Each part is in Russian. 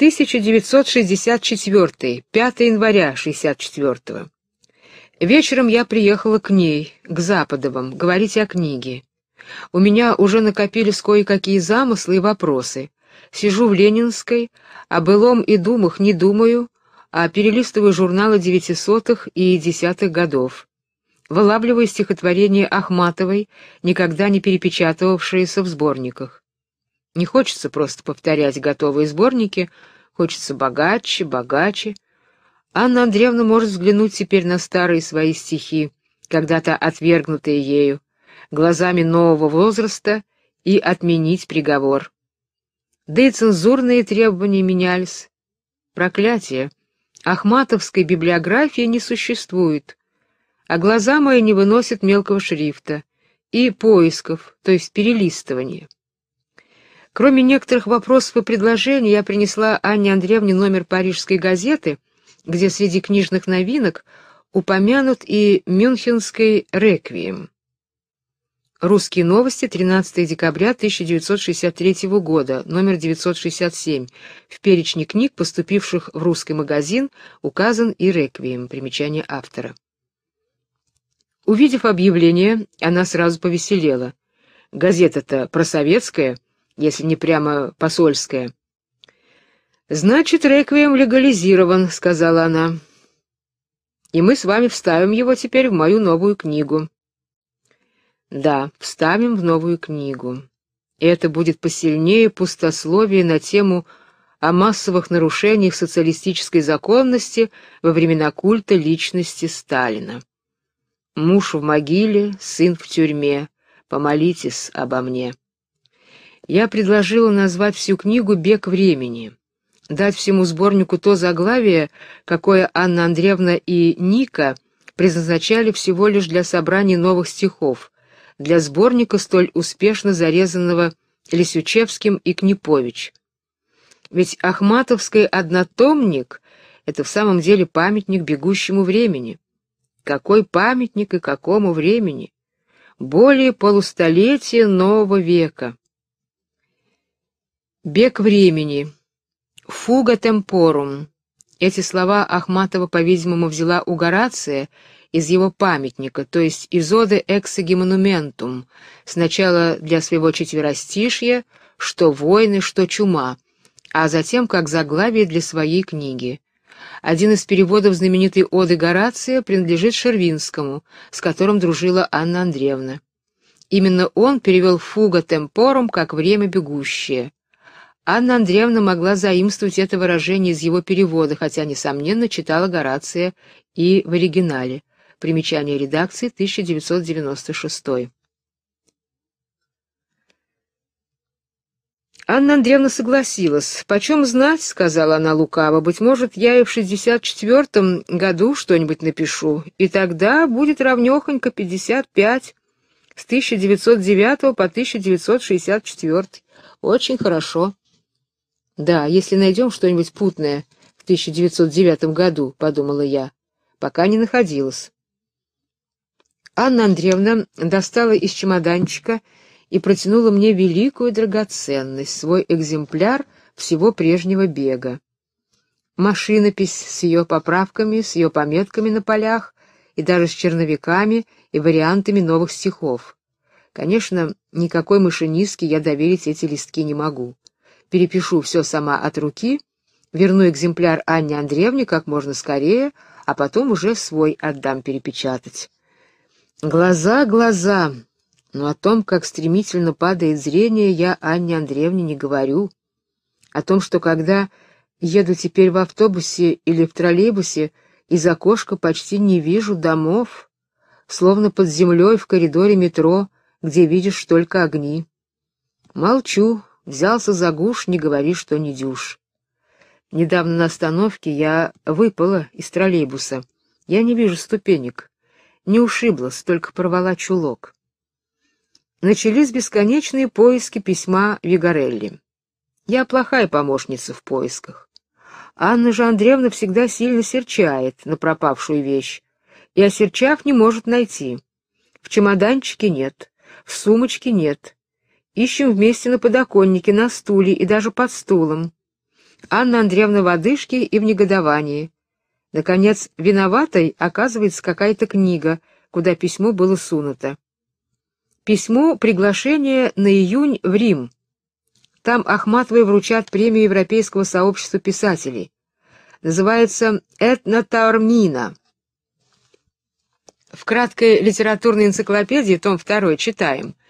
1964, 5 января 64 Вечером я приехала к ней, к Западовым, говорить о книге. У меня уже накопились кое-какие замыслы и вопросы. Сижу в Ленинской, о былом и думах не думаю, а перелистываю журналы девятисотых и десятых годов. Вылавливаю стихотворение Ахматовой, никогда не перепечатывавшееся в сборниках. Не хочется просто повторять готовые сборники, хочется богаче, богаче. Анна Андреевна может взглянуть теперь на старые свои стихи, когда-то отвергнутые ею, глазами нового возраста и отменить приговор. Да и цензурные требования менялись. Проклятие! Ахматовской библиографии не существует, а глаза мои не выносят мелкого шрифта и поисков, то есть перелистывания. Кроме некоторых вопросов и предложений, я принесла Анне Андреевне номер парижской газеты, где среди книжных новинок упомянут и мюнхенский «Реквием». Русские новости, 13 декабря 1963 года, номер 967. В перечне книг, поступивших в русский магазин, указан и реквием, примечание автора. Увидев объявление, она сразу повеселела. Газета-то просоветская, если не прямо посольское. «Значит, реквием легализирован», — сказала она. «И мы с вами вставим его теперь в мою новую книгу». «Да, вставим в новую книгу. это будет посильнее пустословие на тему о массовых нарушениях социалистической законности во времена культа личности Сталина. Муж в могиле, сын в тюрьме. Помолитесь обо мне». Я предложила назвать всю книгу «Бег времени», дать всему сборнику то заглавие, какое Анна Андреевна и Ника предназначали всего лишь для собрания новых стихов, для сборника, столь успешно зарезанного Лисючевским и Книпович. Ведь Ахматовский однотомник — это в самом деле памятник бегущему времени. Какой памятник и какому времени? Более полустолетия нового века. Бег времени. Фуга темпорум. Эти слова Ахматова, по-видимому, взяла у Горация из его памятника, то есть из оды «Эксеги сначала для своего четверостишья «Что войны, что чума», а затем как заглавие для своей книги. Один из переводов знаменитой оды Горация принадлежит Шервинскому, с которым дружила Анна Андреевна. Именно он перевел «фуга темпорум» как «время бегущее». Анна Андреевна могла заимствовать это выражение из его перевода, хотя, несомненно, читала Горация и в оригинале. Примечание редакции 1996. Анна Андреевна согласилась. «Почем знать?» — сказала она лукаво. «Быть может, я и в шестьдесят четвертом году что-нибудь напишу, и тогда будет равнехонько пятьдесят пять с 1909 по 1964. Очень хорошо». Да, если найдем что-нибудь путное в 1909 году, подумала я, пока не находилась. Анна Андреевна достала из чемоданчика и протянула мне великую драгоценность, свой экземпляр всего прежнего бега. Машинопись с ее поправками, с ее пометками на полях и даже с черновиками и вариантами новых стихов. Конечно, никакой машинистке я доверить эти листки не могу перепишу все сама от руки, верну экземпляр Анне Андреевне как можно скорее, а потом уже свой отдам перепечатать. Глаза, глаза, но о том, как стремительно падает зрение, я Анне Андреевне не говорю. О том, что когда еду теперь в автобусе или в троллейбусе, из окошка почти не вижу домов, словно под землей в коридоре метро, где видишь только огни. Молчу, Взялся за гуш, не говори, что не дюш. Недавно на остановке я выпала из троллейбуса. Я не вижу ступенек. Не ушиблась, только порвала чулок. Начались бесконечные поиски письма Вигарелли. Я плохая помощница в поисках. Анна же Андреевна всегда сильно серчает на пропавшую вещь, и осерчав не может найти. В чемоданчике нет, в сумочке нет, Ищем вместе на подоконнике, на стуле и даже под стулом. Анна Андреевна в одышке и в негодовании. Наконец, виноватой оказывается какая-то книга, куда письмо было сунуто. Письмо приглашение на июнь в Рим. Там Ахматовой вручат премию Европейского сообщества писателей. Называется «Этнотармина». В краткой литературной энциклопедии, том 2, читаем –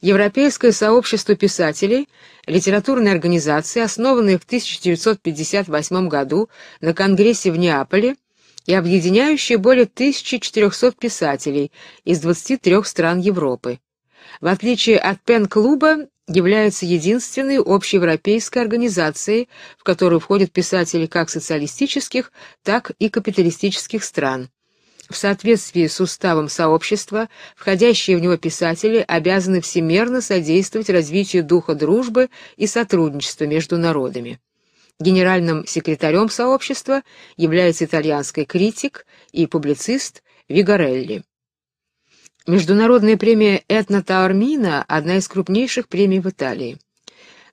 Европейское сообщество писателей, литературная организация, основанная в 1958 году на Конгрессе в Неаполе и объединяющая более 1400 писателей из 23 стран Европы. В отличие от Пен-клуба, является единственной общеевропейской организацией, в которую входят писатели как социалистических, так и капиталистических стран. В соответствии с уставом сообщества, входящие в него писатели обязаны всемерно содействовать развитию духа дружбы и сотрудничества между народами. Генеральным секретарем сообщества является итальянский критик и публицист Вигорелли. Международная премия Этна Таормина – одна из крупнейших премий в Италии.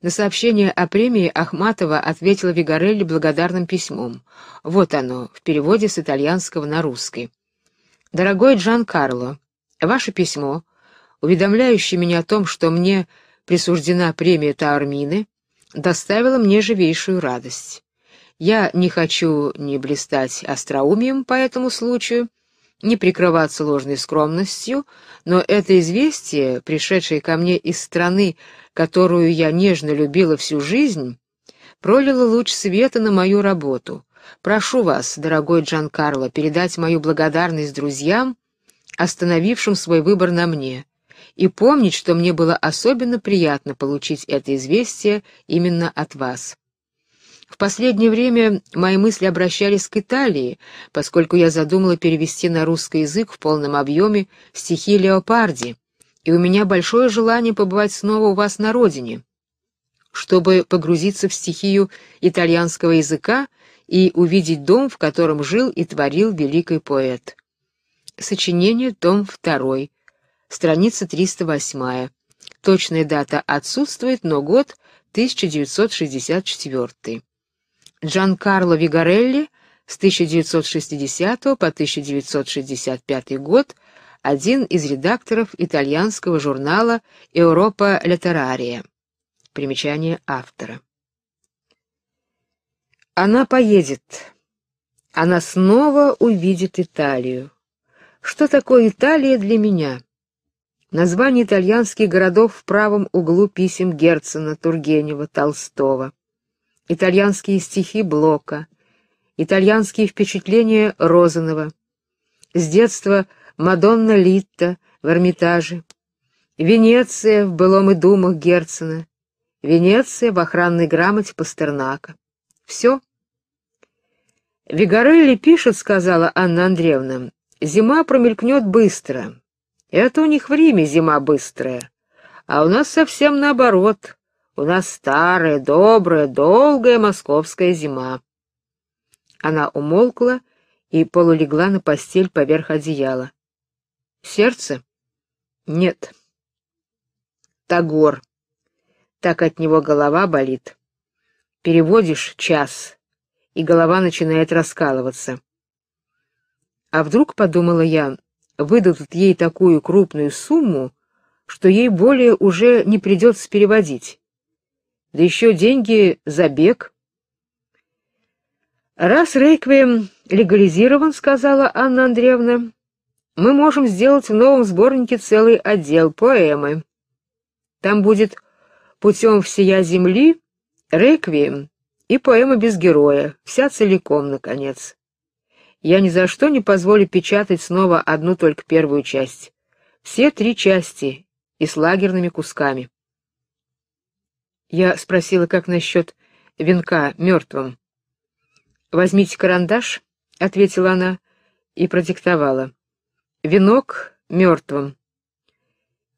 На сообщение о премии Ахматова ответила Вигорелли благодарным письмом. Вот оно, в переводе с итальянского на русский. Дорогой Джан Карло, ваше письмо, уведомляющее меня о том, что мне присуждена премия Таормины, доставило мне живейшую радость. Я не хочу ни блистать остроумием по этому случаю, не прикрываться ложной скромностью, но это известие, пришедшее ко мне из страны, которую я нежно любила всю жизнь, пролило луч света на мою работу, Прошу вас, дорогой Джан Карло, передать мою благодарность друзьям, остановившим свой выбор на мне, и помнить, что мне было особенно приятно получить это известие именно от вас. В последнее время мои мысли обращались к Италии, поскольку я задумала перевести на русский язык в полном объеме стихи Леопарди, и у меня большое желание побывать снова у вас на родине. Чтобы погрузиться в стихию итальянского языка, и увидеть дом, в котором жил и творил великий поэт. Сочинение, том 2, страница 308. Точная дата отсутствует, но год 1964. Джан Карло Вигарелли с 1960 по 1965 год один из редакторов итальянского журнала «Европа Литерария». Примечание автора. Она поедет. Она снова увидит Италию. Что такое Италия для меня? Название итальянских городов в правом углу писем Герцена, Тургенева, Толстого. Итальянские стихи Блока. Итальянские впечатления Розанова. С детства Мадонна Литта в Эрмитаже. Венеция в былом и думах Герцена. Венеция в охранной грамоте Пастернака. Все «Вигарелли пишет, — сказала Анна Андреевна, — зима промелькнет быстро. Это у них в Риме зима быстрая, а у нас совсем наоборот. У нас старая, добрая, долгая московская зима». Она умолкла и полулегла на постель поверх одеяла. «Сердце?» «Нет». «Тагор». Так от него голова болит. «Переводишь час» и голова начинает раскалываться. А вдруг, подумала я, выдадут ей такую крупную сумму, что ей более уже не придется переводить. Да еще деньги за бег. Раз реквием легализирован, сказала Анна Андреевна, мы можем сделать в новом сборнике целый отдел поэмы. Там будет путем всея земли реквием и поэма без героя, вся целиком, наконец. Я ни за что не позволю печатать снова одну только первую часть. Все три части и с лагерными кусками. Я спросила, как насчет венка мертвым. «Возьмите карандаш», — ответила она и продиктовала. «Венок мертвым.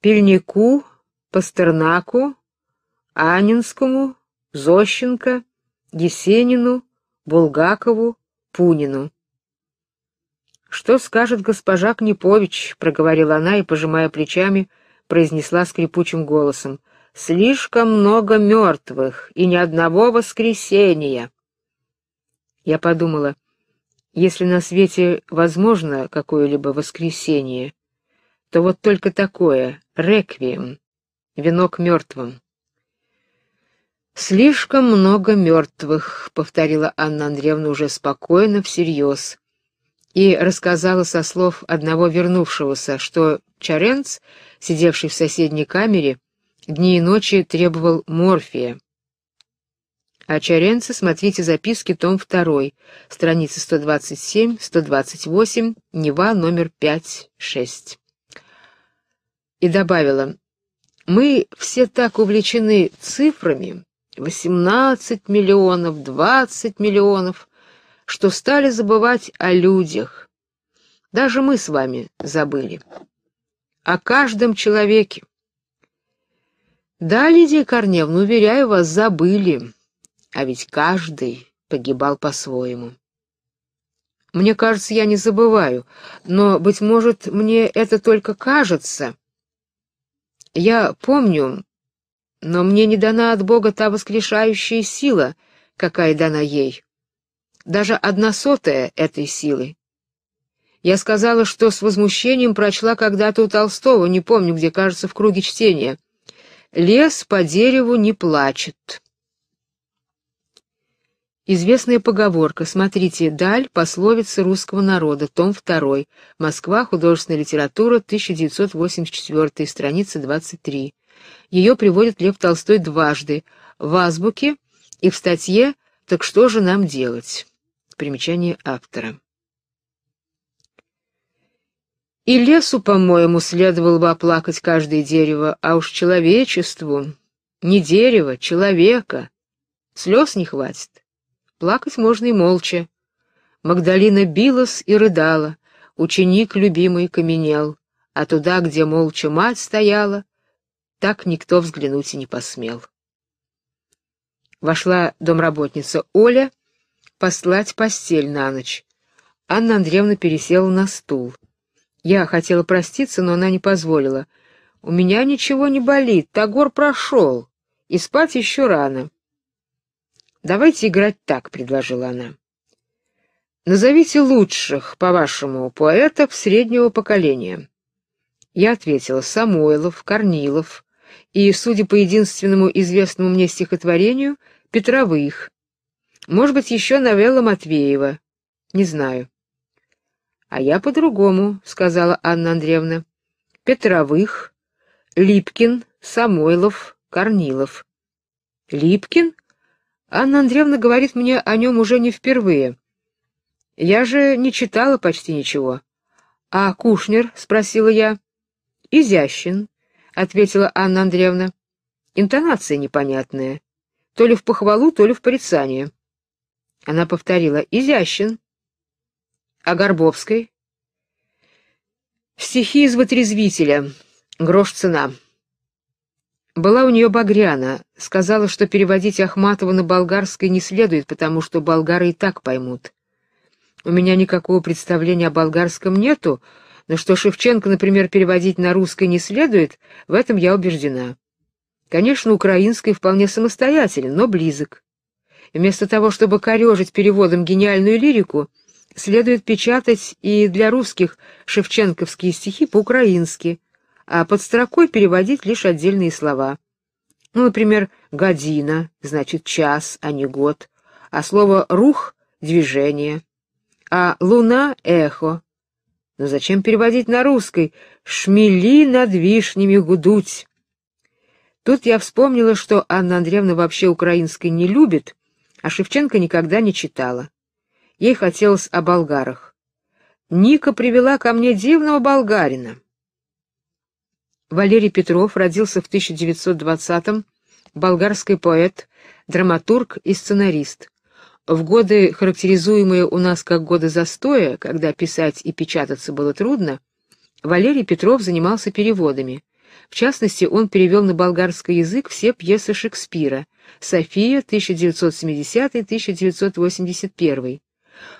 Пельнику, Пастернаку, Анинскому, Зощенко, Есенину, Булгакову, Пунину. «Что скажет госпожа Книпович?» — проговорила она и, пожимая плечами, произнесла скрипучим голосом. «Слишком много мертвых и ни одного воскресения!» Я подумала, если на свете возможно какое-либо воскресение, то вот только такое — реквием, венок мертвым. «Слишком много мертвых», — повторила Анна Андреевна уже спокойно, всерьез, и рассказала со слов одного вернувшегося, что Чаренц, сидевший в соседней камере, дни и ночи требовал морфия. А Чаренце смотрите записки, том 2, страницы 127-128, Нева, номер 5-6. И добавила, «Мы все так увлечены цифрами, 18 миллионов, 20 миллионов, что стали забывать о людях. Даже мы с вами забыли. О каждом человеке. Да, Лидия Корневна, уверяю вас, забыли. А ведь каждый погибал по-своему. Мне кажется, я не забываю, но, быть может, мне это только кажется. Я помню, но мне не дана от Бога та воскрешающая сила, какая дана ей. Даже одна сотая этой силы. Я сказала, что с возмущением прочла когда-то у Толстого, не помню, где, кажется, в круге чтения. «Лес по дереву не плачет». Известная поговорка. Смотрите «Даль. Пословица русского народа». Том 2. Москва. Художественная литература. 1984. Страница 23. Ее приводит Лев Толстой дважды, в азбуке и в статье «Так что же нам делать?» Примечание автора. И лесу, по-моему, следовало бы оплакать каждое дерево, а уж человечеству, не дерево, человека, слез не хватит. Плакать можно и молча. Магдалина билась и рыдала, ученик любимый каменел, а туда, где молча мать стояла, так никто взглянуть и не посмел. Вошла домработница Оля послать постель на ночь. Анна Андреевна пересела на стул. Я хотела проститься, но она не позволила. У меня ничего не болит, Тагор прошел, и спать еще рано. Давайте играть так, предложила она. Назовите лучших, по-вашему, поэтов среднего поколения. Я ответила: Самойлов, Корнилов, и, судя по единственному известному мне стихотворению, Петровых. Может быть, еще новелла Матвеева. Не знаю. А я по-другому, сказала Анна Андреевна. Петровых, Липкин, Самойлов, Корнилов. Липкин? Анна Андреевна говорит мне о нем уже не впервые. Я же не читала почти ничего. А Кушнер, спросила я. Изящен, — ответила Анна Андреевна. Интонация непонятная. То ли в похвалу, то ли в порицание. Она повторила «изящен». «А Горбовской?» «Стихи из вытрезвителя. Грош цена». Была у нее Багряна, сказала, что переводить Ахматова на болгарский не следует, потому что болгары и так поймут. У меня никакого представления о болгарском нету, но что Шевченко, например, переводить на русский не следует, в этом я убеждена. Конечно, украинский вполне самостоятелен, но близок. И вместо того, чтобы корежить переводом гениальную лирику, следует печатать и для русских шевченковские стихи по-украински, а под строкой переводить лишь отдельные слова. Ну, например, «година» значит «час», а не «год», а слово «рух» — «движение», а «луна» — «эхо», но зачем переводить на русский «шмели над вишнями гудуть»? Тут я вспомнила, что Анна Андреевна вообще украинской не любит, а Шевченко никогда не читала. Ей хотелось о болгарах. Ника привела ко мне дивного болгарина. Валерий Петров родился в 1920-м, болгарский поэт, драматург и сценарист. В годы, характеризуемые у нас как годы застоя, когда писать и печататься было трудно, Валерий Петров занимался переводами. В частности, он перевел на болгарский язык все пьесы Шекспира «София» 1970-1981.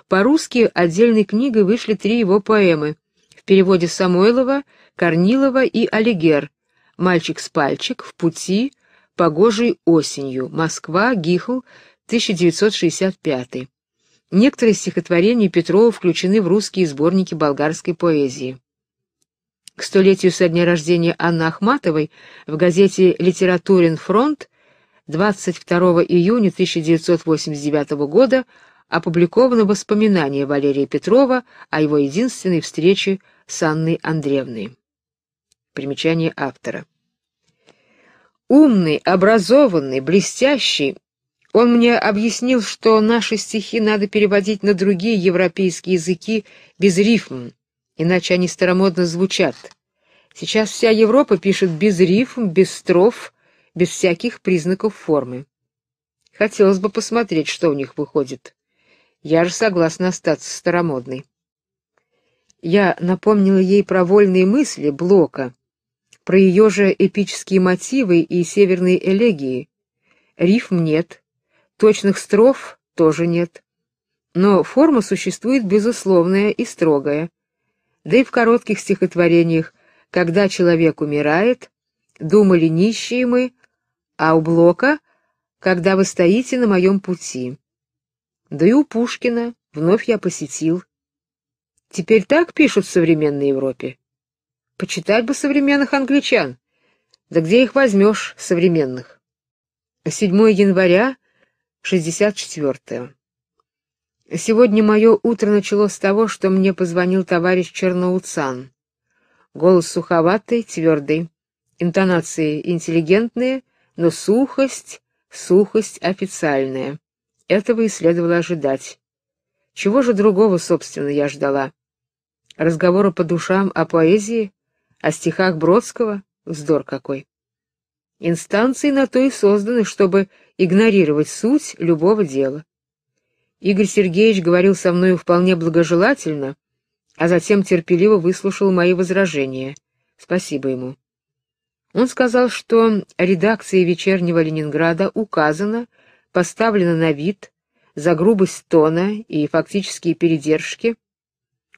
По-русски отдельной книгой вышли три его поэмы в переводе Самойлова, Корнилова и Алигер «Мальчик с пальчик», «В пути», «Погожей осенью», «Москва», «Гихл», 1965. Некоторые стихотворения Петрова включены в русские сборники болгарской поэзии. К столетию со дня рождения Анны Ахматовой в газете «Литературен фронт» 22 июня 1989 года опубликовано воспоминание Валерия Петрова о его единственной встрече с Анной Андреевной. Примечание автора. Умный, образованный, блестящий, он мне объяснил, что наши стихи надо переводить на другие европейские языки без рифм, иначе они старомодно звучат. Сейчас вся Европа пишет без рифм, без строф, без всяких признаков формы. Хотелось бы посмотреть, что у них выходит. Я же согласна остаться старомодной. Я напомнила ей про вольные мысли Блока, про ее же эпические мотивы и северные элегии. Рифм нет, Точных строф тоже нет. Но форма существует безусловная и строгая. Да и в коротких стихотворениях «Когда человек умирает», «Думали нищие мы», а у Блока «Когда вы стоите на моем пути». Да и у Пушкина «Вновь я посетил». Теперь так пишут в современной Европе. Почитать бы современных англичан. Да где их возьмешь, современных? 7 января 64. Сегодня мое утро началось с того, что мне позвонил товарищ Черноуцан. Голос суховатый, твердый, интонации интеллигентные, но сухость, сухость официальная. Этого и следовало ожидать. Чего же другого, собственно, я ждала? Разговора по душам о поэзии, о стихах Бродского? Вздор какой! Инстанции на то и созданы, чтобы игнорировать суть любого дела. Игорь Сергеевич говорил со мною вполне благожелательно, а затем терпеливо выслушал мои возражения. Спасибо ему. Он сказал, что редакции «Вечернего Ленинграда» указано, поставлено на вид, за грубость тона и фактические передержки.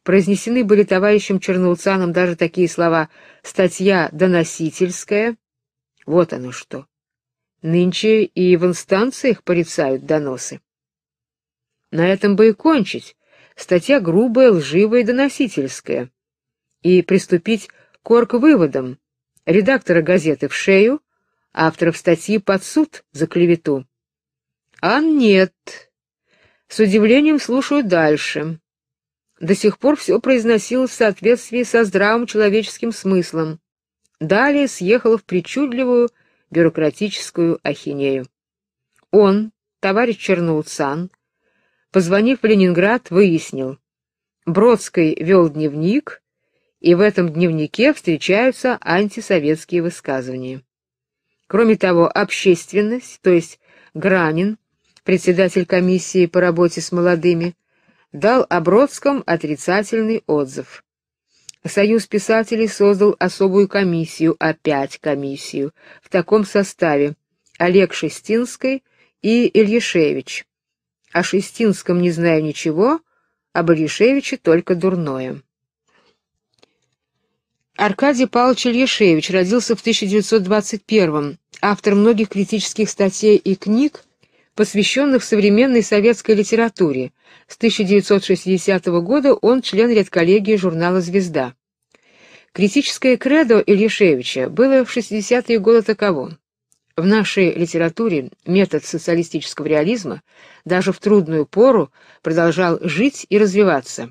Произнесены были товарищем Черноуцаном даже такие слова «статья доносительская». Вот оно что. Нынче и в инстанциях порицают доносы. На этом бы и кончить. Статья грубая, лживая и доносительская. И приступить к орг-выводам. Редактора газеты в шею, авторов статьи под суд за клевету. А нет. С удивлением слушаю дальше. До сих пор все произносилось в соответствии со здравым человеческим смыслом. Далее съехала в причудливую бюрократическую ахинею. Он, товарищ Черноуцан, позвонив в Ленинград, выяснил. Бродский вел дневник, и в этом дневнике встречаются антисоветские высказывания. Кроме того, общественность, то есть Гранин, председатель комиссии по работе с молодыми, дал о Бродском отрицательный отзыв. Союз писателей создал особую комиссию, опять комиссию, в таком составе Олег Шестинский и Ильишевич. О Шестинском не знаю ничего, об Ильишевиче только дурное. Аркадий Павлович Ильишевич родился в 1921 автор многих критических статей и книг, посвященных современной советской литературе. С 1960 года он член редколлегии журнала «Звезда». Критическое кредо Ильишевича было в 60-е годы таково. В нашей литературе метод социалистического реализма даже в трудную пору продолжал жить и развиваться.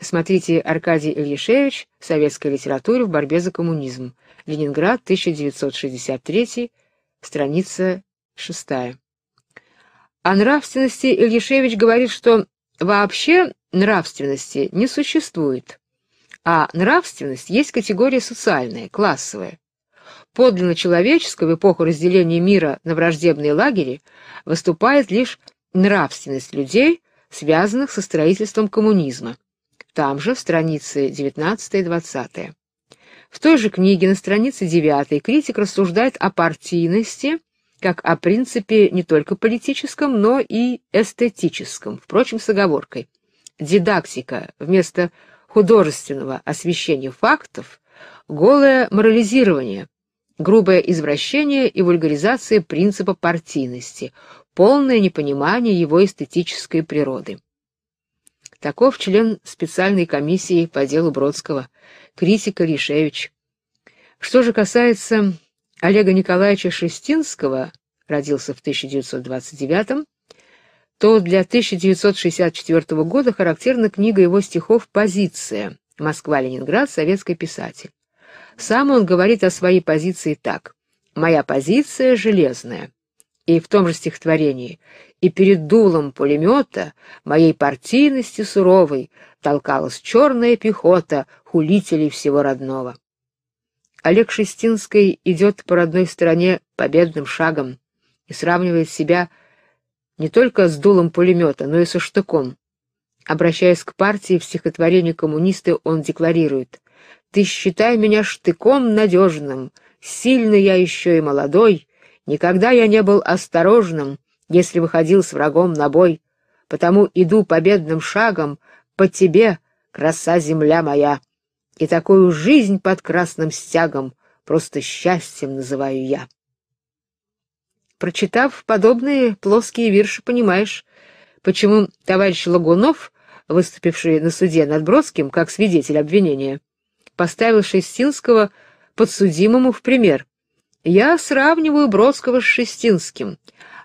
Смотрите Аркадий Ильишевич «Советская литература в борьбе за коммунизм». Ленинград, 1963, страница 6. О нравственности Ильишевич говорит, что вообще нравственности не существует, а нравственность есть категория социальная, классовая. Подлинно человеческой в эпоху разделения мира на враждебные лагеря выступает лишь нравственность людей, связанных со строительством коммунизма. Там же, в странице 19-20. В той же книге на странице 9 критик рассуждает о партийности как о принципе не только политическом, но и эстетическом, впрочем, с оговоркой. Дидактика вместо художественного освещения фактов — голое морализирование, грубое извращение и вульгаризация принципа партийности, полное непонимание его эстетической природы. Таков член специальной комиссии по делу Бродского, критика Ришевич. Что же касается Олега Николаевича Шестинского родился в 1929 то для 1964 года характерна книга его стихов «Позиция. Москва-Ленинград. Советский писатель». Сам он говорит о своей позиции так «Моя позиция железная». И в том же стихотворении «И перед дулом пулемета моей партийности суровой толкалась черная пехота хулителей всего родного». Олег Шестинский идет по родной стороне победным шагом и сравнивает себя не только с дулом пулемета, но и со штыком. Обращаясь к партии в стихотворении коммунисты, он декларирует «Ты считай меня штыком надежным, сильный я еще и молодой, никогда я не был осторожным, если выходил с врагом на бой, потому иду победным шагом по тебе, краса земля моя» и такую жизнь под красным стягом просто счастьем называю я. Прочитав подобные плоские вирши, понимаешь, почему товарищ Лагунов, выступивший на суде над Бродским как свидетель обвинения, поставил Шестинского подсудимому в пример. Я сравниваю Бродского с Шестинским.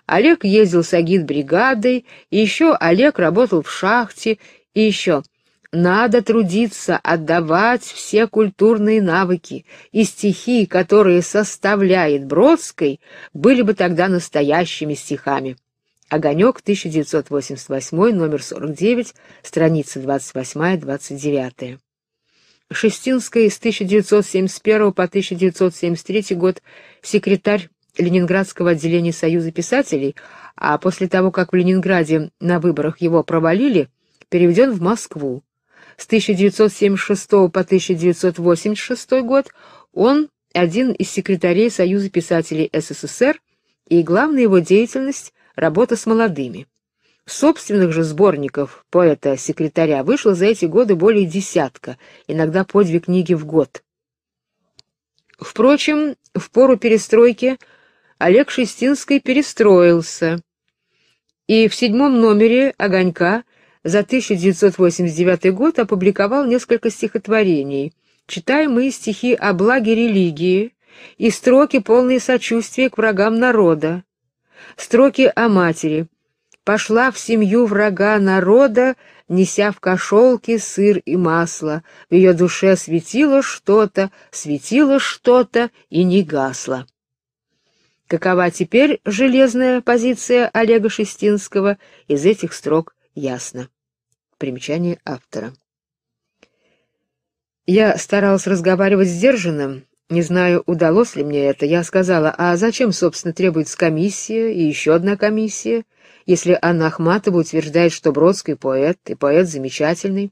Олег ездил с агитбригадой, и еще Олег работал в шахте, и еще надо трудиться, отдавать все культурные навыки, и стихи, которые составляет Бродской, были бы тогда настоящими стихами. Огонек, 1988, номер 49, страница 28-29. Шестинская с 1971 по 1973 год секретарь Ленинградского отделения Союза писателей, а после того, как в Ленинграде на выборах его провалили, переведен в Москву. С 1976 по 1986 год он один из секретарей Союза писателей СССР, и главная его деятельность — работа с молодыми. Собственных же сборников поэта-секретаря вышло за эти годы более десятка, иногда по две книги в год. Впрочем, в пору перестройки Олег Шестинский перестроился, и в седьмом номере «Огонька» за 1989 год опубликовал несколько стихотворений, читаемые стихи о благе религии и строки, полные сочувствия к врагам народа, строки о матери. «Пошла в семью врага народа, неся в кошелке сыр и масло. В ее душе светило что-то, светило что-то и не гасло». Какова теперь железная позиция Олега Шестинского из этих строк ясно примечание автора. Я старалась разговаривать сдержанным, не знаю, удалось ли мне это. Я сказала, а зачем, собственно, требуется комиссия и еще одна комиссия, если Анна Ахматова утверждает, что Бродский поэт, и поэт замечательный?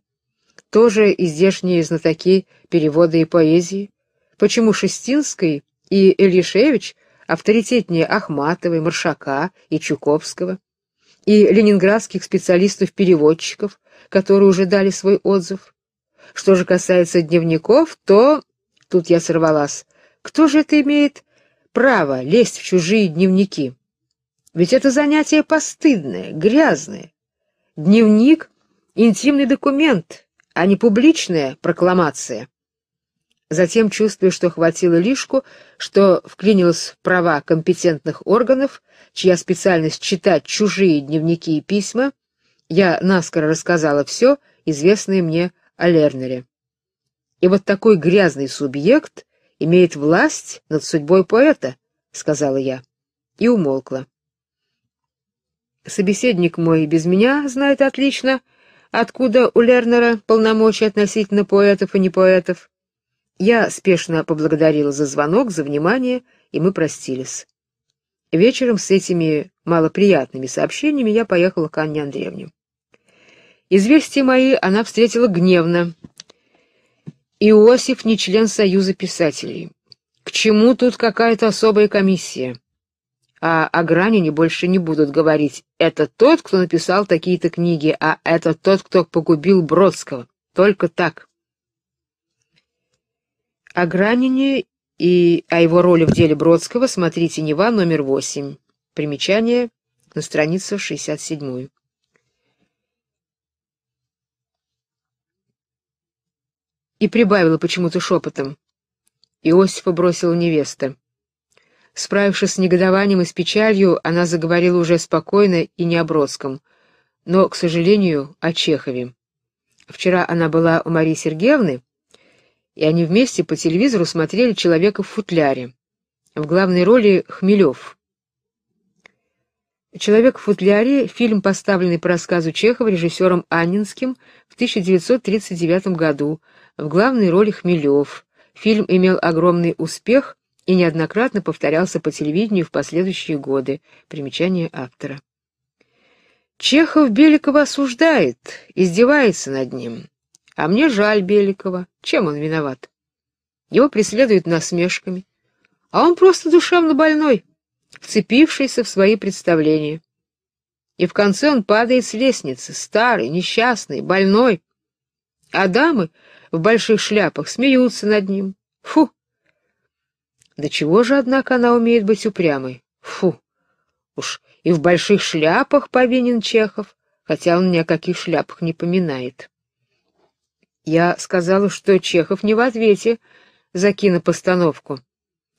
Тоже и здешние знатоки перевода и поэзии. Почему Шестинский и Элишевич авторитетнее Ахматовой, Маршака и Чуковского? и ленинградских специалистов-переводчиков, которые уже дали свой отзыв. Что же касается дневников, то... Тут я сорвалась. Кто же это имеет право лезть в чужие дневники? Ведь это занятие постыдное, грязное. Дневник — интимный документ, а не публичная прокламация. Затем, чувствуя, что хватило лишку, что вклинилось в права компетентных органов, чья специальность читать чужие дневники и письма, я наскоро рассказала все, известное мне о Лернере. И вот такой грязный субъект имеет власть над судьбой поэта, сказала я и умолкла. Собеседник мой без меня знает отлично, откуда у Лернера полномочия относительно поэтов и непоэтов. Я спешно поблагодарила за звонок, за внимание, и мы простились. Вечером с этими малоприятными сообщениями я поехала к Анне Андреевне. Известия мои она встретила гневно. Иосиф не член Союза писателей. К чему тут какая-то особая комиссия? А о Гранине больше не будут говорить. Это тот, кто написал такие-то книги, а это тот, кто погубил Бродского. Только так. О Гранине и о его роли в деле Бродского смотрите «Нева» номер 8. Примечание на страницу 67. И прибавила почему-то шепотом. Иосифа бросила невеста. Справившись с негодованием и с печалью, она заговорила уже спокойно и не о Бродском, но, к сожалению, о Чехове. Вчера она была у Марии Сергеевны, и они вместе по телевизору смотрели «Человека в футляре». В главной роли Хмелев. «Человек в футляре» — фильм, поставленный по рассказу Чехова режиссером Аннинским в 1939 году. В главной роли Хмелев. Фильм имел огромный успех и неоднократно повторялся по телевидению в последующие годы. Примечание автора. Чехов Беликова осуждает, издевается над ним. А мне жаль Беликова. Чем он виноват? Его преследуют насмешками. А он просто душевно больной, вцепившийся в свои представления. И в конце он падает с лестницы, старый, несчастный, больной. А дамы в больших шляпах смеются над ним. Фу! Да чего же, однако, она умеет быть упрямой? Фу! Уж и в больших шляпах повинен Чехов, хотя он ни о каких шляпах не поминает. Я сказала, что Чехов не в ответе за кинопостановку,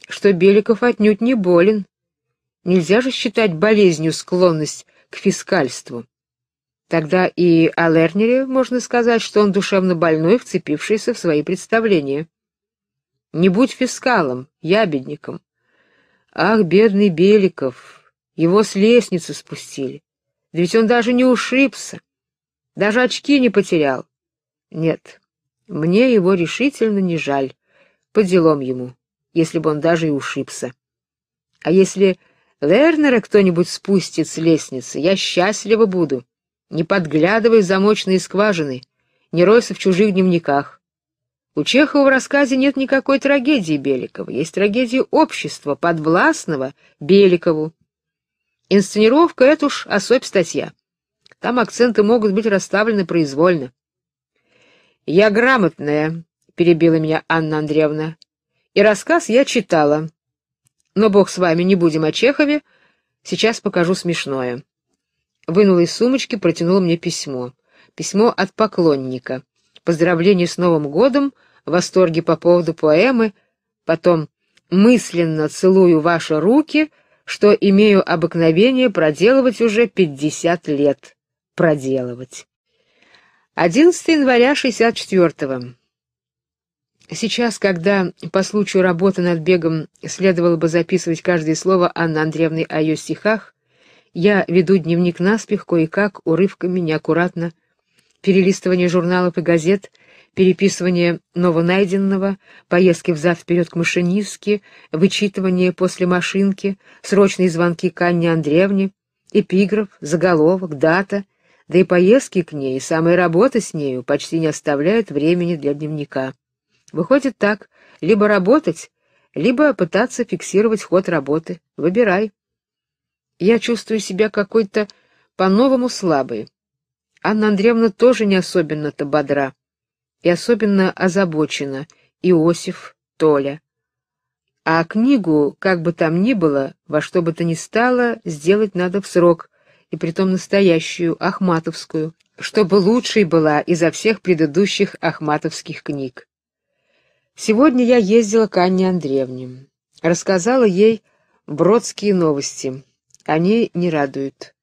что Беликов отнюдь не болен. Нельзя же считать болезнью склонность к фискальству. Тогда и о Лернере можно сказать, что он душевно больной, вцепившийся в свои представления. Не будь фискалом, ябедником. Ах, бедный Беликов, его с лестницы спустили. Да ведь он даже не ушибся, даже очки не потерял. Нет, мне его решительно не жаль. По делам ему, если бы он даже и ушибся. А если Лернера кто-нибудь спустит с лестницы, я счастлива буду. Не подглядывай в замочные скважины, не ройся в чужих дневниках. У Чехова в рассказе нет никакой трагедии Беликова, есть трагедия общества, подвластного Беликову. Инсценировка — это уж особь статья. Там акценты могут быть расставлены произвольно. «Я грамотная», — перебила меня Анна Андреевна, — «и рассказ я читала. Но, бог с вами, не будем о Чехове, сейчас покажу смешное». Вынула из сумочки, протянула мне письмо. Письмо от поклонника. Поздравление с Новым годом, восторги по поводу поэмы, потом «мысленно целую ваши руки», что имею обыкновение проделывать уже пятьдесят лет. Проделывать. 11 января 64-го. Сейчас, когда по случаю работы над бегом следовало бы записывать каждое слово Анны Андреевны о ее стихах, я веду дневник наспех кое-как, урывками, неаккуратно, перелистывание журналов и газет, переписывание новонайденного, поездки взад-вперед к машинистке, вычитывание после машинки, срочные звонки к Анне Андреевне, эпиграф, заголовок, дата — да и поездки к ней, и самая работа с нею почти не оставляют времени для дневника. Выходит так, либо работать, либо пытаться фиксировать ход работы. Выбирай. Я чувствую себя какой-то по-новому слабой. Анна Андреевна тоже не особенно-то бодра. И особенно озабочена. Иосиф, Толя. А книгу, как бы там ни было, во что бы то ни стало, сделать надо в срок, и притом настоящую, ахматовскую, чтобы лучшей была изо всех предыдущих ахматовских книг. Сегодня я ездила к Анне Андреевне. Рассказала ей бродские новости. Они не радуют.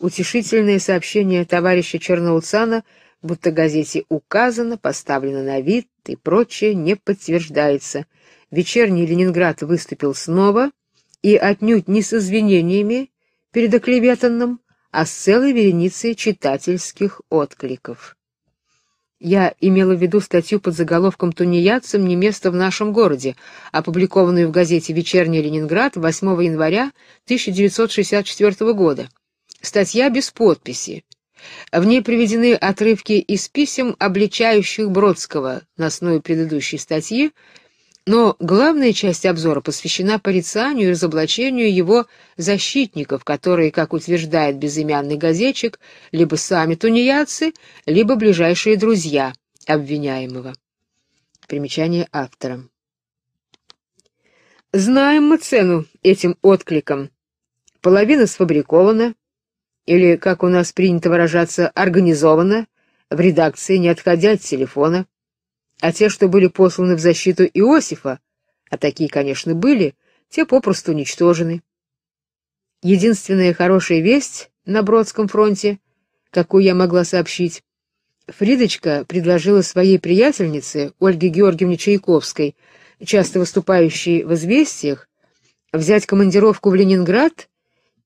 Утешительное сообщение товарища Черноуцана, будто газете указано, поставлено на вид и прочее, не подтверждается. Вечерний Ленинград выступил снова, и отнюдь не с извинениями перед оклеветанным, а с целой вереницей читательских откликов. Я имела в виду статью под заголовком «Тунеядцам не место в нашем городе», опубликованную в газете «Вечерний Ленинград» 8 января 1964 года. Статья без подписи. В ней приведены отрывки из писем, обличающих Бродского, на основе предыдущей статьи, но главная часть обзора посвящена порицанию и разоблачению его защитников, которые, как утверждает безымянный газетчик, либо сами тунеядцы, либо ближайшие друзья обвиняемого. Примечание автора. Знаем мы цену этим откликам. Половина сфабрикована, или, как у нас принято выражаться, организована, в редакции, не отходя от телефона а те, что были посланы в защиту Иосифа, а такие, конечно, были, те попросту уничтожены. Единственная хорошая весть на Бродском фронте, какую я могла сообщить, Фридочка предложила своей приятельнице, Ольге Георгиевне Чайковской, часто выступающей в «Известиях», взять командировку в Ленинград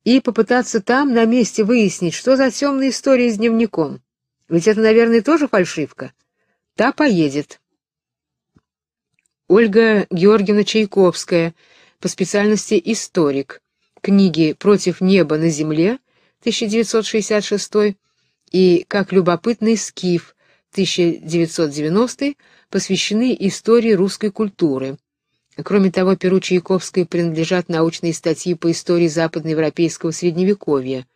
и попытаться там на месте выяснить, что за темная история с дневником. Ведь это, наверное, тоже фальшивка. Та поедет. Ольга Георгиевна Чайковская, по специальности историк. Книги «Против неба на земле» 1966 и «Как любопытный скиф» 1990 посвящены истории русской культуры. Кроме того, Перу Чайковской принадлежат научные статьи по истории западноевропейского средневековья.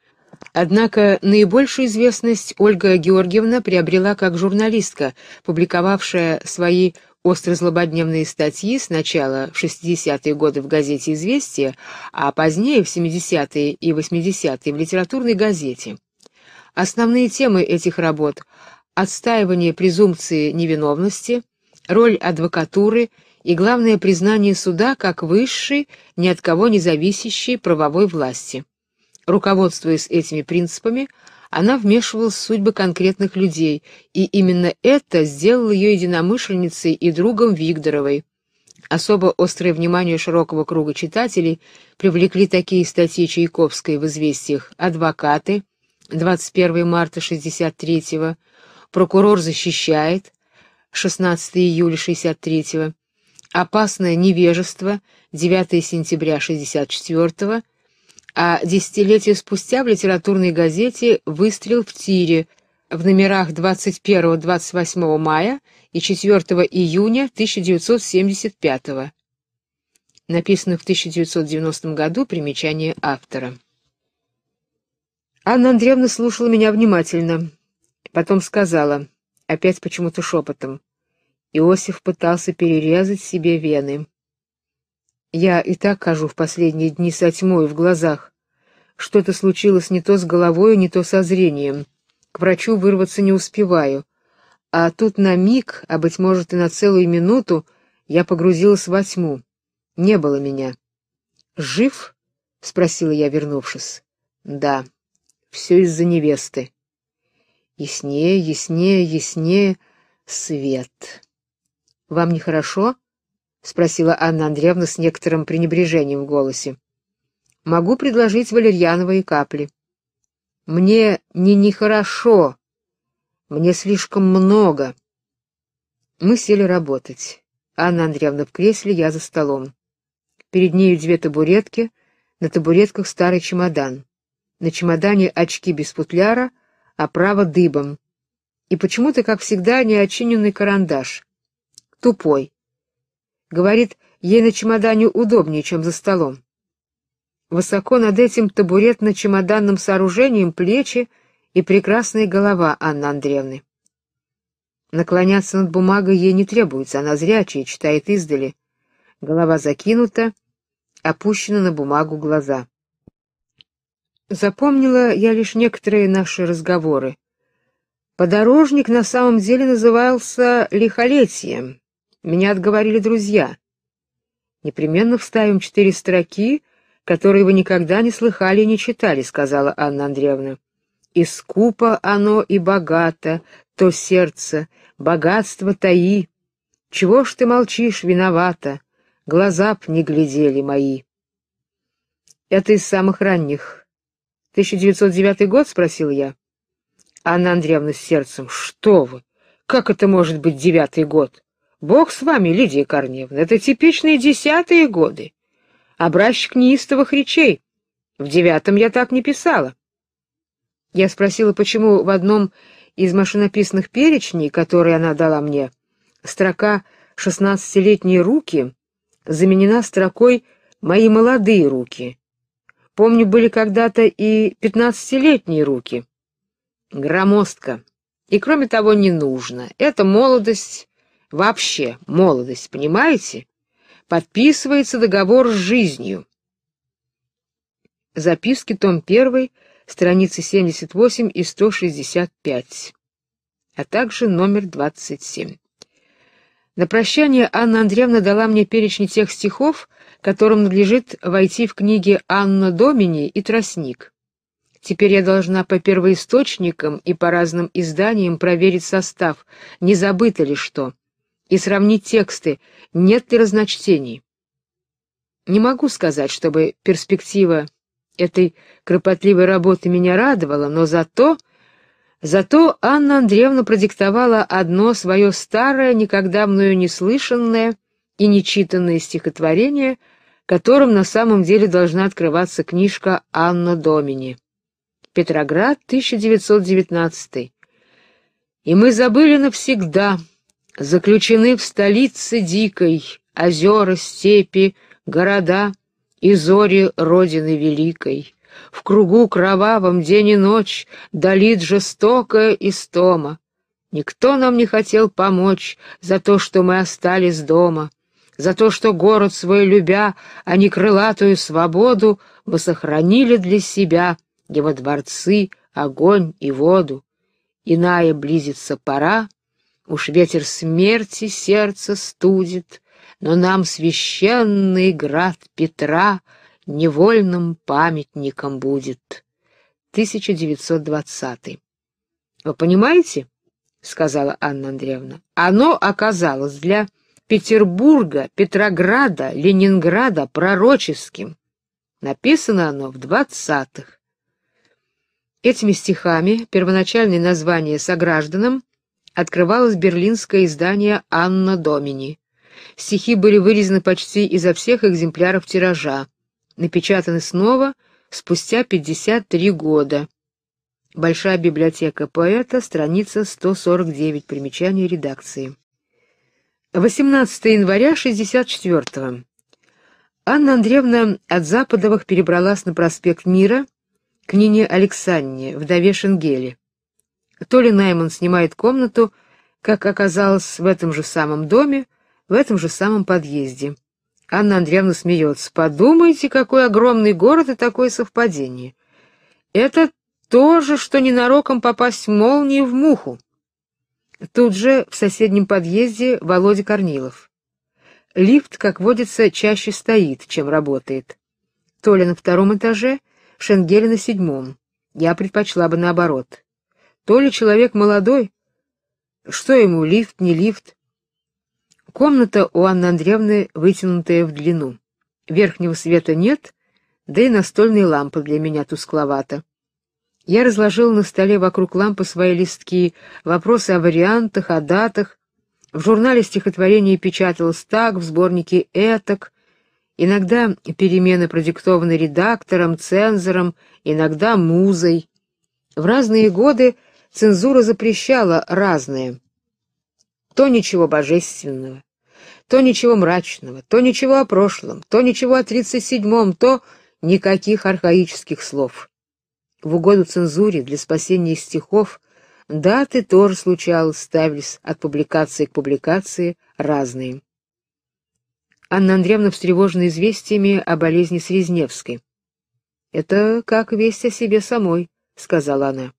Однако наибольшую известность Ольга Георгиевна приобрела как журналистка, публиковавшая свои острозлободневные статьи сначала в 60-е годы в газете «Известия», а позднее в 70-е и 80-е в литературной газете. Основные темы этих работ – отстаивание презумпции невиновности, роль адвокатуры и, главное, признание суда как высшей, ни от кого не зависящей правовой власти. Руководствуясь этими принципами, она вмешивалась в судьбы конкретных людей, и именно это сделало ее единомышленницей и другом Вигдоровой. Особо острое внимание широкого круга читателей привлекли такие статьи Чайковской в «Известиях» «Адвокаты» 21 марта 63-го, «Прокурор защищает» 16 июля 63-го, «Опасное невежество» 9 сентября 64-го а десятилетия спустя в литературной газете «Выстрел в тире» в номерах 21-28 мая и 4 июня 1975 года написанных в 1990 году, примечание автора. Анна Андреевна слушала меня внимательно, потом сказала, опять почему-то шепотом, Иосиф пытался перерезать себе вены. Я и так хожу в последние дни со тьмой в глазах. Что-то случилось не то с головой, не то со зрением. К врачу вырваться не успеваю. А тут на миг, а быть может и на целую минуту, я погрузилась во тьму. Не было меня. «Жив?» — спросила я, вернувшись. «Да, все из-за невесты». Яснее, яснее, яснее свет. «Вам нехорошо?» — спросила Анна Андреевна с некоторым пренебрежением в голосе. «Могу предложить валерьяновые капли». «Мне не нехорошо. Мне слишком много». Мы сели работать. Анна Андреевна в кресле, я за столом. Перед нею две табуретки, на табуретках старый чемодан. На чемодане очки без футляра, а право дыбом. И почему-то, как всегда, неочиненный карандаш. Тупой Говорит, ей на чемодане удобнее, чем за столом. Высоко над этим табуретно-чемоданным сооружением плечи и прекрасная голова Анны Андреевны. Наклоняться над бумагой ей не требуется, она зрячая, читает издали. Голова закинута, опущена на бумагу глаза. Запомнила я лишь некоторые наши разговоры. Подорожник на самом деле назывался лихолетием, меня отговорили друзья. Непременно вставим четыре строки, которые вы никогда не слыхали и не читали, сказала Анна Андреевна. И скупо оно и богато, то сердце, богатство таи. Чего ж ты молчишь, виновата, глаза б не глядели мои. Это из самых ранних. 1909 год, спросил я. Анна Андреевна с сердцем. Что вы? Как это может быть девятый год? Бог с вами, Лидия Корневна, это типичные десятые годы. Образчик неистовых речей. В девятом я так не писала. Я спросила, почему в одном из машинописных перечней, которые она дала мне, строка «шестнадцатилетние руки» заменена строкой «мои молодые руки». Помню, были когда-то и пятнадцатилетние руки. Громоздко. И, кроме того, не нужно. Это молодость вообще молодость, понимаете? Подписывается договор с жизнью. Записки, том 1, страницы 78 и 165, а также номер 27. На прощание Анна Андреевна дала мне перечень тех стихов, которым надлежит войти в книги «Анна Домини» и «Тростник». Теперь я должна по первоисточникам и по разным изданиям проверить состав, не забыто ли что и сравнить тексты, нет ли разночтений. Не могу сказать, чтобы перспектива этой кропотливой работы меня радовала, но зато... Зато Анна Андреевна продиктовала одно свое старое, никогда мною не слышанное и нечитанное стихотворение, которым на самом деле должна открываться книжка «Анна Домини». Петроград, 1919. И мы забыли навсегда заключены в столице дикой озера, степи, города и зори Родины Великой. В кругу кровавом день и ночь долит жестокая истома. Никто нам не хотел помочь за то, что мы остались дома, за то, что город свой любя, а не крылатую свободу, мы сохранили для себя его дворцы, огонь и воду. Иная близится пора, Уж ветер смерти сердце студит, но нам священный град Петра невольным памятником будет. 1920. Вы понимаете, сказала Анна Андреевна. Оно оказалось для Петербурга, Петрограда, Ленинграда пророческим. Написано оно в двадцатых. Этими стихами первоначальное название согражданам открывалось берлинское издание «Анна Домини». Стихи были вырезаны почти изо всех экземпляров тиража, напечатаны снова спустя 53 года. Большая библиотека поэта, страница 149, примечание редакции. 18 января 64 -го. Анна Андреевна от Западовых перебралась на проспект Мира к Нине Александре, вдове Шенгели. То ли Найман снимает комнату, как оказалось, в этом же самом доме, в этом же самом подъезде. Анна Андреевна смеется. «Подумайте, какой огромный город и такое совпадение. Это то же, что ненароком попасть молнией в муху». Тут же, в соседнем подъезде, Володя Корнилов. Лифт, как водится, чаще стоит, чем работает. Толя на втором этаже, Шенгели на седьмом. Я предпочла бы наоборот то ли человек молодой. Что ему, лифт, не лифт? Комната у Анны Андреевны вытянутая в длину. Верхнего света нет, да и настольные лампы для меня тускловато. Я разложил на столе вокруг лампы свои листки, вопросы о вариантах, о датах. В журнале стихотворений печаталось так, в сборнике этак. Иногда перемены продиктованы редактором, цензором, иногда музой. В разные годы Цензура запрещала разное. То ничего божественного, то ничего мрачного, то ничего о прошлом, то ничего о тридцать седьмом, то никаких архаических слов. В угоду цензуре для спасения стихов даты тоже случалось, ставились от публикации к публикации разные. Анна Андреевна встревожена известиями о болезни Срезневской. «Это как весть о себе самой», — сказала она.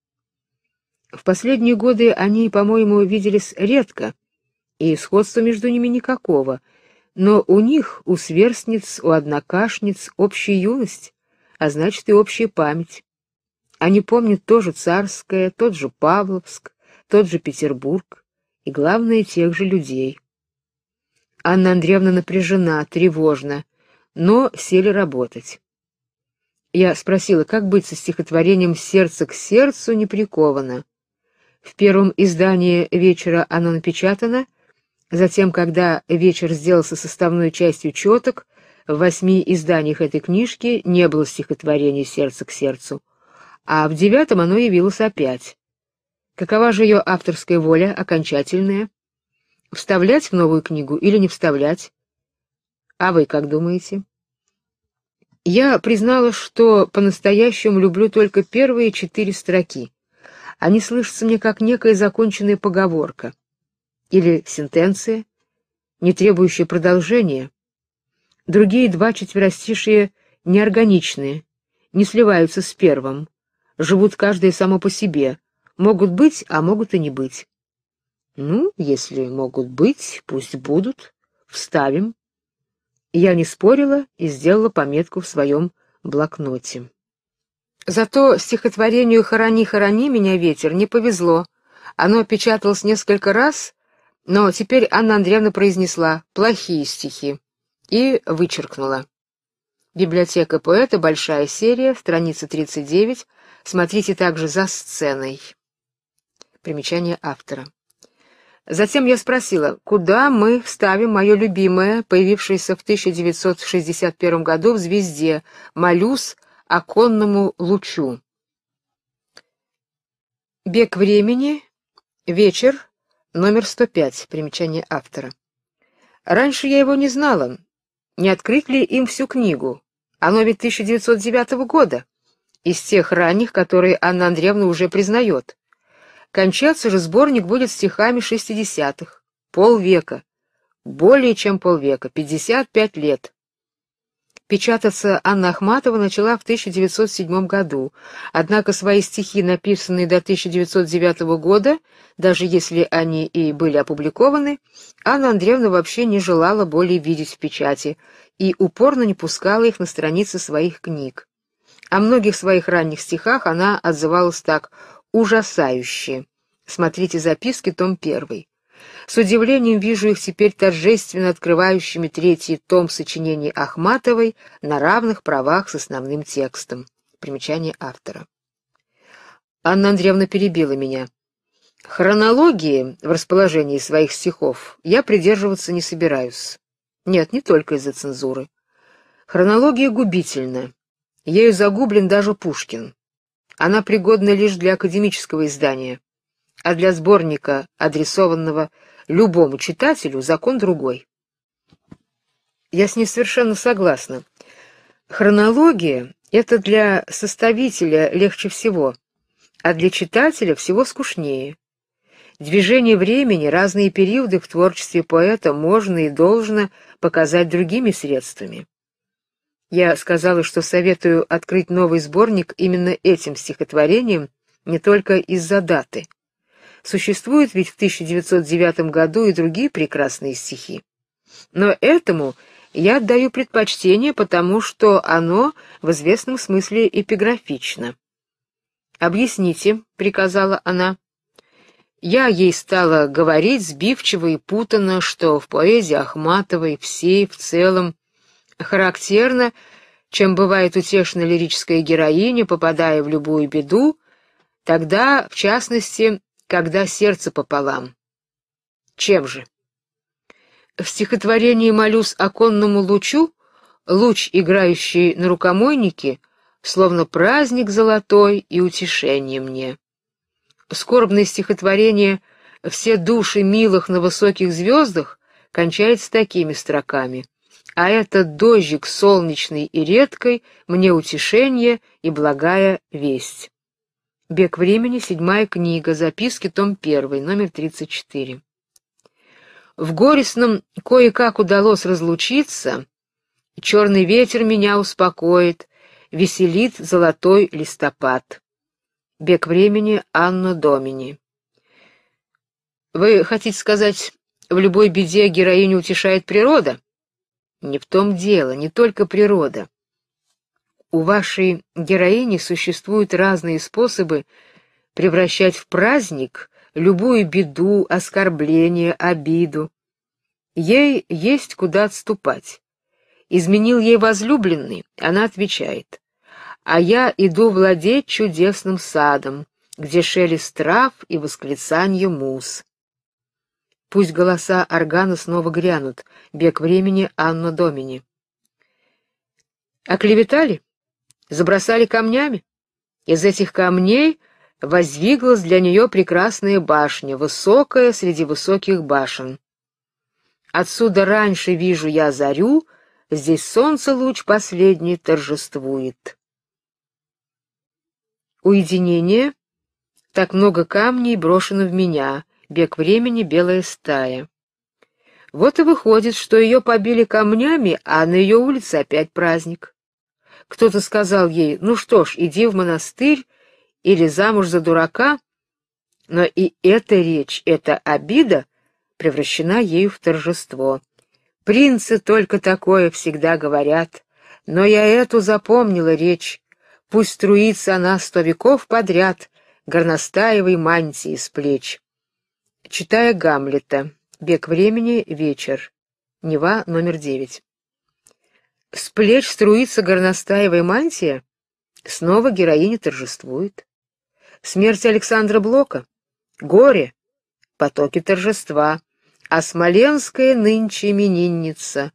В последние годы они, по-моему, виделись редко, и сходства между ними никакого, но у них, у сверстниц, у однокашниц, общая юность, а значит и общая память. Они помнят то же Царское, тот же Павловск, тот же Петербург и, главное, тех же людей. Анна Андреевна напряжена, тревожна, но сели работать. Я спросила, как быть со стихотворением «Сердце к сердцу не приковано». В первом издании «Вечера» оно напечатано, затем, когда «Вечер» сделался составной частью «Четок», в восьми изданиях этой книжки не было стихотворения «Сердце к сердцу», а в девятом оно явилось опять. Какова же ее авторская воля, окончательная? Вставлять в новую книгу или не вставлять? А вы как думаете? Я признала, что по-настоящему люблю только первые четыре строки они а слышатся мне как некая законченная поговорка или сентенция, не требующая продолжения. Другие два четверостишие неорганичные, не сливаются с первым, живут каждое само по себе, могут быть, а могут и не быть. Ну, если могут быть, пусть будут, вставим. Я не спорила и сделала пометку в своем блокноте. Зато стихотворению «Хорони, хорони меня, ветер» не повезло. Оно печаталось несколько раз, но теперь Анна Андреевна произнесла «плохие стихи» и вычеркнула. Библиотека поэта, большая серия, страница 39, смотрите также за сценой. Примечание автора. Затем я спросила, куда мы вставим мое любимое, появившееся в 1961 году в «Звезде», «Малюс», оконному лучу. Бег времени. Вечер. Номер 105. Примечание автора. Раньше я его не знала. Не открыть ли им всю книгу? Оно ведь 1909 года, из тех ранних, которые Анна Андреевна уже признает. Кончаться же сборник будет стихами 60-х. Полвека. Более чем полвека. 55 лет. Печататься Анна Ахматова начала в 1907 году, однако свои стихи, написанные до 1909 года, даже если они и были опубликованы, Анна Андреевна вообще не желала более видеть в печати и упорно не пускала их на страницы своих книг. О многих своих ранних стихах она отзывалась так «ужасающе». Смотрите записки, том 1. С удивлением вижу их теперь торжественно открывающими третий том сочинений Ахматовой на равных правах с основным текстом. Примечание автора. Анна Андреевна перебила меня. Хронологии в расположении своих стихов я придерживаться не собираюсь. Нет, не только из-за цензуры. Хронология губительна. Ею загублен даже Пушкин. Она пригодна лишь для академического издания а для сборника, адресованного любому читателю, закон другой. Я с ней совершенно согласна. Хронология — это для составителя легче всего, а для читателя всего скучнее. Движение времени, разные периоды в творчестве поэта можно и должно показать другими средствами. Я сказала, что советую открыть новый сборник именно этим стихотворением, не только из-за даты. Существуют ведь в 1909 году и другие прекрасные стихи. Но этому я отдаю предпочтение, потому что оно в известном смысле эпиграфично. «Объясните», — приказала она. Я ей стала говорить сбивчиво и путано, что в поэзии Ахматовой всей в целом характерно, чем бывает утешена лирическая героиня, попадая в любую беду, тогда, в частности, когда сердце пополам. Чем же? В стихотворении «Молюсь оконному лучу» луч, играющий на рукомойнике, словно праздник золотой и утешение мне. Скорбное стихотворение «Все души милых на высоких звездах» кончается такими строками. А этот дождик солнечный и редкой мне утешение и благая весть. Бег времени, седьмая книга, записки, том 1, номер 34. В горестном кое-как удалось разлучиться. Черный ветер меня успокоит, веселит золотой листопад. Бег времени, Анна Домини. Вы хотите сказать, в любой беде героиню утешает природа? Не в том дело, не только природа. У вашей героини существуют разные способы превращать в праздник любую беду, оскорбление, обиду. Ей есть куда отступать. Изменил ей возлюбленный, она отвечает: "А я иду владеть чудесным садом, где шелест трав и восклицание муз". Пусть голоса органа снова грянут. Бег времени Анна Домини. Оклеветали? забросали камнями. Из этих камней воздвиглась для нее прекрасная башня, высокая среди высоких башен. Отсюда раньше вижу я зарю, здесь солнце луч последний торжествует. Уединение. Так много камней брошено в меня. Бег времени белая стая. Вот и выходит, что ее побили камнями, а на ее улице опять праздник. Кто-то сказал ей, ну что ж, иди в монастырь или замуж за дурака, но и эта речь, эта обида превращена ею в торжество. Принцы только такое всегда говорят, но я эту запомнила речь, пусть струится она сто веков подряд горностаевой мантии с плеч. Читая Гамлета. Бег времени. Вечер. Нева, номер девять. С плеч струится горностаевая мантия. Снова героиня торжествует. Смерть Александра Блока. Горе. Потоки торжества. А Смоленская нынче именинница.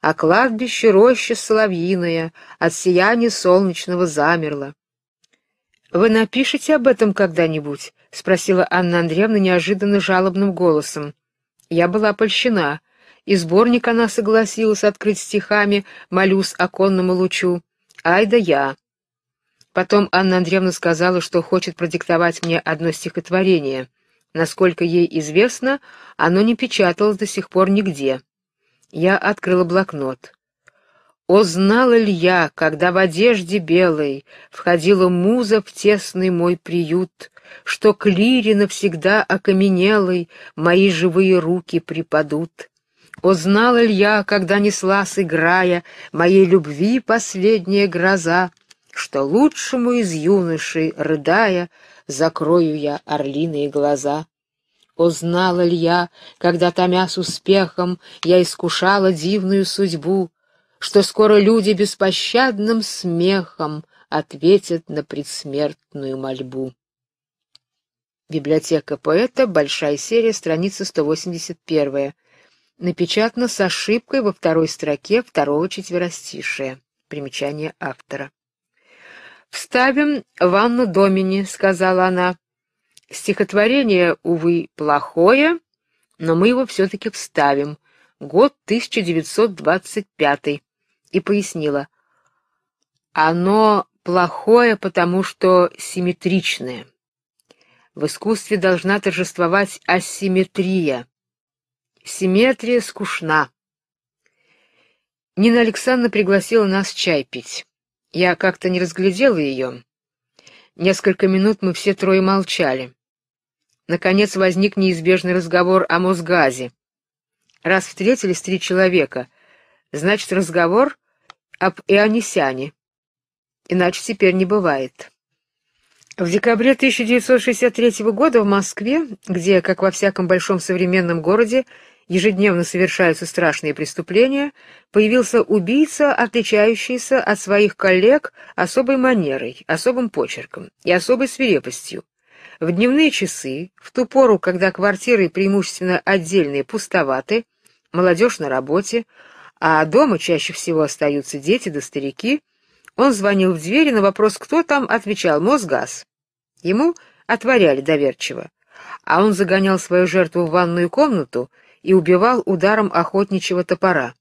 А кладбище роща соловьиная от сияния солнечного замерла. «Вы напишете об этом когда-нибудь?» — спросила Анна Андреевна неожиданно жалобным голосом. Я была польщена и сборник она согласилась открыть стихами «Молюсь оконному лучу». «Ай да я». Потом Анна Андреевна сказала, что хочет продиктовать мне одно стихотворение. Насколько ей известно, оно не печаталось до сих пор нигде. Я открыла блокнот. «О, знала ли я, когда в одежде белой входила муза в тесный мой приют, что к лире навсегда окаменелой мои живые руки припадут, о, знала я, когда неслась, играя, Моей любви последняя гроза, Что лучшему из юношей, рыдая, Закрою я орлиные глаза. О, знала я, когда, с успехом, Я искушала дивную судьбу, Что скоро люди беспощадным смехом Ответят на предсмертную мольбу. Библиотека поэта, большая серия, страница 181 напечатано с ошибкой во второй строке второго четверостишия. Примечание автора. «Вставим Ванну Домини», — сказала она. «Стихотворение, увы, плохое, но мы его все-таки вставим. Год 1925». И пояснила. «Оно плохое, потому что симметричное. В искусстве должна торжествовать асимметрия. Симметрия скучна. Нина Александровна пригласила нас чай пить. Я как-то не разглядела ее. Несколько минут мы все трое молчали. Наконец возник неизбежный разговор о Мосгазе. Раз встретились три человека, значит, разговор об Ионисяне. Иначе теперь не бывает. В декабре 1963 года в Москве, где, как во всяком большом современном городе, ежедневно совершаются страшные преступления, появился убийца, отличающийся от своих коллег особой манерой, особым почерком и особой свирепостью. В дневные часы, в ту пору, когда квартиры преимущественно отдельные пустоваты, молодежь на работе, а дома чаще всего остаются дети да старики, он звонил в двери на вопрос, кто там, отвечал «Мосгаз». Ему отворяли доверчиво, а он загонял свою жертву в ванную комнату и убивал ударом охотничьего топора.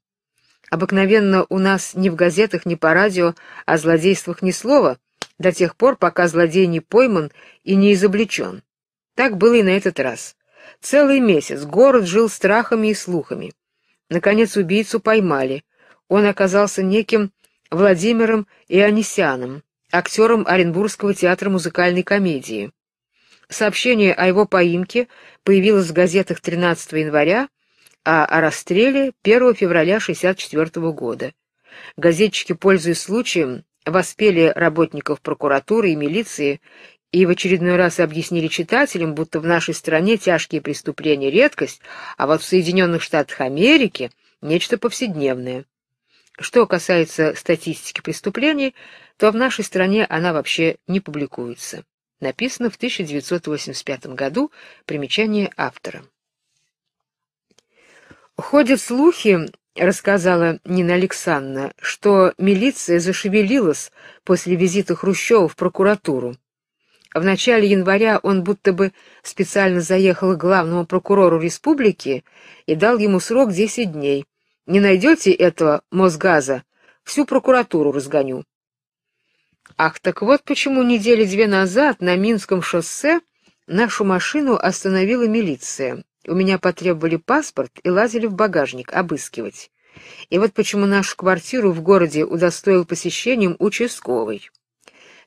Обыкновенно у нас ни в газетах, ни по радио о злодействах ни слова, до тех пор, пока злодей не пойман и не изобличен. Так было и на этот раз. Целый месяц город жил страхами и слухами. Наконец убийцу поймали. Он оказался неким Владимиром Ионисяном, актером Оренбургского театра музыкальной комедии. Сообщение о его поимке появилось в газетах 13 января, а о расстреле 1 февраля 1964 года. Газетчики, пользуясь случаем, воспели работников прокуратуры и милиции и в очередной раз объяснили читателям, будто в нашей стране тяжкие преступления — редкость, а вот в Соединенных Штатах Америки — нечто повседневное. Что касается статистики преступлений, то в нашей стране она вообще не публикуется. Написано в 1985 году, примечание автора. «Ходят слухи, — рассказала Нина Александровна, — что милиция зашевелилась после визита Хрущева в прокуратуру. В начале января он будто бы специально заехал к главному прокурору республики и дал ему срок 10 дней. Не найдете этого Мосгаза, всю прокуратуру разгоню. Ах, так вот почему недели две назад на Минском шоссе нашу машину остановила милиция. У меня потребовали паспорт и лазили в багажник обыскивать. И вот почему нашу квартиру в городе удостоил посещением участковый.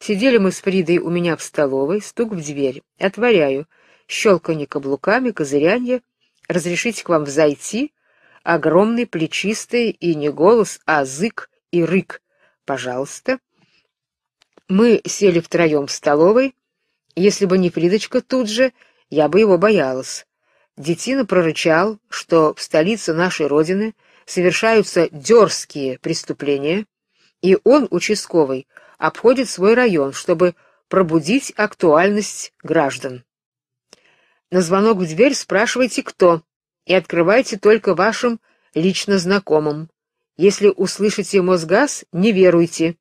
Сидели мы с Фридой у меня в столовой, стук в дверь. Отворяю. Щелканье каблуками, козырянье. Разрешите к вам взойти? Огромный, плечистый, и не голос, а зык и рык. Пожалуйста. Мы сели втроем в столовой. Если бы не Фридочка тут же, я бы его боялась. Детина прорычал, что в столице нашей родины совершаются дерзкие преступления, и он, участковый, обходит свой район, чтобы пробудить актуальность граждан. На звонок в дверь спрашивайте кто, и открывайте только вашим лично знакомым. Если услышите мосгаз, не веруйте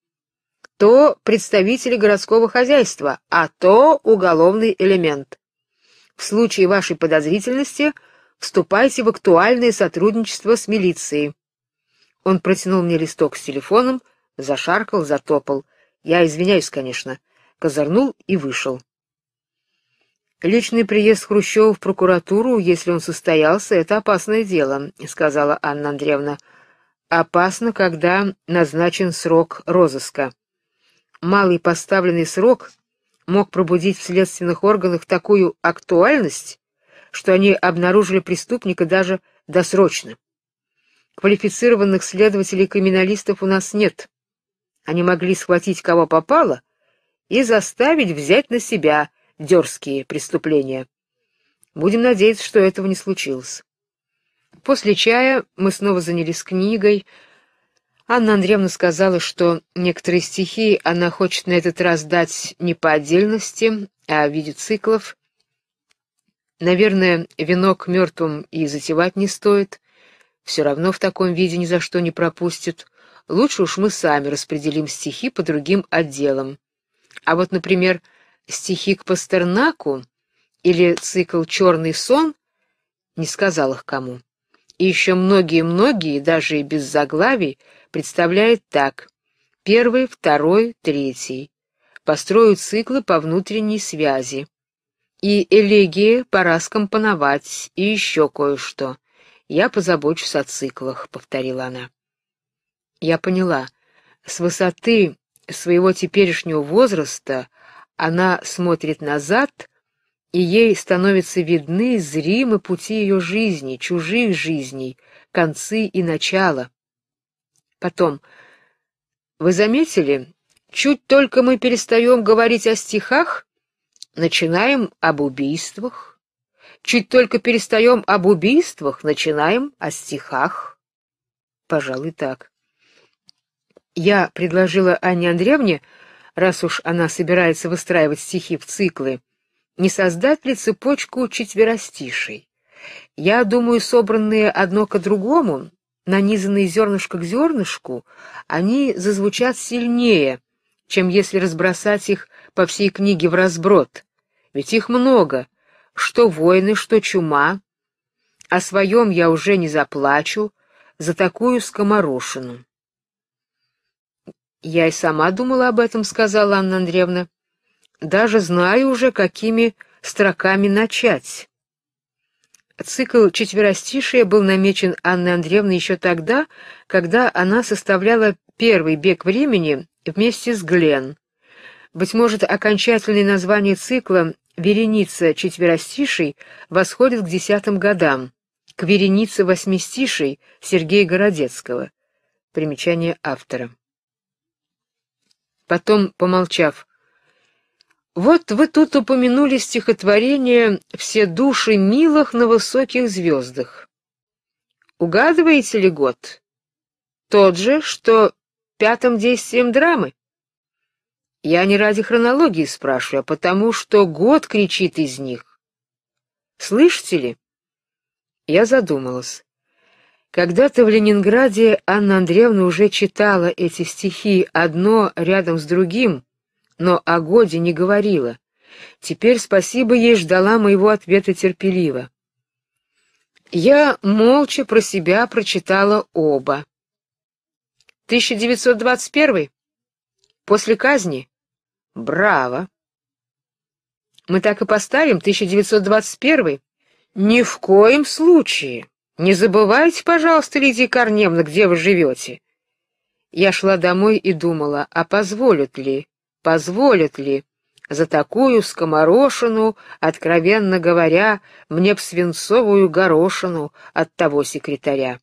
то представители городского хозяйства, а то уголовный элемент. В случае вашей подозрительности вступайте в актуальное сотрудничество с милицией. Он протянул мне листок с телефоном, зашаркал, затопал. Я извиняюсь, конечно, козырнул и вышел. Личный приезд Хрущева в прокуратуру, если он состоялся, это опасное дело, сказала Анна Андреевна. Опасно, когда назначен срок розыска малый поставленный срок мог пробудить в следственных органах такую актуальность, что они обнаружили преступника даже досрочно. Квалифицированных следователей-криминалистов у нас нет. Они могли схватить кого попало и заставить взять на себя дерзкие преступления. Будем надеяться, что этого не случилось. После чая мы снова занялись книгой, Анна Андреевна сказала, что некоторые стихи она хочет на этот раз дать не по отдельности, а в виде циклов. Наверное, венок мертвым и затевать не стоит. Все равно в таком виде ни за что не пропустят. Лучше уж мы сами распределим стихи по другим отделам. А вот, например, стихи к Пастернаку или цикл «Черный сон» не сказал их кому. И еще многие-многие, даже и без заглавий, представляет так. Первый, второй, третий. Построю циклы по внутренней связи. И элегии пора скомпоновать, и еще кое-что. Я позабочусь о циклах, — повторила она. Я поняла. С высоты своего теперешнего возраста она смотрит назад, и ей становятся видны зримы пути ее жизни, чужих жизней, концы и начало. Потом. Вы заметили, чуть только мы перестаем говорить о стихах, начинаем об убийствах. Чуть только перестаем об убийствах, начинаем о стихах. Пожалуй, так. Я предложила Анне Андреевне, раз уж она собирается выстраивать стихи в циклы, не создать ли цепочку четверостишей. Я думаю, собранные одно к другому, нанизанные зернышко к зернышку, они зазвучат сильнее, чем если разбросать их по всей книге в разброд. Ведь их много, что войны, что чума. О своем я уже не заплачу за такую скоморошину. «Я и сама думала об этом», — сказала Анна Андреевна. «Даже знаю уже, какими строками начать». Цикл четверостишия был намечен Анной Андреевной еще тогда, когда она составляла первый бег времени вместе с Глен. Быть может, окончательное название цикла «Вереница четверостишей» восходит к десятым годам, к «Веренице восьмистишей» Сергея Городецкого. Примечание автора. Потом, помолчав, вот вы тут упомянули стихотворение «Все души милых на высоких звездах». Угадываете ли год? Тот же, что пятым действием драмы. Я не ради хронологии спрашиваю, а потому что год кричит из них. Слышите ли? Я задумалась. Когда-то в Ленинграде Анна Андреевна уже читала эти стихи одно рядом с другим, но о Годе не говорила. Теперь спасибо ей ждала моего ответа терпеливо. Я молча про себя прочитала оба. 1921? После казни? Браво! Мы так и поставим 1921? Ни в коем случае! Не забывайте, пожалуйста, Лидия Корневна, где вы живете. Я шла домой и думала, а позволят ли позволят ли за такую скоморошину, откровенно говоря, мне б свинцовую горошину от того секретаря.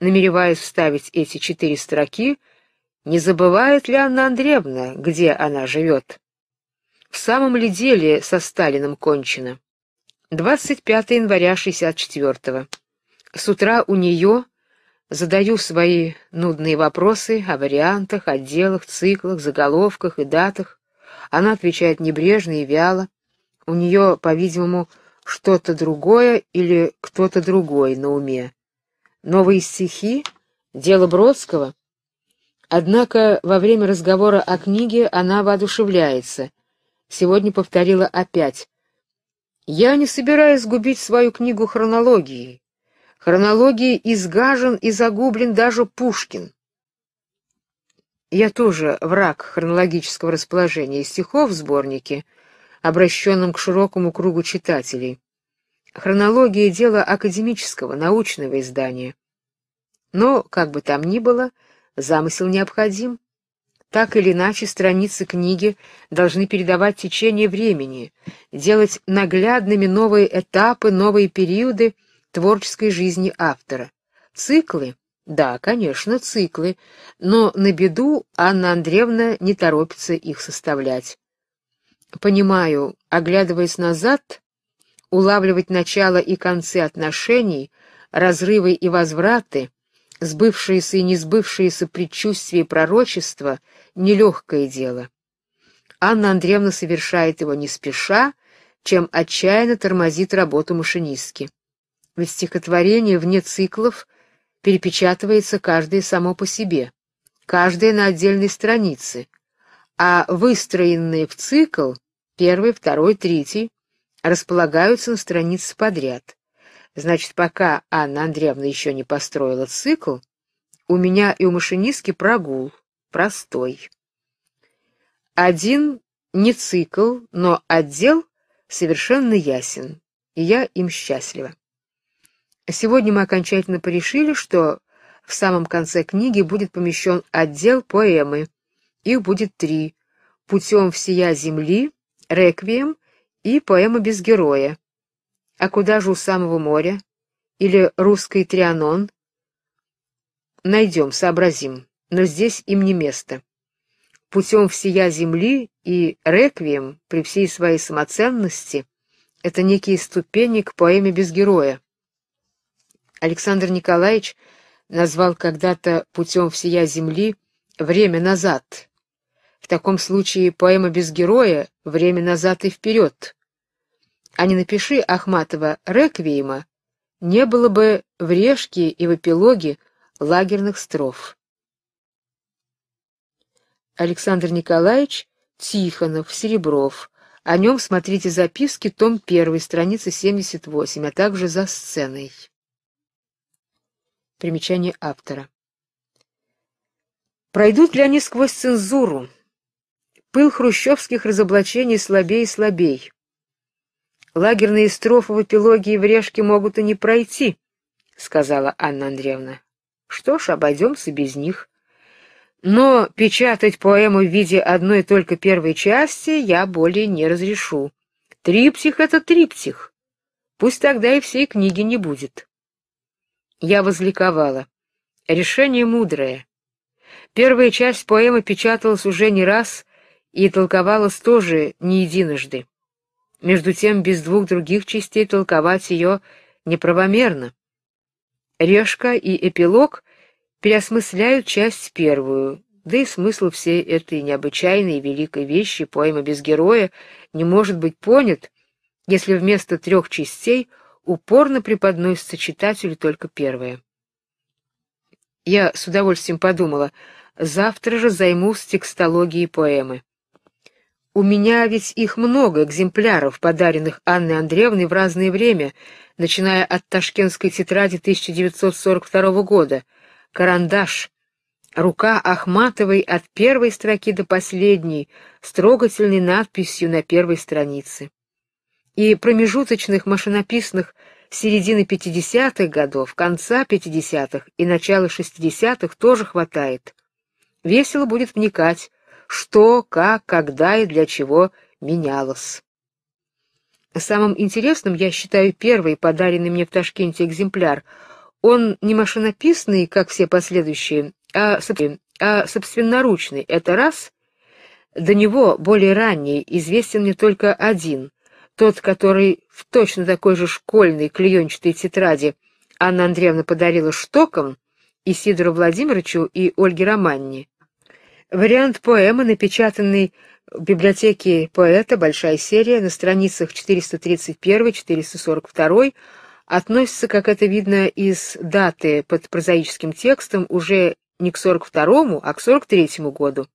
Намереваясь вставить эти четыре строки, не забывает ли Анна Андреевна, где она живет? В самом ли деле со Сталиным кончено? 25 января 64 -го. С утра у нее задаю свои нудные вопросы о вариантах, отделах, циклах, заголовках и датах. Она отвечает небрежно и вяло. У нее, по-видимому, что-то другое или кто-то другой на уме. Новые стихи — дело Бродского. Однако во время разговора о книге она воодушевляется. Сегодня повторила опять. «Я не собираюсь губить свою книгу хронологией. Хронологии изгажен и загублен даже Пушкин. Я тоже враг хронологического расположения стихов в сборнике, обращенном к широкому кругу читателей. Хронология — дело академического, научного издания. Но, как бы там ни было, замысел необходим. Так или иначе, страницы книги должны передавать течение времени, делать наглядными новые этапы, новые периоды творческой жизни автора. Циклы? Да, конечно, циклы, но на беду Анна Андреевна не торопится их составлять. Понимаю, оглядываясь назад, улавливать начало и концы отношений, разрывы и возвраты, сбывшиеся и не сбывшиеся предчувствия и пророчества — нелегкое дело. Анна Андреевна совершает его не спеша, чем отчаянно тормозит работу машинистки. В стихотворении вне циклов перепечатывается каждое само по себе, каждое на отдельной странице, а выстроенные в цикл первый, второй, третий располагаются на странице подряд. Значит, пока Анна Андреевна еще не построила цикл, у меня и у машинистки прогул, простой. Один не цикл, но отдел совершенно ясен, и я им счастлива. Сегодня мы окончательно порешили, что в самом конце книги будет помещен отдел поэмы. Их будет три. «Путем всея земли», «Реквием» и «Поэма без героя». А куда же у самого моря? Или «Русский трианон»? Найдем, сообразим, но здесь им не место. «Путем всея земли» и «Реквием» при всей своей самоценности — это некие ступени к поэме без героя. Александр Николаевич назвал когда-то путем всея земли время назад. В таком случае поэма без героя «Время назад и вперед». А не напиши Ахматова «Реквиема», не было бы в решке и в эпилоге лагерных строф. Александр Николаевич Тихонов, Серебров. О нем смотрите записки, том 1, страница 78, а также за сценой. Примечание автора. Пройдут ли они сквозь цензуру? Пыл хрущевских разоблачений слабей и слабей. Лагерные строфы в эпилоге и в могут и не пройти, сказала Анна Андреевна. Что ж, обойдемся без них. Но печатать поэму в виде одной только первой части я более не разрешу. Триптих — это триптих. Пусть тогда и всей книги не будет. Я возликовала. Решение мудрое. Первая часть поэмы печаталась уже не раз и толковалась тоже не единожды. Между тем, без двух других частей толковать ее неправомерно. Решка и эпилог переосмысляют часть первую, да и смысл всей этой необычайной и великой вещи поэма без героя не может быть понят, если вместо трех частей — упорно преподносится читателю только первое. Я с удовольствием подумала, завтра же займусь текстологией поэмы. У меня ведь их много экземпляров, подаренных Анной Андреевной в разное время, начиная от ташкентской тетради 1942 года, карандаш, рука Ахматовой от первой строки до последней, строгательной надписью на первой странице и промежуточных машинописных середины 50-х годов, конца 50-х и начала 60-х тоже хватает. Весело будет вникать, что, как, когда и для чего менялось. Самым интересным я считаю первый подаренный мне в Ташкенте экземпляр. Он не машинописный, как все последующие, а, а собственноручный. Это раз. До него, более ранний, известен мне только один — тот, который в точно такой же школьной клеенчатой тетради Анна Андреевна подарила штоком и Сидору Владимировичу и Ольге Романне. Вариант поэмы, напечатанный в библиотеке поэта, большая серия, на страницах 431-442, относится, как это видно из даты под прозаическим текстом, уже не к 42-му, а к 43-му году.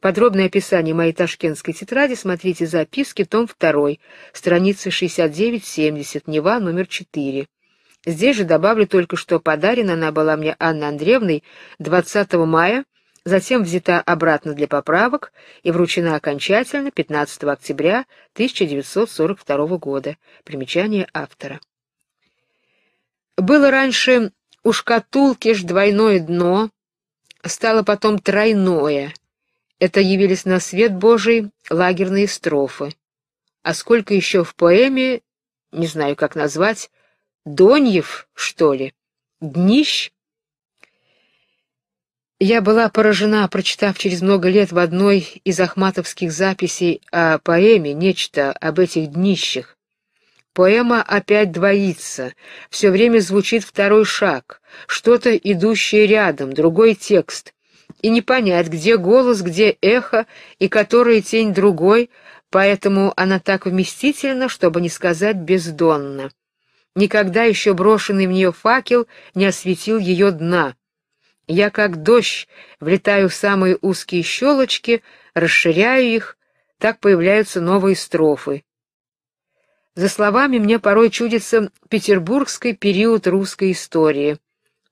Подробное описание моей ташкентской тетради смотрите записки, том 2, страницы 69-70, Нева, номер 4. Здесь же добавлю только, что подарена она была мне Анной Андреевной 20 мая, затем взята обратно для поправок и вручена окончательно 15 октября 1942 года. Примечание автора. Было раньше у шкатулки ж двойное дно, стало потом тройное — это явились на свет Божий лагерные строфы. А сколько еще в поэме, не знаю, как назвать, Доньев, что ли, Днищ? Я была поражена, прочитав через много лет в одной из ахматовских записей о поэме нечто об этих днищах. Поэма опять двоится, все время звучит второй шаг, что-то идущее рядом, другой текст, и не понять, где голос, где эхо и которая тень другой, поэтому она так вместительна, чтобы не сказать бездонна. Никогда еще брошенный в нее факел не осветил ее дна. Я как дождь влетаю в самые узкие щелочки, расширяю их, так появляются новые строфы. За словами мне порой чудится петербургский период русской истории.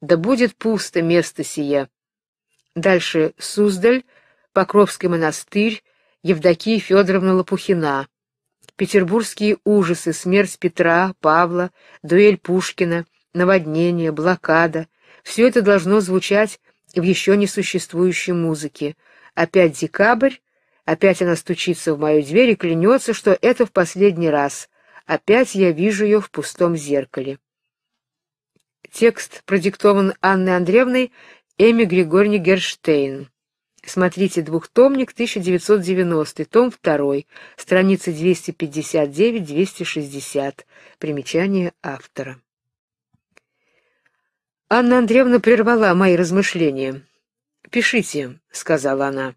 Да будет пусто место сия. Дальше Суздаль, Покровский монастырь, Евдокия Федоровна Лопухина. Петербургские ужасы, смерть Петра, Павла, дуэль Пушкина, наводнение, блокада. Все это должно звучать в еще не существующей музыке. Опять декабрь, опять она стучится в мою дверь и клянется, что это в последний раз. Опять я вижу ее в пустом зеркале. Текст продиктован Анной Андреевной Эми Григорьевне Герштейн. Смотрите двухтомник, 1990, том 2, страницы 259-260. Примечание автора. Анна Андреевна прервала мои размышления. «Пишите», — сказала она.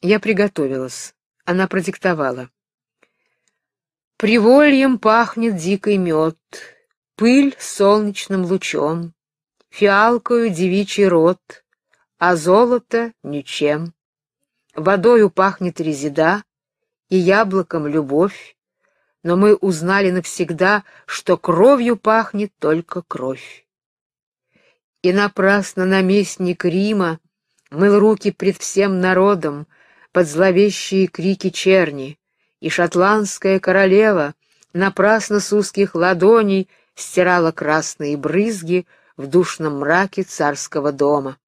Я приготовилась. Она продиктовала. «Привольем пахнет дикий мед, пыль солнечным лучом, фиалкою девичий рот, а золото — ничем. Водою пахнет резида, и яблоком — любовь, но мы узнали навсегда, что кровью пахнет только кровь. И напрасно наместник Рима мыл руки пред всем народом под зловещие крики черни, и шотландская королева напрасно с узких ладоней стирала красные брызги, в душном мраке царского дома.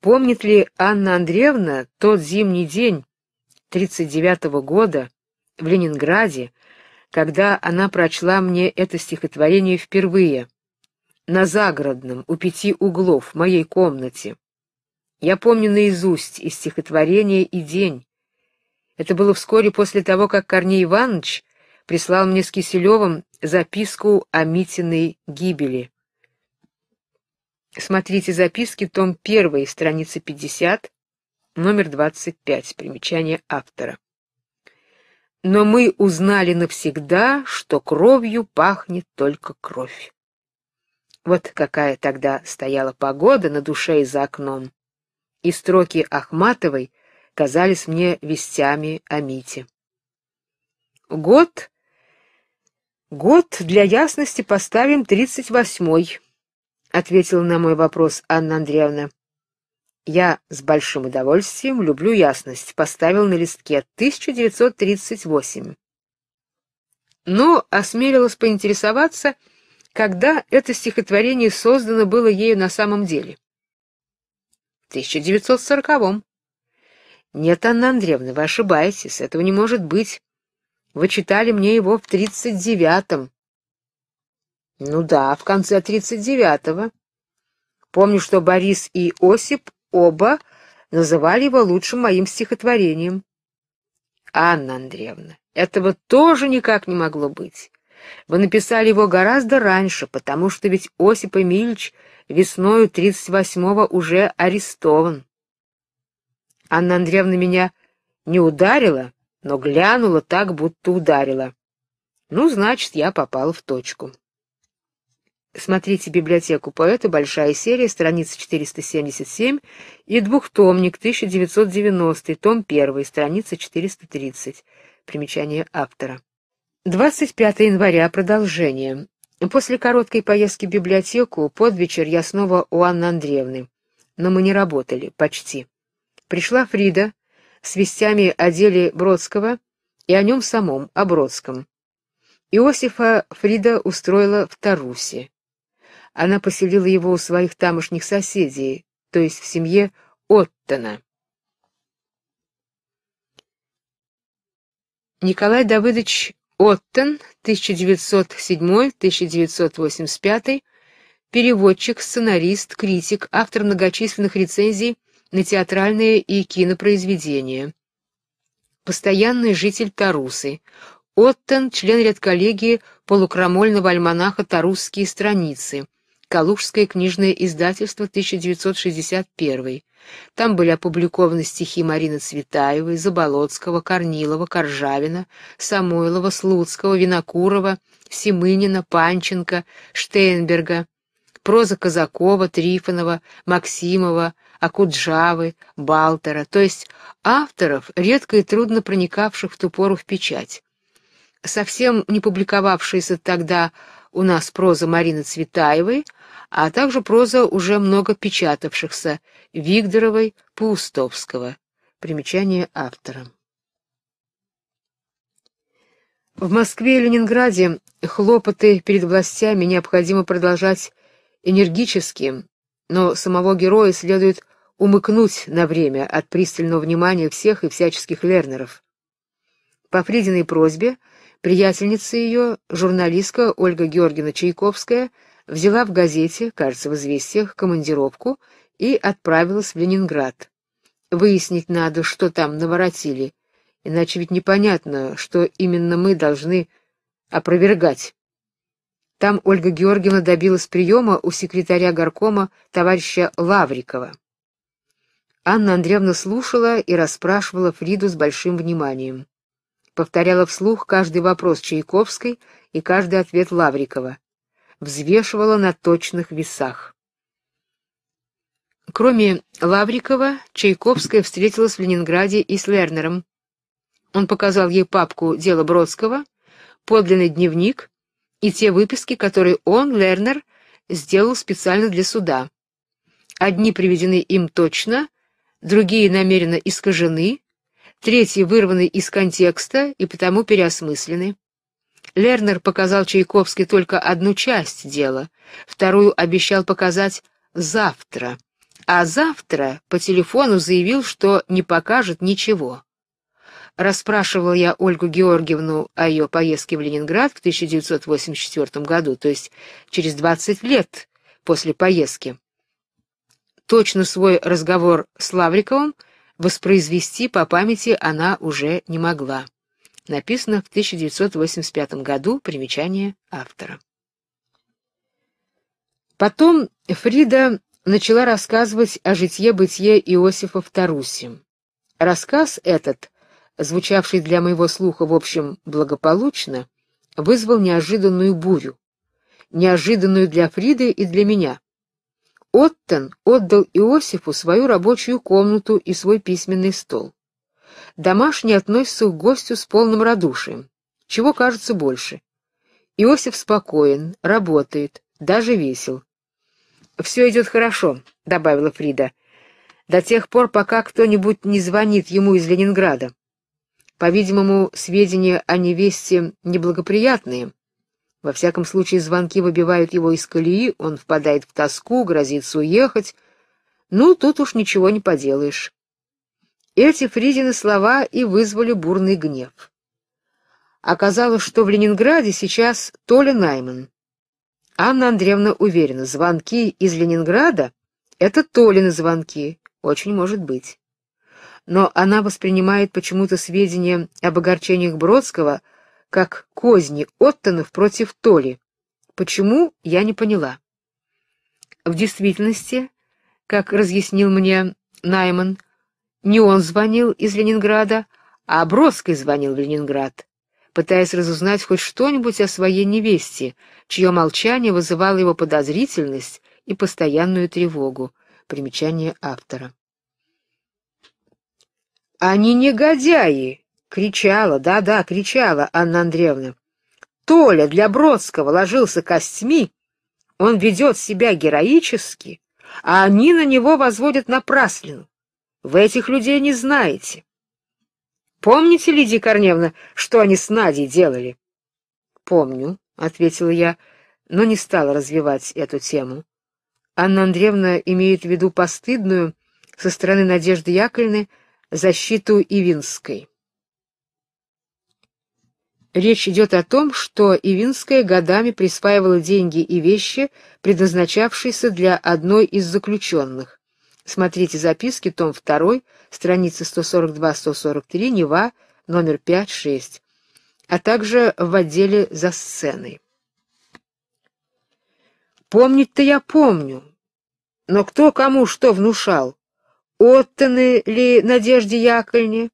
Помнит ли Анна Андреевна тот зимний день 39 -го года в Ленинграде, когда она прочла мне это стихотворение впервые, на загородном, у пяти углов, в моей комнате. Я помню наизусть и стихотворение, и день. Это было вскоре после того, как Корней Иванович прислал мне с Киселевым записку о Митиной гибели. Смотрите записки, том 1, страница 50, номер 25, примечание автора. Но мы узнали навсегда, что кровью пахнет только кровь. Вот какая тогда стояла погода на душе и за окном. И строки Ахматовой казались мне вестями о Мите. Год Год для ясности поставим тридцать восьмой, ответила на мой вопрос Анна Андреевна. Я с большим удовольствием люблю ясность, поставил на листке 1938. Но осмелилась поинтересоваться, когда это стихотворение создано было ею на самом деле. В 1940-м. Нет, Анна Андреевна, вы ошибаетесь, этого не может быть. Вы читали мне его в тридцать девятом. Ну да, в конце тридцать девятого. Помню, что Борис и Осип оба называли его лучшим моим стихотворением. Анна Андреевна, этого тоже никак не могло быть. Вы написали его гораздо раньше, потому что ведь Осип Эмильевич весною 38-го уже арестован. Анна Андреевна меня не ударила, но глянула так, будто ударила. Ну, значит, я попала в точку. Смотрите библиотеку поэта, большая серия, страница 477 и двухтомник, 1990, том 1, страница 430. Примечание автора. 25 января, продолжение. После короткой поездки в библиотеку под вечер я снова у Анны Андреевны. Но мы не работали, почти. Пришла Фрида, с вестями о деле Бродского и о нем самом, о Бродском. Иосифа Фрида устроила в Тарусе. Она поселила его у своих тамошних соседей, то есть в семье Оттона. Николай Давыдович Оттон, 1907-1985, переводчик, сценарист, критик, автор многочисленных рецензий на театральные и кинопроизведения. Постоянный житель Тарусы. Оттон, член редколлегии полукрамольного альманаха «Тарусские страницы». Калужское книжное издательство, 1961. Там были опубликованы стихи Марины Цветаевой, Заболоцкого, Корнилова, Коржавина, Самойлова, Слуцкого, Винокурова, Семынина, Панченко, Штейнберга, проза Казакова, Трифонова, Максимова, Акуджавы, Балтера, то есть авторов, редко и трудно проникавших в ту пору в печать. Совсем не публиковавшаяся тогда у нас проза Марины Цветаевой, а также проза уже много печатавшихся Вигдоровой, Паустовского. Примечание автора. В Москве и Ленинграде хлопоты перед властями необходимо продолжать энергически, но самого героя следует умыкнуть на время от пристального внимания всех и всяческих лернеров. По Фридиной просьбе приятельница ее, журналистка Ольга Георгиевна Чайковская, взяла в газете, кажется, в известиях, командировку и отправилась в Ленинград. Выяснить надо, что там наворотили, иначе ведь непонятно, что именно мы должны опровергать. Там Ольга Георгиевна добилась приема у секретаря горкома товарища Лаврикова. Анна Андреевна слушала и расспрашивала Фриду с большим вниманием. Повторяла вслух каждый вопрос Чайковской и каждый ответ Лаврикова. Взвешивала на точных весах. Кроме Лаврикова, Чайковская встретилась в Ленинграде и с Лернером. Он показал ей папку «Дело Бродского», подлинный дневник и те выписки, которые он, Лернер, сделал специально для суда. Одни приведены им точно, другие намеренно искажены, третьи вырваны из контекста и потому переосмыслены. Лернер показал Чайковский только одну часть дела, вторую обещал показать завтра, а завтра по телефону заявил, что не покажет ничего. Расспрашивал я Ольгу Георгиевну о ее поездке в Ленинград в 1984 году, то есть через 20 лет после поездки. Точно свой разговор с Лавриковым воспроизвести по памяти она уже не могла. Написано в 1985 году, примечание автора. Потом Фрида начала рассказывать о житье-бытие Иосифа в Тарусе. Рассказ этот звучавший для моего слуха, в общем, благополучно, вызвал неожиданную бурю. Неожиданную для Фриды и для меня. Оттон отдал Иосифу свою рабочую комнату и свой письменный стол. Домашний относятся к гостю с полным радушием. Чего кажется больше? Иосиф спокоен, работает, даже весел. «Все идет хорошо», — добавила Фрида, — «до тех пор, пока кто-нибудь не звонит ему из Ленинграда». По-видимому, сведения о невесте неблагоприятные. Во всяком случае, звонки выбивают его из колеи, он впадает в тоску, грозится уехать. Ну, тут уж ничего не поделаешь. Эти Фридины слова и вызвали бурный гнев. Оказалось, что в Ленинграде сейчас Толя Найман. Анна Андреевна уверена, звонки из Ленинграда — это Толины звонки, очень может быть но она воспринимает почему-то сведения об огорчениях Бродского как козни Оттонов против Толи. Почему, я не поняла. В действительности, как разъяснил мне Найман, не он звонил из Ленинграда, а Бродский звонил в Ленинград, пытаясь разузнать хоть что-нибудь о своей невесте, чье молчание вызывало его подозрительность и постоянную тревогу. Примечание автора. Они негодяи! Кричала, да-да, кричала Анна Андреевна. Толя для Бродского ложился костьми, он ведет себя героически, а они на него возводят напраслину. Вы этих людей не знаете. Помните, Лидия Корневна, что они с Надей делали? Помню, ответила я, но не стала развивать эту тему. Анна Андреевна имеет в виду постыдную со стороны Надежды Яковлевны защиту Ивинской. Речь идет о том, что Ивинская годами присваивала деньги и вещи, предназначавшиеся для одной из заключенных. Смотрите записки, том 2, страницы 142-143, Нева, номер 5-6, а также в отделе «За сценой». Помнить-то я помню, но кто кому что внушал? Оттаны ли Надежде Яковлевне?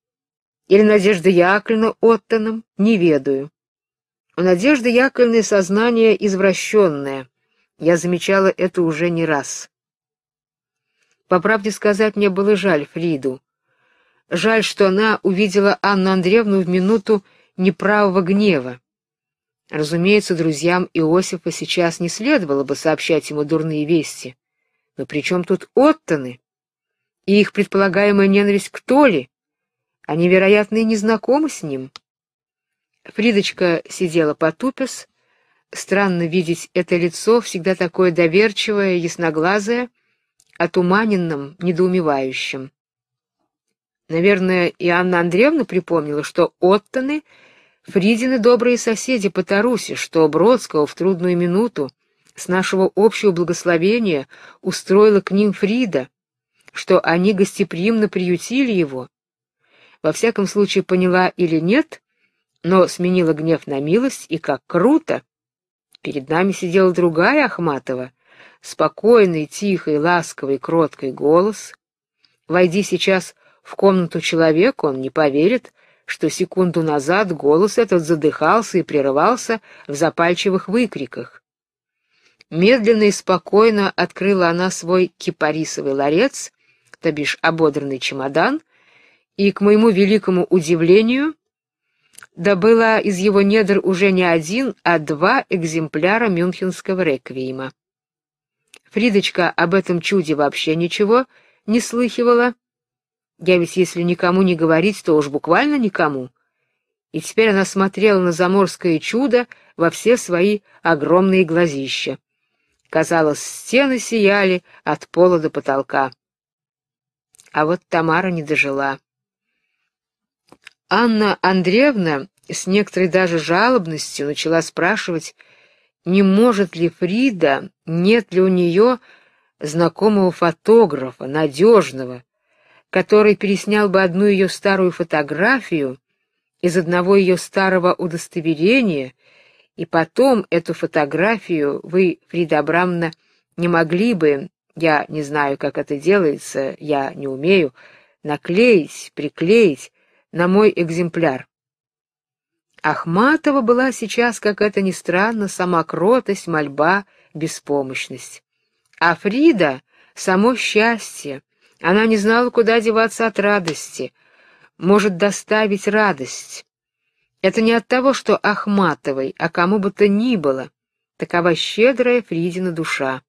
Или Надежда Яковлевна Оттоном? Не ведаю. У Надежды Яковлевны сознание извращенное. Я замечала это уже не раз. По правде сказать, мне было жаль Фриду. Жаль, что она увидела Анну Андреевну в минуту неправого гнева. Разумеется, друзьям Иосифа сейчас не следовало бы сообщать ему дурные вести. Но при чем тут Оттоны? и их предполагаемая ненависть к Толе. Они, вероятно, и не знакомы с ним. Фридочка сидела потупясь. Странно видеть это лицо, всегда такое доверчивое, ясноглазое, отуманенным, недоумевающим. Наверное, и Анна Андреевна припомнила, что Оттоны — Фридины добрые соседи по Тарусе, что Бродского в трудную минуту с нашего общего благословения устроила к ним Фрида, что они гостеприимно приютили его. Во всяком случае, поняла или нет, но сменила гнев на милость, и как круто! Перед нами сидела другая Ахматова, спокойный, тихий, ласковый, кроткий голос. Войди сейчас в комнату человек, он не поверит, что секунду назад голос этот задыхался и прерывался в запальчивых выкриках. Медленно и спокойно открыла она свой кипарисовый ларец то бишь ободранный чемодан, и, к моему великому удивлению, добыла из его недр уже не один, а два экземпляра мюнхенского реквиема. Фридочка об этом чуде вообще ничего не слыхивала. Я ведь если никому не говорить, то уж буквально никому. И теперь она смотрела на заморское чудо во все свои огромные глазища. Казалось, стены сияли от пола до потолка а вот Тамара не дожила. Анна Андреевна с некоторой даже жалобностью начала спрашивать, не может ли Фрида, нет ли у нее знакомого фотографа, надежного, который переснял бы одну ее старую фотографию из одного ее старого удостоверения, и потом эту фотографию вы, Фрида Абрамовна, не могли бы я не знаю, как это делается, я не умею наклеить, приклеить на мой экземпляр. Ахматова была сейчас, как это ни странно, сама кротость, мольба, беспомощность. А Фрида — само счастье. Она не знала, куда деваться от радости. Может доставить радость. Это не от того, что Ахматовой, а кому бы то ни было. Такова щедрая Фридина душа.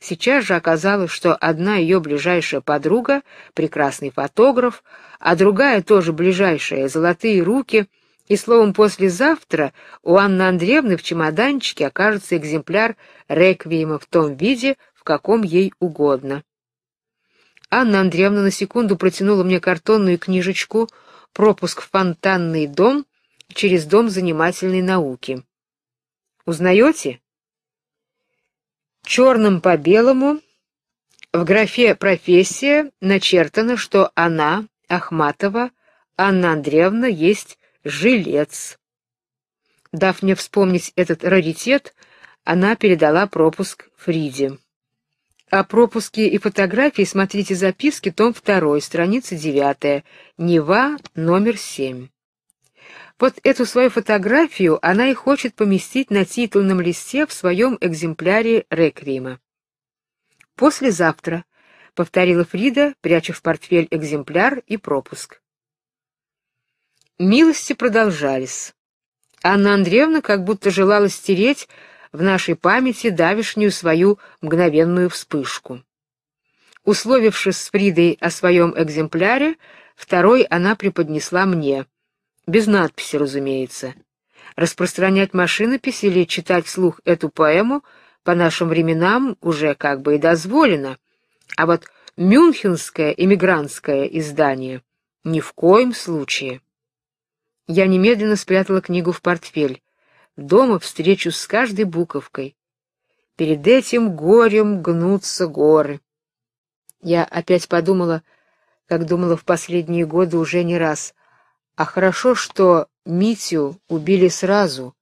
Сейчас же оказалось, что одна ее ближайшая подруга — прекрасный фотограф, а другая тоже ближайшая — золотые руки — и, словом, послезавтра у Анны Андреевны в чемоданчике окажется экземпляр реквиема в том виде, в каком ей угодно. Анна Андреевна на секунду протянула мне картонную книжечку «Пропуск в фонтанный дом через Дом занимательной науки». «Узнаете?» черным по белому в графе «Профессия» начертано, что она, Ахматова, Анна Андреевна, есть жилец. Дав мне вспомнить этот раритет, она передала пропуск Фриде. О пропуске и фотографии смотрите записки, том 2, страница 9, Нева, номер 7. Вот эту свою фотографию она и хочет поместить на титульном листе в своем экземпляре «Рекрима». «Послезавтра», — повторила Фрида, пряча в портфель экземпляр и пропуск. Милости продолжались. Анна Андреевна как будто желала стереть в нашей памяти давишнюю свою мгновенную вспышку. Условившись с Фридой о своем экземпляре, второй она преподнесла мне — без надписи, разумеется. Распространять машинопись или читать вслух эту поэму по нашим временам уже как бы и дозволено, а вот мюнхенское эмигрантское издание ни в коем случае. Я немедленно спрятала книгу в портфель. Дома встречу с каждой буковкой. Перед этим горем гнутся горы. Я опять подумала, как думала в последние годы уже не раз. А хорошо, что Митю убили сразу,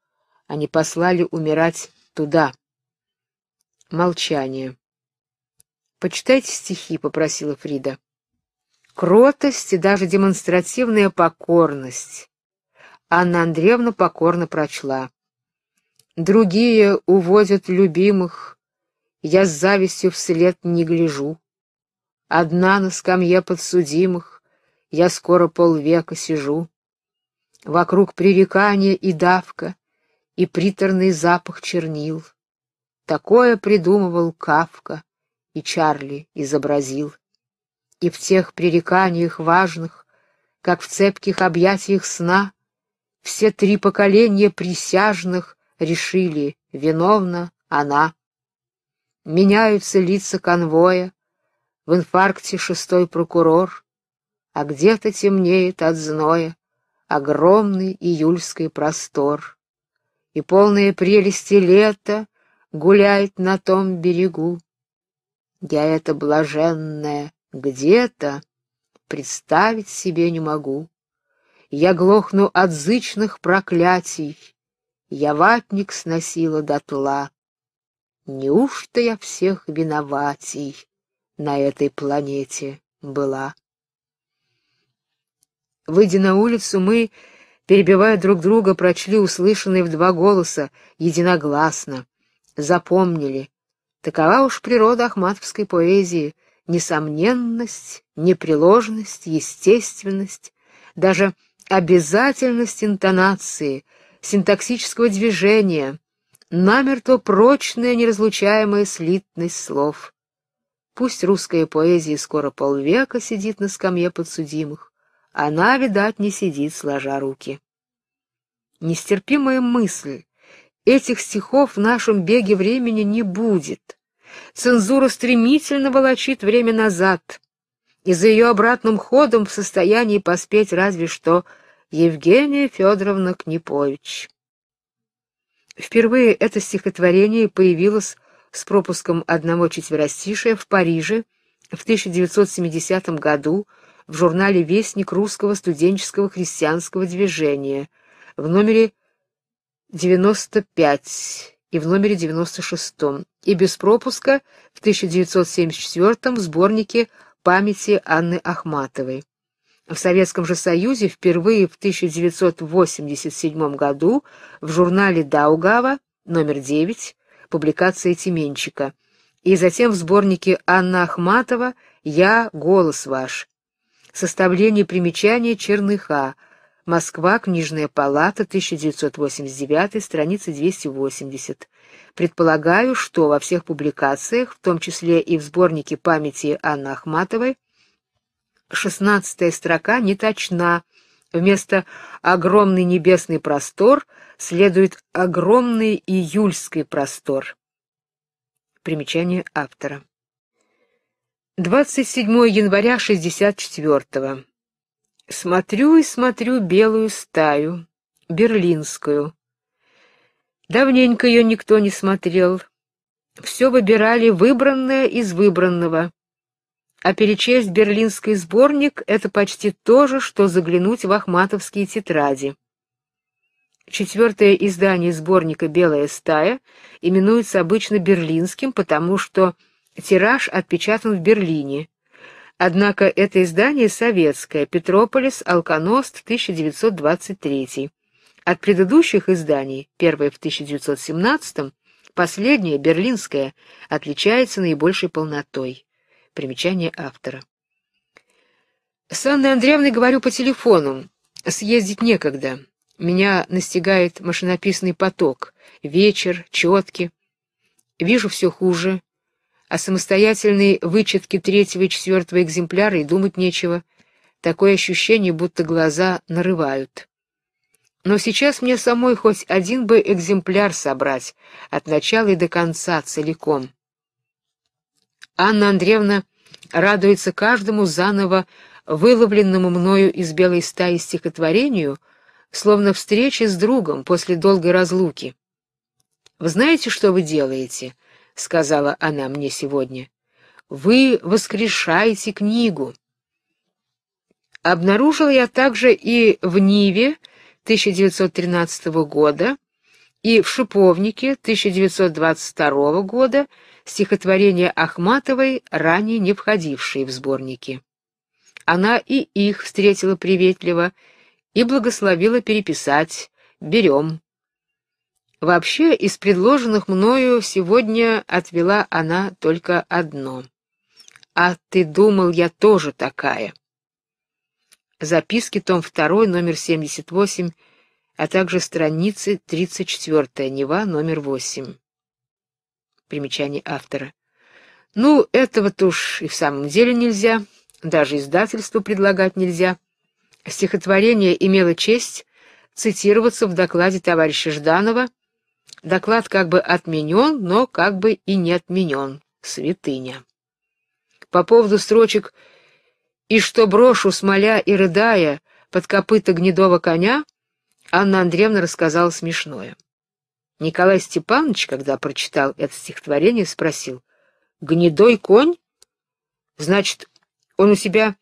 а не послали умирать туда. Молчание. «Почитайте стихи», — попросила Фрида. Кротость и даже демонстративная покорность. Анна Андреевна покорно прочла. «Другие уводят любимых, я с завистью вслед не гляжу. Одна на скамье подсудимых, я скоро полвека сижу. Вокруг пререкания и давка, и приторный запах чернил. Такое придумывал Кавка, и Чарли изобразил. И в тех пререканиях важных, как в цепких объятиях сна, все три поколения присяжных решили, виновна она. Меняются лица конвоя, в инфаркте шестой прокурор, а где-то темнеет от зноя огромный июльский простор, и полные прелести лета гуляет на том берегу. Я это блаженное где-то представить себе не могу. Я глохну от зычных проклятий, я ватник сносила дотла. Неужто я всех виноватей на этой планете была? Выйдя на улицу, мы, перебивая друг друга, прочли услышанные в два голоса, единогласно. Запомнили. Такова уж природа ахматовской поэзии. Несомненность, непреложность, естественность, даже обязательность интонации, синтаксического движения, намертво прочная неразлучаемая слитность слов. Пусть русская поэзия скоро полвека сидит на скамье подсудимых, она, видать, не сидит, сложа руки. Нестерпимая мысль. Этих стихов в нашем беге времени не будет. Цензура стремительно волочит время назад, и за ее обратным ходом в состоянии поспеть разве что Евгения Федоровна Книпович. Впервые это стихотворение появилось с пропуском одного четверостишия в Париже в 1970 году в журнале «Вестник русского студенческого христианского движения» в номере 95 и в номере 96 и без пропуска в 1974 в сборнике «Памяти Анны Ахматовой». В Советском же Союзе впервые в 1987 году в журнале «Даугава» номер 9 публикация Тименчика, и затем в сборнике «Анна Ахматова. Я. Голос ваш» Составление примечания Черныха. Москва, Книжная палата, 1989, страница 280. Предполагаю, что во всех публикациях, в том числе и в сборнике памяти Анны Ахматовой, шестнадцатая строка не точна. Вместо «огромный небесный простор» следует «огромный июльский простор». Примечание автора. 27 января 64-го. Смотрю и смотрю белую стаю, берлинскую. Давненько ее никто не смотрел. Все выбирали выбранное из выбранного. А перечесть берлинский сборник — это почти то же, что заглянуть в ахматовские тетради. Четвертое издание сборника «Белая стая» именуется обычно берлинским, потому что Тираж отпечатан в Берлине. Однако это издание советское, Петрополис, Алконост, 1923. От предыдущих изданий, первое в 1917, последнее, берлинское, отличается наибольшей полнотой. Примечание автора. С Анной Андреевной говорю по телефону. Съездить некогда. Меня настигает машинописный поток. Вечер, четки. Вижу все хуже, о самостоятельной вычетке третьего и четвертого экземпляра и думать нечего. Такое ощущение, будто глаза нарывают. Но сейчас мне самой хоть один бы экземпляр собрать, от начала и до конца, целиком. Анна Андреевна радуется каждому заново выловленному мною из белой стаи стихотворению, словно встрече с другом после долгой разлуки. «Вы знаете, что вы делаете?» сказала она мне сегодня. «Вы воскрешаете книгу». Обнаружила я также и в Ниве 1913 года и в Шиповнике 1922 года стихотворения Ахматовой, ранее не входившие в сборники. Она и их встретила приветливо и благословила переписать «Берем». Вообще, из предложенных мною сегодня отвела она только одно. «А ты думал, я тоже такая?» Записки, том 2, номер 78, а также страницы 34, Нева, номер 8. Примечание автора. Ну, этого-то уж и в самом деле нельзя, даже издательству предлагать нельзя. Стихотворение имело честь цитироваться в докладе товарища Жданова Доклад как бы отменен, но как бы и не отменен. Святыня. По поводу строчек «И что брошу, смоля и рыдая, под копыта гнедого коня» Анна Андреевна рассказала смешное. Николай Степанович, когда прочитал это стихотворение, спросил, «Гнедой конь? Значит, он у себя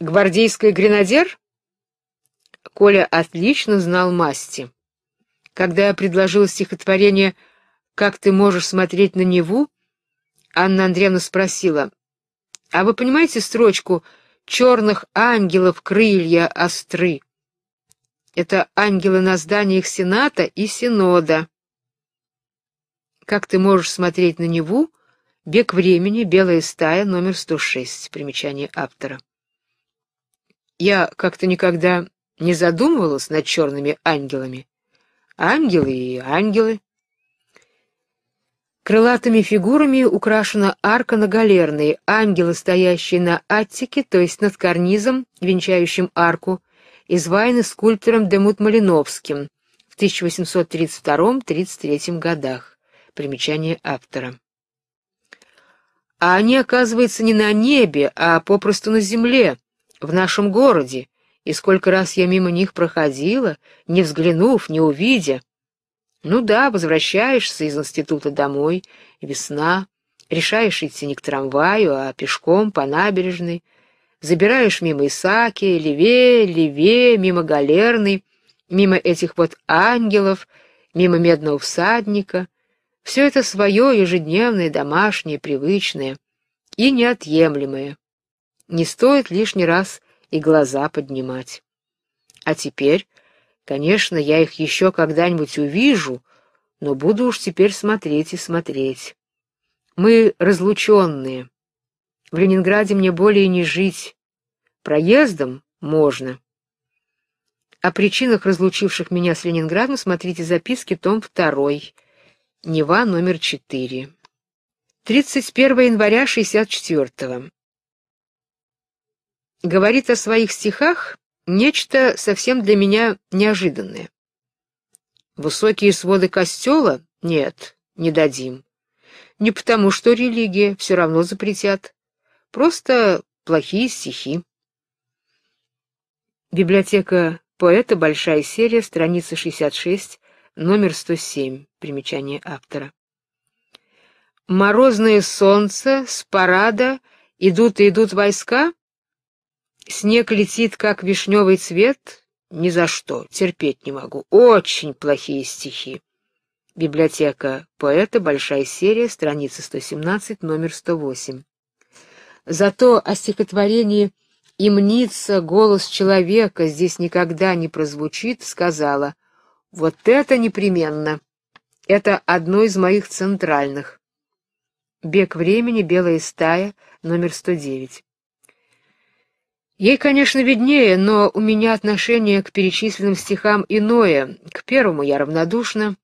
гвардейский гренадер?» Коля отлично знал масти. Когда я предложила стихотворение «Как ты можешь смотреть на Неву», Анна Андреевна спросила, «А вы понимаете строчку «Черных ангелов крылья остры»?» Это ангелы на зданиях Сената и Синода. «Как ты можешь смотреть на Неву?» «Бег времени. Белая стая. Номер 106». Примечание автора. Я как-то никогда не задумывалась над черными ангелами. Ангелы и ангелы. Крылатыми фигурами украшена арка на галерной, ангелы, стоящие на аттике, то есть над карнизом, венчающим арку, изваяны скульптором Демут Малиновским в 1832-33 годах. Примечание автора. А они, оказывается, не на небе, а попросту на земле, в нашем городе, и сколько раз я мимо них проходила, не взглянув, не увидя. Ну да, возвращаешься из института домой, весна, решаешь идти не к трамваю, а пешком по набережной, забираешь мимо Исаки, левее, левее, мимо Галерной, мимо этих вот ангелов, мимо медного всадника. Все это свое ежедневное, домашнее, привычное и неотъемлемое. Не стоит лишний раз и глаза поднимать. А теперь, конечно, я их еще когда-нибудь увижу, но буду уж теперь смотреть и смотреть. Мы разлученные. В Ленинграде мне более не жить. Проездом можно. О причинах, разлучивших меня с Ленинградом, смотрите записки, том 2, Нева, номер 4. 31 января 64 -го говорит о своих стихах нечто совсем для меня неожиданное. Высокие своды костела? Нет, не дадим. Не потому, что религия, все равно запретят. Просто плохие стихи. Библиотека поэта, большая серия, страница 66, номер 107, примечание автора. Морозное солнце, с парада, идут и идут войска? Снег летит, как вишневый цвет? Ни за что, терпеть не могу. Очень плохие стихи. Библиотека поэта, большая серия, страница 117, номер 108. Зато о стихотворении «И мнится голос человека» здесь никогда не прозвучит, сказала «Вот это непременно! Это одно из моих центральных». «Бег времени. Белая стая», номер 109. Ей, конечно, виднее, но у меня отношение к перечисленным стихам иное. К первому я равнодушна.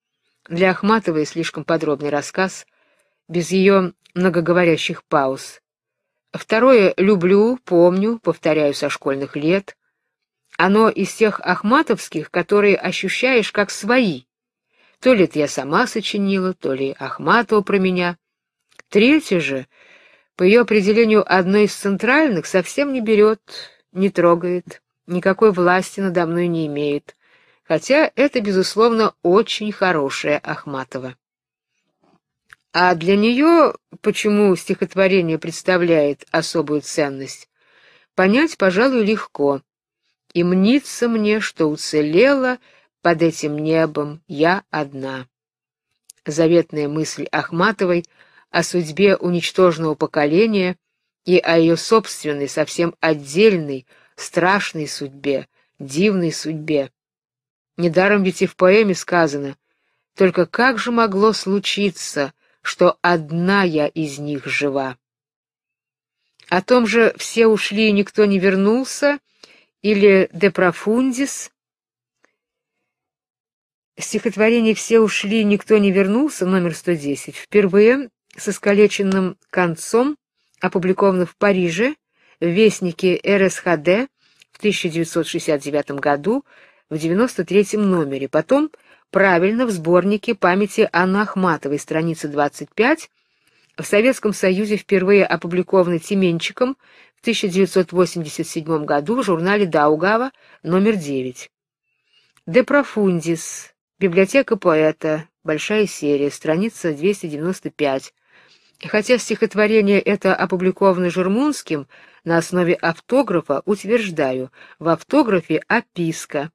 Для Ахматовой слишком подробный рассказ, без ее многоговорящих пауз. Второе — люблю, помню, повторяю со школьных лет. Оно из тех ахматовских, которые ощущаешь как свои. То ли это я сама сочинила, то ли Ахматова про меня. Третье же — по ее определению, одной из центральных совсем не берет, не трогает, никакой власти надо мной не имеет. Хотя это, безусловно, очень хорошая Ахматова. А для нее почему стихотворение представляет особую ценность? Понять, пожалуй, легко. И мнится мне, что уцелела под этим небом я одна. Заветная мысль Ахматовой — о судьбе уничтоженного поколения и о ее собственной, совсем отдельной, страшной судьбе, дивной судьбе. Недаром ведь и в поэме сказано «Только как же могло случиться, что одна я из них жива?» О том же «Все ушли и никто не вернулся» или «Де профундис» Стихотворение «Все ушли, никто не вернулся» номер 110 впервые с искалеченным концом опубликовано в Париже в Вестнике РСХД в 1969 году в 93-м номере, потом правильно в сборнике памяти Анны Ахматовой, страница 25, в Советском Союзе впервые опубликовано Тименчиком в 1987 году в журнале «Даугава» номер 9. «Де профундис», библиотека поэта, большая серия, страница 295, и хотя стихотворение это опубликовано Жермунским на основе автографа, утверждаю, в автографе описка.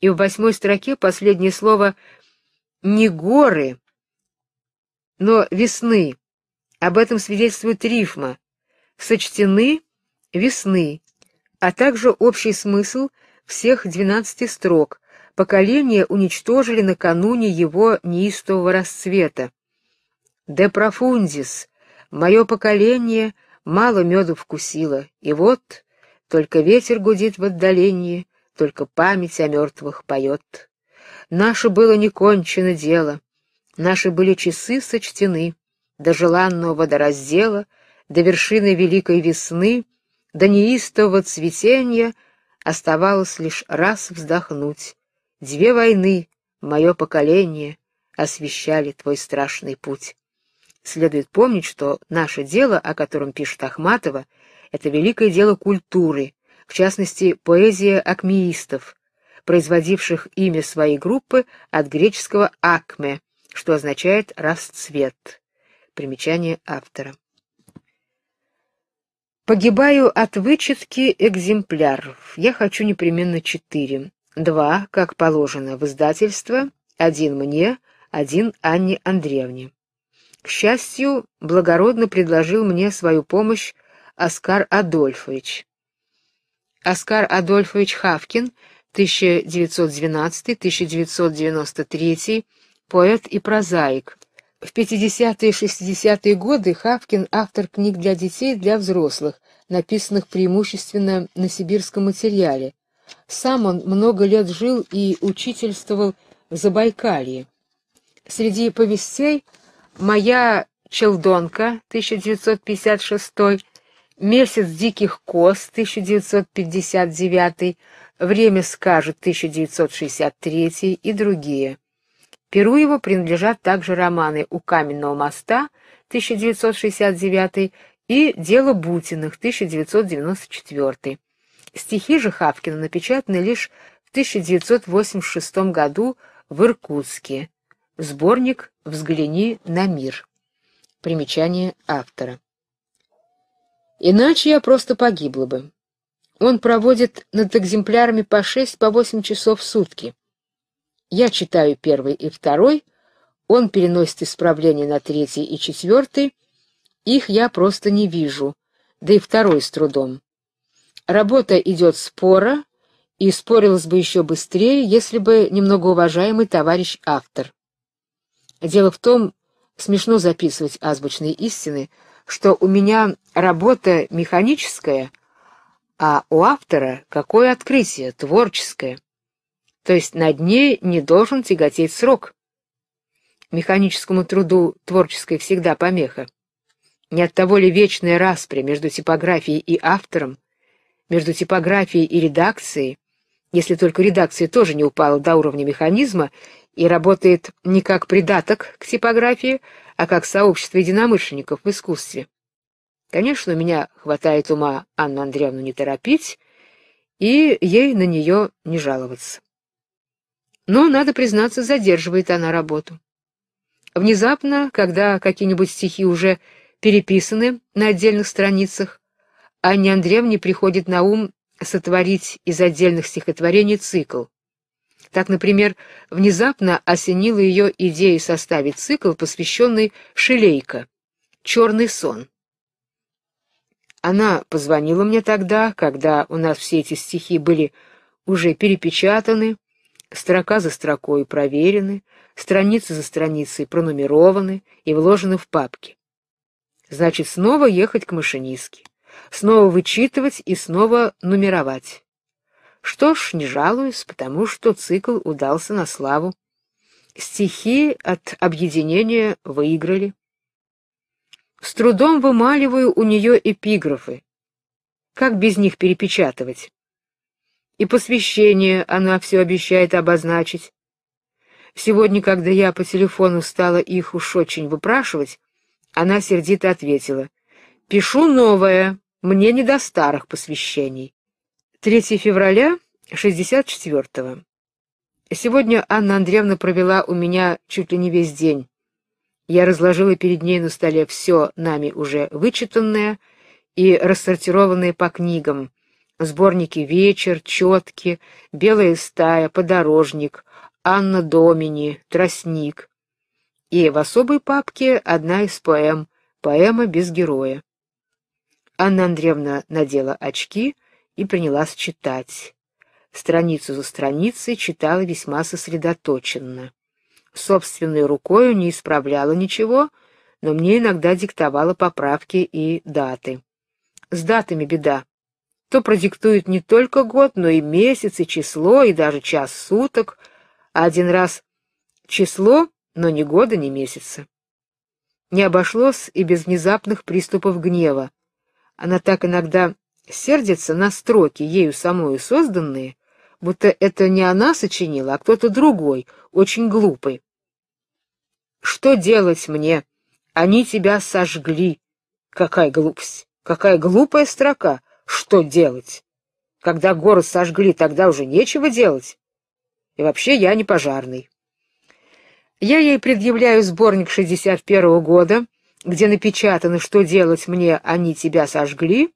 И в восьмой строке последнее слово «не горы», но «весны». Об этом свидетельствует рифма. Сочтены «весны», а также общий смысл всех двенадцати строк. Поколение уничтожили накануне его неистового расцвета. «Де профундис! Мое поколение мало меду вкусило, и вот только ветер гудит в отдалении, только память о мертвых поет. Наше было не кончено дело, наши были часы сочтены, до желанного водораздела, до вершины великой весны, до неистового цветения оставалось лишь раз вздохнуть. Две войны, мое поколение, освещали твой страшный путь. Следует помнить, что наше дело, о котором пишет Ахматова, это великое дело культуры, в частности, поэзия акмеистов, производивших имя своей группы от греческого «акме», что означает «расцвет». Примечание автора. Погибаю от вычетки экземпляров. Я хочу непременно четыре. Два, как положено, в издательство, один мне, один Анне Андреевне. К счастью, благородно предложил мне свою помощь Оскар Адольфович. Оскар Адольфович Хавкин, 1912-1993, поэт и прозаик. В 50-е и 60-е годы Хавкин автор книг для детей и для взрослых, написанных преимущественно на сибирском материале. Сам он много лет жил и учительствовал в Забайкалье. Среди повестей Моя Челдонка 1956, Месяц диких коз 1959, Время скажет 1963 и другие. Перу его принадлежат также романы «У каменного моста» 1969 и «Дело Бутиных» 1994. Стихи же Хавкина напечатаны лишь в 1986 году в Иркутске. Сборник «Взгляни на мир». Примечание автора. Иначе я просто погибла бы. Он проводит над экземплярами по шесть по восемь часов в сутки. Я читаю первый и второй, он переносит исправления на третий и четвертый. Их я просто не вижу, да и второй с трудом. Работа идет спора, и спорилась бы еще быстрее, если бы немного уважаемый товарищ автор Дело в том, смешно записывать азбучные истины, что у меня работа механическая, а у автора какое открытие, творческое. То есть над ней не должен тяготеть срок. Механическому труду творческой всегда помеха. Не оттого ли вечная распри между типографией и автором, между типографией и редакцией, если только редакция тоже не упала до уровня механизма и работает не как придаток к типографии, а как сообщество единомышленников в искусстве. Конечно, у меня хватает ума Анну Андреевну не торопить и ей на нее не жаловаться. Но, надо признаться, задерживает она работу. Внезапно, когда какие-нибудь стихи уже переписаны на отдельных страницах, Анне Андреевне приходит на ум сотворить из отдельных стихотворений цикл. Так, например, внезапно осенила ее идея составить цикл, посвященный Шелейко «Черный сон». Она позвонила мне тогда, когда у нас все эти стихи были уже перепечатаны, строка за строкой проверены, страницы за страницей пронумерованы и вложены в папки. Значит, снова ехать к машинистке, снова вычитывать и снова нумеровать. Что ж, не жалуюсь, потому что цикл удался на славу. Стихи от объединения выиграли. С трудом вымаливаю у нее эпиграфы. Как без них перепечатывать? И посвящение она все обещает обозначить. Сегодня, когда я по телефону стала их уж очень выпрашивать, она сердито ответила: "Пишу новое, мне не до старых посвящений". 3 февраля 64-го. Сегодня Анна Андреевна провела у меня чуть ли не весь день. Я разложила перед ней на столе все нами уже вычитанное и рассортированное по книгам. Сборники «Вечер», «Четки», «Белая стая», «Подорожник», «Анна Домини», «Тростник». И в особой папке одна из поэм, поэма без героя. Анна Андреевна надела очки и принялась читать. Страницу за страницей читала весьма сосредоточенно. Собственной рукою не исправляла ничего, но мне иногда диктовала поправки и даты. С датами беда. То продиктует не только год, но и месяц, и число, и даже час суток, а один раз число, но ни года, ни месяца. Не обошлось и без внезапных приступов гнева. Она так иногда сердится на строки, ею самою созданные, будто это не она сочинила, а кто-то другой, очень глупый. «Что делать мне? Они тебя сожгли!» Какая глупость! Какая глупая строка! Что делать? Когда город сожгли, тогда уже нечего делать. И вообще я не пожарный. Я ей предъявляю сборник 61 -го года, где напечатано «Что делать мне? Они тебя сожгли»,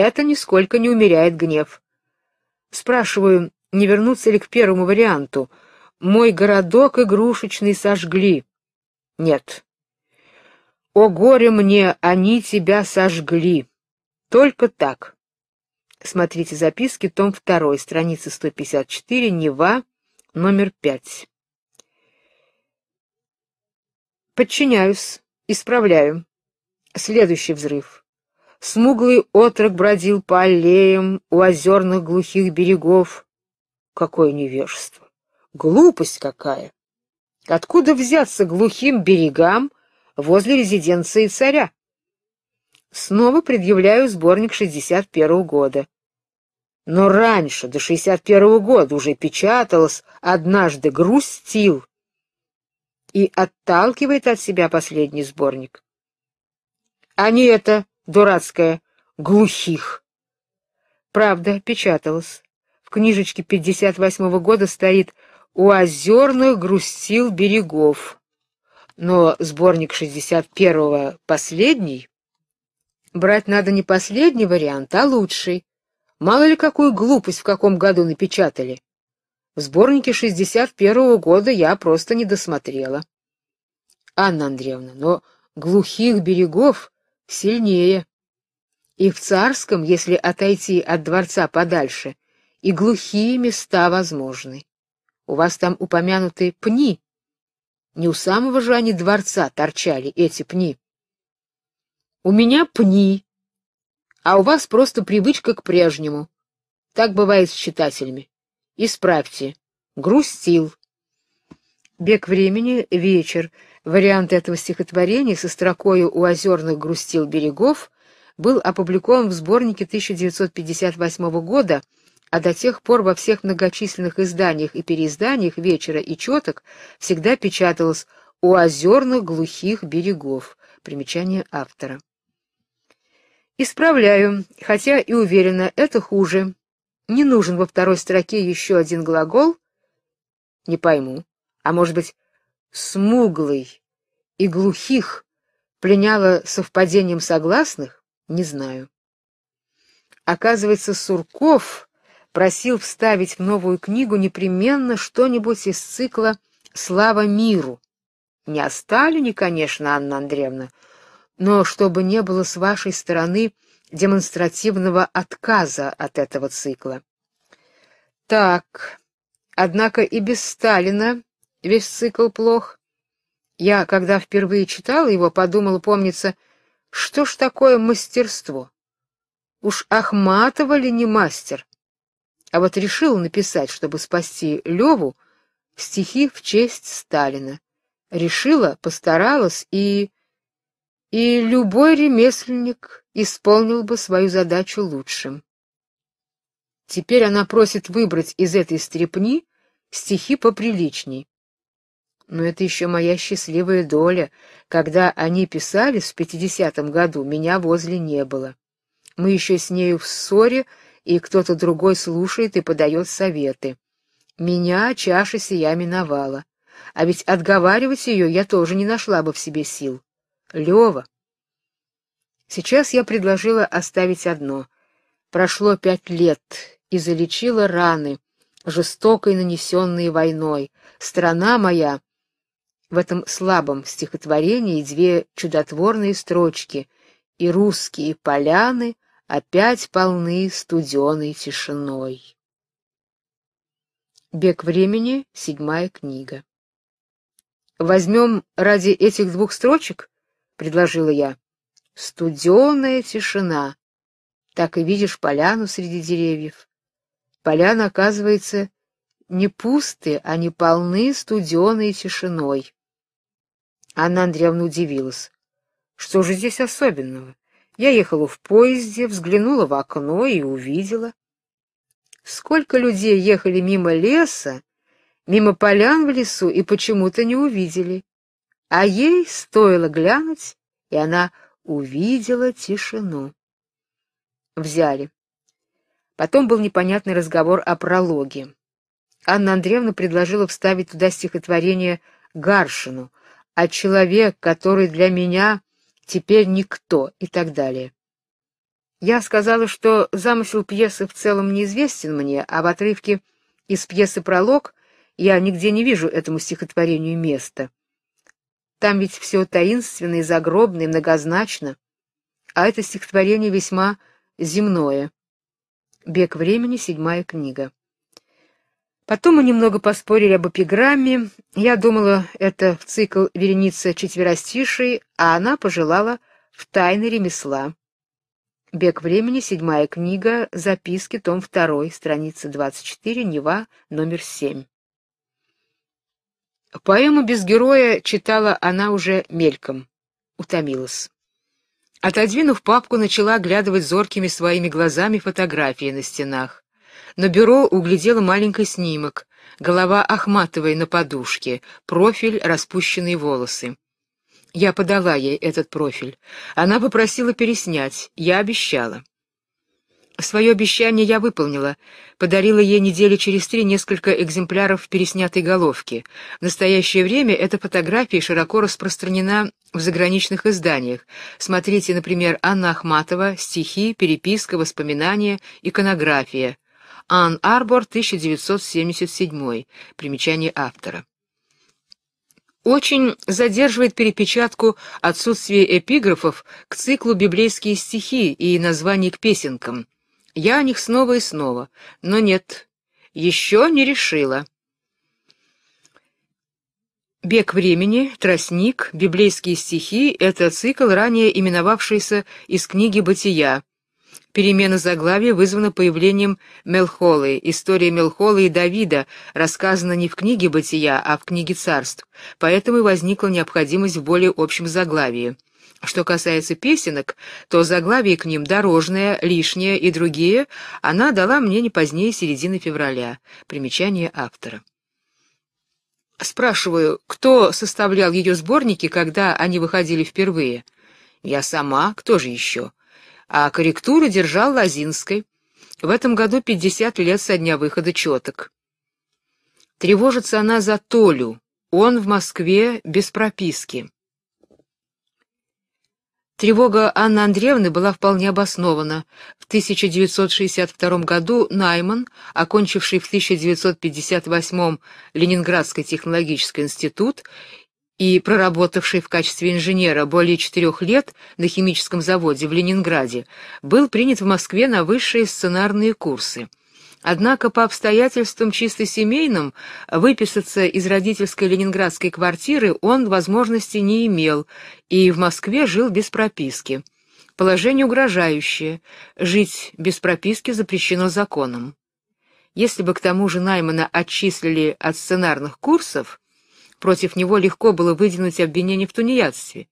это нисколько не умеряет гнев. Спрашиваю, не вернуться ли к первому варианту. Мой городок игрушечный сожгли. Нет. О горе мне, они тебя сожгли. Только так. Смотрите записки, том 2, страница 154, Нева, номер 5. Подчиняюсь, исправляю. Следующий взрыв. Смуглый отрок бродил по аллеям у озерных глухих берегов. Какое невежество! Глупость какая! Откуда взяться глухим берегам возле резиденции царя? Снова предъявляю сборник 61 года. Но раньше, до 61 года, уже печаталось «Однажды грустил» и отталкивает от себя последний сборник. Они это дурацкая, глухих. Правда, печаталась. В книжечке 58-го года стоит «У озерных грустил берегов». Но сборник 61-го последний. Брать надо не последний вариант, а лучший. Мало ли какую глупость в каком году напечатали. В сборнике 61-го года я просто не досмотрела. Анна Андреевна, но глухих берегов сильнее. И в Царском, если отойти от дворца подальше, и глухие места возможны. У вас там упомянуты пни. Не у самого же они дворца торчали эти пни. У меня пни, а у вас просто привычка к прежнему. Так бывает с читателями. Исправьте. Грустил. Бег времени вечер. Вариант этого стихотворения со строкою «У озерных грустил берегов» был опубликован в сборнике 1958 года, а до тех пор во всех многочисленных изданиях и переизданиях «Вечера» и «Четок» всегда печаталось «У озерных глухих берегов». Примечание автора. Исправляю, хотя и уверена, это хуже. Не нужен во второй строке еще один глагол? Не пойму. А может быть, смуглый и глухих пленяло совпадением согласных, не знаю. Оказывается, Сурков просил вставить в новую книгу непременно что-нибудь из цикла «Слава миру». Не о Сталине, конечно, Анна Андреевна, но чтобы не было с вашей стороны демонстративного отказа от этого цикла. Так, однако и без Сталина весь цикл плох. Я, когда впервые читала его, подумала, помнится, что ж такое мастерство? Уж Ахматова ли не мастер? А вот решил написать, чтобы спасти Леву, стихи в честь Сталина. Решила, постаралась и... И любой ремесленник исполнил бы свою задачу лучшим. Теперь она просит выбрать из этой стрепни стихи поприличней но это еще моя счастливая доля. Когда они писали в пятидесятом году, меня возле не было. Мы еще с нею в ссоре, и кто-то другой слушает и подает советы. Меня чаша сия миновала. А ведь отговаривать ее я тоже не нашла бы в себе сил. Лева. Сейчас я предложила оставить одно. Прошло пять лет, и залечила раны, жестокой нанесенные войной. Страна моя в этом слабом стихотворении две чудотворные строчки «И русские поляны опять полны студеной тишиной». Бег времени, седьмая книга. «Возьмем ради этих двух строчек?» — предложила я. «Студеная тишина. Так и видишь поляну среди деревьев. Поляна, оказывается, не пусты, а не полны студеной тишиной. Анна Андреевна удивилась. Что же здесь особенного? Я ехала в поезде, взглянула в окно и увидела. Сколько людей ехали мимо леса, мимо полян в лесу и почему-то не увидели. А ей стоило глянуть, и она увидела тишину. Взяли. Потом был непонятный разговор о прологе. Анна Андреевна предложила вставить туда стихотворение Гаршину, а человек, который для меня теперь никто и так далее. Я сказала, что замысел пьесы в целом неизвестен мне, а в отрывке из пьесы «Пролог» я нигде не вижу этому стихотворению места. Там ведь все таинственно и загробно, и многозначно, а это стихотворение весьма земное. «Бег времени», седьмая книга. Потом мы немного поспорили об эпиграмме. Я думала, это в цикл «Вереница четверостишей», а она пожелала «В тайны ремесла». «Бег времени», седьмая книга, записки, том 2, страница 24, Нева, номер 7. Поэму «Без героя» читала она уже мельком. Утомилась. Отодвинув папку, начала оглядывать зоркими своими глазами фотографии на стенах. На бюро углядела маленький снимок. Голова Ахматовой на подушке, профиль, распущенные волосы. Я подала ей этот профиль. Она попросила переснять, я обещала. Свое обещание я выполнила. Подарила ей недели через три несколько экземпляров переснятой головки. В настоящее время эта фотография широко распространена в заграничных изданиях. Смотрите, например, Анна Ахматова, стихи, переписка, воспоминания, иконография. Ан-Арбор, 1977. Примечание автора. Очень задерживает перепечатку отсутствие эпиграфов к циклу «Библейские стихи» и названий к песенкам. Я о них снова и снова, но нет, еще не решила. «Бег времени», «Тростник», «Библейские стихи» — это цикл, ранее именовавшийся из книги «Бытия», Перемена заглавия вызвана появлением Мелхолы. История Мелхолы и Давида рассказана не в книге «Бытия», а в книге «Царств», поэтому и возникла необходимость в более общем заглавии. Что касается песенок, то заглавие к ним дорожное, лишнее и другие она дала мне не позднее середины февраля. Примечание автора. Спрашиваю, кто составлял ее сборники, когда они выходили впервые? Я сама, кто же еще? а корректуру держал Лозинской. В этом году 50 лет со дня выхода четок. Тревожится она за Толю, он в Москве без прописки. Тревога Анны Андреевны была вполне обоснована. В 1962 году Найман, окончивший в 1958 Ленинградский технологический институт и проработавший в качестве инженера более четырех лет на химическом заводе в Ленинграде, был принят в Москве на высшие сценарные курсы. Однако по обстоятельствам чисто семейным выписаться из родительской ленинградской квартиры он возможности не имел и в Москве жил без прописки. Положение угрожающее, жить без прописки запрещено законом. Если бы к тому же Наймана отчислили от сценарных курсов, Против него легко было выдвинуть обвинение в тунеядстве.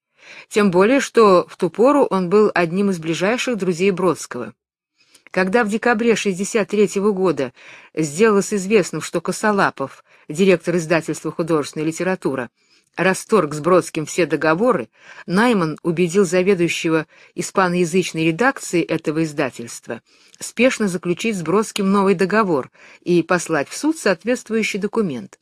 Тем более, что в ту пору он был одним из ближайших друзей Бродского. Когда в декабре 1963 года сделалось известным, что Косолапов, директор издательства «Художественная литература», расторг с Бродским все договоры, Найман убедил заведующего испаноязычной редакции этого издательства спешно заключить с Бродским новый договор и послать в суд соответствующий документ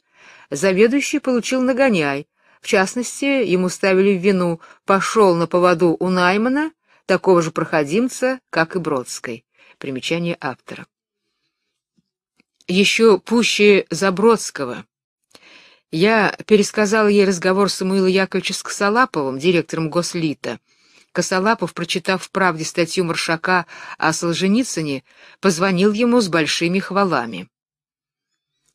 заведующий получил нагоняй. В частности, ему ставили в вину «пошел на поводу у Наймана», такого же проходимца, как и Бродской. Примечание автора. Еще пуще за Бродского. Я пересказал ей разговор Самуила Яковлевича с Косолаповым, директором Гослита. Косолапов, прочитав в «Правде» статью Маршака о Солженицыне, позвонил ему с большими хвалами.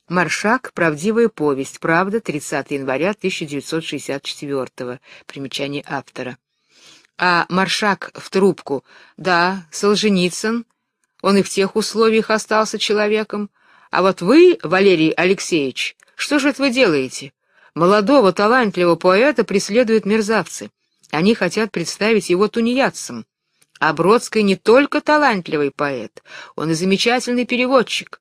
Маршак. Правдивая повесть. Правда. 30 января 1964. Примечание автора. А Маршак в трубку. Да, Солженицын. Он и в тех условиях остался человеком. А вот вы, Валерий Алексеевич, что же это вы делаете? Молодого, талантливого поэта преследуют мерзавцы. Они хотят представить его тунеядцем. А Бродский не только талантливый поэт, он и замечательный переводчик.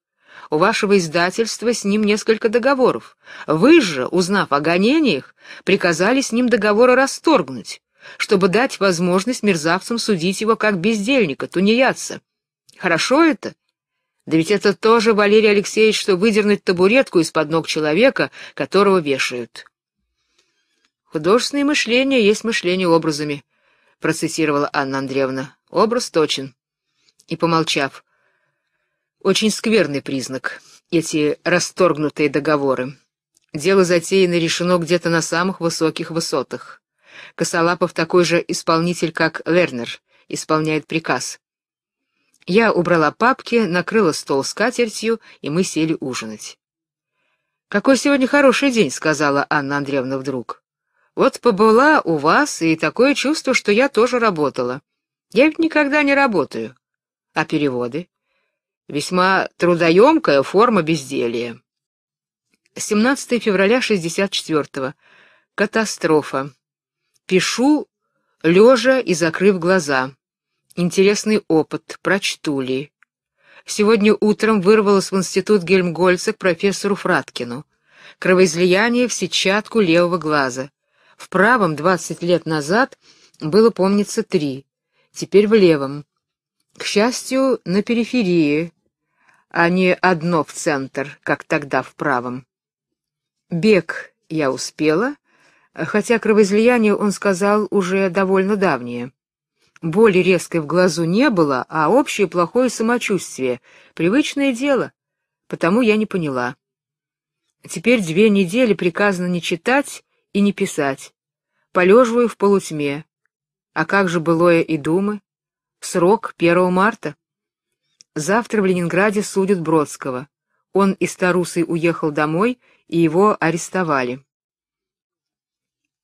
У вашего издательства с ним несколько договоров. Вы же, узнав о гонениях, приказали с ним договоры расторгнуть, чтобы дать возможность мерзавцам судить его как бездельника, тунеядца. Хорошо это? Да ведь это тоже, Валерий Алексеевич, что выдернуть табуретку из-под ног человека, которого вешают. «Художественное мышление есть мышление образами», — процитировала Анна Андреевна. «Образ точен». И, помолчав, очень скверный признак, эти расторгнутые договоры. Дело затеяно решено где-то на самых высоких высотах. Косолапов такой же исполнитель, как Лернер, исполняет приказ. Я убрала папки, накрыла стол скатертью, и мы сели ужинать. «Какой сегодня хороший день», — сказала Анна Андреевна вдруг. «Вот побыла у вас, и такое чувство, что я тоже работала. Я ведь никогда не работаю. А переводы? Весьма трудоемкая форма безделия. 17 февраля 64 -го. Катастрофа. Пишу, лежа и закрыв глаза. Интересный опыт, прочту ли. Сегодня утром вырвалась в институт Гельмгольца к профессору Фраткину. Кровоизлияние в сетчатку левого глаза. В правом 20 лет назад было, помнится, три. Теперь в левом. К счастью, на периферии, а не одно в центр, как тогда в правом. Бег я успела, хотя кровоизлияние, он сказал, уже довольно давнее. Боли резкой в глазу не было, а общее плохое самочувствие. Привычное дело. Потому я не поняла. Теперь две недели приказано не читать и не писать. Полеживаю в полутьме. А как же былое и думы? Срок 1 марта. Завтра в Ленинграде судят Бродского. Он из Тарусой уехал домой, и его арестовали.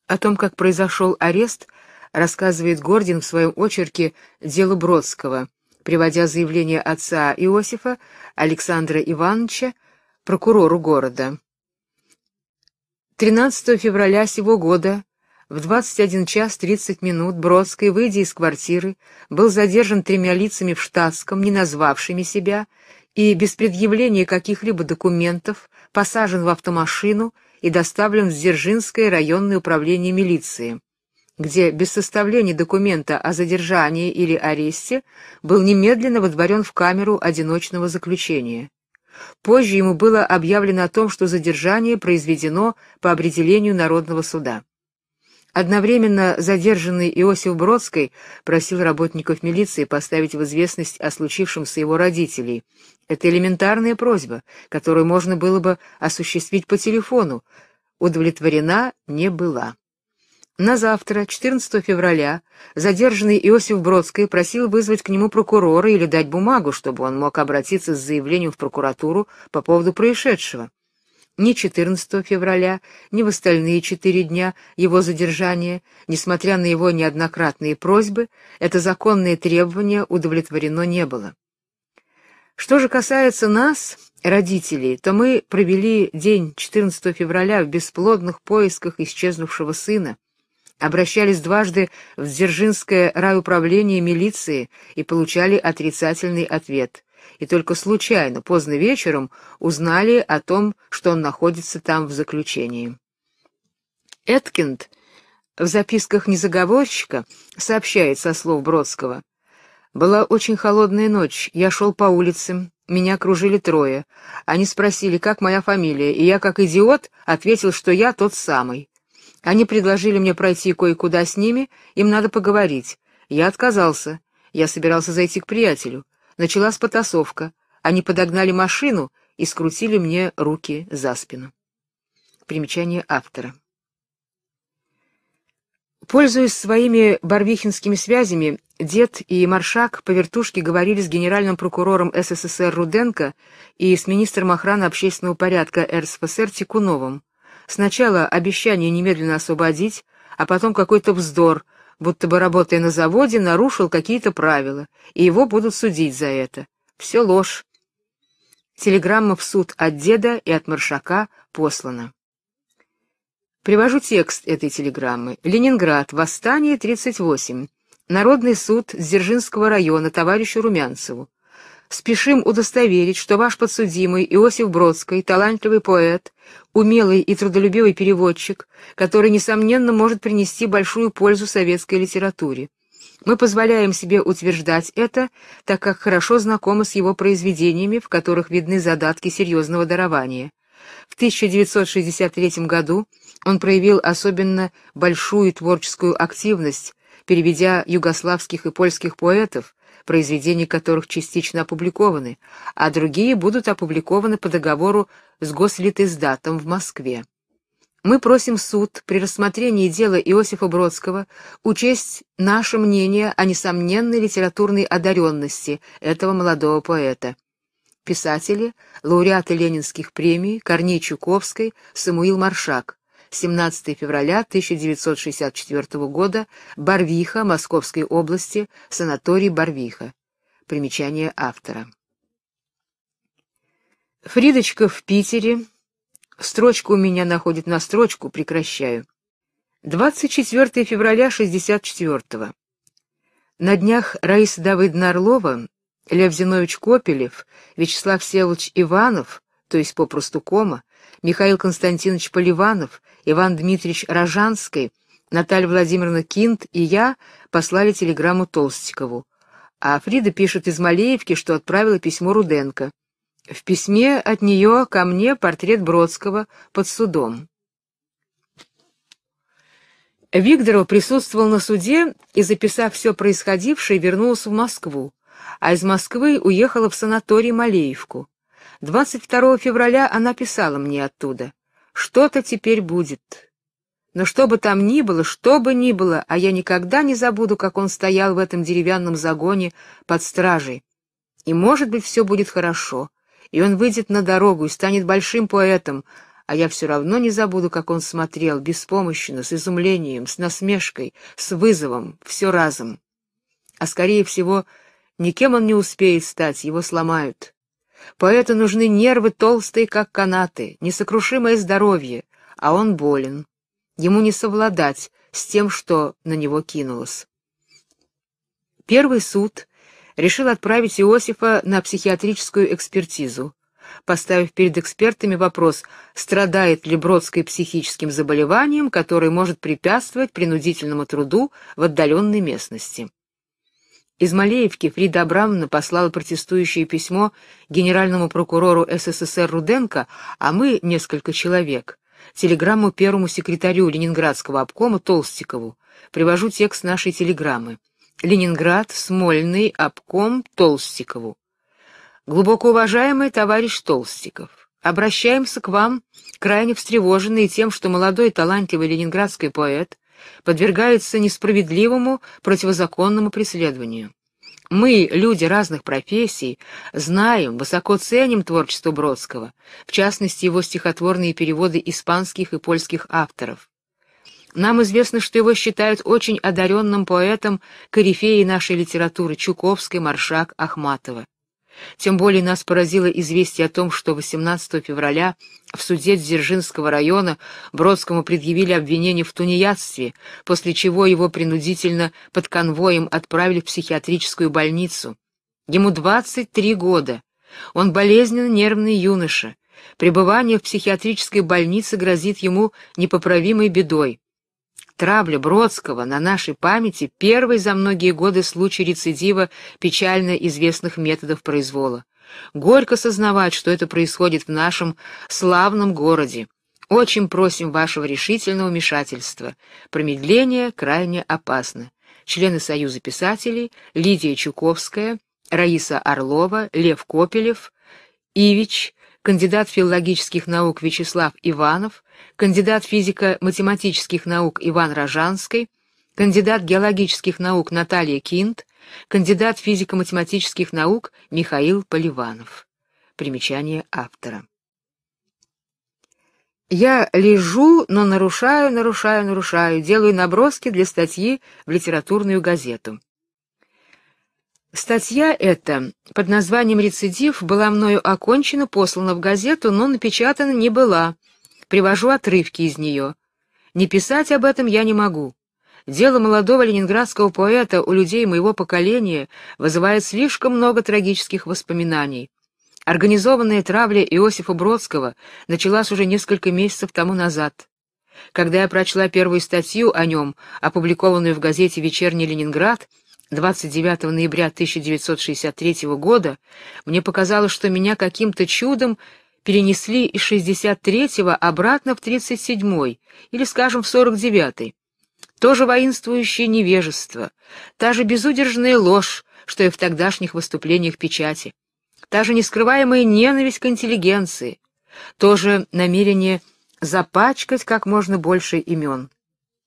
О том, как произошел арест, рассказывает Гордин в своем очерке «Дело Бродского», приводя заявление отца Иосифа Александра Ивановича, прокурору города. 13 февраля сего года в 21 час 30 минут Бродский, выйдя из квартиры, был задержан тремя лицами в штатском, не назвавшими себя, и без предъявления каких-либо документов посажен в автомашину и доставлен в Дзержинское районное управление милиции, где без составления документа о задержании или аресте был немедленно водворен в камеру одиночного заключения. Позже ему было объявлено о том, что задержание произведено по определению Народного суда. Одновременно задержанный Иосиф Бродской просил работников милиции поставить в известность о случившемся его родителей. Это элементарная просьба, которую можно было бы осуществить по телефону, удовлетворена не была. На завтра, 14 февраля, задержанный Иосиф Бродский просил вызвать к нему прокурора или дать бумагу, чтобы он мог обратиться с заявлением в прокуратуру по поводу происшедшего ни 14 февраля, ни в остальные четыре дня его задержания, несмотря на его неоднократные просьбы, это законное требование удовлетворено не было. Что же касается нас, родителей, то мы провели день 14 февраля в бесплодных поисках исчезнувшего сына, обращались дважды в Дзержинское райуправление милиции и получали отрицательный ответ – и только случайно, поздно вечером, узнали о том, что он находится там в заключении. Эткинд в записках незаговорщика сообщает со слов Бродского. «Была очень холодная ночь, я шел по улицам, меня окружили трое. Они спросили, как моя фамилия, и я, как идиот, ответил, что я тот самый. Они предложили мне пройти кое-куда с ними, им надо поговорить. Я отказался. Я собирался зайти к приятелю. Началась потасовка. Они подогнали машину и скрутили мне руки за спину. Примечание автора. Пользуясь своими барвихинскими связями, дед и Маршак по вертушке говорили с генеральным прокурором СССР Руденко и с министром охраны общественного порядка РСФСР Тикуновым. Сначала обещание немедленно освободить, а потом какой-то вздор, будто бы работая на заводе, нарушил какие-то правила, и его будут судить за это. Все ложь. Телеграмма в суд от деда и от Маршака послана. Привожу текст этой телеграммы. Ленинград. Восстание 38. Народный суд Дзержинского района товарищу Румянцеву. Спешим удостоверить, что ваш подсудимый Иосиф Бродский, талантливый поэт, умелый и трудолюбивый переводчик, который, несомненно, может принести большую пользу советской литературе. Мы позволяем себе утверждать это, так как хорошо знакомы с его произведениями, в которых видны задатки серьезного дарования. В 1963 году он проявил особенно большую творческую активность, переведя югославских и польских поэтов, произведения которых частично опубликованы, а другие будут опубликованы по договору с гослитиздатом в Москве. Мы просим суд при рассмотрении дела Иосифа Бродского учесть наше мнение о несомненной литературной одаренности этого молодого поэта. Писатели, лауреаты Ленинских премий Корней Чуковской, Самуил Маршак. 17 февраля 1964 года, Барвиха, Московской области, санаторий Барвиха. Примечание автора. Фридочка в Питере. Строчка у меня находит на строчку, прекращаю. 24 февраля 64 -го. На днях Раиса Давыдовна Орлова, Лев Зинович Копелев, Вячеслав Севолович Иванов, то есть попросту Кома, Михаил Константинович Поливанов, Иван Дмитриевич Рожанский, Наталья Владимировна Кинт и я послали телеграмму Толстикову. А Фрида пишет из Малеевки, что отправила письмо Руденко. В письме от нее ко мне портрет Бродского под судом. Викторов присутствовал на суде и, записав все происходившее, вернулся в Москву, а из Москвы уехала в санаторий Малеевку. 22 февраля она писала мне оттуда. «Что-то теперь будет». Но что бы там ни было, что бы ни было, а я никогда не забуду, как он стоял в этом деревянном загоне под стражей. И, может быть, все будет хорошо и он выйдет на дорогу и станет большим поэтом, а я все равно не забуду, как он смотрел, беспомощно, с изумлением, с насмешкой, с вызовом, все разом. А скорее всего, никем он не успеет стать, его сломают. Поэту нужны нервы толстые, как канаты, несокрушимое здоровье, а он болен. Ему не совладать с тем, что на него кинулось. Первый суд — решил отправить Иосифа на психиатрическую экспертизу, поставив перед экспертами вопрос, страдает ли Бродский психическим заболеванием, которое может препятствовать принудительному труду в отдаленной местности. Из Малеевки Фрида Абрамовна послала протестующее письмо генеральному прокурору СССР Руденко, а мы, несколько человек, телеграмму первому секретарю Ленинградского обкома Толстикову. Привожу текст нашей телеграммы. Ленинград, Смольный, обком Толстикову. Глубоко уважаемый товарищ Толстиков, обращаемся к вам, крайне встревоженные тем, что молодой талантливый ленинградский поэт подвергается несправедливому противозаконному преследованию. Мы, люди разных профессий, знаем, высоко ценим творчество Бродского, в частности его стихотворные переводы испанских и польских авторов. Нам известно, что его считают очень одаренным поэтом корифеи нашей литературы Чуковской, Маршак, Ахматова. Тем более нас поразило известие о том, что 18 февраля в суде Дзержинского района Бродскому предъявили обвинение в тунеядстве, после чего его принудительно под конвоем отправили в психиатрическую больницу. Ему 23 года. Он болезненно нервный юноша. Пребывание в психиатрической больнице грозит ему непоправимой бедой травля Бродского на нашей памяти первый за многие годы случай рецидива печально известных методов произвола. Горько сознавать, что это происходит в нашем славном городе. Очень просим вашего решительного вмешательства. Промедление крайне опасно. Члены Союза писателей Лидия Чуковская, Раиса Орлова, Лев Копелев, Ивич, кандидат филологических наук Вячеслав Иванов, кандидат физико-математических наук Иван Рожанский, кандидат геологических наук Наталья Кинт, кандидат физико-математических наук Михаил Поливанов. Примечание автора. Я лежу, но нарушаю, нарушаю, нарушаю, делаю наброски для статьи в литературную газету. Статья эта под названием «Рецидив» была мною окончена, послана в газету, но напечатана не была. Привожу отрывки из нее. Не писать об этом я не могу. Дело молодого ленинградского поэта у людей моего поколения вызывает слишком много трагических воспоминаний. Организованная травля Иосифа Бродского началась уже несколько месяцев тому назад. Когда я прочла первую статью о нем, опубликованную в газете «Вечерний Ленинград», 29 ноября 1963 года мне показалось, что меня каким-то чудом перенесли из 63-го обратно в 37-й, или, скажем, в 49-й. Тоже воинствующее невежество, та же безудержная ложь, что и в тогдашних выступлениях печати, та же нескрываемая ненависть к интеллигенции, тоже намерение запачкать как можно больше имен.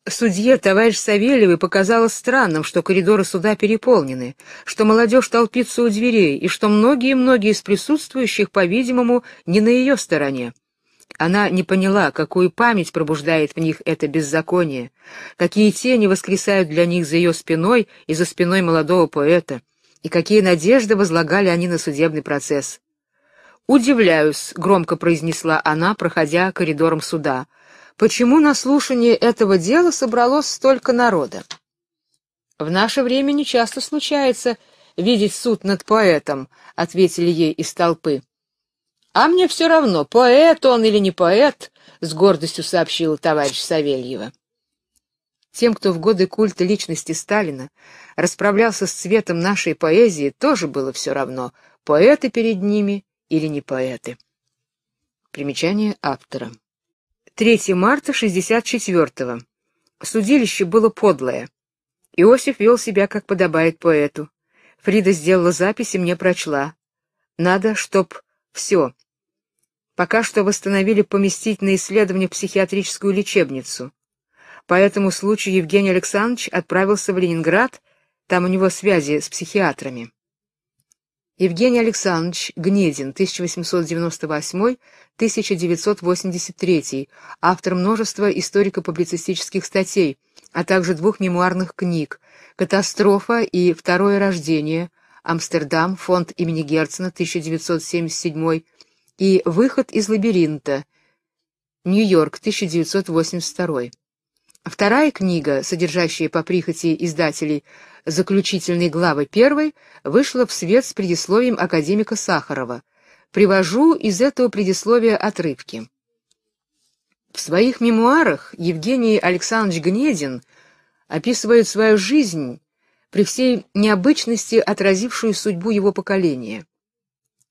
Судье товарищ Савельевой показалось странным, что коридоры суда переполнены, что молодежь толпится у дверей и что многие-многие из присутствующих, по-видимому, не на ее стороне. Она не поняла, какую память пробуждает в них это беззаконие, какие тени воскресают для них за ее спиной и за спиной молодого поэта, и какие надежды возлагали они на судебный процесс. «Удивляюсь», — громко произнесла она, проходя коридором суда, почему на слушании этого дела собралось столько народа. В наше время не часто случается видеть суд над поэтом, ответили ей из толпы. А мне все равно, поэт он или не поэт, с гордостью сообщила товарищ Савельева. Тем, кто в годы культа личности Сталина расправлялся с цветом нашей поэзии, тоже было все равно, поэты перед ними или не поэты. Примечание автора. 3 марта 64-го. Судилище было подлое. Иосиф вел себя, как подобает поэту. Фрида сделала запись и мне прочла. Надо, чтоб все. Пока что восстановили поместить на исследование психиатрическую лечебницу. По этому случаю Евгений Александрович отправился в Ленинград, там у него связи с психиатрами. Евгений Александрович Гнедин, 1898-1983, автор множества историко-публицистических статей, а также двух мемуарных книг «Катастрофа» и «Второе рождение», «Амстердам», фонд имени Герцена, 1977, и «Выход из лабиринта», Нью-Йорк, 1982. Вторая книга, содержащая по прихоти издателей заключительной главы первой, вышла в свет с предисловием академика Сахарова. Привожу из этого предисловия отрывки. В своих мемуарах Евгений Александрович Гнедин описывает свою жизнь, при всей необычности отразившую судьбу его поколения.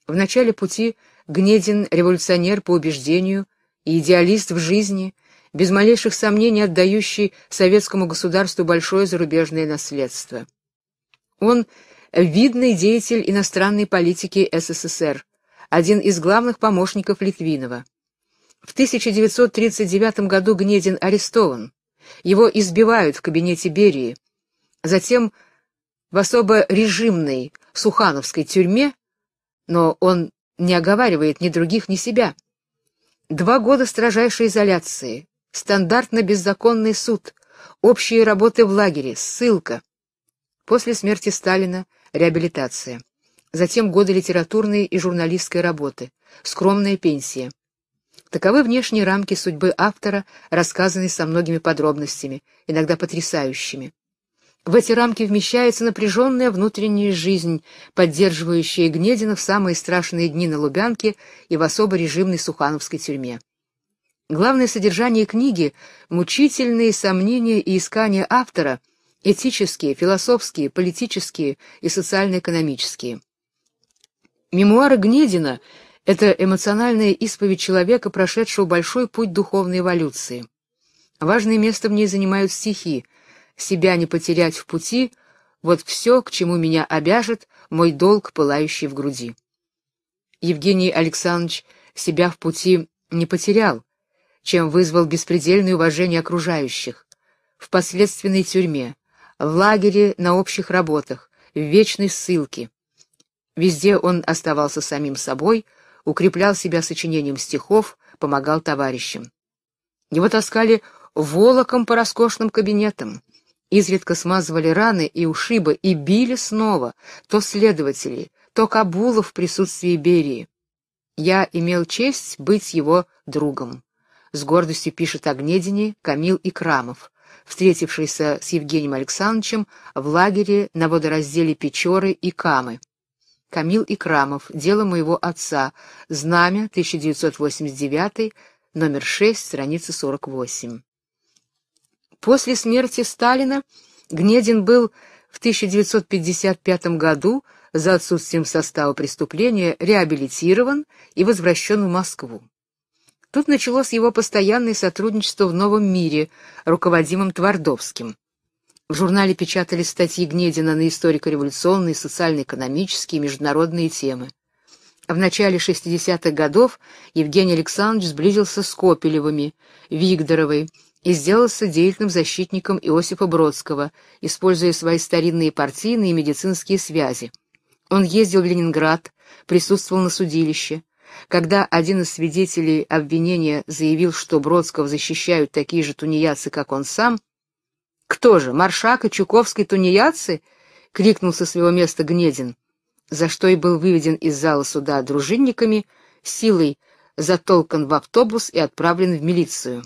В начале пути Гнедин, революционер по убеждению и идеалист в жизни – без малейших сомнений отдающий советскому государству большое зарубежное наследство. Он видный деятель иностранной политики СССР, один из главных помощников Литвинова. В 1939 году Гнедин арестован. Его избивают в кабинете Берии. Затем в особо режимной Сухановской тюрьме, но он не оговаривает ни других, ни себя. Два года строжайшей изоляции, стандартно беззаконный суд, общие работы в лагере, ссылка. После смерти Сталина реабилитация. Затем годы литературной и журналистской работы, скромная пенсия. Таковы внешние рамки судьбы автора, рассказанной со многими подробностями, иногда потрясающими. В эти рамки вмещается напряженная внутренняя жизнь, поддерживающая Гнедина в самые страшные дни на Лубянке и в особо режимной Сухановской тюрьме. Главное содержание книги — мучительные сомнения и искания автора, этические, философские, политические и социально-экономические. Мемуары Гнедина — это эмоциональная исповедь человека, прошедшего большой путь духовной эволюции. Важное место в ней занимают стихи «Себя не потерять в пути», «Вот все, к чему меня обяжет, мой долг, пылающий в груди». Евгений Александрович себя в пути не потерял, чем вызвал беспредельное уважение окружающих, в последственной тюрьме, в лагере на общих работах, в вечной ссылке. Везде он оставался самим собой, укреплял себя сочинением стихов, помогал товарищам. Его таскали волоком по роскошным кабинетам. Изредка смазывали раны и ушибы и били снова, то следователей, то Кабулов в присутствии Берии. Я имел честь быть его другом с гордостью пишет о Гнедине Камил Икрамов, встретившийся с Евгением Александровичем в лагере на водоразделе Печоры и Камы. Камил Икрамов, «Дело моего отца», «Знамя», 1989, номер 6, страница 48. После смерти Сталина Гнедин был в 1955 году за отсутствием состава преступления реабилитирован и возвращен в Москву. Тут началось его постоянное сотрудничество в «Новом мире», руководимом Твардовским. В журнале печатали статьи Гнедина на историко-революционные, социально-экономические, международные темы. В начале 60-х годов Евгений Александрович сблизился с Копелевыми, Вигдоровой и сделался деятельным защитником Иосифа Бродского, используя свои старинные партийные и медицинские связи. Он ездил в Ленинград, присутствовал на судилище, когда один из свидетелей обвинения заявил, что Бродского защищают такие же тунеядцы, как он сам, «Кто же, Маршак и Чуковский тунеядцы?» — крикнул со своего места Гнедин, за что и был выведен из зала суда дружинниками, силой затолкан в автобус и отправлен в милицию.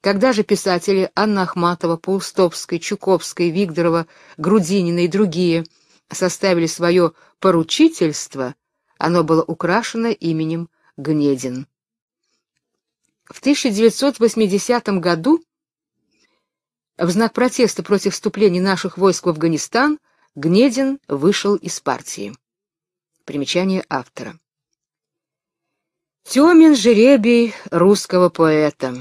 Когда же писатели Анна Ахматова, Паустовской, Чуковская, Вигдорова, Грудинина и другие составили свое поручительство — оно было украшено именем Гнедин. В 1980 году в знак протеста против вступления наших войск в Афганистан Гнедин вышел из партии. Примечание автора. Тёмен жеребий русского поэта.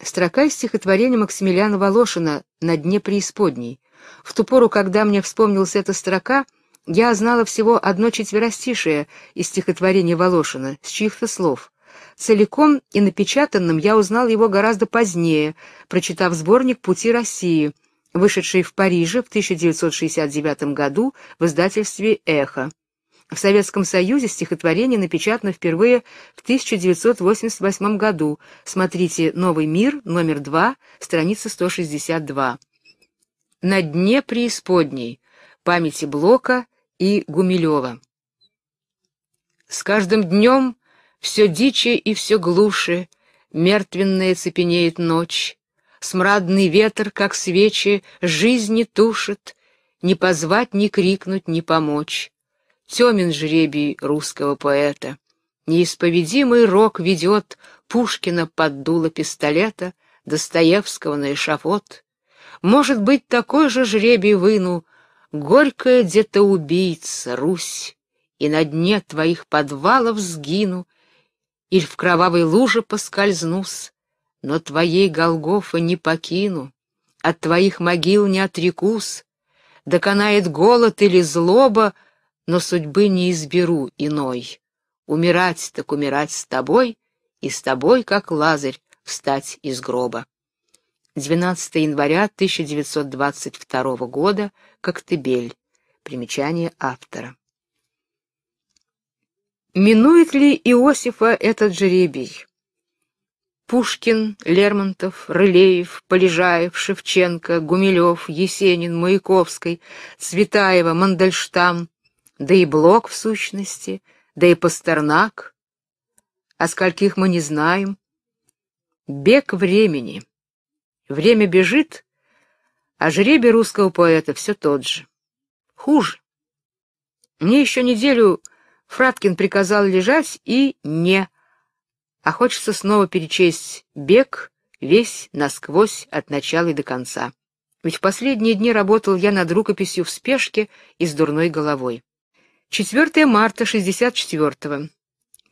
Строка из стихотворения Максимилиана Волошина «На дне преисподней». В ту пору, когда мне вспомнилась эта строка, я знала всего одно четверостишее из стихотворения Волошина, с чьих-то слов. Целиком и напечатанным я узнал его гораздо позднее, прочитав сборник «Пути России», вышедший в Париже в 1969 году в издательстве «Эхо». В Советском Союзе стихотворение напечатано впервые в 1988 году. Смотрите «Новый мир», номер 2, страница 162. «На дне преисподней» памяти Блока и Гумилева. С каждым днем все диче и все глуше, мертвенная цепенеет ночь, смрадный ветер, как свечи, жизни тушит, не позвать, ни крикнуть, ни помочь. Темен жребий русского поэта. Неисповедимый рок ведет Пушкина под дуло пистолета, Достоевского на эшафот. Может быть, такой же жребий вынул Горькая где-то убийца, Русь, и на дне твоих подвалов сгину, Или в кровавой луже поскользнусь, но твоей Голгофы не покину, От твоих могил не отрекусь, доконает голод или злоба, но судьбы не изберу иной. Умирать так умирать с тобой, и с тобой, как Лазарь, встать из гроба. 12 января 1922 года, Коктебель. Примечание автора. Минует ли Иосифа этот жеребий? Пушкин, Лермонтов, Рылеев, Полежаев, Шевченко, Гумилев, Есенин, Маяковский, Цветаева, Мандельштам, да и Блок в сущности, да и Пастернак. О скольких мы не знаем. Бег времени. Время бежит, а жребий русского поэта все тот же. Хуже. Мне еще неделю Фраткин приказал лежать и не. А хочется снова перечесть «Бег» весь насквозь от начала и до конца. Ведь в последние дни работал я над рукописью в спешке и с дурной головой. 4 марта 64-го.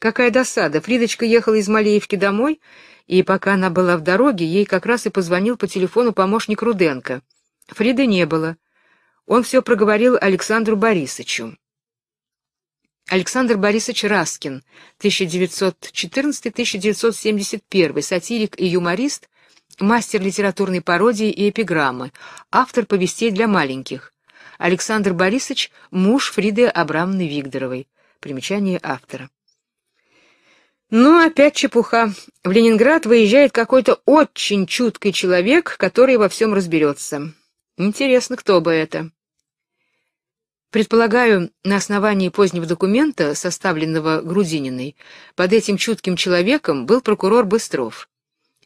Какая досада! Фридочка ехала из Малеевки домой, и пока она была в дороге, ей как раз и позвонил по телефону помощник Руденко. Фриды не было. Он все проговорил Александру Борисовичу. Александр Борисович Раскин, 1914-1971, сатирик и юморист, мастер литературной пародии и эпиграммы, автор повестей для маленьких. Александр Борисович – муж Фриды Абрамовны Вигдоровой. Примечание автора. Но опять чепуха. В Ленинград выезжает какой-то очень чуткий человек, который во всем разберется. Интересно, кто бы это. Предполагаю, на основании позднего документа, составленного Грудининой, под этим чутким человеком был прокурор Быстров.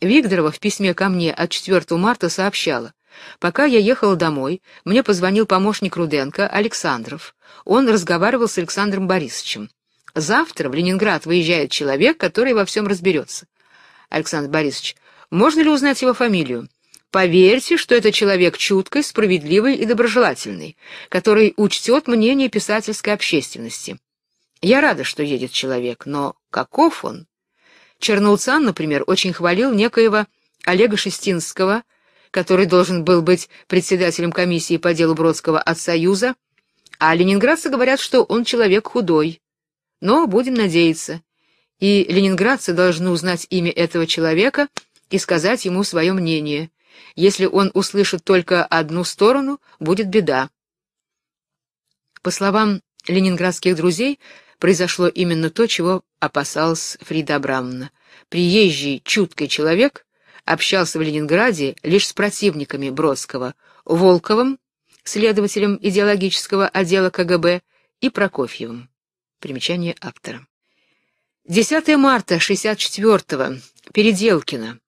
Викторова в письме ко мне от 4 марта сообщала. Пока я ехала домой, мне позвонил помощник Руденко, Александров. Он разговаривал с Александром Борисовичем. Завтра в Ленинград выезжает человек, который во всем разберется. Александр Борисович, можно ли узнать его фамилию? Поверьте, что это человек чуткий, справедливый и доброжелательный, который учтет мнение писательской общественности. Я рада, что едет человек, но каков он? Черноуцан, например, очень хвалил некоего Олега Шестинского, который должен был быть председателем комиссии по делу Бродского от Союза, а ленинградцы говорят, что он человек худой. Но будем надеяться. И ленинградцы должны узнать имя этого человека и сказать ему свое мнение. Если он услышит только одну сторону, будет беда. По словам ленинградских друзей, произошло именно то, чего опасалась Фрида Абрамовна. Приезжий, чуткий человек общался в Ленинграде лишь с противниками Бродского, Волковым, следователем идеологического отдела КГБ, и Прокофьевым. Примечание автора. 10 марта 64-го. Переделкино.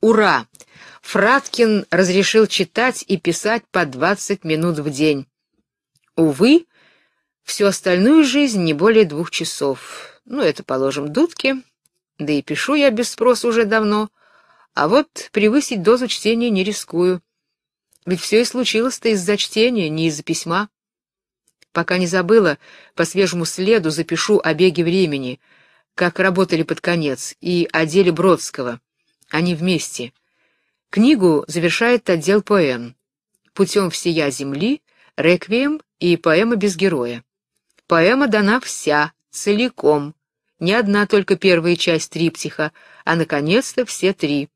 Ура! Фраткин разрешил читать и писать по 20 минут в день. Увы, всю остальную жизнь не более двух часов. Ну, это, положим, дудки. Да и пишу я без спроса уже давно. А вот превысить дозу чтения не рискую. Ведь все и случилось-то из-за чтения, не из-за письма. Пока не забыла, по свежему следу запишу о беге времени, как работали под конец, и о деле Бродского. Они вместе. Книгу завершает отдел поэм. «Путем всея земли», «Реквием» и поэма «Без героя». Поэма дана вся, целиком. Не одна только первая часть триптиха, а, наконец-то, все три.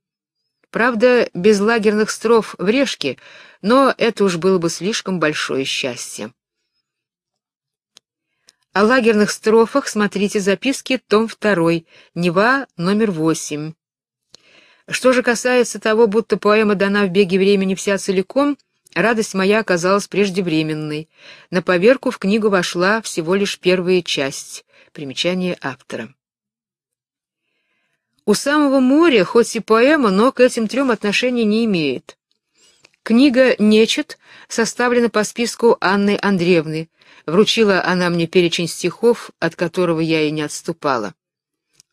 Правда, без лагерных стров в Решке, но это уж было бы слишком большое счастье. О лагерных строфах смотрите записки, том 2, Нева, номер 8. Что же касается того, будто поэма дана в беге времени вся целиком, радость моя оказалась преждевременной. На поверку в книгу вошла всего лишь первая часть. Примечание автора. У самого моря, хоть и поэма, но к этим трем отношения не имеет. Книга «Нечет» составлена по списку Анны Андреевны, Вручила она мне перечень стихов, от которого я и не отступала.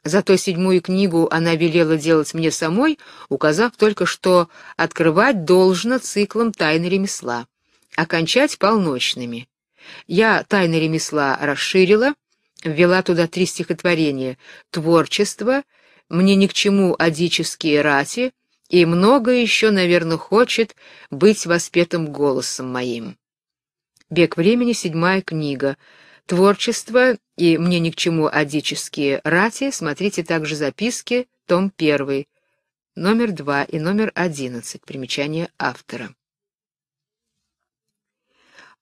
Зато седьмую книгу она велела делать мне самой, указав только, что открывать должно циклом тайны ремесла, окончать полночными. Я тайны ремесла расширила, ввела туда три стихотворения «Творчество», «Мне ни к чему одические рати» и много еще, наверное, хочет быть воспетым голосом моим. Бег времени, седьмая книга. Творчество и «Мне ни к чему адические рати» смотрите также записки, том 1, номер 2 и номер 11, примечание автора.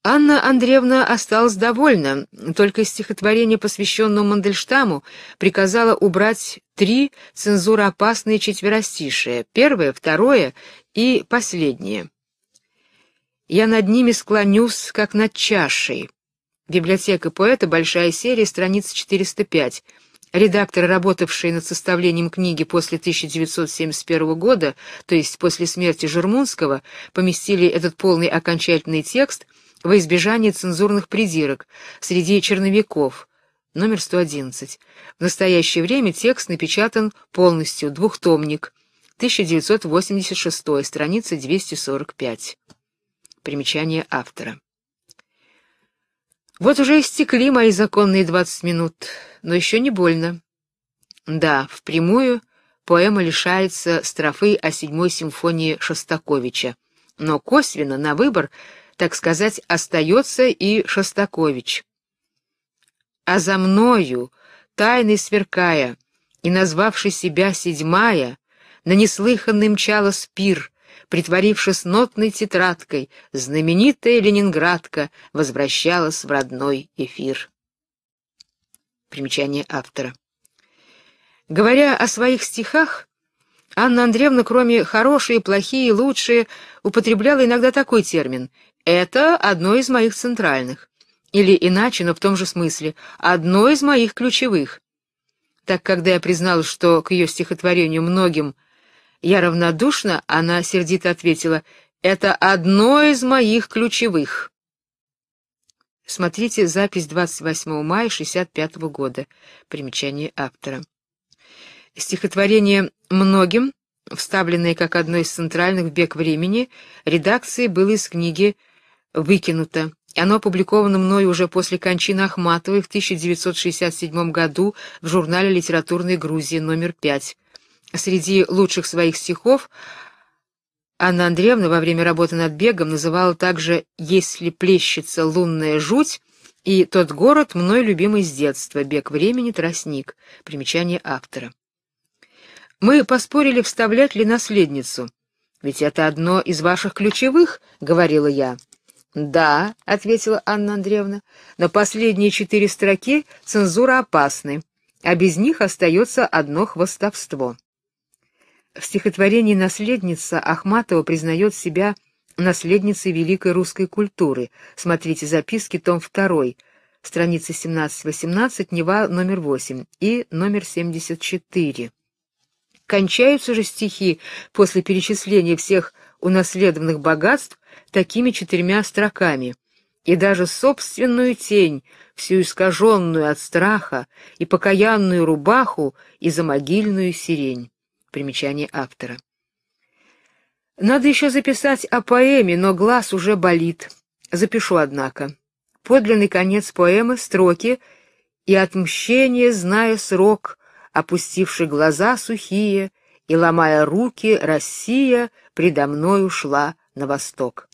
Анна Андреевна осталась довольна, только стихотворение, посвященное Мандельштаму, приказала убрать три цензуроопасные четверостишие, первое, второе и последнее. Я над ними склонюсь, как над чашей. Библиотека поэта, большая серия, страница 405. Редактор, работавший над составлением книги после 1971 года, то есть после смерти Жермунского, поместили этот полный окончательный текст во избежание цензурных придирок среди черновиков, номер 111. В настоящее время текст напечатан полностью, двухтомник, 1986, страница 245. Примечание автора. Вот уже истекли мои законные двадцать минут, но еще не больно. Да, впрямую поэма лишается строфы о седьмой симфонии Шостаковича, но косвенно на выбор, так сказать, остается и Шостакович. «А за мною, тайной сверкая, и назвавши себя седьмая, на неслыханный мчала спир, притворившись нотной тетрадкой, знаменитая ленинградка возвращалась в родной эфир. Примечание автора. Говоря о своих стихах, Анна Андреевна, кроме «хорошие», «плохие», «лучшие», употребляла иногда такой термин «это одно из моих центральных» или иначе, но в том же смысле, одно из моих ключевых. Так, когда я признал, что к ее стихотворению многим я равнодушно, она сердито ответила: "Это одно из моих ключевых". Смотрите запись 28 мая 65 года. Примечание автора. Стихотворение многим, вставленное как одно из центральных в бег времени, редакции было из книги выкинуто. Оно опубликовано мной уже после кончины Ахматовой в 1967 году в журнале "Литературная Грузия" номер 5. Среди лучших своих стихов Анна Андреевна во время работы над «Бегом» называла также «Если плещется лунная жуть» и «Тот город, мной любимый с детства, бег времени, тростник», примечание автора. Мы поспорили, вставлять ли наследницу. «Ведь это одно из ваших ключевых», — говорила я. «Да», — ответила Анна Андреевна, — «но последние четыре строки цензура опасны, а без них остается одно хвостовство». В стихотворении «Наследница» Ахматова признает себя наследницей великой русской культуры. Смотрите записки, том 2, страницы 17-18, Нева, номер 8 и номер 74. Кончаются же стихи после перечисления всех унаследованных богатств такими четырьмя строками. И даже собственную тень, всю искаженную от страха, и покаянную рубаху, и за могильную сирень. Примечание автора. Надо еще записать о поэме, но глаз уже болит. Запишу, однако. Подлинный конец поэмы, строки «И отмщение, зная срок, опустивши глаза сухие и ломая руки, Россия предо мной ушла на восток».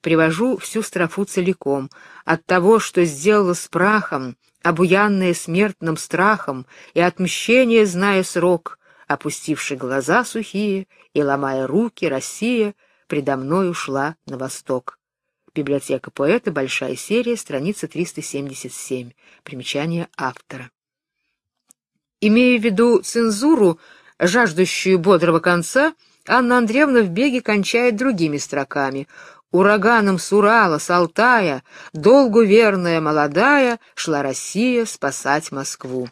Привожу всю строфу целиком. От того, что сделала с прахом, обуянная смертным страхом и отмщение, зная срок, опустивши глаза сухие и ломая руки, Россия предо мной ушла на восток. Библиотека поэта, большая серия, страница 377, примечание автора. Имея в виду цензуру, жаждущую бодрого конца, Анна Андреевна в беге кончает другими строками. «Ураганом с Урала, с Алтая, долгу верная, молодая, шла Россия спасать Москву»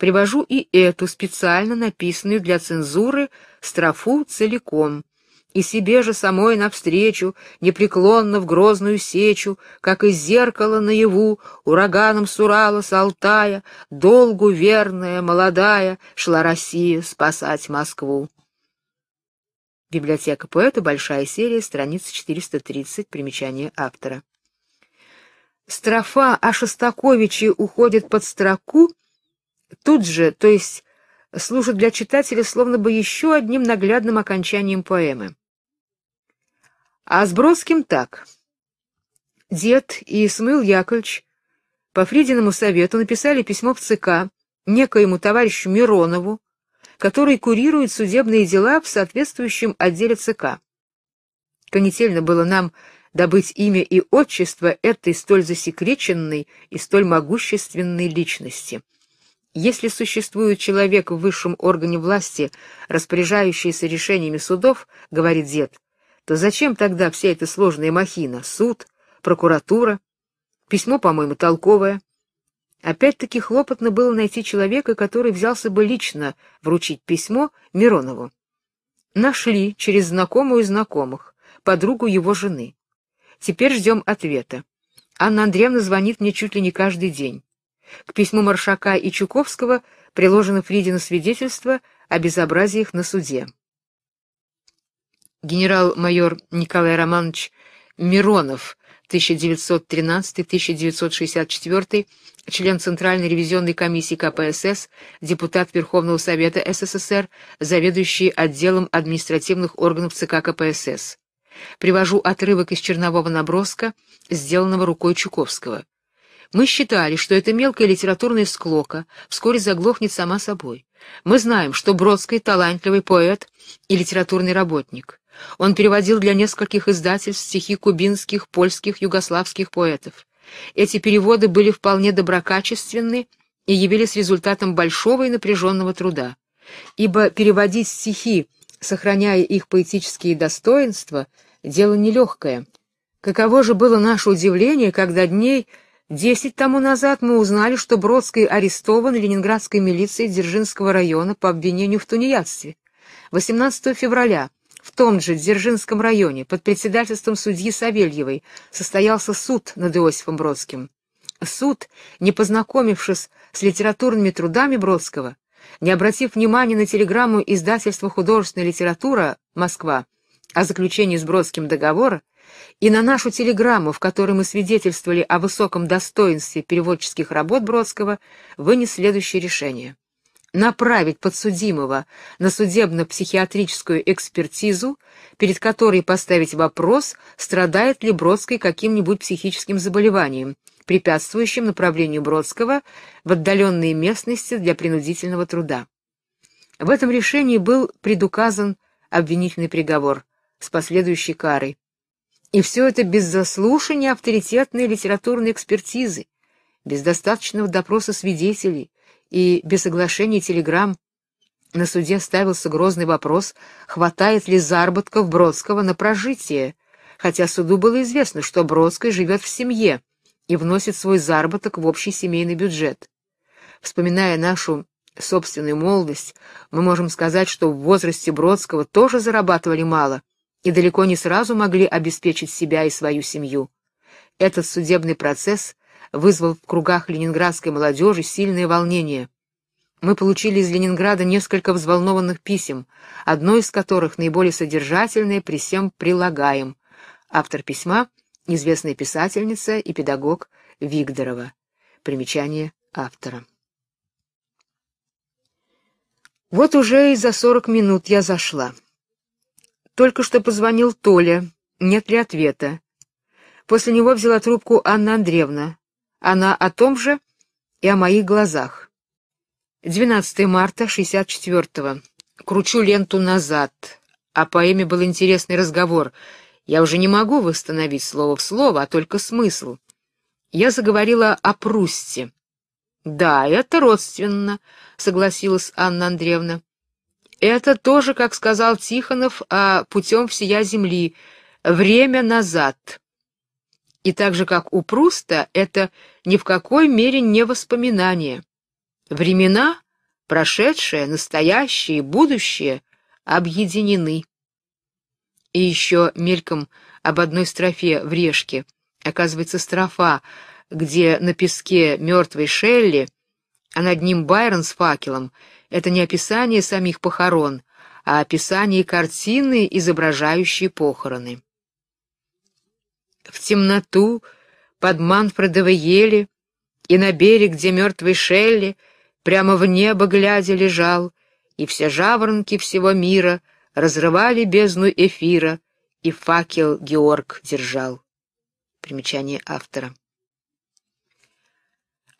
привожу и эту специально написанную для цензуры строфу целиком. И себе же самой навстречу, непреклонно в грозную сечу, как из зеркала наяву, ураганом с Урала, с Алтая, долгу верная, молодая, шла Россия спасать Москву. Библиотека поэта, большая серия, страница 430, примечание автора. Строфа о Шостаковиче уходит под строку тут же, то есть служит для читателя словно бы еще одним наглядным окончанием поэмы. А с Бродским так. Дед и Исмаил Яковлевич по Фридиному совету написали письмо в ЦК некоему товарищу Миронову, который курирует судебные дела в соответствующем отделе ЦК. Конетельно было нам добыть имя и отчество этой столь засекреченной и столь могущественной личности. Если существует человек в высшем органе власти, распоряжающийся решениями судов, говорит дед, то зачем тогда вся эта сложная махина, суд, прокуратура? Письмо, по-моему, толковое. Опять-таки хлопотно было найти человека, который взялся бы лично вручить письмо Миронову. Нашли через знакомую знакомых, подругу его жены. Теперь ждем ответа. Анна Андреевна звонит мне чуть ли не каждый день. К письму Маршака и Чуковского приложено Фридина свидетельство о безобразиях на суде. Генерал-майор Николай Романович Миронов, 1913-1964, член Центральной ревизионной комиссии КПСС, депутат Верховного Совета СССР, заведующий отделом административных органов ЦК КПСС. Привожу отрывок из чернового наброска, сделанного рукой Чуковского. Мы считали, что эта мелкая литературная склока вскоре заглохнет сама собой. Мы знаем, что Бродский — талантливый поэт и литературный работник. Он переводил для нескольких издательств стихи кубинских, польских, югославских поэтов. Эти переводы были вполне доброкачественны и явились результатом большого и напряженного труда. Ибо переводить стихи, сохраняя их поэтические достоинства, дело нелегкое. Каково же было наше удивление, когда дней Десять тому назад мы узнали, что Бродский арестован ленинградской милицией Дзержинского района по обвинению в тунеядстве. 18 февраля в том же Дзержинском районе под председательством судьи Савельевой состоялся суд над Иосифом Бродским. Суд, не познакомившись с литературными трудами Бродского, не обратив внимания на телеграмму издательства «Художественная литература» Москва о заключении с Бродским договора, и на нашу телеграмму, в которой мы свидетельствовали о высоком достоинстве переводческих работ Бродского, вынес следующее решение. Направить подсудимого на судебно-психиатрическую экспертизу, перед которой поставить вопрос, страдает ли Бродский каким-нибудь психическим заболеванием, препятствующим направлению Бродского в отдаленные местности для принудительного труда. В этом решении был предуказан обвинительный приговор с последующей карой и все это без заслушания авторитетной литературной экспертизы, без достаточного допроса свидетелей и без соглашений телеграмм. На суде ставился грозный вопрос, хватает ли заработков Бродского на прожитие, хотя суду было известно, что Бродский живет в семье и вносит свой заработок в общий семейный бюджет. Вспоминая нашу собственную молодость, мы можем сказать, что в возрасте Бродского тоже зарабатывали мало, и далеко не сразу могли обеспечить себя и свою семью. Этот судебный процесс вызвал в кругах ленинградской молодежи сильное волнение. Мы получили из Ленинграда несколько взволнованных писем, одно из которых наиболее содержательное при всем прилагаем. Автор письма — известная писательница и педагог Вигдорова. Примечание автора. Вот уже и за сорок минут я зашла. Только что позвонил Толя. Нет ли ответа? После него взяла трубку Анна Андреевна. Она о том же и о моих глазах. 12 марта 64-го. Кручу ленту назад. О а поэме был интересный разговор. Я уже не могу восстановить слово в слово, а только смысл. Я заговорила о Прусте. «Да, это родственно», — согласилась Анна Андреевна. Это тоже, как сказал Тихонов, а путем всея земли, время назад. И так же, как у Пруста, это ни в какой мере не воспоминание. Времена, прошедшие, настоящие и будущее, объединены. И еще мельком об одной строфе в «Решке». Оказывается, строфа, где на песке мертвый Шелли, а над ним Байрон с факелом — это не описание самих похорон, а описание картины, изображающей похороны. В темноту, под Манфредовой ели, и на берег, где мертвый Шелли, прямо в небо глядя лежал, и все жаворонки всего мира разрывали бездну эфира, и факел Георг держал. Примечание автора.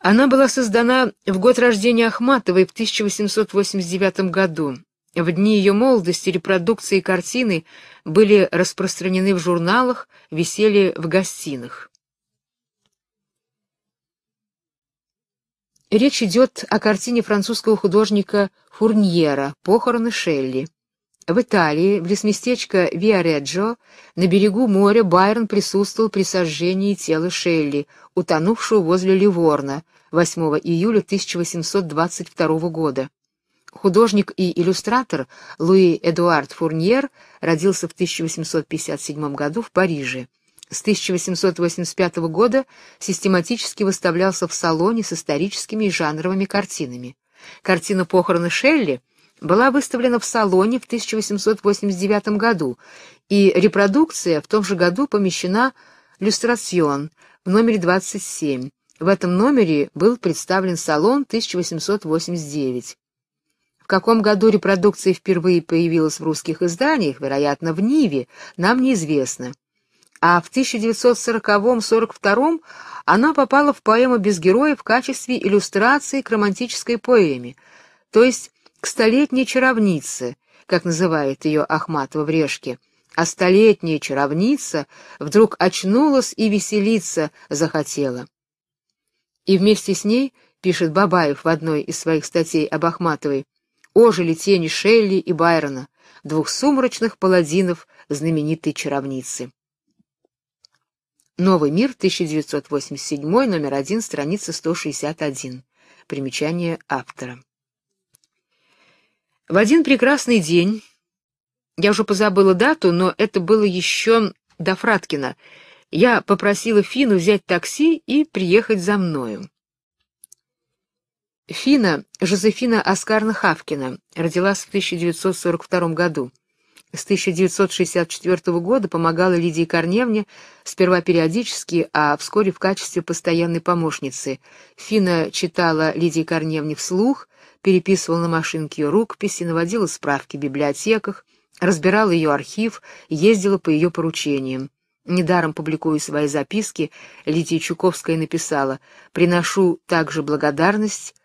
Она была создана в год рождения Ахматовой в 1889 году. В дни ее молодости репродукции картины были распространены в журналах, висели в гостиных. Речь идет о картине французского художника Фурньера «Похороны Шелли». В Италии, в лесместечко Виареджо, на берегу моря Байрон присутствовал при сожжении тела Шелли, утонувшего возле Ливорна, 8 июля 1822 года. Художник и иллюстратор Луи Эдуард Фурньер родился в 1857 году в Париже. С 1885 года систематически выставлялся в салоне с историческими и жанровыми картинами. Картина «Похороны Шелли» была выставлена в салоне в 1889 году, и репродукция в том же году помещена в «Люстрацион» в номере 27. В этом номере был представлен салон 1889. В каком году репродукция впервые появилась в русских изданиях, вероятно, в Ниве, нам неизвестно. А в 1940-42 она попала в поэму «Без героя» в качестве иллюстрации к романтической поэме, то есть к столетней чаровнице, как называет ее Ахматова в «Решке», а столетняя чаровница вдруг очнулась и веселиться захотела. И вместе с ней, пишет Бабаев в одной из своих статей об Ахматовой, ожили тени Шелли и Байрона, двух сумрачных паладинов знаменитой чаровницы. Новый мир, 1987, номер 1, страница 161. Примечание автора. В один прекрасный день, я уже позабыла дату, но это было еще до Фраткина, я попросила Фину взять такси и приехать за мною. Фина Жозефина Оскарна Хавкина родилась в 1942 году. С 1964 года помогала Лидии Корневне, сперва периодически, а вскоре в качестве постоянной помощницы. Фина читала Лидии Корневне вслух, переписывал на машинке ее рукописи, наводила справки в библиотеках, разбирала ее архив, ездила по ее поручениям. Недаром публикуя свои записки, Лидия Чуковская написала «Приношу также благодарность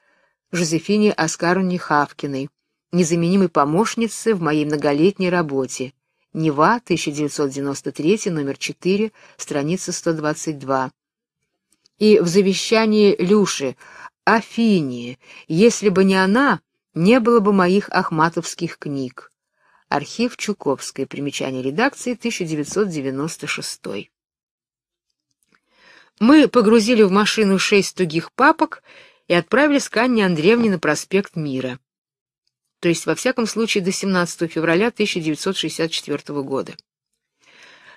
Жозефине Оскаровне Хавкиной, незаменимой помощнице в моей многолетней работе. Нева, 1993, номер 4, страница 122». И в завещании Люши Афинии. Если бы не она, не было бы моих ахматовских книг. Архив Чуковской. Примечание редакции 1996. Мы погрузили в машину шесть тугих папок и отправились к Анне Андреевне на проспект Мира. То есть во всяком случае до 17 февраля 1964 года.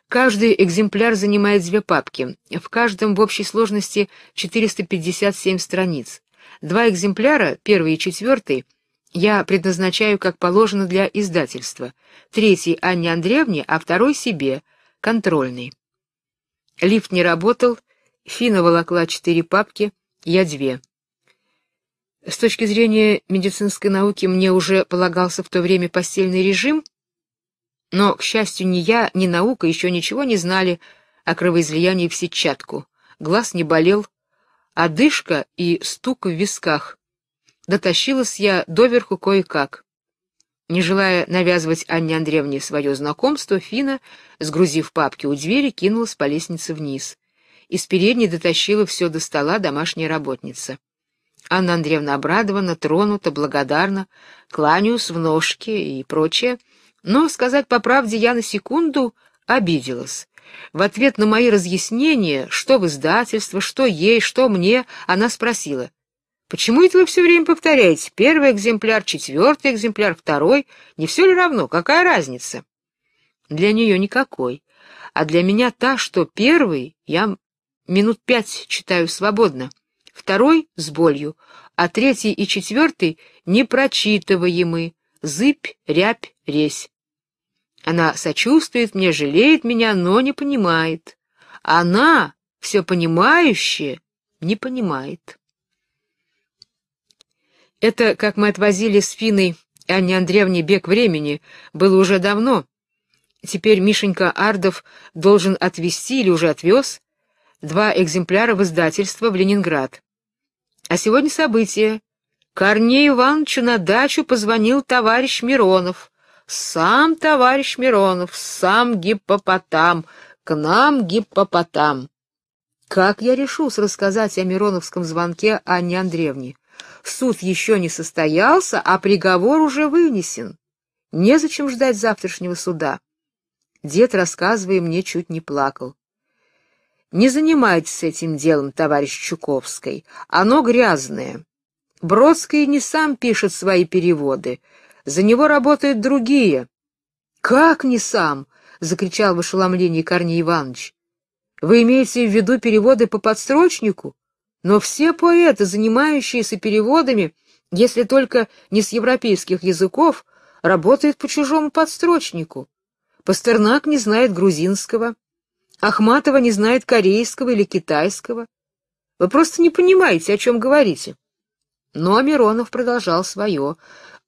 Каждый экземпляр занимает две папки, в каждом в общей сложности 457 страниц. Два экземпляра, первый и четвертый, я предназначаю, как положено, для издательства. Третий — Анне Андреевне, а второй — себе, контрольный. Лифт не работал, Фина волокла четыре папки, я две. С точки зрения медицинской науки мне уже полагался в то время постельный режим — но, к счастью, ни я, ни наука еще ничего не знали о кровоизлиянии в сетчатку. Глаз не болел, а дышка и стук в висках. Дотащилась я доверху кое-как. Не желая навязывать Анне Андреевне свое знакомство, Фина, сгрузив папки у двери, кинулась по лестнице вниз. Из передней дотащила все до стола домашняя работница. Анна Андреевна обрадована, тронута, благодарна, кланяюсь в ножки и прочее — но, сказать по правде, я на секунду обиделась. В ответ на мои разъяснения, что в издательство, что ей, что мне, она спросила. «Почему это вы все время повторяете? Первый экземпляр, четвертый экземпляр, второй. Не все ли равно? Какая разница?» Для нее никакой. А для меня та, что первый, я минут пять читаю свободно, второй — с болью, а третий и четвертый — непрочитываемы, зыбь, рябь, весь. Она сочувствует мне, жалеет меня, но не понимает. Она, все понимающая, не понимает. Это, как мы отвозили с Финой и Анне Андреевне бег времени, было уже давно. Теперь Мишенька Ардов должен отвезти или уже отвез два экземпляра в издательство в Ленинград. А сегодня событие. Корнею Ивановичу на дачу позвонил товарищ Миронов — сам товарищ Миронов, сам гиппопотам, к нам гиппопотам. Как я решусь рассказать о Мироновском звонке Анне Андреевне? Суд еще не состоялся, а приговор уже вынесен. Незачем ждать завтрашнего суда. Дед, рассказывая мне, чуть не плакал. Не занимайтесь этим делом, товарищ Чуковский, Оно грязное. Бродский не сам пишет свои переводы. За него работают другие. — Как не сам? — закричал в ошеломлении Корней Иванович. — Вы имеете в виду переводы по подстрочнику? Но все поэты, занимающиеся переводами, если только не с европейских языков, работают по чужому подстрочнику. Пастернак не знает грузинского, Ахматова не знает корейского или китайского. Вы просто не понимаете, о чем говорите. Но Миронов продолжал свое.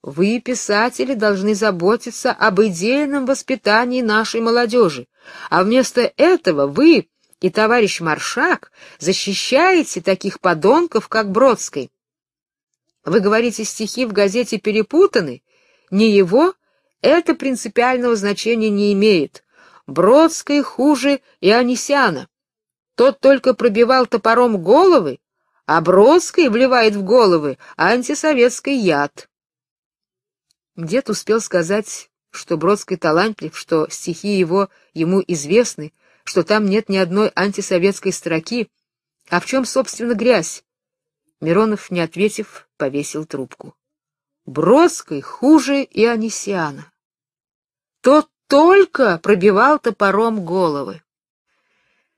Вы, писатели, должны заботиться об идейном воспитании нашей молодежи, а вместо этого вы и товарищ Маршак защищаете таких подонков, как Бродский. Вы говорите, стихи в газете перепутаны? Не его? Это принципиального значения не имеет. Бродский хуже и Ионисяна. Тот только пробивал топором головы, а Бродский вливает в головы антисоветский яд. Дед успел сказать, что Бродский талантлив, что стихи его ему известны, что там нет ни одной антисоветской строки. А в чем, собственно, грязь? Миронов, не ответив, повесил трубку. Бродский хуже и Анисиана. Тот только пробивал топором головы.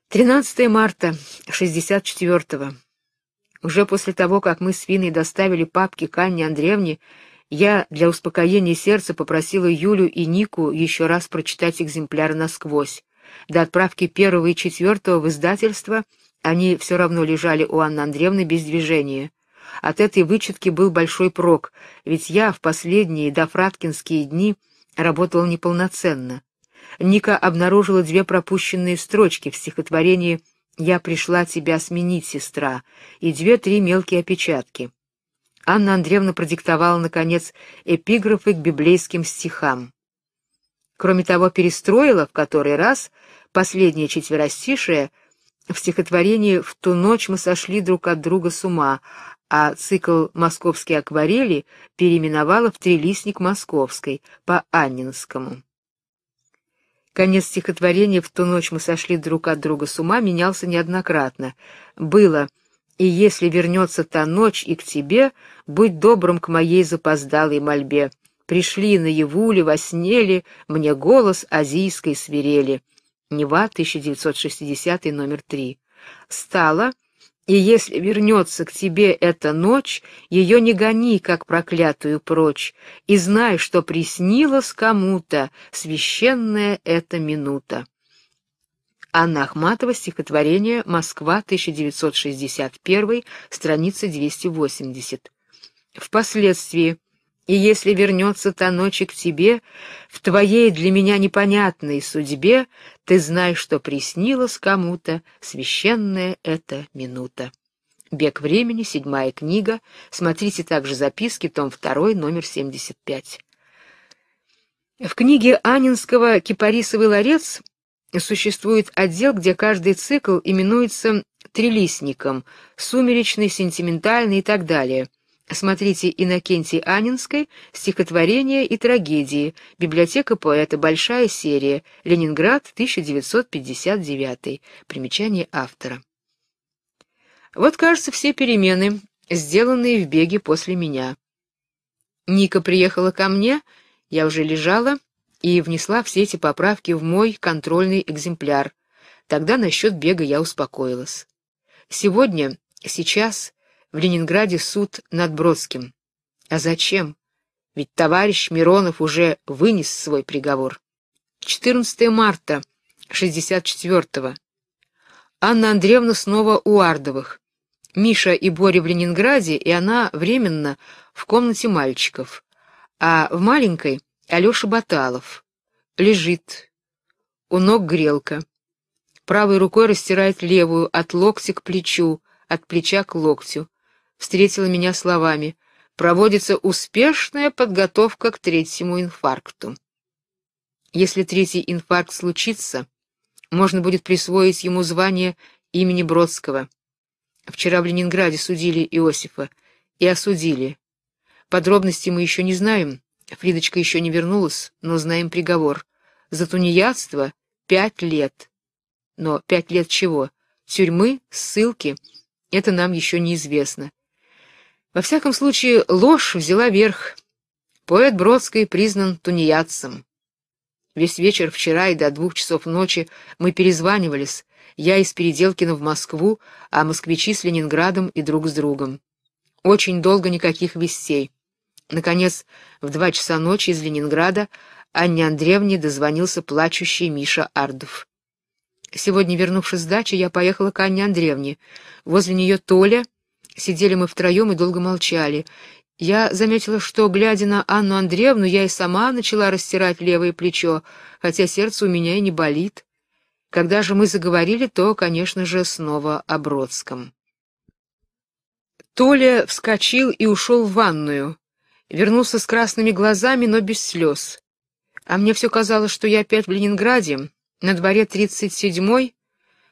13 марта 64-го. Уже после того, как мы с Виной доставили папки к Анне Андреевне, я для успокоения сердца попросила Юлю и Нику еще раз прочитать экземпляр насквозь. До отправки первого и четвертого в издательство они все равно лежали у Анны Андреевны без движения. От этой вычетки был большой прок, ведь я в последние дофраткинские дни работала неполноценно. Ника обнаружила две пропущенные строчки в стихотворении «Я пришла тебя сменить, сестра» и две-три мелкие опечатки. Анна Андреевна продиктовала, наконец, эпиграфы к библейским стихам. Кроме того, перестроила в который раз последнее четверостишие в стихотворении «В ту ночь мы сошли друг от друга с ума», а цикл «Московские акварели» переименовала в «Трилистник Московской» по Аннинскому. Конец стихотворения «В ту ночь мы сошли друг от друга с ума» менялся неоднократно. «Было» И если вернется та ночь и к тебе, будь добрым к моей запоздалой мольбе. Пришли наяву ли, во сне ли, мне голос азийской свирели. Нева, 1960, номер 3. Стала, и если вернется к тебе эта ночь, ее не гони, как проклятую прочь, и знай, что приснилась кому-то священная эта минута. Анна Ахматова, стихотворение «Москва, 1961», страница 280. «Впоследствии, и если вернется та ночь к тебе, в твоей для меня непонятной судьбе, ты знаешь, что приснилась кому-то священная эта минута». «Бег времени», седьмая книга, смотрите также записки, том 2, номер 75. В книге Анинского «Кипарисовый ларец» существует отдел, где каждый цикл именуется трилистником, сумеречный, сентиментальный и так далее. Смотрите Иннокентий Анинской «Стихотворения и трагедии», библиотека поэта, большая серия, Ленинград, 1959, примечание автора. Вот, кажется, все перемены, сделанные в беге после меня. Ника приехала ко мне, я уже лежала, и внесла все эти поправки в мой контрольный экземпляр. Тогда насчет бега я успокоилась. Сегодня, сейчас, в Ленинграде суд над Бродским. А зачем? Ведь товарищ Миронов уже вынес свой приговор. 14 марта 64-го. Анна Андреевна снова у Ардовых. Миша и Боря в Ленинграде, и она временно в комнате мальчиков. А в маленькой Алеша Баталов. Лежит. У ног грелка. Правой рукой растирает левую, от локтя к плечу, от плеча к локтю. Встретила меня словами. Проводится успешная подготовка к третьему инфаркту. Если третий инфаркт случится, можно будет присвоить ему звание имени Бродского. Вчера в Ленинграде судили Иосифа и осудили. Подробности мы еще не знаем, Фридочка еще не вернулась, но знаем приговор. За тунеядство пять лет. Но пять лет чего? Тюрьмы, ссылки? Это нам еще неизвестно. Во всяком случае, ложь взяла верх. Поэт Бродский признан тунеядцем. Весь вечер вчера и до двух часов ночи мы перезванивались, я из Переделкина в Москву, а москвичи с Ленинградом и друг с другом. Очень долго никаких вестей. Наконец, в два часа ночи из Ленинграда Анне Андреевне дозвонился плачущий Миша Ардов. Сегодня, вернувшись с дачи, я поехала к Анне Андреевне. Возле нее Толя. Сидели мы втроем и долго молчали. Я заметила, что, глядя на Анну Андреевну, я и сама начала растирать левое плечо, хотя сердце у меня и не болит. Когда же мы заговорили, то, конечно же, снова о Бродском. Толя вскочил и ушел в ванную. Вернулся с красными глазами, но без слез. А мне все казалось, что я опять в Ленинграде, на дворе 37-й,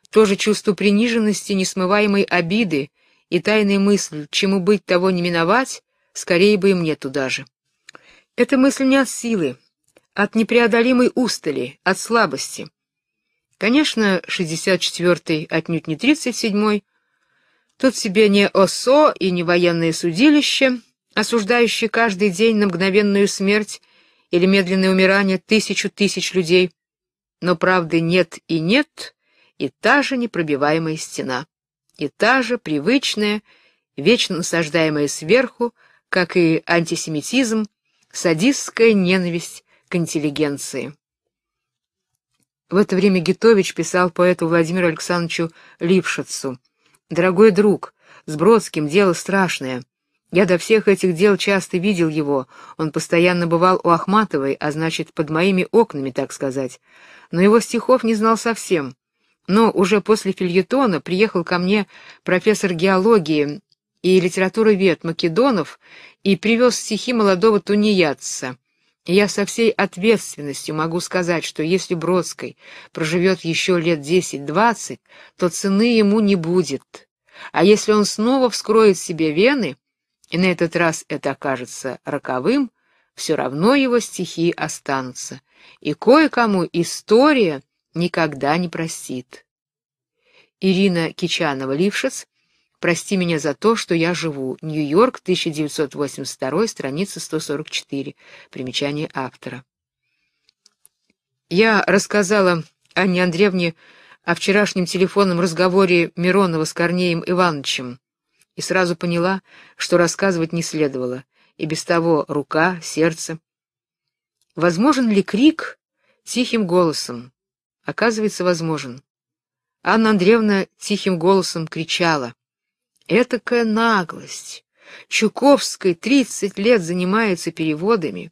тоже чувство приниженности, несмываемой обиды и тайная мысль, чему быть того не миновать, скорее бы и мне туда же. Эта мысль не от силы, от непреодолимой устали, от слабости. Конечно, 64-й отнюдь не 37-й, тут себе не ОСО и не военное судилище — осуждающий каждый день на мгновенную смерть или медленное умирание тысячу тысяч людей. Но правды нет и нет, и та же непробиваемая стена, и та же привычная, вечно насаждаемая сверху, как и антисемитизм, садистская ненависть к интеллигенции. В это время Гитович писал поэту Владимиру Александровичу Липшицу. «Дорогой друг, с Бродским дело страшное. Я до всех этих дел часто видел его, он постоянно бывал у Ахматовой, а значит, под моими окнами, так сказать. Но его стихов не знал совсем. Но уже после фильетона приехал ко мне профессор геологии и литературы вет Македонов и привез стихи молодого тунеядца. И я со всей ответственностью могу сказать, что если Бродской проживет еще лет десять-двадцать, то цены ему не будет. А если он снова вскроет себе вены, и на этот раз это окажется роковым, все равно его стихи останутся, и кое-кому история никогда не простит. Ирина Кичанова-Лившиц «Прости меня за то, что я живу. Нью-Йорк, 1982, страница 144». Примечание автора. Я рассказала Анне Андреевне о вчерашнем телефонном разговоре Миронова с Корнеем Ивановичем и сразу поняла, что рассказывать не следовало, и без того рука, сердце. Возможен ли крик тихим голосом? Оказывается, возможен. Анна Андреевна тихим голосом кричала. Этакая наглость! Чуковский тридцать лет занимается переводами,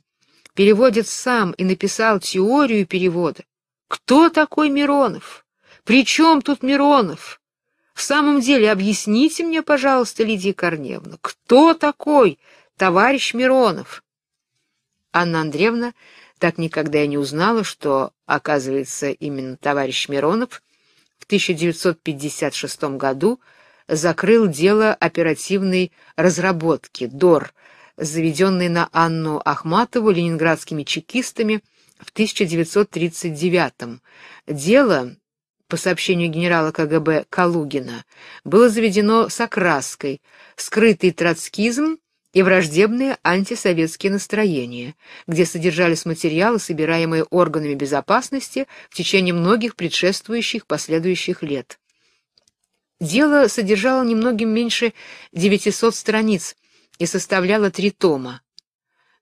переводит сам и написал теорию перевода. Кто такой Миронов? При чем тут Миронов? В самом деле, объясните мне, пожалуйста, Лидия Корневна, кто такой товарищ Миронов? Анна Андреевна так никогда и не узнала, что, оказывается, именно товарищ Миронов в 1956 году закрыл дело оперативной разработки ДОР, заведенной на Анну Ахматову ленинградскими чекистами в 1939. Дело по сообщению генерала КГБ Калугина, было заведено с окраской «Скрытый троцкизм» и враждебные антисоветские настроения, где содержались материалы, собираемые органами безопасности в течение многих предшествующих последующих лет. Дело содержало немногим меньше 900 страниц и составляло три тома.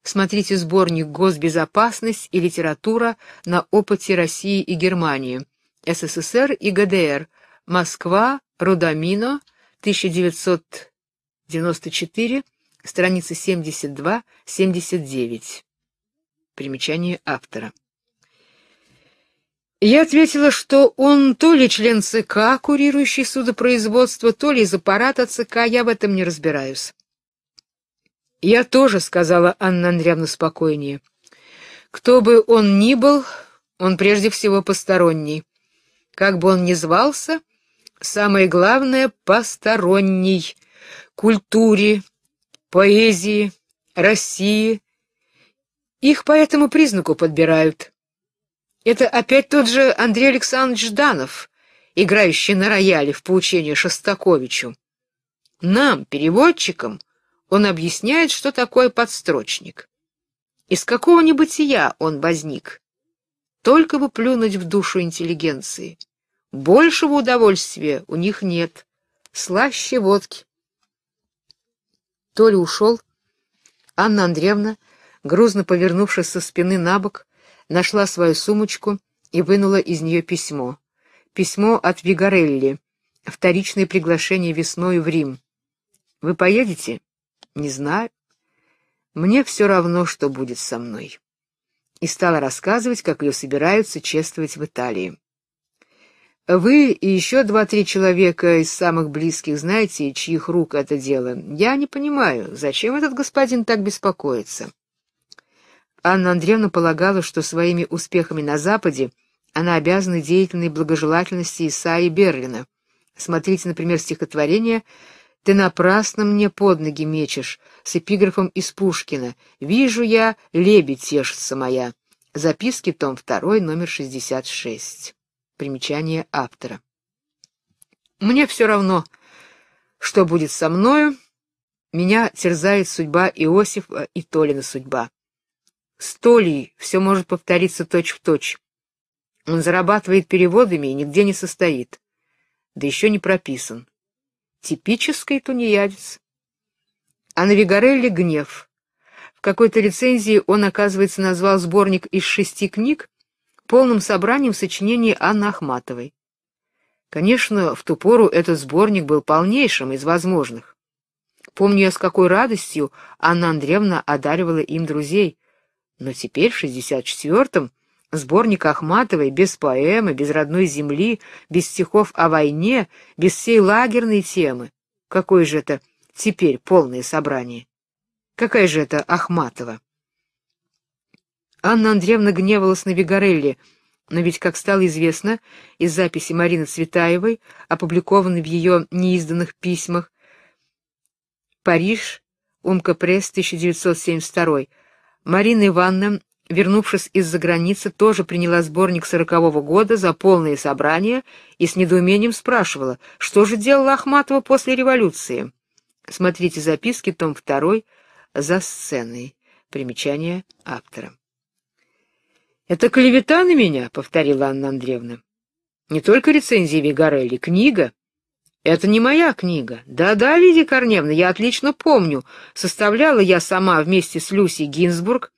Смотрите сборник «Госбезопасность и литература на опыте России и Германии» СССР и ГДР. Москва, Рудамино, 1994, страница 72-79. Примечание автора. Я ответила, что он то ли член ЦК, курирующий судопроизводство, то ли из аппарата ЦК, я в этом не разбираюсь. Я тоже, сказала Анна Андреевна спокойнее. Кто бы он ни был, он прежде всего посторонний. Как бы он ни звался, самое главное — посторонний, культуре, поэзии, России. Их по этому признаку подбирают. Это опять тот же Андрей Александрович Жданов, играющий на рояле в поучении Шостаковичу. Нам, переводчикам, он объясняет, что такое подстрочник. Из какого нибудь я он возник только бы плюнуть в душу интеллигенции. Большего удовольствия у них нет. Слаще водки. Толя ушел. Анна Андреевна, грузно повернувшись со спины на бок, нашла свою сумочку и вынула из нее письмо. Письмо от Вигарелли. Вторичное приглашение весной в Рим. «Вы поедете?» «Не знаю. Мне все равно, что будет со мной» и стала рассказывать, как ее собираются чествовать в Италии. Вы и еще два-три человека из самых близких знаете, чьих рук это дело. Я не понимаю, зачем этот господин так беспокоится. Анна Андреевна полагала, что своими успехами на Западе она обязана деятельной благожелательности Исаи Берлина. Смотрите, например, стихотворение «Связь» Ты напрасно мне под ноги мечешь, с эпиграфом из Пушкина. Вижу я, лебедь тешится моя. Записки, том 2, номер 66. Примечание автора. Мне все равно, что будет со мною. Меня терзает судьба Иосифа и Толина судьба. С Толей все может повториться точь-в-точь. Точь. Он зарабатывает переводами и нигде не состоит. Да еще не прописан. Типический тунеядец. А на Вигарелле гнев. В какой-то рецензии он, оказывается, назвал сборник из шести книг полным собранием сочинений Анны Ахматовой. Конечно, в ту пору этот сборник был полнейшим из возможных. Помню я, с какой радостью Анна Андреевна одаривала им друзей, но теперь, в 64-м, Сборник Ахматовой без поэмы, без родной земли, без стихов о войне, без всей лагерной темы. Какое же это теперь полное собрание? Какая же это Ахматова? Анна Андреевна гневалась на Вигарелли, но ведь, как стало известно из записи Марины Цветаевой, опубликованной в ее неизданных письмах, Париж, Умкопресс, 1972, Марина Ивановна вернувшись из-за границы, тоже приняла сборник сорокового года за полное собрание и с недоумением спрашивала, что же делала Ахматова после революции. Смотрите записки, том 2, за сценой. Примечание автора. «Это клевета на меня», — повторила Анна Андреевна. «Не только рецензии Вигарелли, книга». «Это не моя книга». «Да-да, Лидия Корневна, я отлично помню. Составляла я сама вместе с Люси Гинзбург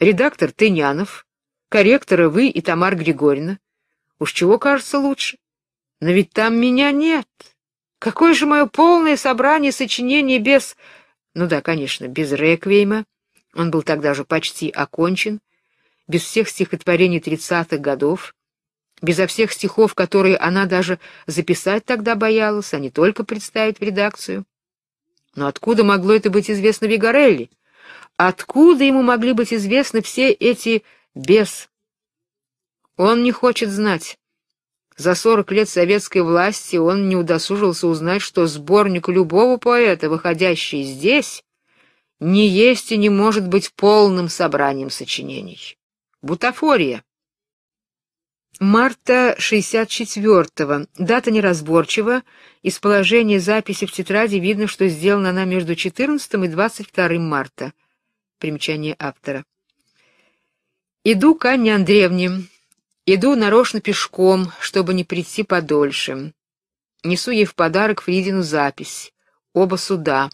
редактор Тынянов, корректора вы и Тамар Григорьевна. Уж чего кажется лучше? Но ведь там меня нет. Какое же мое полное собрание сочинений без... Ну да, конечно, без реквейма. Он был тогда же почти окончен. Без всех стихотворений тридцатых годов. Безо всех стихов, которые она даже записать тогда боялась, а не только представить в редакцию. Но откуда могло это быть известно Вигарелли? Откуда ему могли быть известны все эти бес? Он не хочет знать. За сорок лет советской власти он не удосужился узнать, что сборник любого поэта, выходящий здесь, не есть и не может быть полным собранием сочинений. Бутафория. Марта 64-го. Дата неразборчива. Из положения записи в тетради видно, что сделана она между 14 и 22 марта. Примечание автора. Иду к Анне Андреевне. Иду нарочно пешком, чтобы не прийти подольше. Несу ей в подарок Фридину запись. Оба суда.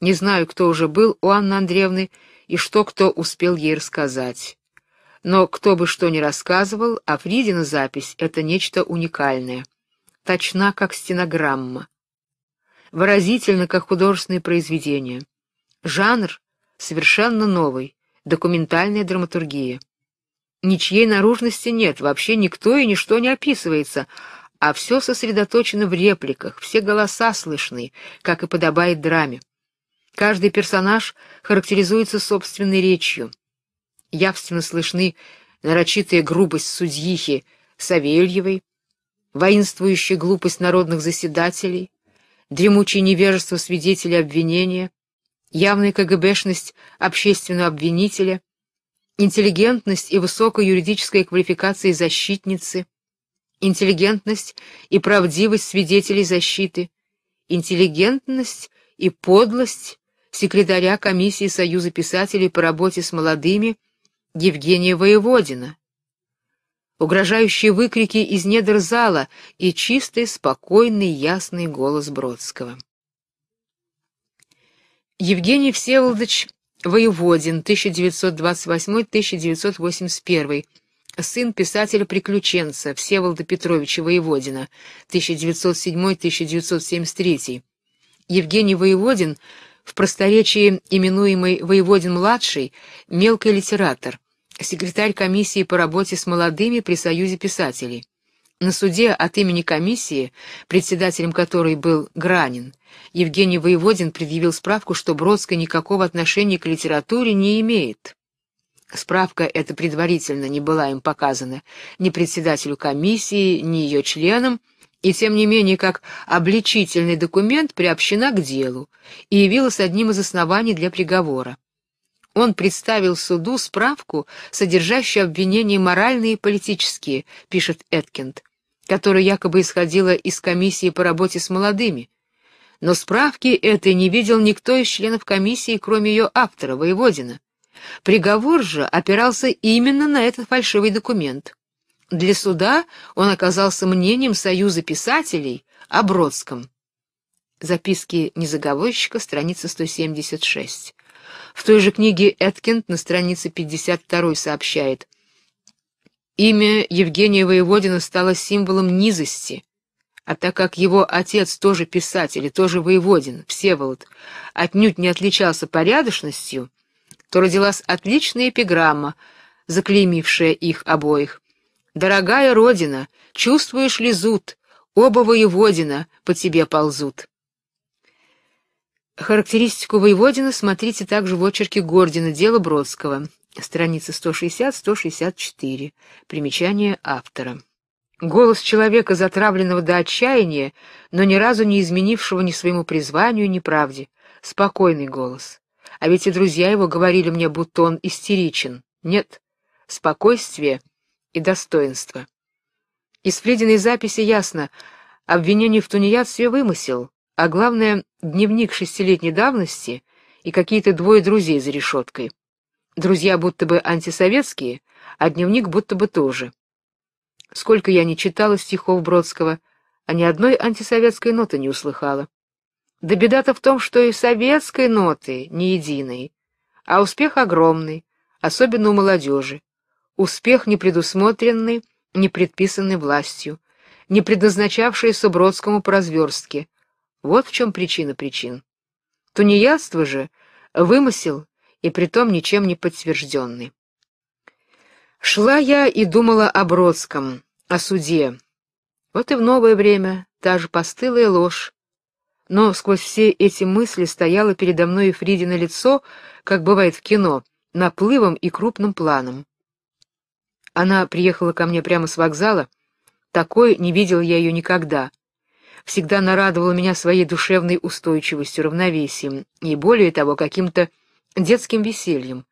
Не знаю, кто уже был у Анны Андреевны и что кто успел ей рассказать. Но кто бы что ни рассказывал, а Фридина запись — это нечто уникальное. Точна, как стенограмма. Выразительно, как художественное произведение. Жанр совершенно новый, документальная драматургия. Ничьей наружности нет, вообще никто и ничто не описывается, а все сосредоточено в репликах, все голоса слышны, как и подобает драме. Каждый персонаж характеризуется собственной речью. Явственно слышны нарочитая грубость судьихи Савельевой, воинствующая глупость народных заседателей, дремучее невежество свидетелей обвинения, явная КГБшность общественного обвинителя, интеллигентность и высокая юридическая квалификация защитницы, интеллигентность и правдивость свидетелей защиты, интеллигентность и подлость секретаря комиссии Союза писателей по работе с молодыми Евгения Воеводина, угрожающие выкрики из недр зала и чистый, спокойный, ясный голос Бродского. Евгений Всеволодович Воеводин, 1928-1981, сын писателя-приключенца Всеволода Петровича Воеводина, 1907-1973. Евгений Воеводин, в просторечии именуемый Воеводин-младший, мелкий литератор, секретарь комиссии по работе с молодыми при Союзе писателей. На суде от имени комиссии, председателем которой был Гранин, Евгений Воеводин предъявил справку, что Бродский никакого отношения к литературе не имеет. Справка эта предварительно не была им показана ни председателю комиссии, ни ее членам, и тем не менее как обличительный документ приобщена к делу и явилась одним из оснований для приговора. Он представил суду справку, содержащую обвинения моральные и политические, пишет Эткинд, которая якобы исходила из комиссии по работе с молодыми. Но справки этой не видел никто из членов комиссии, кроме ее автора, Воеводина. Приговор же опирался именно на этот фальшивый документ. Для суда он оказался мнением Союза писателей о Бродском. Записки незаговорщика, страница 176. В той же книге Эткинд на странице 52 сообщает – Имя Евгения Воеводина стало символом низости, а так как его отец тоже писатель и тоже Воеводин, Всеволод, отнюдь не отличался порядочностью, то родилась отличная эпиграмма, заклеймившая их обоих. «Дорогая Родина, чувствуешь ли зуд? Оба Воеводина по тебе ползут». Характеристику Воеводина смотрите также в очерке Гордина «Дело Бродского». Страница 160-164. Примечание автора. Голос человека, затравленного до отчаяния, но ни разу не изменившего ни своему призванию, ни правде. Спокойный голос. А ведь и друзья его говорили мне, будто он истеричен. Нет. Спокойствие и достоинство. Из Флидиной записи ясно, обвинение в тунеядстве вымысел, а главное, дневник шестилетней давности и какие-то двое друзей за решеткой. Друзья будто бы антисоветские, а дневник будто бы тоже. Сколько я не читала стихов Бродского, а ни одной антисоветской ноты не услыхала. Да беда-то в том, что и советской ноты не единой, а успех огромный, особенно у молодежи. Успех непредусмотренный, не предписанный властью, не предназначавшийся Бродскому по разверстке. Вот в чем причина причин. Тунеядство же — вымысел, и притом ничем не подтвержденный. Шла я и думала о Бродском, о суде. Вот и в новое время та же постылая ложь. Но сквозь все эти мысли стояло передо мной Фридино лицо, как бывает в кино, наплывом и крупным планом. Она приехала ко мне прямо с вокзала. Такой не видел я ее никогда. Всегда нарадовала меня своей душевной устойчивостью, равновесием и, более того, каким-то детским весельем.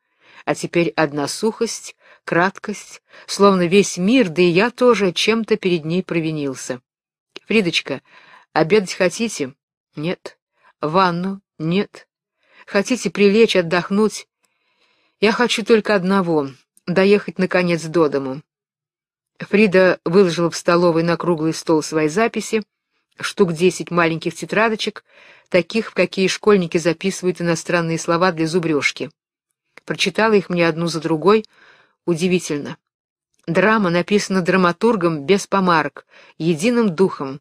А теперь одна сухость, краткость, словно весь мир, да и я тоже чем-то перед ней провинился. «Фридочка, обедать хотите?» «Нет». «Ванну?» «Нет». «Хотите прилечь, отдохнуть?» «Я хочу только одного — доехать, наконец, до дому». Фрида выложила в столовой на круглый стол свои записи, штук десять маленьких тетрадочек, таких, в какие школьники записывают иностранные слова для зубрежки. Прочитала их мне одну за другой. Удивительно. Драма написана драматургом без помарок, единым духом.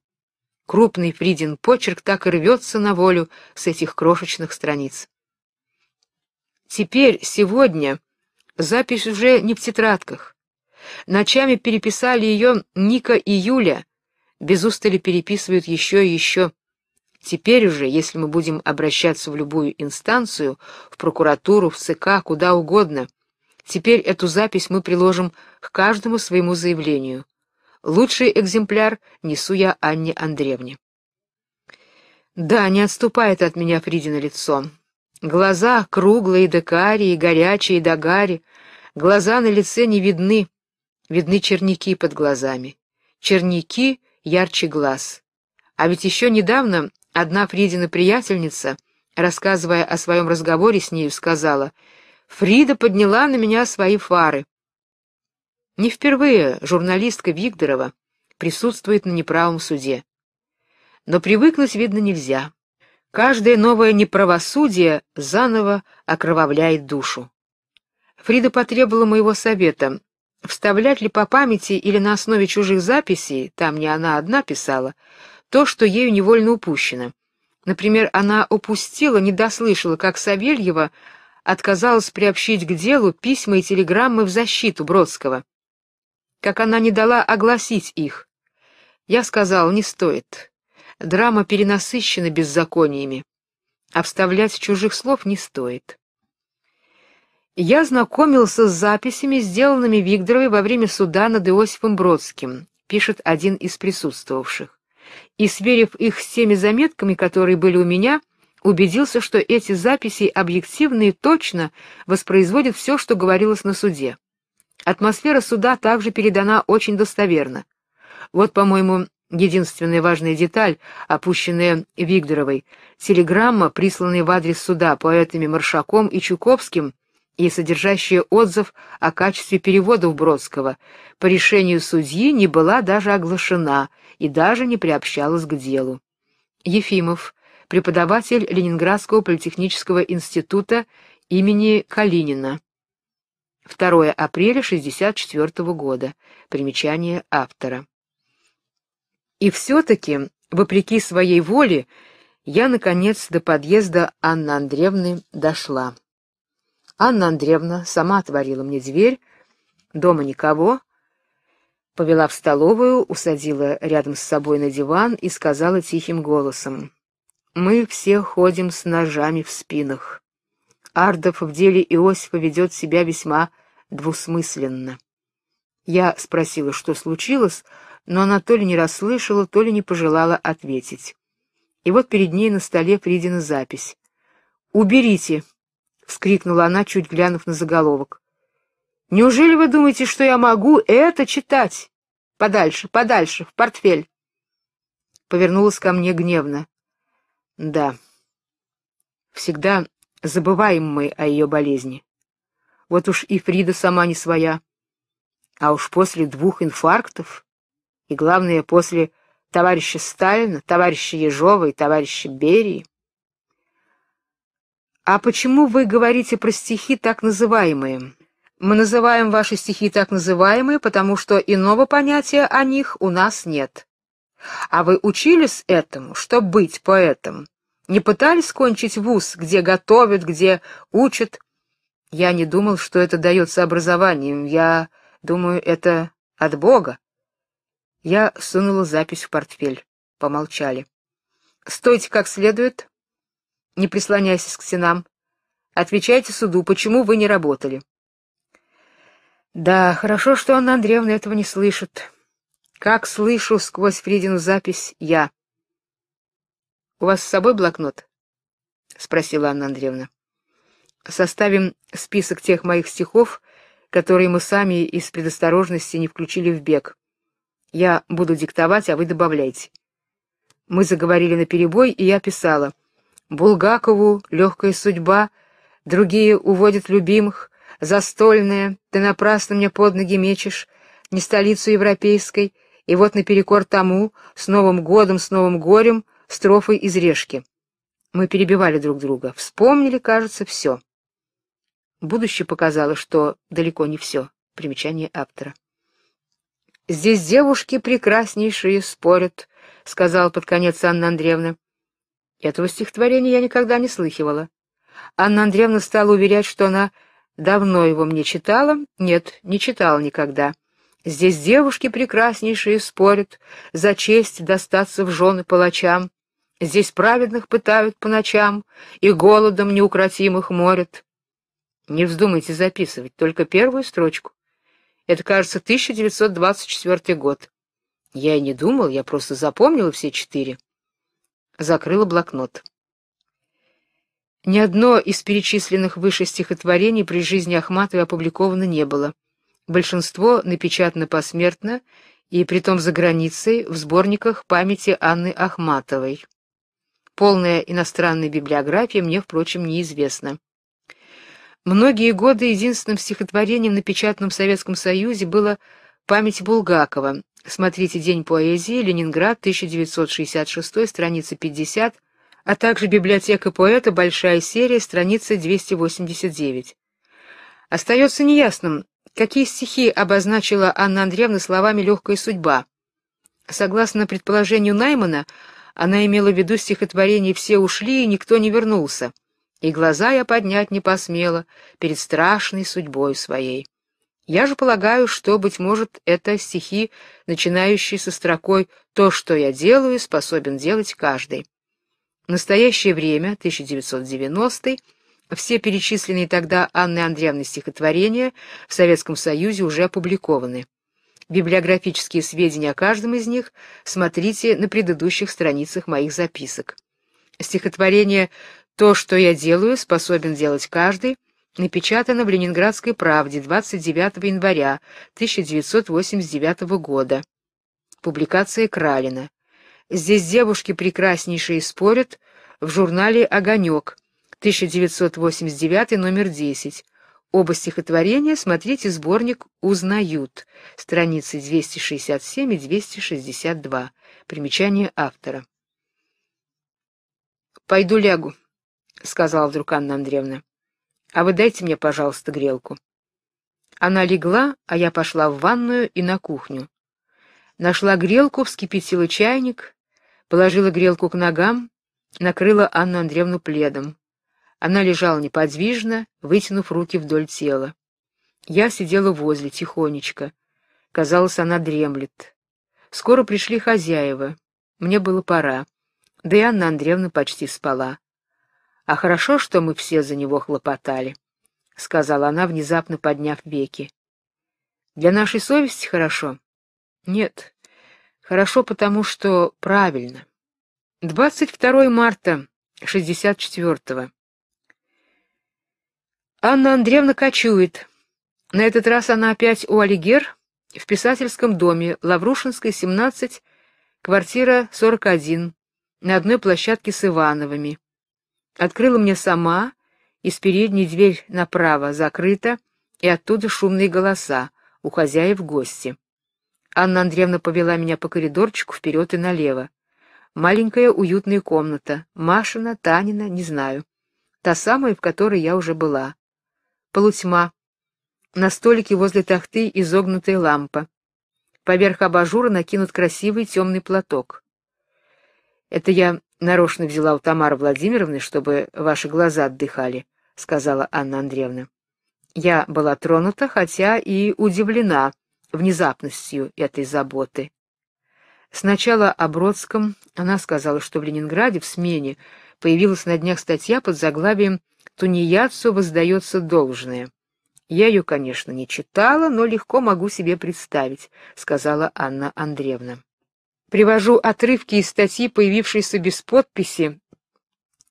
Крупный Фридин почерк так и рвется на волю с этих крошечных страниц. Теперь, сегодня, запись уже не в тетрадках. Ночами переписали ее Ника и Юля — без устали переписывают еще и еще. Теперь уже, если мы будем обращаться в любую инстанцию, в прокуратуру, в ЦК, куда угодно, теперь эту запись мы приложим к каждому своему заявлению. Лучший экземпляр несу я Анне Андреевне. Да, не отступает от меня Фридина лицо. Глаза круглые до карии, горячие до гари. Глаза на лице не видны. Видны черники под глазами. Черники ярче глаз. А ведь еще недавно одна Фридина приятельница, рассказывая о своем разговоре с нею, сказала, «Фрида подняла на меня свои фары». Не впервые журналистка Вигдорова присутствует на неправом суде. Но привыкнуть, видно, нельзя. Каждое новое неправосудие заново окровавляет душу. Фрида потребовала моего совета, Вставлять ли по памяти или на основе чужих записей, там не она одна писала, то, что ею невольно упущено. Например, она упустила, недослышала, как Савельева отказалась приобщить к делу письма и телеграммы в защиту Бродского. Как она не дала огласить их. Я сказал, не стоит. Драма перенасыщена беззакониями. А вставлять чужих слов не стоит. Я знакомился с записями, сделанными Вигдоровой во время суда над Иосифом Бродским, пишет один из присутствовавших. И сверив их с теми заметками, которые были у меня, убедился, что эти записи объективны и точно воспроизводят все, что говорилось на суде. Атмосфера суда также передана очень достоверно. Вот, по-моему, единственная важная деталь, опущенная Вигдоровой. Телеграмма, присланная в адрес суда поэтами Маршаком и Чуковским, и содержащая отзыв о качестве переводов Бродского, по решению судьи не была даже оглашена и даже не приобщалась к делу. Ефимов, преподаватель Ленинградского политехнического института имени Калинина. 2 апреля 64 года. Примечание автора. И все-таки, вопреки своей воле, я, наконец, до подъезда Анны Андреевны дошла. Анна Андреевна сама отворила мне дверь, дома никого, повела в столовую, усадила рядом с собой на диван и сказала тихим голосом. «Мы все ходим с ножами в спинах. Ардов в деле Иосифа ведет себя весьма двусмысленно». Я спросила, что случилось, но она то ли не расслышала, то ли не пожелала ответить. И вот перед ней на столе придена запись. «Уберите — вскрикнула она, чуть глянув на заголовок. «Неужели вы думаете, что я могу это читать? Подальше, подальше, в портфель!» Повернулась ко мне гневно. «Да, всегда забываем мы о ее болезни. Вот уж и Фрида сама не своя. А уж после двух инфарктов, и главное, после товарища Сталина, товарища Ежова и товарища Берии, «А почему вы говорите про стихи так называемые?» «Мы называем ваши стихи так называемые, потому что иного понятия о них у нас нет». «А вы учились этому, что быть поэтом? Не пытались кончить вуз, где готовят, где учат?» «Я не думал, что это дается образованием. Я думаю, это от Бога». Я сунула запись в портфель. Помолчали. «Стойте как следует», не прислоняясь к стенам. Отвечайте суду, почему вы не работали. Да, хорошо, что Анна Андреевна этого не слышит. Как слышу сквозь Фридину запись я. У вас с собой блокнот? спросила Анна Андреевна. Составим список тех моих стихов, которые мы сами из предосторожности не включили в бег. Я буду диктовать, а вы добавляйте. Мы заговорили на перебой, и я писала — Булгакову «Легкая судьба», другие уводят любимых, застольная, ты напрасно мне под ноги мечешь, не столицу европейской, и вот наперекор тому, с Новым годом, с Новым горем, строфой из Решки. Мы перебивали друг друга, вспомнили, кажется, все. Будущее показало, что далеко не все. Примечание автора. «Здесь девушки прекраснейшие спорят», — сказала под конец Анна Андреевна. Этого стихотворения я никогда не слыхивала. Анна Андреевна стала уверять, что она давно его мне читала. Нет, не читала никогда. Здесь девушки прекраснейшие спорят за честь достаться в жены палачам. Здесь праведных пытают по ночам и голодом неукротимых морят. Не вздумайте записывать только первую строчку. Это, кажется, 1924 год. Я и не думал, я просто запомнила все четыре закрыла блокнот. Ни одно из перечисленных выше стихотворений при жизни Ахматовой опубликовано не было. Большинство напечатано посмертно и притом за границей в сборниках памяти Анны Ахматовой. Полная иностранная библиография мне, впрочем, неизвестна. Многие годы единственным стихотворением, напечатанным в Советском Союзе, было «Память Булгакова», Смотрите «День поэзии», Ленинград, 1966, страница 50, а также «Библиотека поэта», большая серия, страница 289. Остается неясным, какие стихи обозначила Анна Андреевна словами «легкая судьба». Согласно предположению Наймана, она имела в виду стихотворение «Все ушли, и никто не вернулся», и глаза я поднять не посмела перед страшной судьбой своей. Я же полагаю, что, быть может, это стихи, начинающие со строкой «То, что я делаю, способен делать каждый». В настоящее время, 1990 все перечисленные тогда Анны Андреевны стихотворения в Советском Союзе уже опубликованы. Библиографические сведения о каждом из них смотрите на предыдущих страницах моих записок. Стихотворение «То, что я делаю, способен делать каждый» напечатано в «Ленинградской правде» 29 января 1989 года. Публикация Кралина. Здесь девушки прекраснейшие спорят в журнале «Огонек», 1989, номер 10. Оба стихотворения смотрите сборник «Узнают», страницы 267 и 262. Примечание автора. «Пойду лягу», — сказала вдруг Анна Андреевна. А вы дайте мне, пожалуйста, грелку. Она легла, а я пошла в ванную и на кухню. Нашла грелку, вскипятила чайник, положила грелку к ногам, накрыла Анну Андреевну пледом. Она лежала неподвижно, вытянув руки вдоль тела. Я сидела возле, тихонечко. Казалось, она дремлет. Скоро пришли хозяева. Мне было пора. Да и Анна Андреевна почти спала. А хорошо, что мы все за него хлопотали, — сказала она, внезапно подняв веки. Для нашей совести хорошо? Нет. Хорошо, потому что правильно. 22 марта 64-го. Анна Андреевна кочует. На этот раз она опять у Алигер в писательском доме Лаврушинской, 17, квартира 41, на одной площадке с Ивановыми. Открыла мне сама, из передней дверь направо закрыта, и оттуда шумные голоса, у хозяев гости. Анна Андреевна повела меня по коридорчику вперед и налево. Маленькая уютная комната, Машина, Танина, не знаю. Та самая, в которой я уже была. Полутьма. На столике возле тахты изогнутая лампа. Поверх абажура накинут красивый темный платок. Это я нарочно взяла у Тамары Владимировны, чтобы ваши глаза отдыхали, сказала Анна Андреевна. Я была тронута, хотя и удивлена внезапностью этой заботы. Сначала о Бродском она сказала, что в Ленинграде в смене появилась на днях статья под заглавием «Тунеядцу воздается должное». «Я ее, конечно, не читала, но легко могу себе представить», — сказала Анна Андреевна. Привожу отрывки из статьи, появившейся без подписи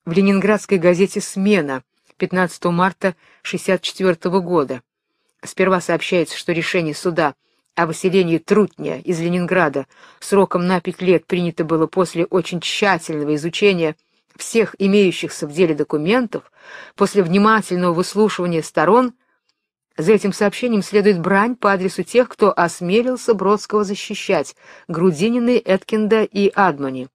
в ленинградской газете «Смена» 15 марта 1964 года. Сперва сообщается, что решение суда о выселении Трутня из Ленинграда сроком на пять лет принято было после очень тщательного изучения всех имеющихся в деле документов, после внимательного выслушивания сторон – за этим сообщением следует брань по адресу тех, кто осмелился Бродского защищать, Грудинины, Эткинда и Адмани.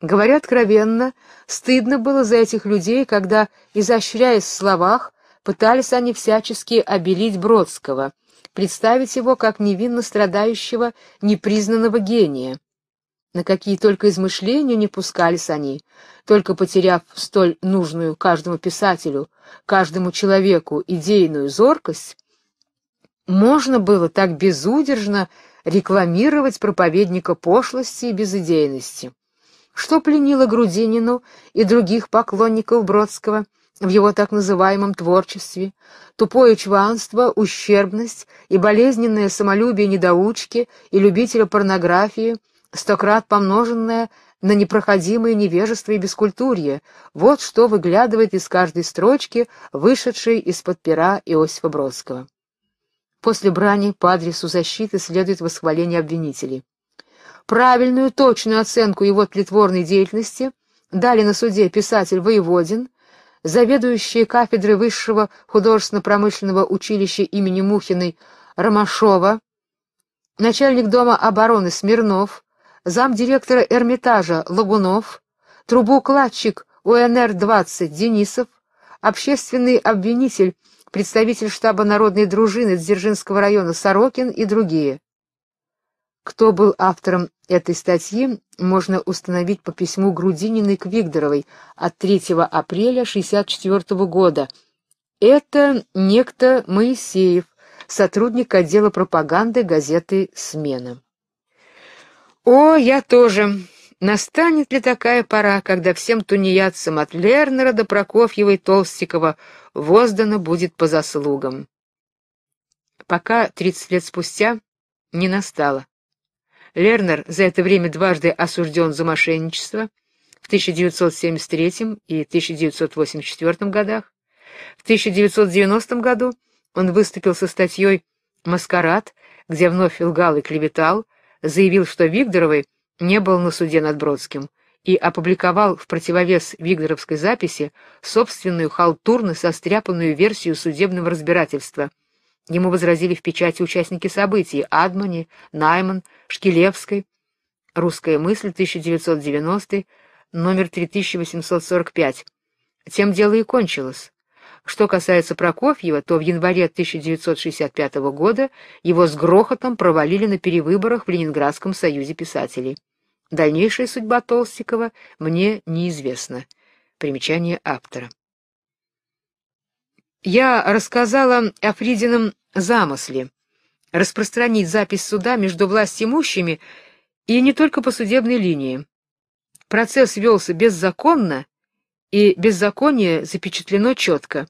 Говоря откровенно, стыдно было за этих людей, когда, изощряясь в словах, пытались они всячески обелить Бродского, представить его как невинно страдающего, непризнанного гения. На какие только измышления не пускались они, только потеряв столь нужную каждому писателю — каждому человеку идейную зоркость, можно было так безудержно рекламировать проповедника пошлости и безыдейности. Что пленило Грудинину и других поклонников Бродского в его так называемом творчестве? Тупое чванство, ущербность и болезненное самолюбие недоучки и любителя порнографии, стократ помноженное на непроходимое невежество и бескультурье. Вот что выглядывает из каждой строчки, вышедшей из-под пера Иосифа Бродского. После брани по адресу защиты следует восхваление обвинителей. Правильную, точную оценку его тлетворной деятельности дали на суде писатель Воеводин, заведующие кафедры Высшего художественно-промышленного училища имени Мухиной Ромашова, начальник Дома обороны Смирнов, замдиректора Эрмитажа Лагунов, трубоукладчик УНР-20 Денисов, общественный обвинитель, представитель штаба народной дружины Дзержинского района Сорокин и другие. Кто был автором этой статьи, можно установить по письму Грудининой к Вигдоровой от 3 апреля 1964 года. Это некто Моисеев, сотрудник отдела пропаганды газеты «Смена». О, я тоже. Настанет ли такая пора, когда всем тунеядцам от Лернера до Прокофьева и Толстикова воздано будет по заслугам? Пока, тридцать лет спустя, не настало. Лернер за это время дважды осужден за мошенничество в 1973 и 1984 годах. В 1990 году он выступил со статьей «Маскарад», где вновь лгал и клеветал, заявил, что Вигдоровой не был на суде над Бродским и опубликовал в противовес Вигдоровской записи собственную халтурно состряпанную версию судебного разбирательства. Ему возразили в печати участники событий Адмани, Найман, Шкилевской. «Русская мысль», 1990, номер 3845. Тем дело и кончилось. Что касается Прокофьева, то в январе 1965 года его с грохотом провалили на перевыборах в Ленинградском союзе писателей. Дальнейшая судьба Толстикова мне неизвестна. Примечание автора. Я рассказала о Фридином замысле распространить запись суда между властимущими и не только по судебной линии. Процесс велся беззаконно, и беззаконие запечатлено четко.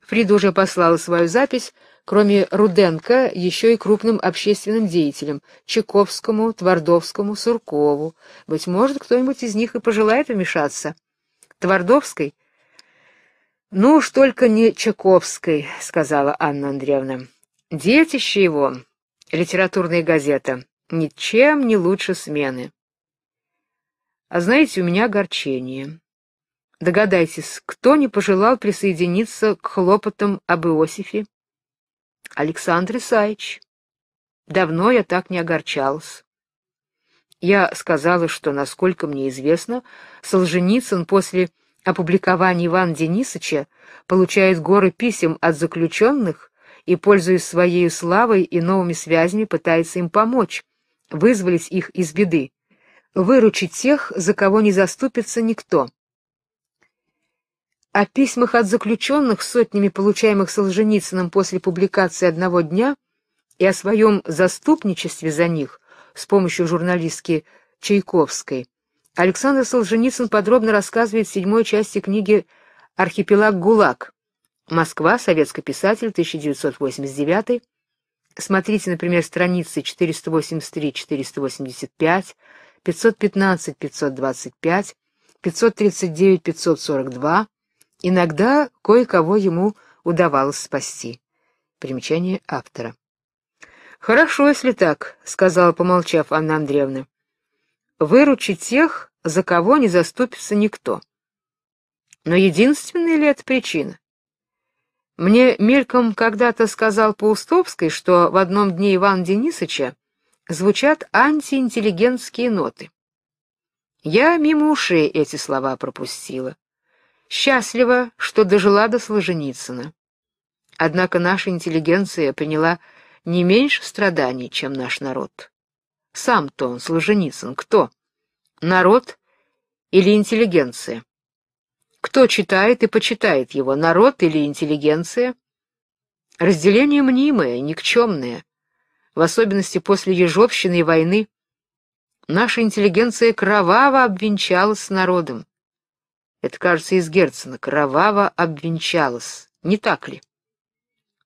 Фрида уже послала свою запись, кроме Руденко, еще и крупным общественным деятелям — Чайковскому, Твардовскому, Суркову. Быть может, кто-нибудь из них и пожелает вмешаться. Твардовской? «Ну уж только не Чайковской», — сказала Анна Андреевна. «Детище его, литературная газета, ничем не лучше смены». «А знаете, у меня огорчение. Догадайтесь, кто не пожелал присоединиться к хлопотам об Иосифе? Александр Исаевич. Давно я так не огорчалась. Я сказала, что, насколько мне известно, Солженицын после опубликования Ивана Денисовича получает горы писем от заключенных и, пользуясь своей славой и новыми связями, пытается им помочь, вызволить их из беды, выручить тех, за кого не заступится никто. О письмах от заключенных, сотнями получаемых Солженицыным после публикации «Одного дня», и о своем заступничестве за них с помощью журналистки Чайковской, Александр Солженицын подробно рассказывает в седьмой части книги «Архипелаг ГУЛАГ». Москва, советский писатель, 1989. Смотрите, например, страницы 483-485, 515-525, 539-542, Иногда кое-кого ему удавалось спасти. Примечание автора. «Хорошо, если так», — сказала, помолчав Анна Андреевна. Выручить тех, за кого не заступится никто». Но единственная ли это причина? Мне мельком когда-то сказал Паустовский, что в одном дне Ивана Денисовича звучат антиинтеллигентские ноты. Я мимо ушей эти слова пропустила. Счастлива, что дожила до Солженицына. Однако наша интеллигенция приняла не меньше страданий, чем наш народ. Сам-то он, Солженицын, кто? Народ или интеллигенция? Кто читает и почитает его, народ или интеллигенция? Разделение мнимое, никчемное, в особенности после Ежовщины и войны. Наша интеллигенция кроваво обвенчалась с народом. Это, кажется, из Герцена. Кроваво обвенчалась. Не так ли?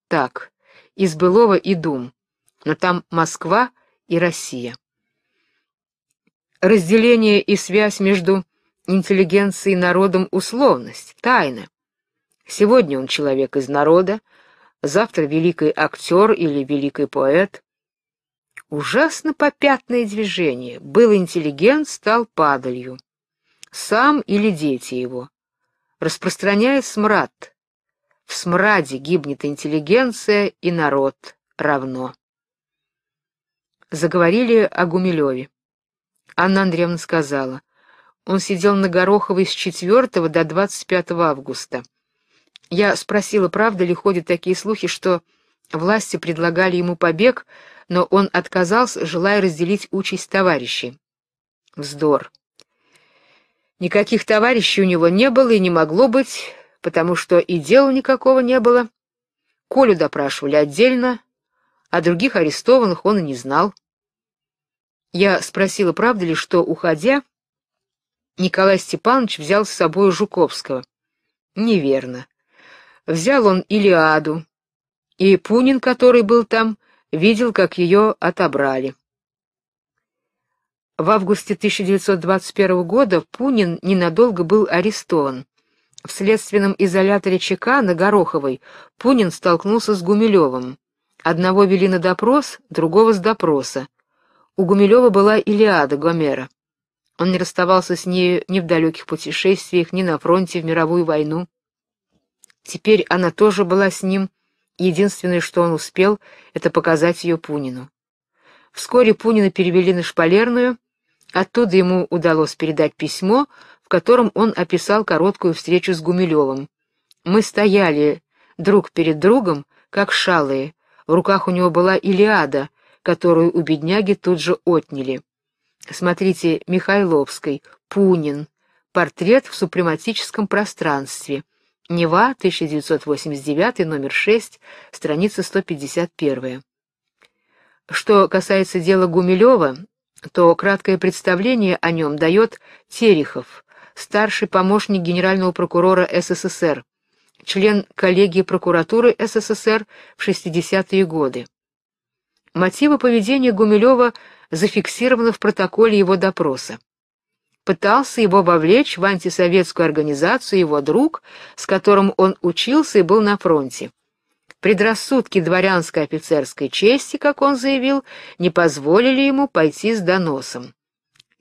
Так. Из былого и дум. Но там Москва и Россия. Разделение и связь между интеллигенцией и народом — условность, тайна. Сегодня он человек из народа, завтра великий актер или великий поэт. Ужасно попятное движение. Был интеллигент, стал падалью сам или дети его. Распространяет смрад. В смраде гибнет интеллигенция и народ равно. Заговорили о Гумилеве. Анна Андреевна сказала, он сидел на Гороховой с 4 до 25 августа. Я спросила, правда ли ходят такие слухи, что власти предлагали ему побег, но он отказался, желая разделить участь товарищей. Вздор. Никаких товарищей у него не было и не могло быть, потому что и дела никакого не было. Колю допрашивали отдельно, а других арестованных он и не знал. Я спросила, правда ли, что, уходя, Николай Степанович взял с собой Жуковского. Неверно. Взял он Илиаду, и Пунин, который был там, видел, как ее отобрали. В августе 1921 года Пунин ненадолго был арестован. В следственном изоляторе ЧК на Гороховой Пунин столкнулся с Гумилевым. Одного вели на допрос, другого с допроса. У Гумилева была Илиада Гомера. Он не расставался с нею ни в далеких путешествиях, ни на фронте в мировую войну. Теперь она тоже была с ним. Единственное, что он успел, это показать ее Пунину. Вскоре Пунина перевели на шпалерную, Оттуда ему удалось передать письмо, в котором он описал короткую встречу с Гумилевым. «Мы стояли друг перед другом, как шалые. В руках у него была Илиада, которую у бедняги тут же отняли. Смотрите, Михайловской, Пунин. Портрет в супрематическом пространстве. Нева, 1989, номер 6, страница 151. Что касается дела Гумилева, то краткое представление о нем дает Терехов, старший помощник генерального прокурора СССР, член коллегии прокуратуры СССР в 60-е годы. Мотивы поведения Гумилева зафиксированы в протоколе его допроса. Пытался его вовлечь в антисоветскую организацию его друг, с которым он учился и был на фронте. Предрассудки дворянской офицерской чести, как он заявил, не позволили ему пойти с доносом.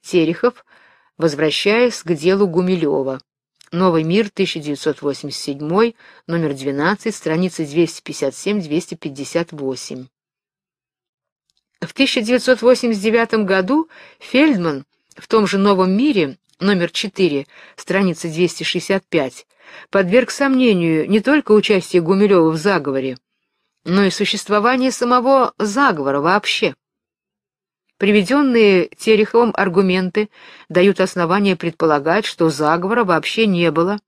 Терехов, возвращаясь к делу Гумилева. Новый мир, 1987, номер 12, страница 257-258. В 1989 году Фельдман в том же «Новом мире» номер 4, страница 265, подверг сомнению не только участие Гумилева в заговоре, но и существование самого заговора вообще. Приведенные Тереховым аргументы дают основания предполагать, что заговора вообще не было,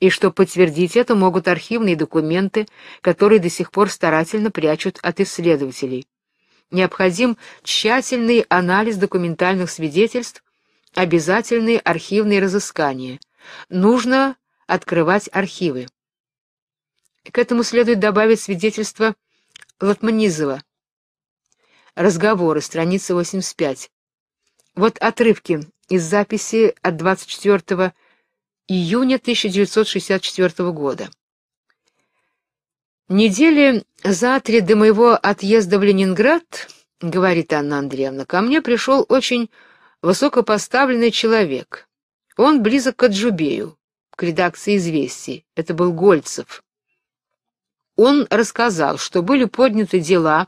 и что подтвердить это могут архивные документы, которые до сих пор старательно прячут от исследователей. Необходим тщательный анализ документальных свидетельств обязательные архивные разыскания. Нужно открывать архивы. К этому следует добавить свидетельство Латманизова. Разговоры, страница 85. Вот отрывки из записи от 24 июня 1964 года. «Недели за три до моего отъезда в Ленинград, — говорит Анна Андреевна, — ко мне пришел очень высокопоставленный человек. Он близок к Аджубею, к редакции «Известий». Это был Гольцев. Он рассказал, что были подняты дела,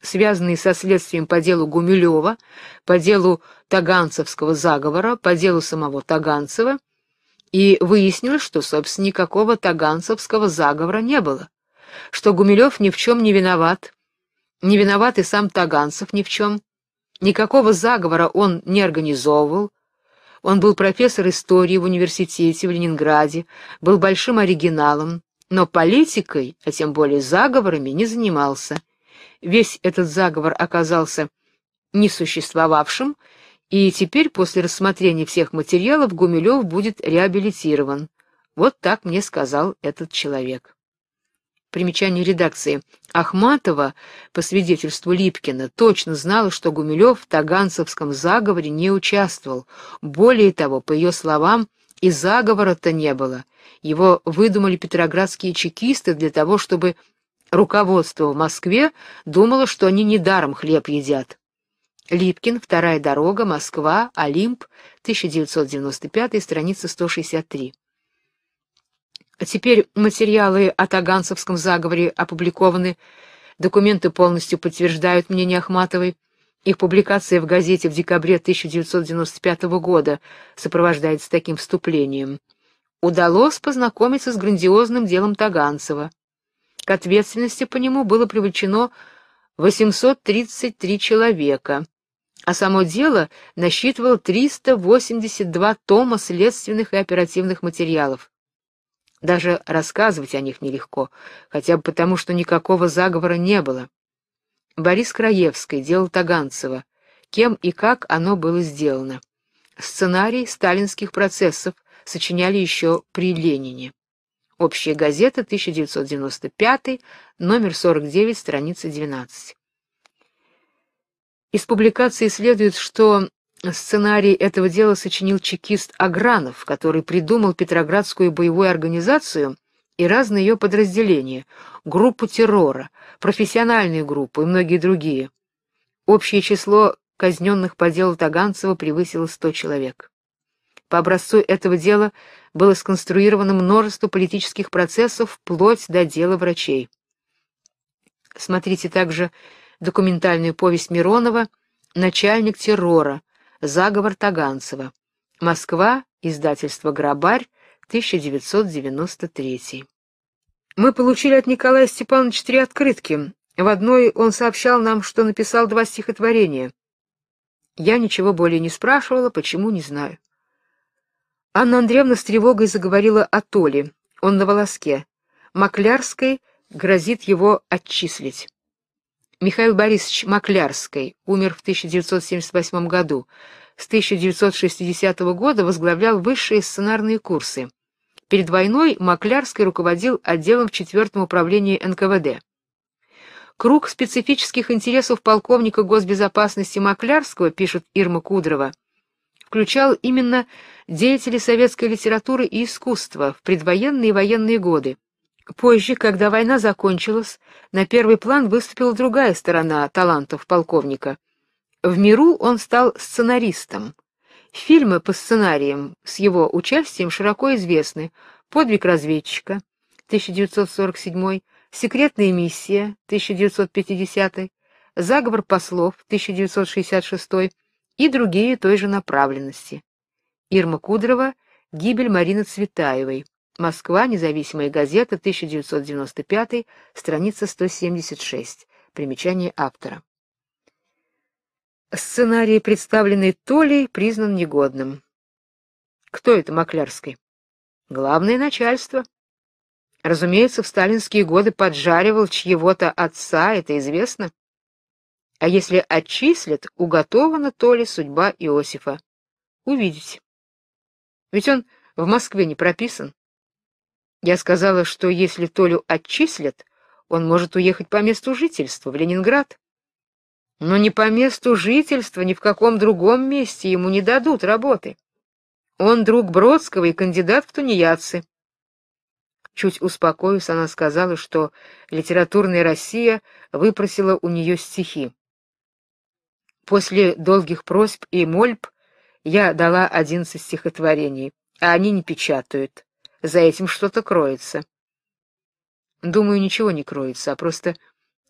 связанные со следствием по делу Гумилева, по делу Таганцевского заговора, по делу самого Таганцева, и выяснилось, что, собственно, никакого Таганцевского заговора не было, что Гумилев ни в чем не виноват, не виноват и сам Таганцев ни в чем, Никакого заговора он не организовывал. Он был профессор истории в университете в Ленинграде, был большим оригиналом, но политикой, а тем более заговорами, не занимался. Весь этот заговор оказался несуществовавшим, и теперь после рассмотрения всех материалов Гумилев будет реабилитирован. Вот так мне сказал этот человек. Примечание редакции. Ахматова, по свидетельству Липкина, точно знала, что Гумилев в Таганцевском заговоре не участвовал. Более того, по ее словам, и заговора-то не было. Его выдумали петроградские чекисты для того, чтобы руководство в Москве думало, что они недаром хлеб едят. Липкин, «Вторая дорога», Москва, Олимп, 1995, страница 163. А теперь материалы о Таганцевском заговоре опубликованы, документы полностью подтверждают мнение Ахматовой. Их публикация в газете в декабре 1995 года сопровождается таким вступлением. Удалось познакомиться с грандиозным делом Таганцева. К ответственности по нему было привлечено 833 человека, а само дело насчитывало 382 тома следственных и оперативных материалов. Даже рассказывать о них нелегко, хотя бы потому, что никакого заговора не было. Борис Краевский, дело Таганцева. Кем и как оно было сделано. Сценарий сталинских процессов сочиняли еще при Ленине. Общая газета, 1995, номер 49, страница 12. Из публикации следует, что Сценарий этого дела сочинил чекист Агранов, который придумал Петроградскую боевую организацию и разные ее подразделения, группу террора, профессиональную группу и многие другие. Общее число казненных по делу Таганцева превысило 100 человек. По образцу этого дела было сконструировано множество политических процессов вплоть до дела врачей. Смотрите также документальную повесть Миронова «Начальник террора», Заговор Таганцева. Москва, издательство «Грабарь», 1993. Мы получили от Николая Степановича три открытки. В одной он сообщал нам, что написал два стихотворения. Я ничего более не спрашивала, почему, не знаю. Анна Андреевна с тревогой заговорила о Толе. Он на волоске. Маклярской грозит его отчислить. Михаил Борисович Маклярский умер в 1978 году. С 1960 года возглавлял высшие сценарные курсы. Перед войной Маклярский руководил отделом в 4 управлении НКВД. Круг специфических интересов полковника госбезопасности Маклярского, пишет Ирма Кудрова, включал именно деятелей советской литературы и искусства в предвоенные и военные годы. Позже, когда война закончилась, на первый план выступила другая сторона талантов полковника. В миру он стал сценаристом. Фильмы по сценариям с его участием широко известны: Подвиг разведчика 1947, Секретная миссия 1950, Заговор послов 1966 и другие той же направленности. Ирма Кудрова Гибель Марины Цветаевой Москва, независимая газета, 1995, страница 176. Примечание автора. Сценарий, представленный Толей, признан негодным. Кто это Маклярский? Главное начальство. Разумеется, в сталинские годы поджаривал чьего-то отца, это известно. А если отчислят, уготована то ли судьба Иосифа. Увидеть. Ведь он в Москве не прописан. Я сказала, что если Толю отчислят, он может уехать по месту жительства в Ленинград. Но не по месту жительства, ни в каком другом месте ему не дадут работы. Он друг Бродского и кандидат в тунеядцы. Чуть успокоившись, она сказала, что литературная Россия выпросила у нее стихи. После долгих просьб и мольб я дала одиннадцать стихотворений, а они не печатают. За этим что-то кроется. Думаю, ничего не кроется, а просто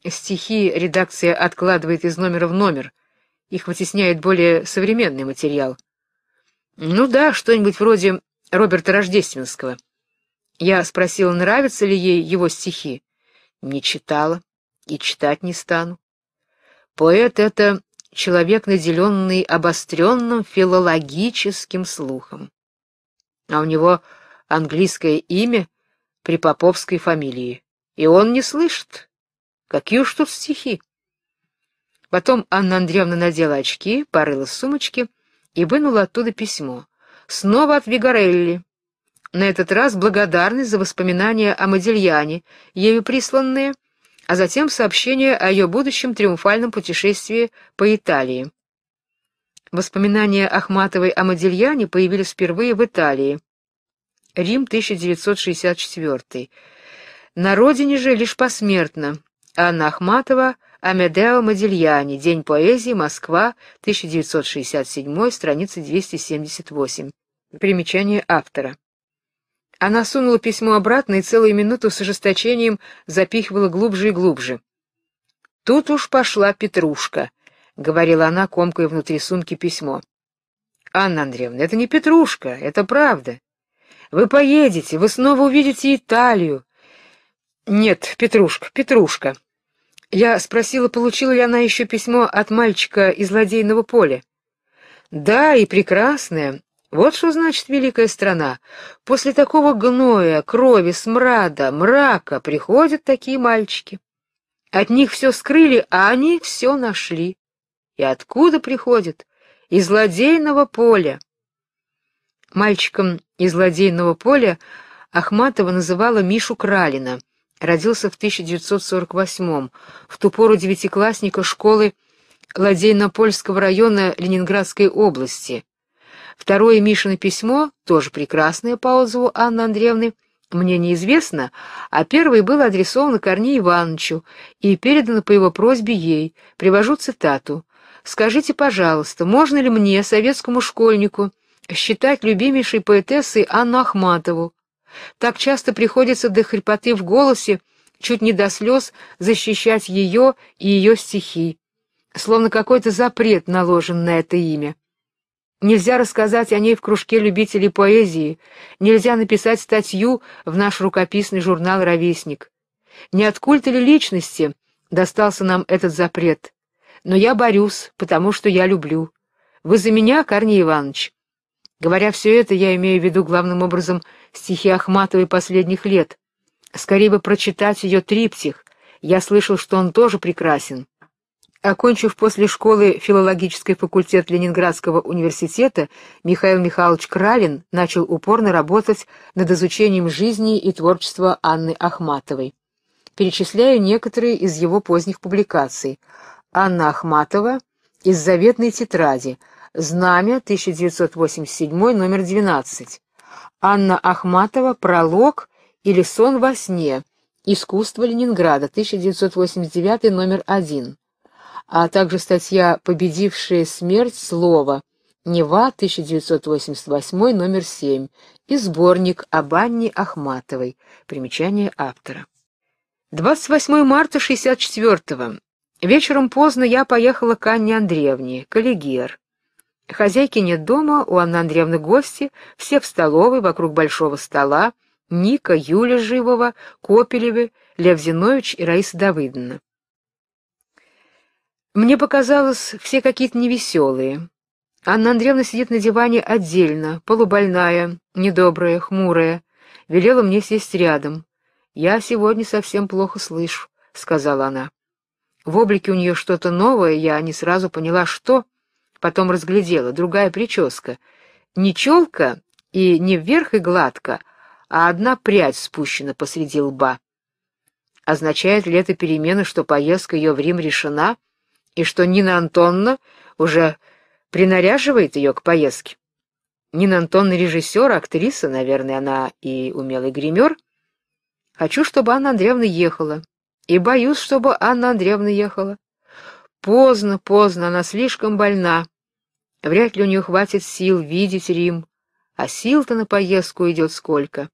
стихи редакция откладывает из номера в номер. Их вытесняет более современный материал. Ну да, что-нибудь вроде Роберта Рождественского. Я спросила, нравятся ли ей его стихи. Не читала и читать не стану. Поэт — это человек, наделенный обостренным филологическим слухом. А у него английское имя при поповской фамилии. И он не слышит. Какие уж тут стихи. Потом Анна Андреевна надела очки, порыла сумочки и вынула оттуда письмо. Снова от Вигорелли. На этот раз благодарность за воспоминания о Модельяне, ею присланные, а затем сообщение о ее будущем триумфальном путешествии по Италии. Воспоминания Ахматовой о Модельяне появились впервые в Италии. Рим 1964. На родине же лишь посмертно. Анна Ахматова, Амедео Модильяни, День поэзии, Москва, 1967, страница 278. Примечание автора. Она сунула письмо обратно и целую минуту с ожесточением запихивала глубже и глубже. «Тут уж пошла Петрушка», — говорила она, комкая внутри сумки письмо. «Анна Андреевна, это не Петрушка, это правда. Вы поедете, вы снова увидите Италию. Нет, Петрушка, Петрушка. Я спросила, получила ли она еще письмо от мальчика из ладейного поля. Да, и прекрасное. Вот что значит великая страна. После такого гноя, крови, смрада, мрака приходят такие мальчики. От них все скрыли, а они все нашли. И откуда приходят? Из ладейного поля. Мальчикам из ладейного поля Ахматова называла Мишу Кралина. Родился в 1948-м, в ту пору девятиклассника школы Ладейно-Польского района Ленинградской области. Второе Мишино письмо, тоже прекрасное по отзыву Анны Андреевны, мне неизвестно, а первое было адресовано Корнею Ивановичу и передано по его просьбе ей. Привожу цитату. «Скажите, пожалуйста, можно ли мне, советскому школьнику, считать любимейшей поэтессой Анну Ахматову. Так часто приходится до хрипоты в голосе, чуть не до слез, защищать ее и ее стихи. Словно какой-то запрет наложен на это имя. Нельзя рассказать о ней в кружке любителей поэзии, нельзя написать статью в наш рукописный журнал «Ровесник». Не от культа ли личности достался нам этот запрет? Но я борюсь, потому что я люблю. Вы за меня, Корней Иванович? Говоря все это, я имею в виду главным образом стихи Ахматовой последних лет. Скорее бы прочитать ее триптих. Я слышал, что он тоже прекрасен. Окончив после школы филологический факультет Ленинградского университета, Михаил Михайлович Кралин начал упорно работать над изучением жизни и творчества Анны Ахматовой. Перечисляю некоторые из его поздних публикаций. Анна Ахматова из «Заветной тетради», Знамя, 1987, номер 12. Анна Ахматова, Пролог или Сон во сне. Искусство Ленинграда, 1989, номер 1. А также статья «Победившая смерть. Слово. Нева, 1988, номер 7. И сборник об Анне Ахматовой. Примечание автора. 28 марта 64 -го. Вечером поздно я поехала к Анне Андреевне, коллегер. Хозяйки нет дома, у Анны Андреевны гости, все в столовой, вокруг большого стола, Ника, Юля Живова, Копелевы, Лев Зинович и Раиса Давыдовна. Мне показалось, все какие-то невеселые. Анна Андреевна сидит на диване отдельно, полубольная, недобрая, хмурая. Велела мне сесть рядом. «Я сегодня совсем плохо слышу», — сказала она. В облике у нее что-то новое, я не сразу поняла, что... Потом разглядела, другая прическа. Не челка и не вверх и гладко, а одна прядь спущена посреди лба. Означает ли это перемена, что поездка ее в Рим решена, и что Нина Антонна уже принаряживает ее к поездке? Нина Антонна режиссер, актриса, наверное, она и умелый гример. Хочу, чтобы Анна Андреевна ехала. И боюсь, чтобы Анна Андреевна ехала. Поздно, поздно, она слишком больна. Вряд ли у нее хватит сил видеть Рим, а сил-то на поездку идет сколько.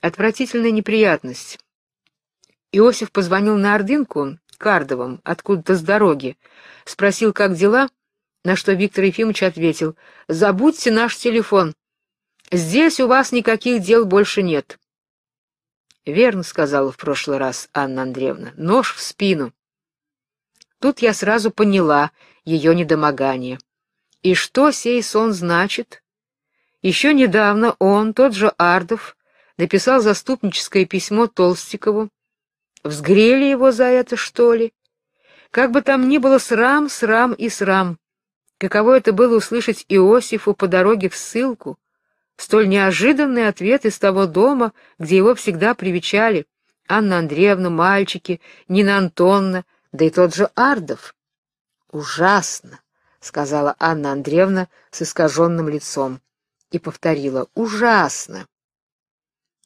Отвратительная неприятность. Иосиф позвонил на Ордынку, Кардовым, откуда-то с дороги, спросил, как дела, на что Виктор Ефимович ответил, «Забудьте наш телефон. Здесь у вас никаких дел больше нет». «Верно», — сказала в прошлый раз Анна Андреевна, — «нож в спину». Тут я сразу поняла ее недомогание. И что сей сон значит? Еще недавно он, тот же Ардов, написал заступническое письмо Толстикову. Взгрели его за это, что ли? Как бы там ни было, срам, срам и срам. Каково это было услышать Иосифу по дороге в ссылку? Столь неожиданный ответ из того дома, где его всегда привечали. Анна Андреевна, мальчики, Нина Антонна, да и тот же Ардов. Ужасно! — сказала Анна Андреевна с искаженным лицом и повторила «Ужасно!».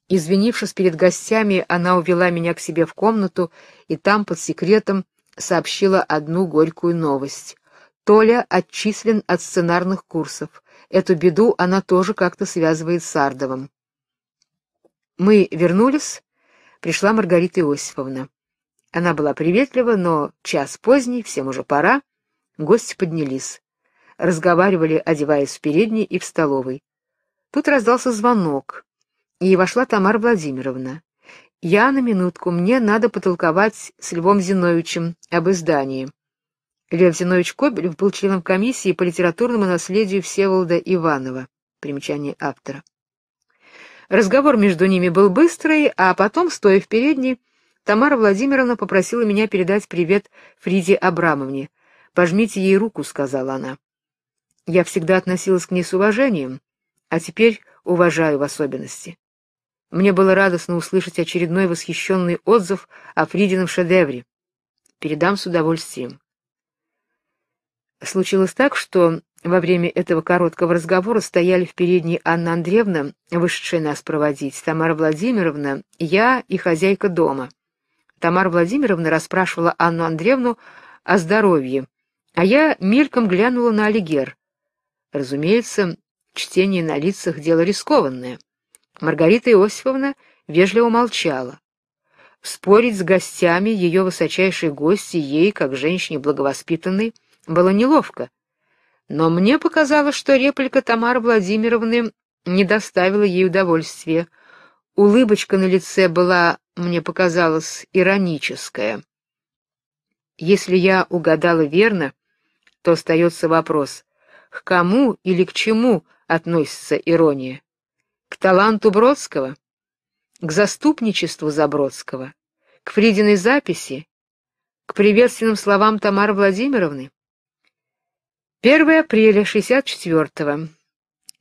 Извинившись перед гостями, она увела меня к себе в комнату и там под секретом сообщила одну горькую новость. Толя отчислен от сценарных курсов. Эту беду она тоже как-то связывает с Ардовым. Мы вернулись, пришла Маргарита Иосифовна. Она была приветлива, но час поздний, всем уже пора. Гости поднялись. Разговаривали, одеваясь в передней и в столовой. Тут раздался звонок, и вошла Тамара Владимировна. «Я на минутку, мне надо потолковать с Львом Зиновичем об издании». Лев Зинович Кобелев был членом комиссии по литературному наследию Всеволода Иванова. Примечание автора. Разговор между ними был быстрый, а потом, стоя в передней, Тамара Владимировна попросила меня передать привет Фриде Абрамовне, Пожмите ей руку, сказала она. Я всегда относилась к ней с уважением, а теперь уважаю в особенности. Мне было радостно услышать очередной восхищенный отзыв о Фридином шедевре. Передам с удовольствием. Случилось так, что во время этого короткого разговора стояли в передней Анна Андреевна, вышедшая нас проводить, Тамара Владимировна, я и хозяйка дома. Тамара Владимировна расспрашивала Анну Андреевну о здоровье, а я мельком глянула на Алигер. Разумеется, чтение на лицах — дело рискованное. Маргарита Иосифовна вежливо молчала. Спорить с гостями ее высочайшей гости ей, как женщине благовоспитанной, было неловко. Но мне показалось, что реплика Тамары Владимировны не доставила ей удовольствия. Улыбочка на лице была, мне показалось, ироническая. Если я угадала верно, то остается вопрос, к кому или к чему относится ирония? К таланту Бродского? К заступничеству за Бродского? К Фридиной записи? К приветственным словам Тамары Владимировны? 1 апреля 64-го.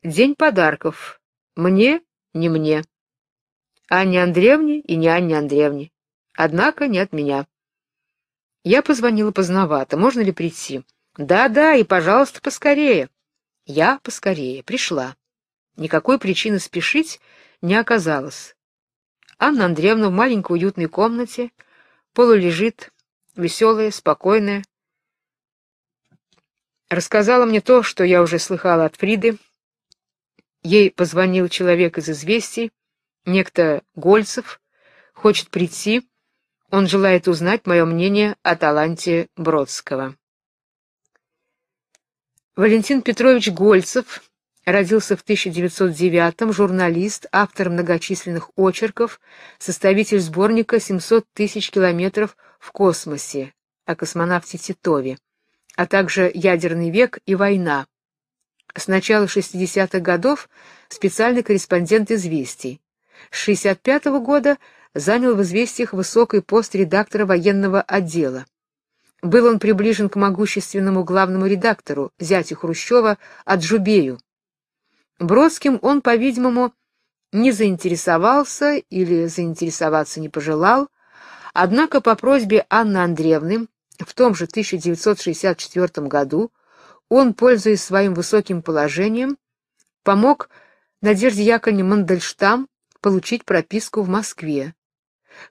День подарков. Мне, не мне. Анне Андреевне и не Анне Андреевне. Однако не от меня. Я позвонила поздновато. Можно ли прийти? Да-да, и, пожалуйста, поскорее. Я поскорее пришла. Никакой причины спешить не оказалось. Анна Андреевна в маленькой уютной комнате, полулежит, веселая, спокойная. Рассказала мне то, что я уже слыхала от Фриды. Ей позвонил человек из известий, некто Гольцев, хочет прийти. Он желает узнать мое мнение о таланте Бродского. Валентин Петрович Гольцев родился в 1909 журналист, автор многочисленных очерков, составитель сборника «700 тысяч километров в космосе» о космонавте Титове, а также «Ядерный век» и «Война». С начала 60-х годов специальный корреспондент «Известий». С 65 -го года занял в «Известиях» высокий пост редактора военного отдела. Был он приближен к могущественному главному редактору, зятю Хрущева, Аджубею. Бродским он, по-видимому, не заинтересовался или заинтересоваться не пожелал, однако по просьбе Анны Андреевны в том же 1964 году он, пользуясь своим высоким положением, помог Надежде Яковлевне Мандельштам получить прописку в Москве.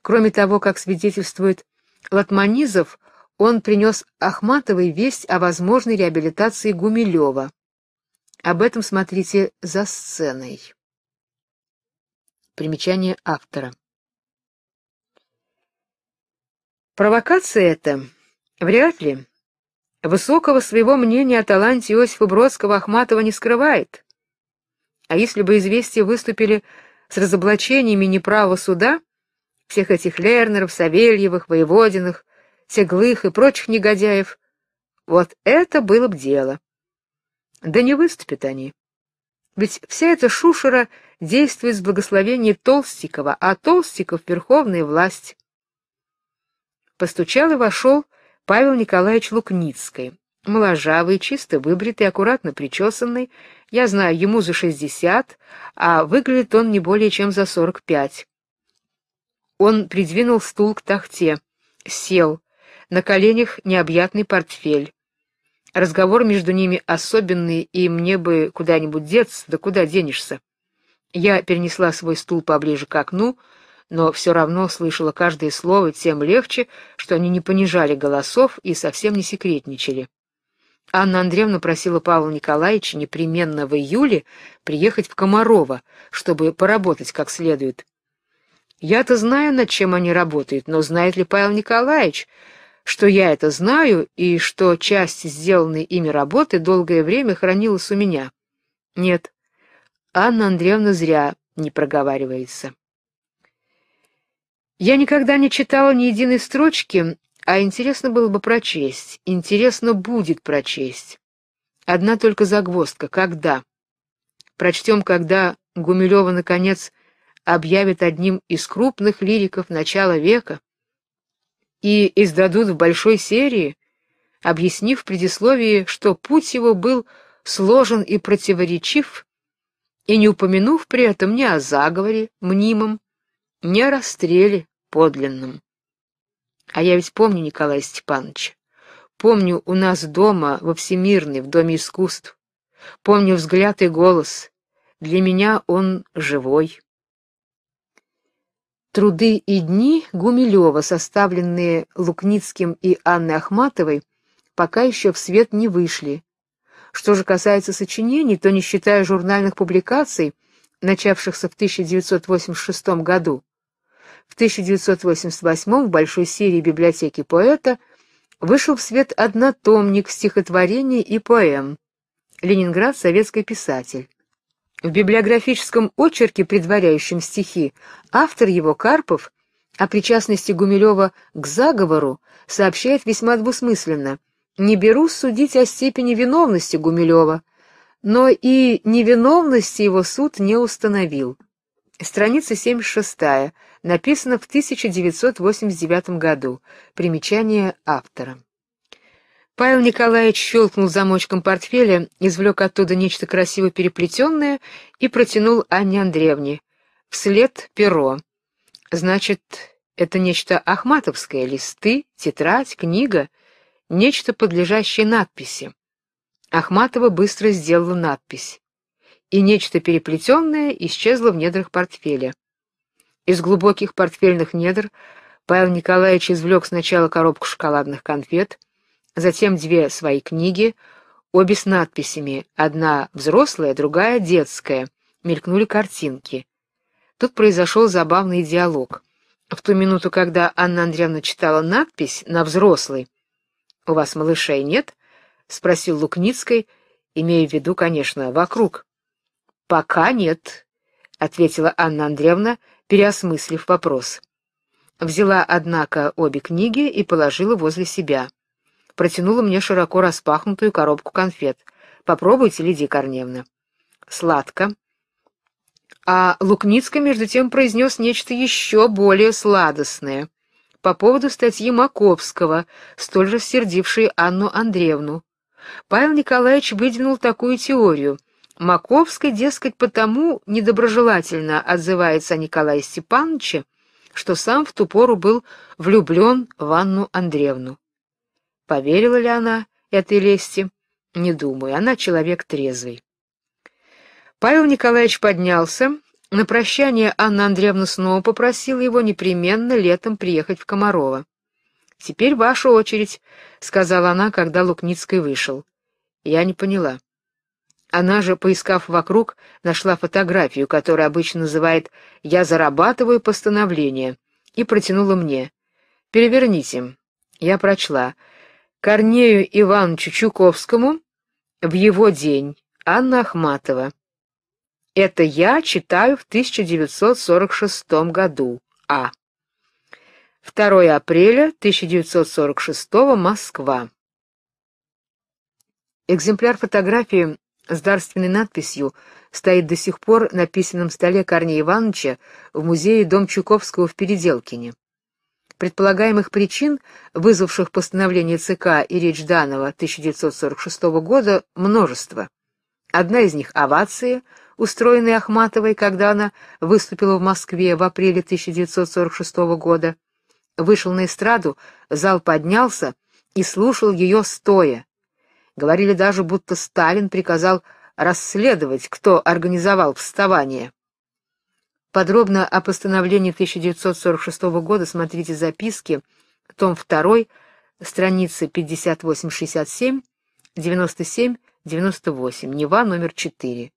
Кроме того, как свидетельствует Латманизов, он принес Ахматовой весть о возможной реабилитации Гумилева. Об этом смотрите за сценой. Примечание автора. Провокация эта, Вряд ли. Высокого своего мнения о таланте Иосифа Бродского Ахматова не скрывает. А если бы известия выступили с разоблачениями неправого суда, всех этих Лернеров, Савельевых, Воеводиных, Теглых и прочих негодяев. Вот это было б дело. Да не выступят они. Ведь вся эта шушера действует с благословения Толстикова, а Толстиков — верховная власть. Постучал и вошел Павел Николаевич Лукницкий. Моложавый, чисто выбритый, аккуратно причесанный. Я знаю, ему за шестьдесят, а выглядит он не более чем за сорок пять. Он придвинул стул к тахте, сел, на коленях необъятный портфель. Разговор между ними особенный, и мне бы куда-нибудь деться, да куда денешься. Я перенесла свой стул поближе к окну, но все равно слышала каждое слово, тем легче, что они не понижали голосов и совсем не секретничали. Анна Андреевна просила Павла Николаевича непременно в июле приехать в Комарова, чтобы поработать как следует. «Я-то знаю, над чем они работают, но знает ли Павел Николаевич?» что я это знаю и что часть сделанной ими работы долгое время хранилась у меня. Нет, Анна Андреевна зря не проговаривается. Я никогда не читала ни единой строчки, а интересно было бы прочесть, интересно будет прочесть. Одна только загвоздка — когда? Прочтем, когда Гумилева, наконец, объявит одним из крупных лириков начала века, и издадут в большой серии, объяснив в предисловии, что путь его был сложен и противоречив, и не упомянув при этом ни о заговоре мнимом, ни о расстреле подлинном. А я ведь помню Николая Степановича. Помню у нас дома во Всемирной, в Доме искусств. Помню взгляд и голос. Для меня он живой. Труды и дни Гумилева, составленные Лукницким и Анной Ахматовой, пока еще в свет не вышли. Что же касается сочинений, то не считая журнальных публикаций, начавшихся в 1986 году, в 1988 в большой серии библиотеки поэта вышел в свет однотомник стихотворений и поэм «Ленинград. Советский писатель». В библиографическом очерке, предваряющем стихи, автор его, Карпов, о причастности Гумилева к заговору сообщает весьма двусмысленно. «Не берусь судить о степени виновности Гумилева, но и невиновности его суд не установил». Страница 76, написана в 1989 году. Примечание автора. Павел Николаевич щелкнул замочком портфеля, извлек оттуда нечто красиво переплетенное и протянул Анне Андреевне. Вслед перо. Значит, это нечто ахматовское, листы, тетрадь, книга, нечто подлежащее надписи. Ахматова быстро сделала надпись. И нечто переплетенное исчезло в недрах портфеля. Из глубоких портфельных недр Павел Николаевич извлек сначала коробку шоколадных конфет, затем две свои книги, обе с надписями, одна взрослая, другая детская. Мелькнули картинки. Тут произошел забавный диалог. В ту минуту, когда Анна Андреевна читала надпись на взрослый, «У вас малышей нет?» — спросил Лукницкой, имея в виду, конечно, вокруг. «Пока нет», — ответила Анна Андреевна, переосмыслив вопрос. Взяла, однако, обе книги и положила возле себя протянула мне широко распахнутую коробку конфет. «Попробуйте, Лидия Корневна». «Сладко». А Лукницкий, между тем, произнес нечто еще более сладостное по поводу статьи Маковского, столь же сердившей Анну Андреевну. Павел Николаевич выдвинул такую теорию. Маковский, дескать, потому недоброжелательно отзывается о Николае Степановиче, что сам в ту пору был влюблен в Анну Андреевну. Поверила ли она этой лести? Не думаю, она человек трезвый. Павел Николаевич поднялся. На прощание Анна Андреевна снова попросила его непременно летом приехать в Комарова. «Теперь ваша очередь», — сказала она, когда Лукницкий вышел. Я не поняла. Она же, поискав вокруг, нашла фотографию, которую обычно называет «Я зарабатываю постановление», и протянула мне. «Переверните». Я прочла. Корнею Ивановичу Чуковскому в его день. Анна Ахматова. Это я читаю в 1946 году. А. 2 апреля 1946 Москва. Экземпляр фотографии с дарственной надписью стоит до сих пор на письменном столе Корнея Ивановича в музее Дом Чуковского в Переделкине. Предполагаемых причин, вызвавших постановление ЦК и речь Данова 1946 года, множество. Одна из них — овации, устроенные Ахматовой, когда она выступила в Москве в апреле 1946 года. Вышел на эстраду, зал поднялся и слушал ее стоя. Говорили даже, будто Сталин приказал расследовать, кто организовал вставание. Подробно о постановлении 1946 года смотрите записки, том 2, страницы 58-67, 97-98, Нева, номер 4.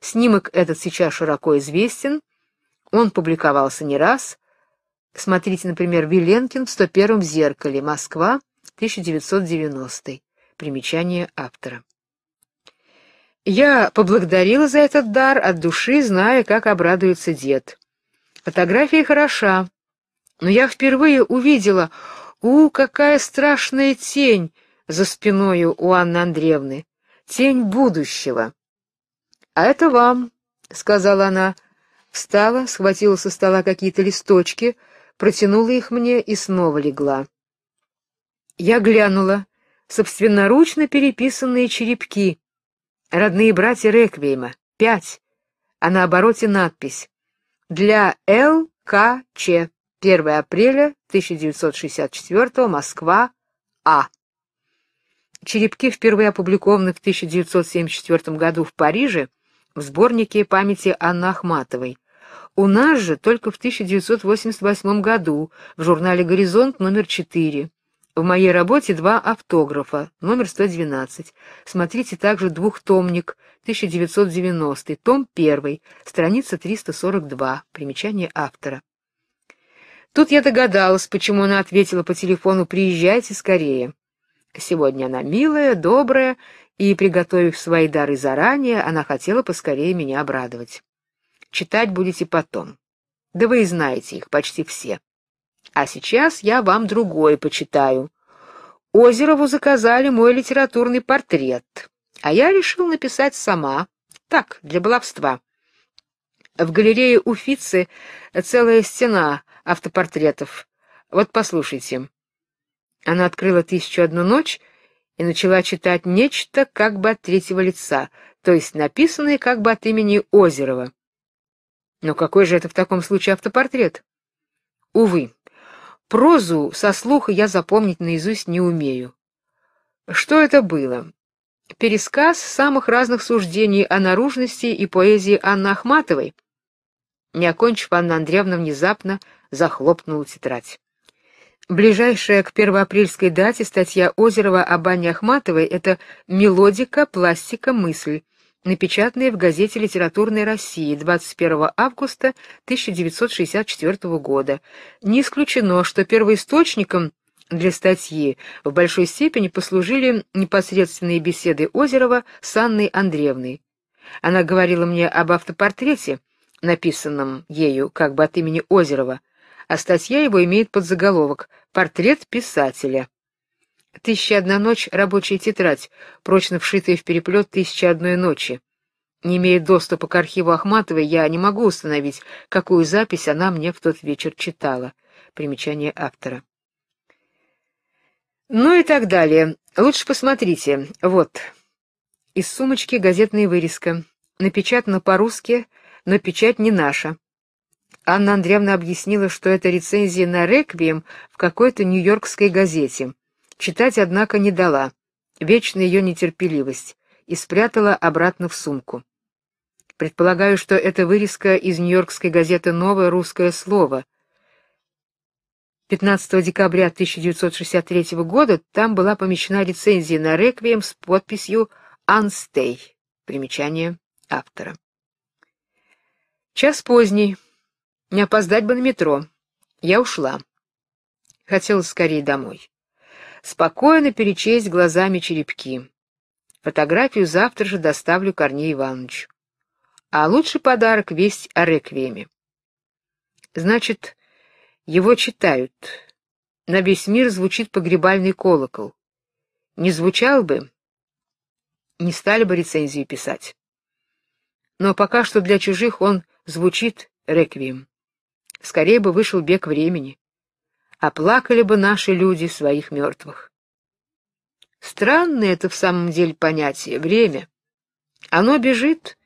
Снимок этот сейчас широко известен, он публиковался не раз. Смотрите, например, Виленкин в 101 зеркале, Москва, 1990. Примечание автора. Я поблагодарила за этот дар от души, зная, как обрадуется дед. Фотография хороша, но я впервые увидела, у, какая страшная тень за спиною у Анны Андреевны, тень будущего. «А это вам», — сказала она, встала, схватила со стола какие-то листочки, протянула их мне и снова легла. Я глянула, собственноручно переписанные черепки, Родные братья Реквиема. Пять. А на обороте надпись. Для ЛКЧ. 1 апреля 1964 Москва. А. Черепки впервые опубликованы в 1974 году в Париже в сборнике памяти Анны Ахматовой. У нас же только в 1988 году в журнале «Горизонт» номер 4. В моей работе два автографа, номер 112. Смотрите также двухтомник, 1990, том 1, страница 342, примечание автора. Тут я догадалась, почему она ответила по телефону «приезжайте скорее». Сегодня она милая, добрая, и, приготовив свои дары заранее, она хотела поскорее меня обрадовать. Читать будете потом. Да вы и знаете их почти все. А сейчас я вам другой почитаю. Озерову заказали мой литературный портрет, а я решил написать сама, так, для баловства. В галерее Уфицы целая стена автопортретов. Вот послушайте. Она открыла «Тысячу одну ночь» и начала читать нечто как бы от третьего лица, то есть написанное как бы от имени Озерова. Но какой же это в таком случае автопортрет? Увы, Прозу со слуха я запомнить наизусть не умею. Что это было? Пересказ самых разных суждений о наружности и поэзии Анны Ахматовой. Не окончив, Анна Андреевна внезапно захлопнула тетрадь. Ближайшая к первоапрельской дате статья Озерова об Анне Ахматовой — это «Мелодика, пластика, мысль» напечатанные в газете «Литературная Россия» 21 августа 1964 года. Не исключено, что первоисточником для статьи в большой степени послужили непосредственные беседы Озерова с Анной Андреевной. Она говорила мне об автопортрете, написанном ею как бы от имени Озерова, а статья его имеет подзаголовок «Портрет писателя». «Тысяча одна ночь» — рабочая тетрадь, прочно вшитая в переплет «Тысяча одной ночи». Не имея доступа к архиву Ахматовой, я не могу установить, какую запись она мне в тот вечер читала. Примечание автора. Ну и так далее. Лучше посмотрите. Вот. Из сумочки газетная вырезка. Напечатано по-русски, но печать не наша. Анна Андреевна объяснила, что это рецензия на «Реквием» в какой-то нью-йоркской газете. Читать, однако, не дала, вечно ее нетерпеливость, и спрятала обратно в сумку. Предполагаю, что это вырезка из нью-йоркской газеты «Новое русское слово». 15 декабря 1963 года там была помещена рецензия на «Реквием» с подписью «Анстей». Примечание автора. Час поздний. Не опоздать бы на метро. Я ушла. Хотела скорее домой спокойно перечесть глазами черепки. Фотографию завтра же доставлю Корнею Ивановичу. А лучший подарок — весть о реквиеме. Значит, его читают. На весь мир звучит погребальный колокол. Не звучал бы, не стали бы рецензию писать. Но пока что для чужих он звучит реквием. Скорее бы вышел бег времени оплакали бы наши люди своих мертвых. Странное это в самом деле понятие — время. Оно бежит,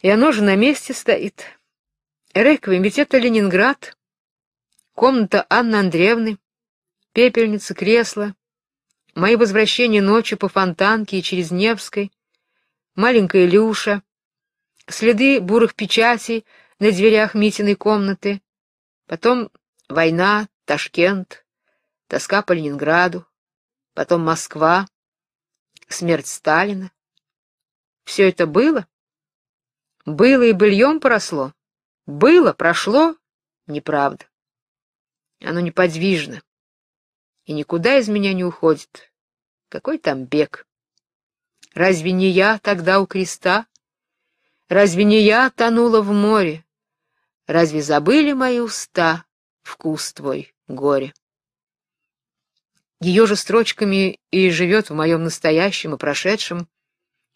и оно же на месте стоит. Реквием, ведь это Ленинград. Комната Анны Андреевны, пепельница, кресло, мои возвращения ночью по Фонтанке и через Невской, маленькая Люша, следы бурых печатей на дверях Митиной комнаты, потом Война, Ташкент, тоска по Ленинграду, потом Москва, смерть Сталина. Все это было? Было и быльем поросло. Было, прошло, неправда. Оно неподвижно и никуда из меня не уходит. Какой там бег? Разве не я тогда у креста? Разве не я тонула в море? Разве забыли мои уста вкус твой, горе. Ее же строчками и живет в моем настоящем и прошедшем,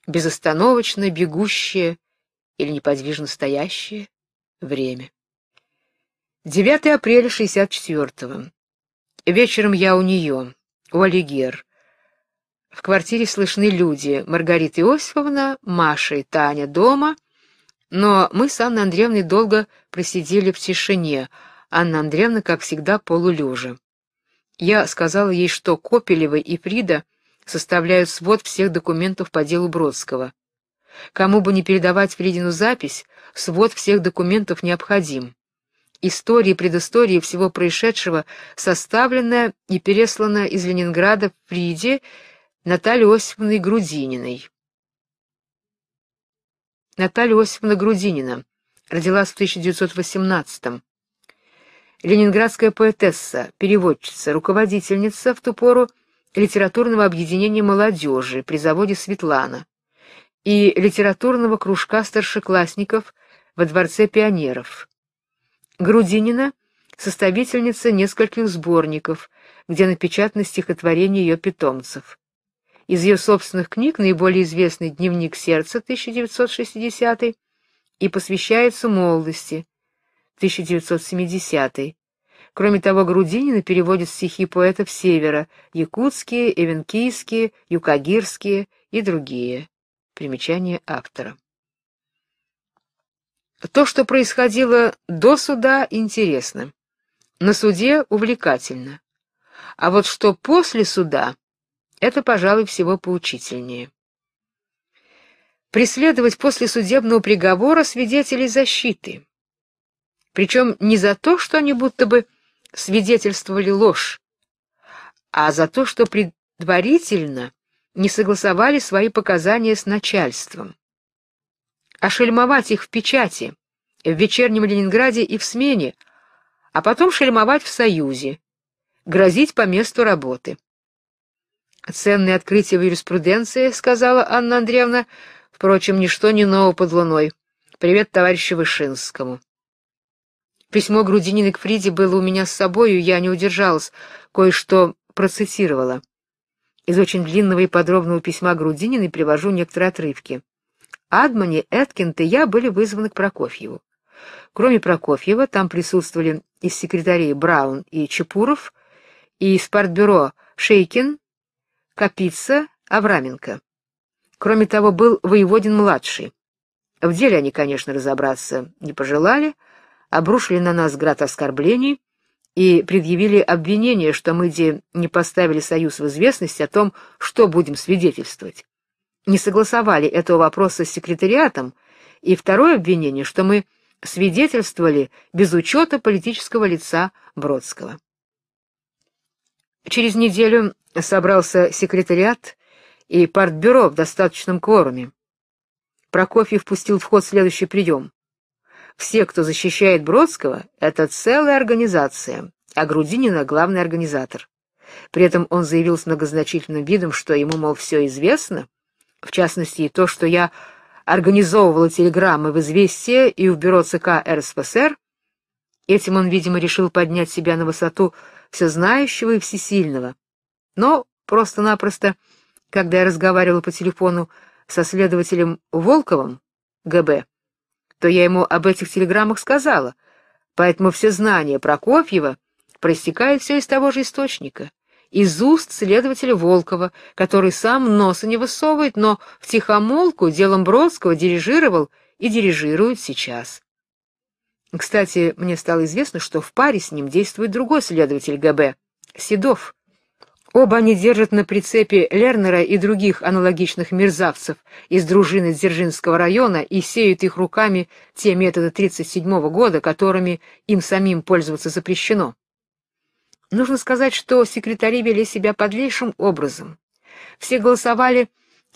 безостановочно бегущее или неподвижно стоящее время. 9 апреля 64-го. Вечером я у нее, у Алигер. В квартире слышны люди, Маргарита Иосифовна, Маша и Таня дома, но мы с Анной Андреевной долго просидели в тишине — Анна Андреевна, как всегда, полулежа. Я сказала ей, что Копелева и Фрида составляют свод всех документов по делу Бродского. Кому бы не передавать Фридину запись, свод всех документов необходим. История и предыстории всего происшедшего составлена и переслана из Ленинграда в Фриде Наталье Осиповной Грудининой. Наталья Осиповна Грудинина родилась в 1918 ленинградская поэтесса, переводчица, руководительница в ту пору литературного объединения молодежи при заводе «Светлана» и литературного кружка старшеклассников во Дворце пионеров. Грудинина — составительница нескольких сборников, где напечатаны стихотворения ее питомцев. Из ее собственных книг наиболее известный «Дневник сердца» 1960 и посвящается молодости, 1970. Кроме того, Грудинина переводит стихи поэтов Севера, якутские, эвенкийские, юкагирские и другие. Примечание автора. То, что происходило до суда, интересно. На суде увлекательно. А вот что после суда, это, пожалуй, всего поучительнее. Преследовать после судебного приговора свидетелей защиты. Причем не за то, что они будто бы свидетельствовали ложь, а за то, что предварительно не согласовали свои показания с начальством. Ошельмовать их в печати, в вечернем Ленинграде и в смене, а потом шельмовать в Союзе, грозить по месту работы. «Ценное открытие в юриспруденции», — сказала Анна Андреевна, — «впрочем, ничто не ново под луной. Привет товарищу Вышинскому». Письмо Грудинины к Фриде было у меня с собою, я не удержалась, кое-что процитировала. Из очень длинного и подробного письма Грудининой привожу некоторые отрывки. Адмани, Эткинд и я были вызваны к Прокофьеву. Кроме Прокофьева, там присутствовали из секретарей Браун и Чепуров, и из партбюро Шейкин, Капица, Авраменко. Кроме того, был воеводин-младший. В деле они, конечно, разобраться не пожелали, — обрушили на нас град оскорблений и предъявили обвинение, что мы де не поставили Союз в известность о том, что будем свидетельствовать. Не согласовали этого вопроса с секретариатом, и второе обвинение, что мы свидетельствовали без учета политического лица Бродского. Через неделю собрался секретариат и партбюро в достаточном кворуме. Прокофьев пустил в ход следующий прием. Все, кто защищает Бродского, это целая организация, а Грудинина — главный организатор. При этом он заявил с многозначительным видом, что ему, мол, все известно, в частности, и то, что я организовывала телеграммы в «Известие» и в бюро ЦК РСФСР. Этим он, видимо, решил поднять себя на высоту всезнающего и всесильного. Но просто-напросто, когда я разговаривала по телефону со следователем Волковым, ГБ, что я ему об этих телеграммах сказала. Поэтому все знания Прокофьева проистекают все из того же источника, из уст следователя Волкова, который сам носа не высовывает, но в тихомолку делом Бродского дирижировал и дирижирует сейчас. Кстати, мне стало известно, что в паре с ним действует другой следователь ГБ, Седов, Оба они держат на прицепе Лернера и других аналогичных мерзавцев из дружины Дзержинского района и сеют их руками те методы 1937 года, которыми им самим пользоваться запрещено. Нужно сказать, что секретари вели себя подлейшим образом. Все голосовали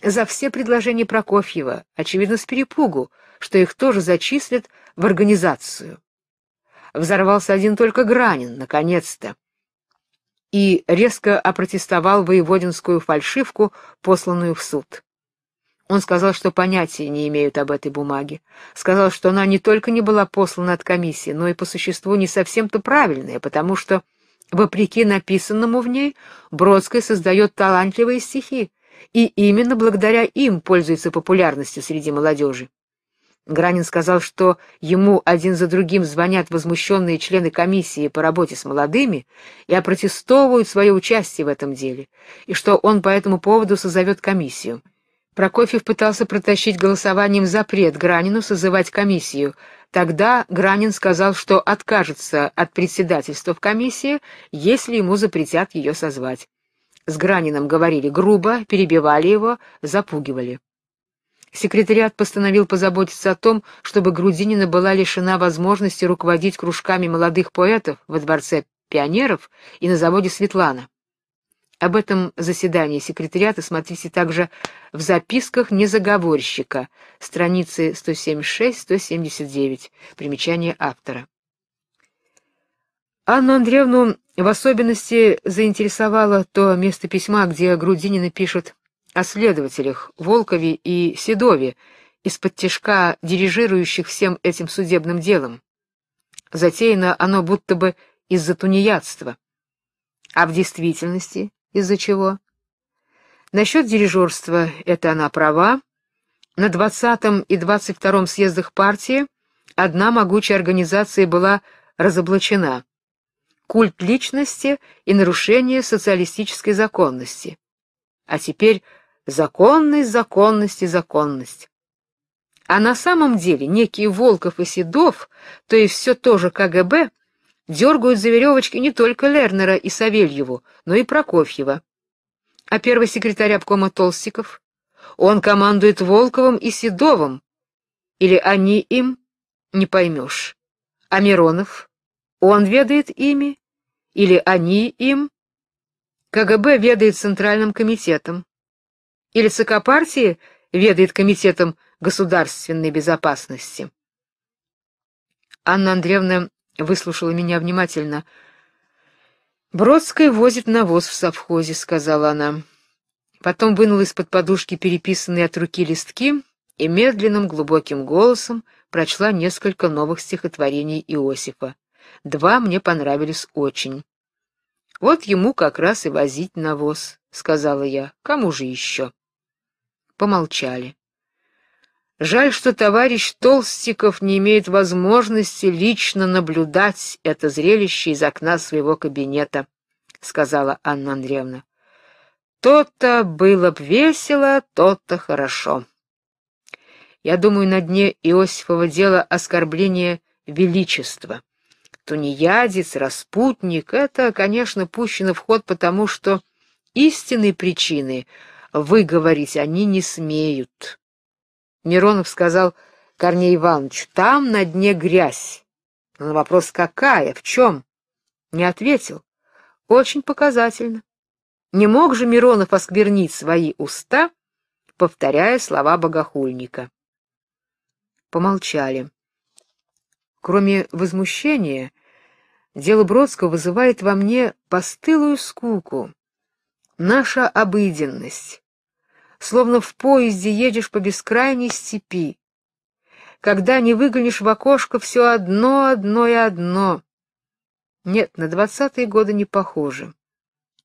за все предложения Прокофьева, очевидно, с перепугу, что их тоже зачислят в организацию. Взорвался один только Гранин, наконец-то и резко опротестовал воеводинскую фальшивку, посланную в суд. Он сказал, что понятия не имеют об этой бумаге. Сказал, что она не только не была послана от комиссии, но и по существу не совсем-то правильная, потому что, вопреки написанному в ней, Бродская создает талантливые стихи, и именно благодаря им пользуется популярностью среди молодежи. Гранин сказал, что ему один за другим звонят возмущенные члены комиссии по работе с молодыми и опротестовывают свое участие в этом деле, и что он по этому поводу созовет комиссию. Прокофьев пытался протащить голосованием запрет Гранину созывать комиссию. Тогда Гранин сказал, что откажется от председательства в комиссии, если ему запретят ее созвать. С Гранином говорили грубо, перебивали его, запугивали. Секретариат постановил позаботиться о том, чтобы Грудинина была лишена возможности руководить кружками молодых поэтов во дворце пионеров и на заводе Светлана. Об этом заседании секретариата смотрите также в записках незаговорщика, страницы 176-179, примечание автора. Анну Андреевну в особенности заинтересовало то место письма, где Грудинина пишет о следователях Волкове и Седове, из-под тяжка дирижирующих всем этим судебным делом. Затеяно оно будто бы из-за тунеядства. А в действительности из-за чего? Насчет дирижерства это она права. На 20 и 22 съездах партии одна могучая организация была разоблачена. Культ личности и нарушение социалистической законности. А теперь Законность, законность и законность. А на самом деле некие Волков и Седов, то есть все тоже КГБ, дергают за веревочки не только Лернера и Савельеву, но и Прокофьева. А первый секретарь обкома Толстиков? Он командует Волковым и Седовым. Или они им? Не поймешь. А Миронов? Он ведает ими? Или они им? КГБ ведает Центральным комитетом. Или ЦК партии ведает Комитетом государственной безопасности? Анна Андреевна выслушала меня внимательно. «Бродская возит навоз в совхозе», — сказала она. Потом вынула из-под подушки переписанные от руки листки и медленным глубоким голосом прочла несколько новых стихотворений Иосифа. Два мне понравились очень. «Вот ему как раз и возить навоз», — сказала я. «Кому же еще?» Помолчали. Жаль, что товарищ Толстиков не имеет возможности лично наблюдать это зрелище из окна своего кабинета, сказала Анна Андреевна. То-то было б весело, то-то хорошо. Я думаю, на дне Иосифова дела оскорбление величества. Тунеядец, распутник — это, конечно, пущено в ход потому, что истинной причиной выговорить они не смеют. Миронов сказал Корней Иванович, там на дне грязь. Но на вопрос «какая? В чем?» не ответил. Очень показательно. Не мог же Миронов осквернить свои уста, повторяя слова богохульника. Помолчали. Кроме возмущения, дело Бродского вызывает во мне постылую скуку, наша обыденность. Словно в поезде едешь по бескрайней степи. Когда не выглянешь в окошко, все одно, одно и одно. Нет, на двадцатые годы не похоже.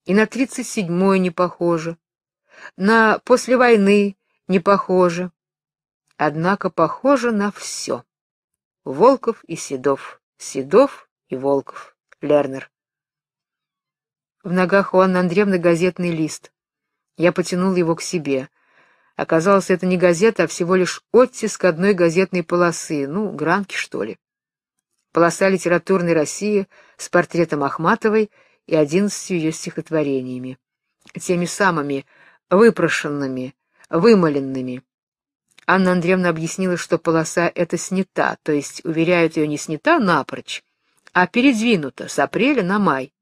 И на тридцать седьмое не похоже. На после войны не похоже. Однако похоже на все. Волков и Седов, Седов и Волков, Лернер. В ногах у Анны Андреевны газетный лист. Я потянул его к себе. Оказалось, это не газета, а всего лишь оттиск одной газетной полосы, ну, гранки, что ли. Полоса литературной России с портретом Ахматовой и одиннадцатью ее стихотворениями. Теми самыми, выпрошенными, вымоленными. Анна Андреевна объяснила, что полоса эта снята, то есть, уверяют, ее не снята напрочь, а передвинута с апреля на май,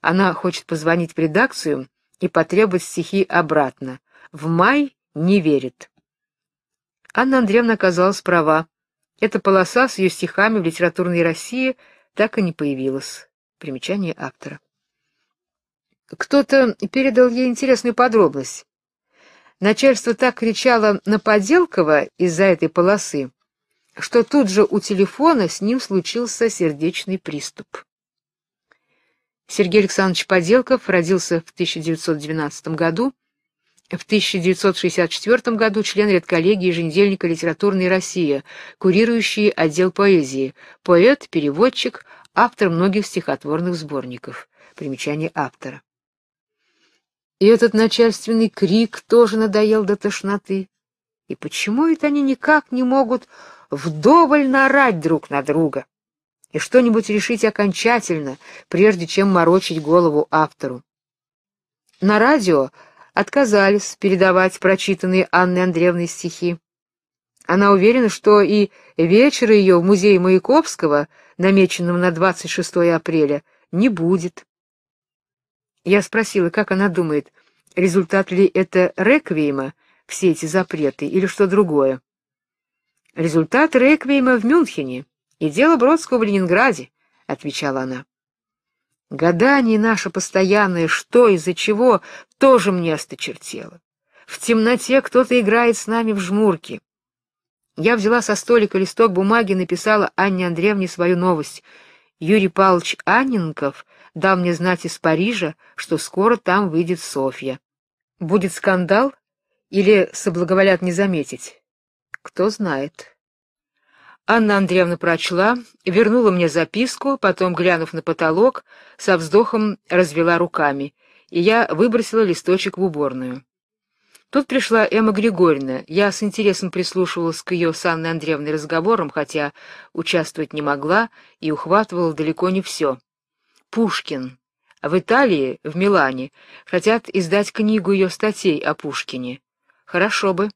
она хочет позвонить в редакцию и потребовать стихи обратно. В май не верит. Анна Андреевна оказалась права. Эта полоса с ее стихами в литературной России так и не появилась. Примечание автора. Кто-то передал ей интересную подробность. Начальство так кричало на Поделкова из-за этой полосы, что тут же у телефона с ним случился сердечный приступ. Сергей Александрович Поделков родился в 1912 году, в 1964 году член редколлегии еженедельника «Литературная Россия», курирующий отдел поэзии, поэт, переводчик, автор многих стихотворных сборников. Примечание автора. И этот начальственный крик тоже надоел до тошноты. И почему это они никак не могут вдоволь нарать друг на друга? и что-нибудь решить окончательно, прежде чем морочить голову автору. На радио отказались передавать прочитанные Анной Андреевной стихи. Она уверена, что и вечера ее в музее Маяковского, намеченном на 26 апреля, не будет. Я спросила, как она думает, результат ли это реквиема, все эти запреты, или что другое. Результат реквиема в Мюнхене. И дело Бродского в Ленинграде, — отвечала она. Гадание наше постоянное, что из-за чего, тоже мне осточертело. В темноте кто-то играет с нами в жмурки. Я взяла со столика листок бумаги и написала Анне Андреевне свою новость. Юрий Павлович Анненков дал мне знать из Парижа, что скоро там выйдет Софья. Будет скандал? Или соблаговолят не заметить? Кто знает. Анна Андреевна прочла, вернула мне записку, потом, глянув на потолок, со вздохом развела руками, и я выбросила листочек в уборную. Тут пришла Эмма Григорьевна. Я с интересом прислушивалась к ее с Анной Андреевной разговорам, хотя участвовать не могла и ухватывала далеко не все. Пушкин. В Италии, в Милане, хотят издать книгу ее статей о Пушкине. Хорошо бы.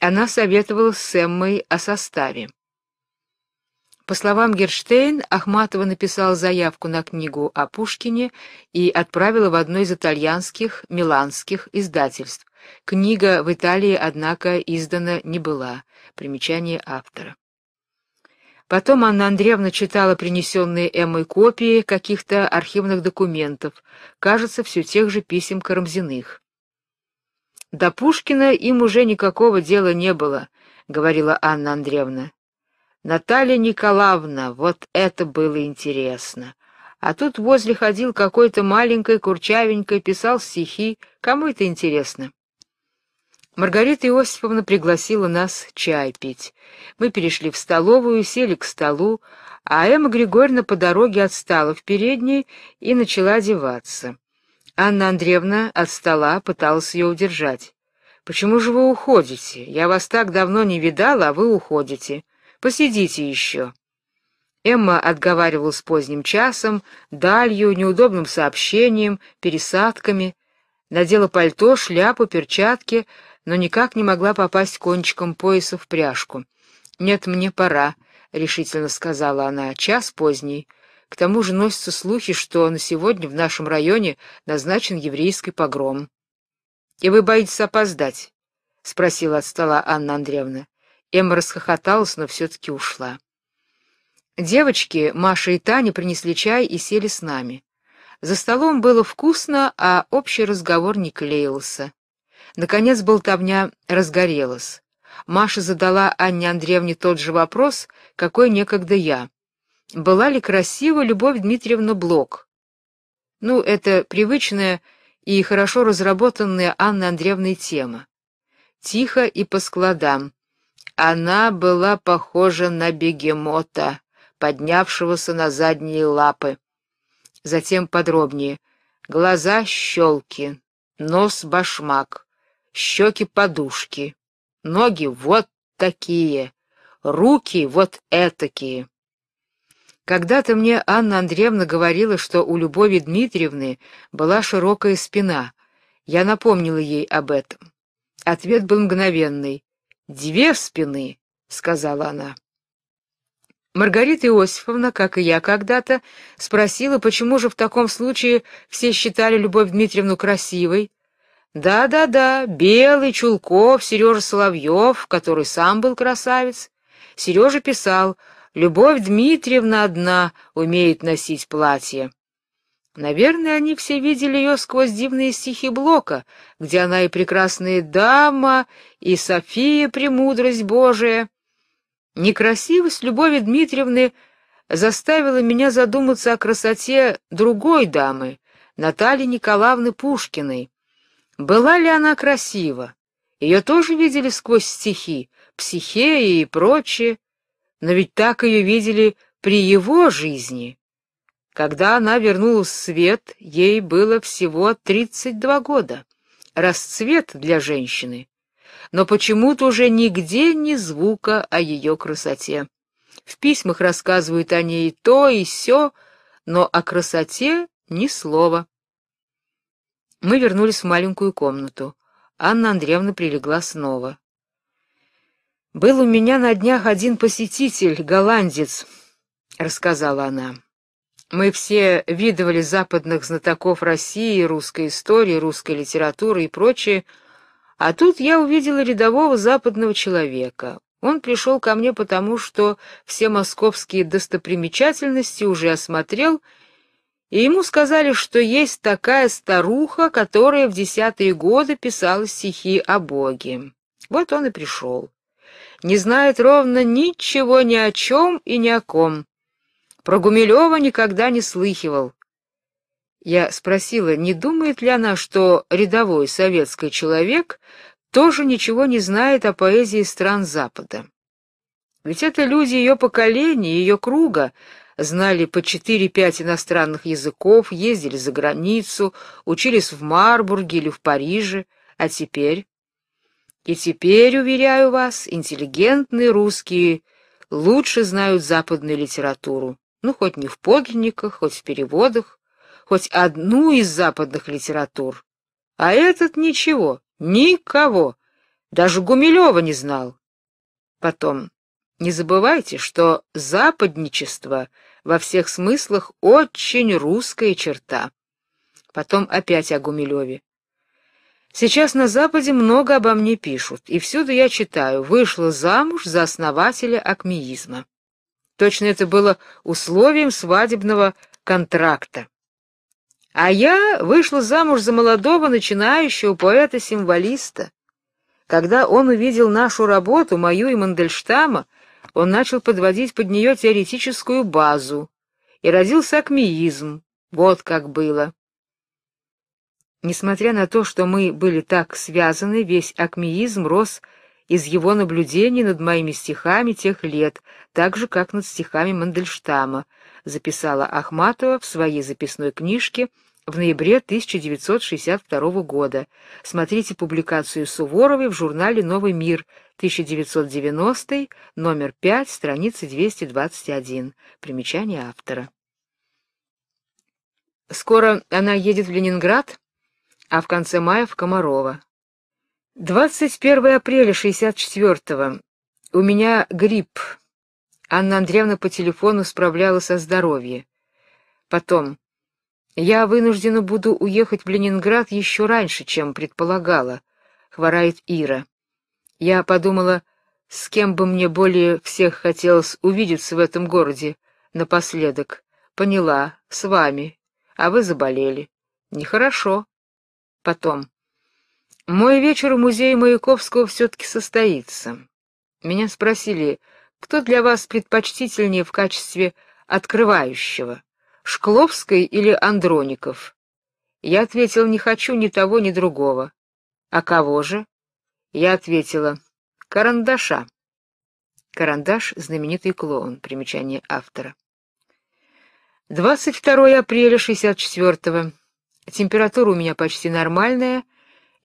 Она советовала с Эммой о составе. По словам Герштейн, Ахматова написала заявку на книгу о Пушкине и отправила в одно из итальянских, миланских издательств. Книга в Италии, однако, издана не была. Примечание автора. Потом Анна Андреевна читала принесенные Эммой копии каких-то архивных документов, кажется, все тех же писем Карамзиных. «До Пушкина им уже никакого дела не было», — говорила Анна Андреевна. Наталья Николаевна, вот это было интересно. А тут возле ходил какой-то маленький курчавенькой, писал стихи. Кому это интересно? Маргарита Иосифовна пригласила нас чай пить. Мы перешли в столовую, сели к столу, а Эмма Григорьевна по дороге отстала в передней и начала одеваться. Анна Андреевна от стола пыталась ее удержать. «Почему же вы уходите? Я вас так давно не видала, а вы уходите». Посидите еще». Эмма отговаривалась поздним часом, далью, неудобным сообщением, пересадками. Надела пальто, шляпу, перчатки, но никак не могла попасть кончиком пояса в пряжку. «Нет, мне пора», — решительно сказала она, — «час поздний. К тому же носятся слухи, что на сегодня в нашем районе назначен еврейский погром». «И вы боитесь опоздать?» — спросила от стола Анна Андреевна. Эмма расхохоталась, но все-таки ушла. Девочки, Маша и Таня, принесли чай и сели с нами. За столом было вкусно, а общий разговор не клеился. Наконец болтовня разгорелась. Маша задала Анне Андреевне тот же вопрос, какой некогда я. Была ли красива Любовь Дмитриевна Блок? Ну, это привычная и хорошо разработанная Анна Андреевной тема. Тихо и по складам, она была похожа на бегемота, поднявшегося на задние лапы. Затем подробнее. Глаза — щелки, нос — башмак, щеки — подушки, ноги — вот такие, руки — вот этакие. Когда-то мне Анна Андреевна говорила, что у Любови Дмитриевны была широкая спина. Я напомнила ей об этом. Ответ был мгновенный. Две спины, сказала она. Маргарита Иосифовна, как и я когда-то, спросила, почему же в таком случае все считали Любовь Дмитриевну красивой. Да-да-да, Белый, Чулков, Сережа Соловьев, который сам был красавец. Сережа писал, Любовь Дмитриевна одна умеет носить платье. Наверное, они все видели ее сквозь дивные стихи Блока, где она и прекрасная дама, и София, премудрость Божия. Некрасивость Любови Дмитриевны заставила меня задуматься о красоте другой дамы, Натальи Николаевны Пушкиной. Была ли она красива? Ее тоже видели сквозь стихи, психеи и прочее, но ведь так ее видели при его жизни. Когда она вернулась в свет, ей было всего 32 года. Расцвет для женщины. Но почему-то уже нигде ни звука о ее красоте. В письмах рассказывают о ней то и сё, но о красоте ни слова. Мы вернулись в маленькую комнату. Анна Андреевна прилегла снова. «Был у меня на днях один посетитель, голландец», — рассказала она. Мы все видывали западных знатоков России, русской истории, русской литературы и прочее, а тут я увидела рядового западного человека. Он пришел ко мне потому, что все московские достопримечательности уже осмотрел, и ему сказали, что есть такая старуха, которая в десятые годы писала стихи о Боге. Вот он и пришел. Не знает ровно ничего ни о чем и ни о ком. Про Гумилева никогда не слыхивал. Я спросила, не думает ли она, что рядовой советский человек тоже ничего не знает о поэзии стран Запада. Ведь это люди ее поколения, ее круга, знали по четыре-пять иностранных языков, ездили за границу, учились в Марбурге или в Париже, а теперь... И теперь, уверяю вас, интеллигентные русские лучше знают западную литературу ну, хоть не в подлинниках, хоть в переводах, хоть одну из западных литератур. А этот ничего, никого, даже Гумилева не знал. Потом, не забывайте, что западничество во всех смыслах очень русская черта. Потом опять о Гумилеве. Сейчас на Западе много обо мне пишут, и всюду я читаю «Вышла замуж за основателя акмеизма». Точно это было условием свадебного контракта. А я вышла замуж за молодого начинающего поэта-символиста. Когда он увидел нашу работу, мою и Мандельштама, он начал подводить под нее теоретическую базу, и родился акмеизм. Вот как было. Несмотря на то, что мы были так связаны, весь акмеизм рос из его наблюдений над моими стихами тех лет, так же, как над стихами Мандельштама, записала Ахматова в своей записной книжке в ноябре 1962 года. Смотрите публикацию Суворовой в журнале «Новый мир» 1990, номер 5, страница 221. Примечание автора. Скоро она едет в Ленинград, а в конце мая в Комарова. 21 апреля 64-го. У меня грипп. Анна Андреевна по телефону справляла со здоровье. Потом. Я вынуждена буду уехать в Ленинград еще раньше, чем предполагала. Хворает Ира. Я подумала, с кем бы мне более всех хотелось увидеться в этом городе напоследок. Поняла, с вами. А вы заболели. Нехорошо. Потом. Мой вечер в музее Маяковского все-таки состоится. Меня спросили, кто для вас предпочтительнее в качестве открывающего, Шкловской или Андроников? Я ответил, не хочу ни того, ни другого. А кого же? Я ответила, карандаша. Карандаш — знаменитый клоун, примечание автора. 22 апреля 64-го. Температура у меня почти нормальная —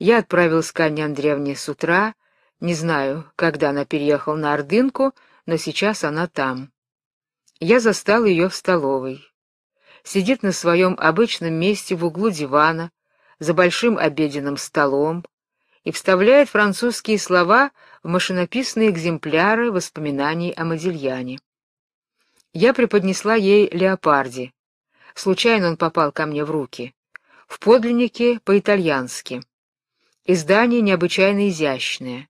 я отправилась к Анне Андреевне с утра. Не знаю, когда она переехала на Ордынку, но сейчас она там. Я застал ее в столовой. Сидит на своем обычном месте в углу дивана, за большим обеденным столом, и вставляет французские слова в машинописные экземпляры воспоминаний о Модильяне. Я преподнесла ей леопарди. Случайно он попал ко мне в руки. В подлиннике по-итальянски. Издание необычайно изящное.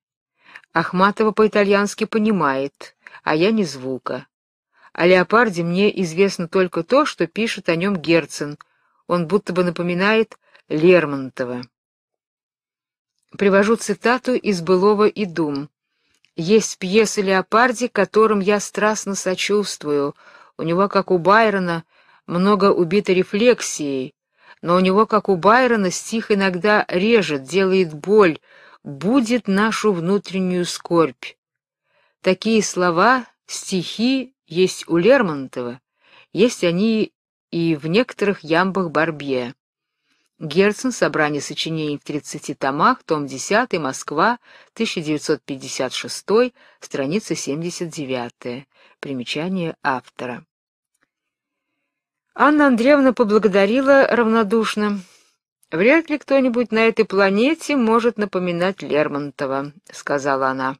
Ахматова по-итальянски понимает, а я не звука. О леопарде мне известно только то, что пишет о нем Герцен. Он будто бы напоминает Лермонтова. Привожу цитату из Былова и дум». «Есть пьесы Леопарди, которым я страстно сочувствую. У него, как у Байрона, много убито рефлексией, но у него, как у Байрона, стих иногда режет, делает боль, будет нашу внутреннюю скорбь. Такие слова, стихи есть у Лермонтова, есть они и в некоторых ямбах Барбье. Герцен. Собрание сочинений в 30 томах. Том 10. Москва. 1956. Страница 79. Примечание автора. Анна Андреевна поблагодарила равнодушно. «Вряд ли кто-нибудь на этой планете может напоминать Лермонтова», — сказала она.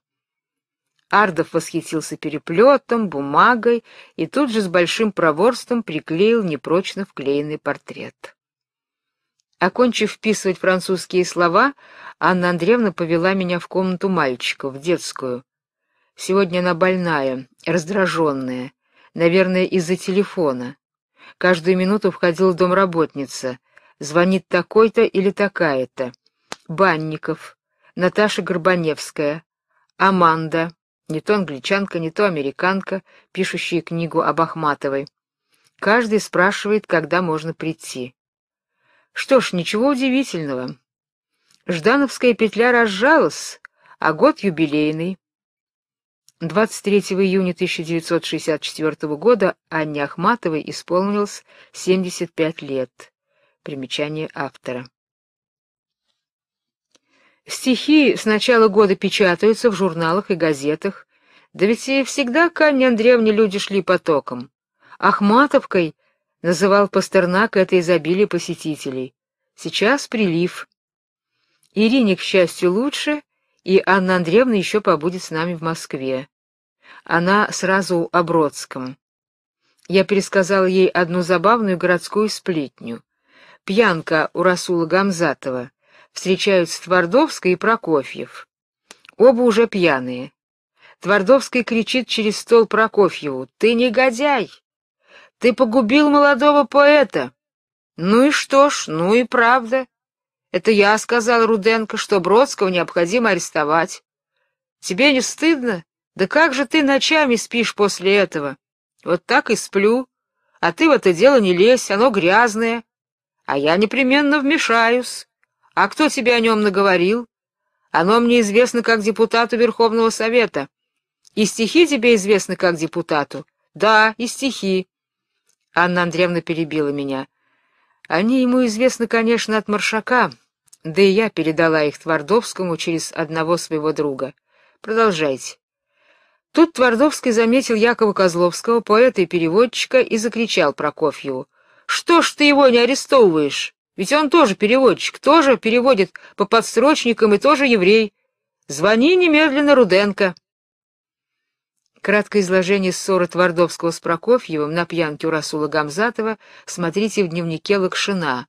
Ардов восхитился переплетом, бумагой и тут же с большим проворством приклеил непрочно вклеенный портрет. Окончив вписывать французские слова, Анна Андреевна повела меня в комнату мальчика, в детскую. Сегодня она больная, раздраженная, наверное, из-за телефона. Каждую минуту входила домработница. Звонит такой-то или такая-то. Банников. Наташа Горбаневская. Аманда. Не то англичанка, не то американка, пишущая книгу об Ахматовой. Каждый спрашивает, когда можно прийти. Что ж, ничего удивительного. Ждановская петля разжалась, а год юбилейный. 23 июня 1964 года Анне Ахматовой исполнилось 75 лет. Примечание автора. Стихи с начала года печатаются в журналах и газетах, да ведь и всегда к Анне Андреевне люди шли потоком. Ахматовкой называл Пастернак это изобилие посетителей. Сейчас прилив. Ирине, к счастью, лучше, и Анна Андреевна еще побудет с нами в Москве. Она сразу о Бродском. Я пересказал ей одну забавную городскую сплетню. Пьянка у Расула Гамзатова. Встречаются Твардовская и Прокофьев. Оба уже пьяные. Твардовский кричит через стол Прокофьеву. «Ты негодяй! Ты погубил молодого поэта!» «Ну и что ж, ну и правда!» Это я сказал Руденко, что Бродского необходимо арестовать. Тебе не стыдно? Да как же ты ночами спишь после этого? Вот так и сплю. А ты в это дело не лезь, оно грязное. А я непременно вмешаюсь. А кто тебе о нем наговорил? Оно мне известно как депутату Верховного Совета. И стихи тебе известны как депутату? Да, и стихи. Анна Андреевна перебила меня. Они ему известны, конечно, от Маршака, да и я передала их Твардовскому через одного своего друга. Продолжайте. Тут Твардовский заметил Якова Козловского, поэта и переводчика, и закричал Прокофьеву. «Что ж ты его не арестовываешь? Ведь он тоже переводчик, тоже переводит по подстрочникам и тоже еврей. Звони немедленно Руденко». Краткое изложение ссоры Твардовского с Прокофьевым на пьянке у Расула Гамзатова смотрите в дневнике Лакшина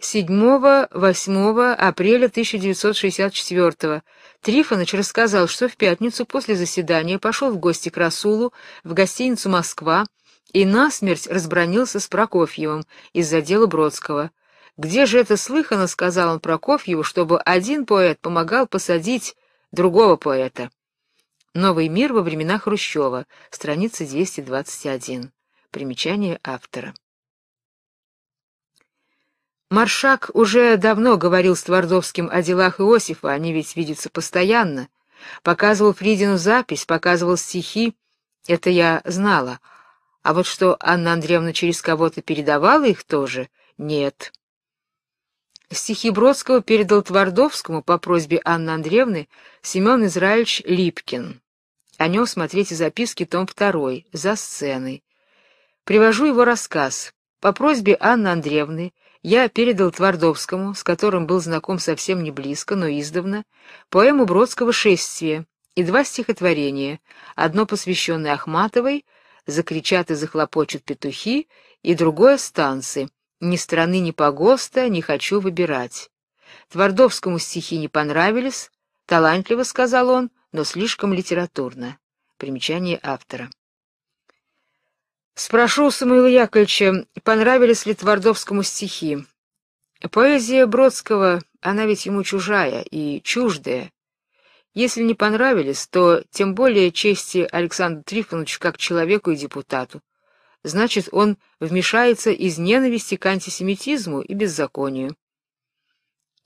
7-8 апреля 1964 Трифонович рассказал, что в пятницу после заседания пошел в гости к Расулу в гостиницу «Москва» и насмерть разбронился с Прокофьевым из-за дела Бродского. «Где же это слыхано?» — сказал он Прокофьеву, чтобы один поэт помогал посадить другого поэта. «Новый мир во времена Хрущева», страница 221. Примечание автора. Маршак уже давно говорил с Твардовским о делах Иосифа, они ведь видятся постоянно. Показывал Фридину запись, показывал стихи, это я знала. А вот что Анна Андреевна через кого-то передавала их тоже, нет. Стихи Бродского передал Твардовскому по просьбе Анны Андреевны Семен Израильевич Липкин. О нем смотрите записки том 2, за сценой. Привожу его рассказ. По просьбе Анны Андреевны я передал Твардовскому, с которым был знаком совсем не близко, но издавна, поэму Бродского «Шествие» и два стихотворения, одно посвященное Ахматовой «Закричат и захлопочут петухи» и другое «Станцы». «Ни страны, ни погоста, не хочу выбирать». Твардовскому стихи не понравились, талантливо, сказал он, но слишком литературно. Примечание автора. Спрошу у Самуила Яковлевича, понравились ли Твардовскому стихи. Поэзия Бродского, она ведь ему чужая и чуждая. Если не понравились, то тем более чести Александру Трифоновичу как человеку и депутату. Значит, он вмешается из ненависти к антисемитизму и беззаконию.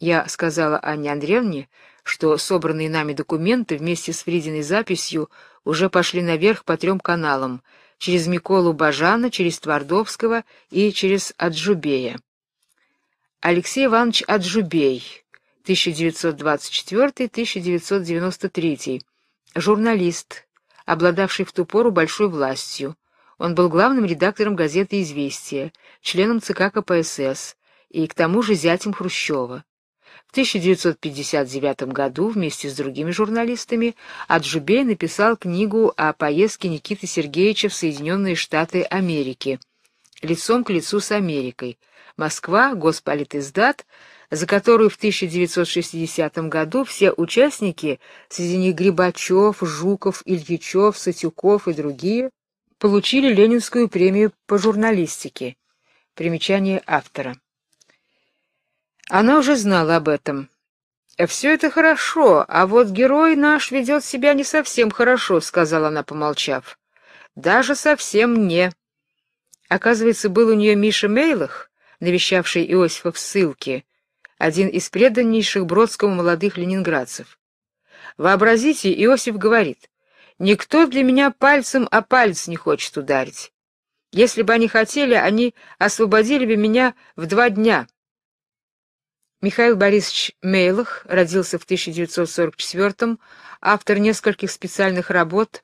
Я сказала Анне Андреевне, что собранные нами документы вместе с Фридиной записью уже пошли наверх по трем каналам — через Миколу Бажана, через Твардовского и через Аджубея. Алексей Иванович Аджубей, 1924-1993, журналист, обладавший в ту пору большой властью. Он был главным редактором газеты «Известия», членом ЦК КПСС и к тому же зятем Хрущева. В 1959 году вместе с другими журналистами Аджубей написал книгу о поездке Никиты Сергеевича в Соединенные Штаты Америки «Лицом к лицу с Америкой. Москва. Госполитиздат», за которую в 1960 году все участники, среди них Грибачев, Жуков, Ильичев, Сатюков и другие, получили Ленинскую премию по журналистике. Примечание автора. Она уже знала об этом. «Э, «Все это хорошо, а вот герой наш ведет себя не совсем хорошо», — сказала она, помолчав. «Даже совсем не». Оказывается, был у нее Миша Мейлах, навещавший Иосифа в ссылке, один из преданнейших Бродскому молодых ленинградцев. Вообразите, Иосиф говорит, «Никто для меня пальцем о палец не хочет ударить. Если бы они хотели, они освободили бы меня в два дня». Михаил Борисович Мейлах родился в 1944-м, автор нескольких специальных работ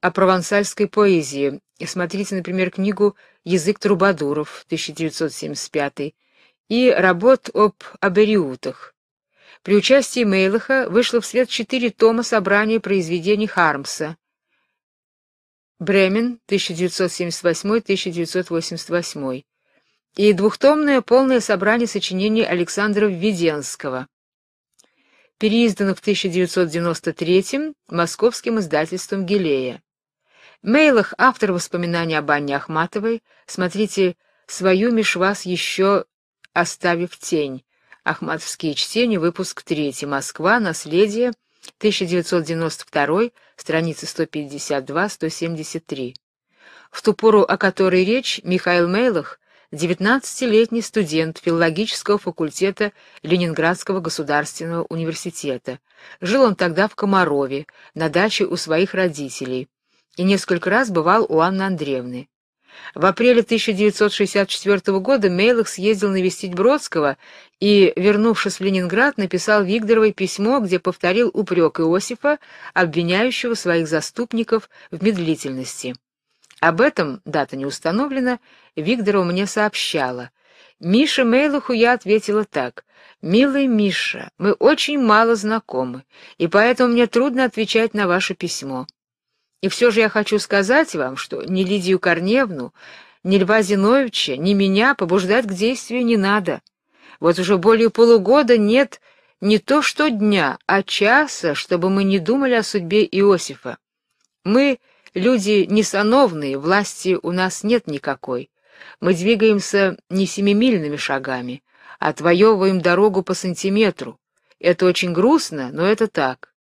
о провансальской поэзии. Смотрите, например, книгу «Язык трубадуров» 1975 и работ об абериутах. При участии Мейлаха вышло в свет четыре тома собрания произведений Хармса. Бремен, 1978-1988 и двухтомное полное собрание сочинений Александра Введенского, переиздано в 1993 московским издательством Гилея. Мейлах автор воспоминаний об Анне Ахматовой, смотрите «Свою меж вас еще оставив тень», Ахматовские чтения, выпуск 3, Москва, наследие, 1992, страницы 152-173. В ту пору, о которой речь, Михаил Мейлах – 19-летний студент филологического факультета Ленинградского государственного университета. Жил он тогда в Комарове, на даче у своих родителей, и несколько раз бывал у Анны Андреевны. В апреле 1964 года Мейлах съездил навестить Бродского и, вернувшись в Ленинград, написал Вигдоровой письмо, где повторил упрек Иосифа, обвиняющего своих заступников в медлительности. Об этом дата не установлена, Виктору мне сообщала. Мише Мейлуху я ответила так: "Милый Миша, мы очень мало знакомы, и поэтому мне трудно отвечать на ваше письмо. И все же я хочу сказать вам, что ни Лидию Корневну, ни Льва Зиновича, ни меня побуждать к действию не надо. Вот уже более полугода нет не то что дня, а часа, чтобы мы не думали о судьбе Иосифа. Мы Люди несановные, власти у нас нет никакой. Мы двигаемся не семимильными шагами, а отвоевываем дорогу по сантиметру. Это очень грустно, но это так.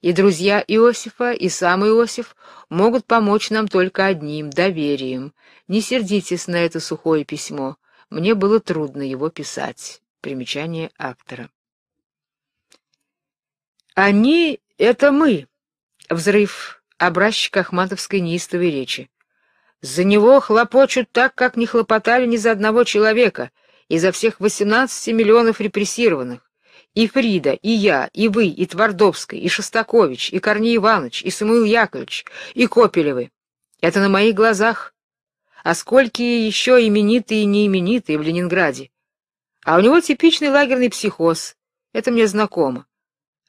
И друзья Иосифа, и сам Иосиф могут помочь нам только одним — доверием. Не сердитесь на это сухое письмо. Мне было трудно его писать. Примечание автора. Они — это мы. Взрыв образчик ахматовской неистовой речи. За него хлопочут так, как не хлопотали ни за одного человека, и за всех 18 миллионов репрессированных. И Фрида, и я, и вы, и Твардовский, и Шостакович, и Корней Иванович, и Самуил Яковлевич, и Копелевы. Это на моих глазах. А скольки еще именитые и неименитые в Ленинграде. А у него типичный лагерный психоз. Это мне знакомо.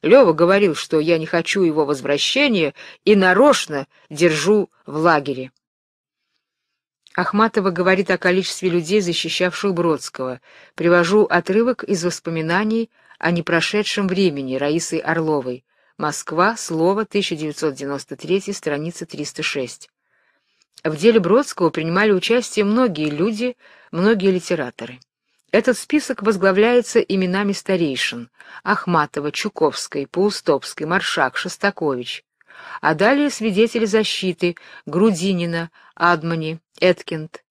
Лева говорил, что я не хочу его возвращения и нарочно держу в лагере. Ахматова говорит о количестве людей, защищавших Бродского. Привожу отрывок из воспоминаний о непрошедшем времени Раисы Орловой. Москва, Слово, 1993, страница 306. В деле Бродского принимали участие многие люди, многие литераторы. Этот список возглавляется именами старейшин – Ахматова, Чуковской, Паустовской, Маршак, Шостакович. А далее свидетели защиты – Грудинина, Адмани, Эткинд.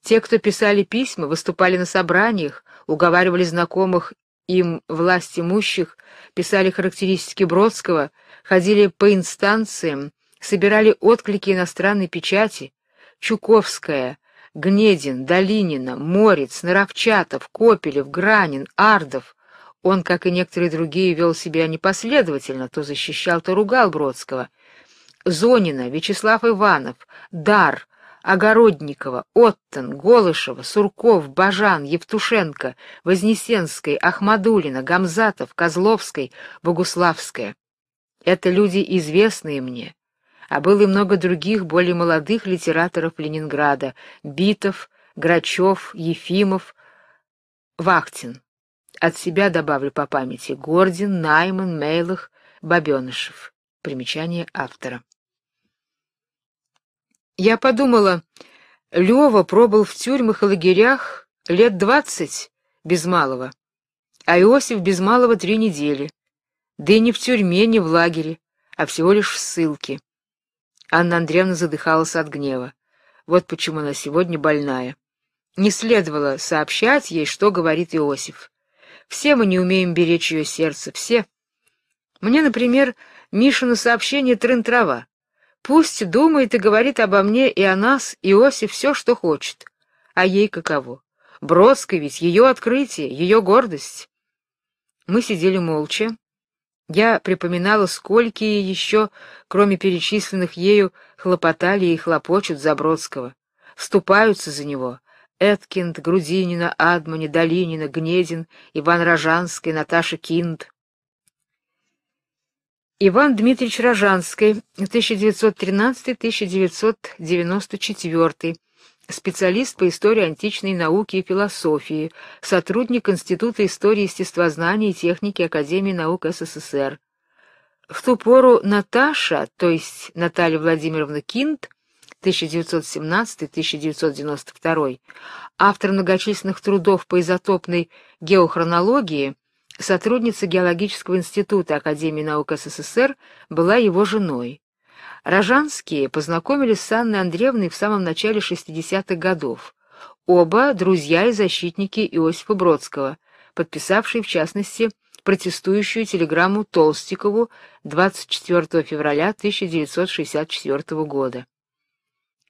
Те, кто писали письма, выступали на собраниях, уговаривали знакомых им власть имущих, писали характеристики Бродского, ходили по инстанциям, собирали отклики иностранной печати. Чуковская – Гнедин, Долинина, Морец, Наровчатов, Копелев, Гранин, Ардов. Он, как и некоторые другие, вел себя непоследовательно, то защищал, то ругал Бродского. Зонина, Вячеслав Иванов, Дар, Огородникова, Оттон, Голышева, Сурков, Бажан, Евтушенко, Вознесенской, Ахмадулина, Гамзатов, Козловской, Богуславская. Это люди, известные мне а было и много других, более молодых литераторов Ленинграда — Битов, Грачев, Ефимов, Вахтин. От себя добавлю по памяти — Гордин, Найман, Мейлах, Бабенышев. Примечание автора. Я подумала, Лева пробыл в тюрьмах и лагерях лет двадцать без малого, а Иосиф без малого три недели, да и не в тюрьме, не в лагере, а всего лишь в ссылке. Анна Андреевна задыхалась от гнева. Вот почему она сегодня больная. Не следовало сообщать ей, что говорит Иосиф. Все мы не умеем беречь ее сердце, все. Мне, например, Мишина сообщение трын-трава. Пусть думает и говорит обо мне и о нас, Иосиф, все, что хочет. А ей каково? Бродской ведь ее открытие, ее гордость. Мы сидели молча, я припоминала, сколькие еще, кроме перечисленных ею, хлопотали и хлопочут за Бродского, вступаются за него. Эткинд, Грудинина, Адмани, Долинина, Гнедин, Иван Рожанский, Наташа Кинд. Иван Дмитриевич Рожанский, 1913-1994 специалист по истории античной науки и философии, сотрудник Института истории естествознания и техники Академии наук СССР. В ту пору Наташа, то есть Наталья Владимировна Кинт, 1917-1992, автор многочисленных трудов по изотопной геохронологии, сотрудница Геологического института Академии наук СССР, была его женой. Рожанские познакомились с Анной Андреевной в самом начале 60-х годов. Оба друзья и защитники Иосифа Бродского, подписавшие в частности протестующую телеграмму Толстикову 24 февраля 1964 года.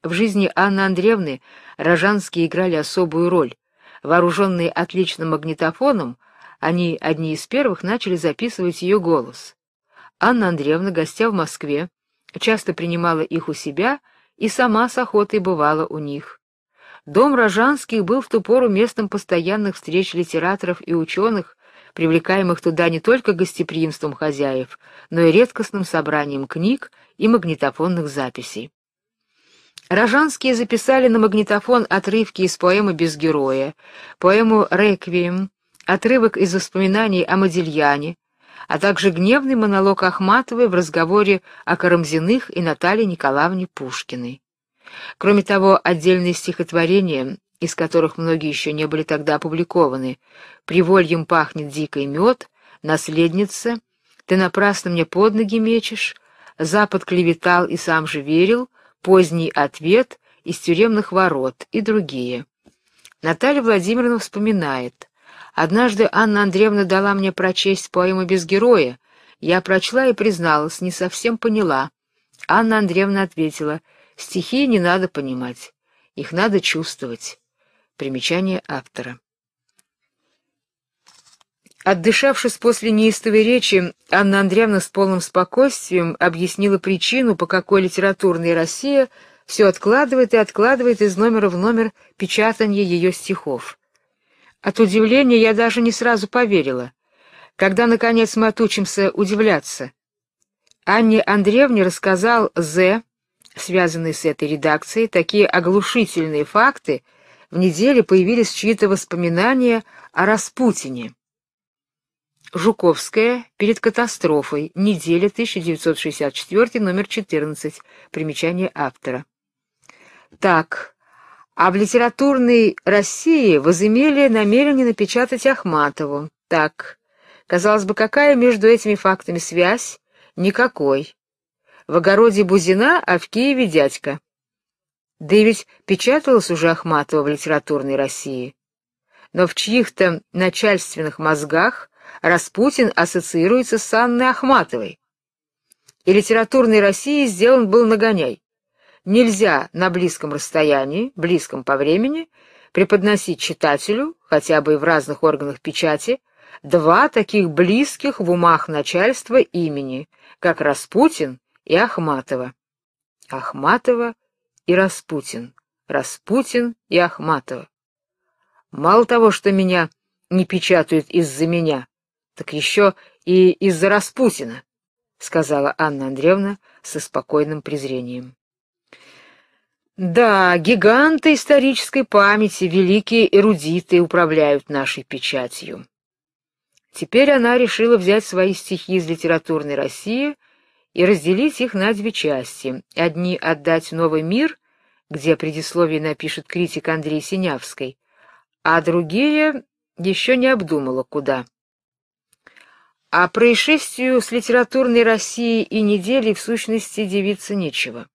В жизни Анны Андреевны Рожанские играли особую роль. Вооруженные отличным магнитофоном, они одни из первых начали записывать ее голос. Анна Андреевна, гостя в Москве, часто принимала их у себя и сама с охотой бывала у них. Дом Рожанских был в ту пору местом постоянных встреч литераторов и ученых, привлекаемых туда не только гостеприимством хозяев, но и редкостным собранием книг и магнитофонных записей. Рожанские записали на магнитофон отрывки из поэмы «Без героя», поэму «Реквием», отрывок из воспоминаний о Модильяне, а также гневный монолог Ахматовой в разговоре о Карамзиных и Наталье Николаевне Пушкиной. Кроме того, отдельные стихотворения, из которых многие еще не были тогда опубликованы, «Привольем пахнет дикой мед», «Наследница», «Ты напрасно мне под ноги мечешь», «Запад клеветал и сам же верил», «Поздний ответ», «Из тюремных ворот» и другие. Наталья Владимировна вспоминает – Однажды Анна Андреевна дала мне прочесть поэму «Без героя». Я прочла и призналась, не совсем поняла. Анна Андреевна ответила, «Стихи не надо понимать, их надо чувствовать». Примечание автора. Отдышавшись после неистовой речи, Анна Андреевна с полным спокойствием объяснила причину, по какой литературная Россия все откладывает и откладывает из номера в номер печатание ее стихов. От удивления я даже не сразу поверила. Когда, наконец, мы отучимся удивляться? Анне Андреевне рассказал З, связанный с этой редакцией, такие оглушительные факты, в неделе появились чьи-то воспоминания о Распутине. Жуковская перед катастрофой. Неделя 1964, номер 14. Примечание автора. Так, а в литературной России возымели намерение напечатать Ахматову. Так, казалось бы, какая между этими фактами связь? Никакой. В огороде Бузина, а в Киеве дядька. Да и ведь печаталась уже Ахматова в литературной России. Но в чьих-то начальственных мозгах Распутин ассоциируется с Анной Ахматовой. И литературной России сделан был нагоняй нельзя на близком расстоянии, близком по времени, преподносить читателю, хотя бы и в разных органах печати, два таких близких в умах начальства имени, как Распутин и Ахматова. Ахматова и Распутин, Распутин и Ахматова. Мало того, что меня не печатают из-за меня, так еще и из-за Распутина, — сказала Анна Андреевна со спокойным презрением. Да, гиганты исторической памяти, великие эрудиты управляют нашей печатью. Теперь она решила взять свои стихи из литературной России и разделить их на две части. Одни отдать в Новый мир, где предисловие напишет критик Андрей Синявский, а другие еще не обдумала куда. О происшествию с литературной Россией и недели в сущности девиться нечего.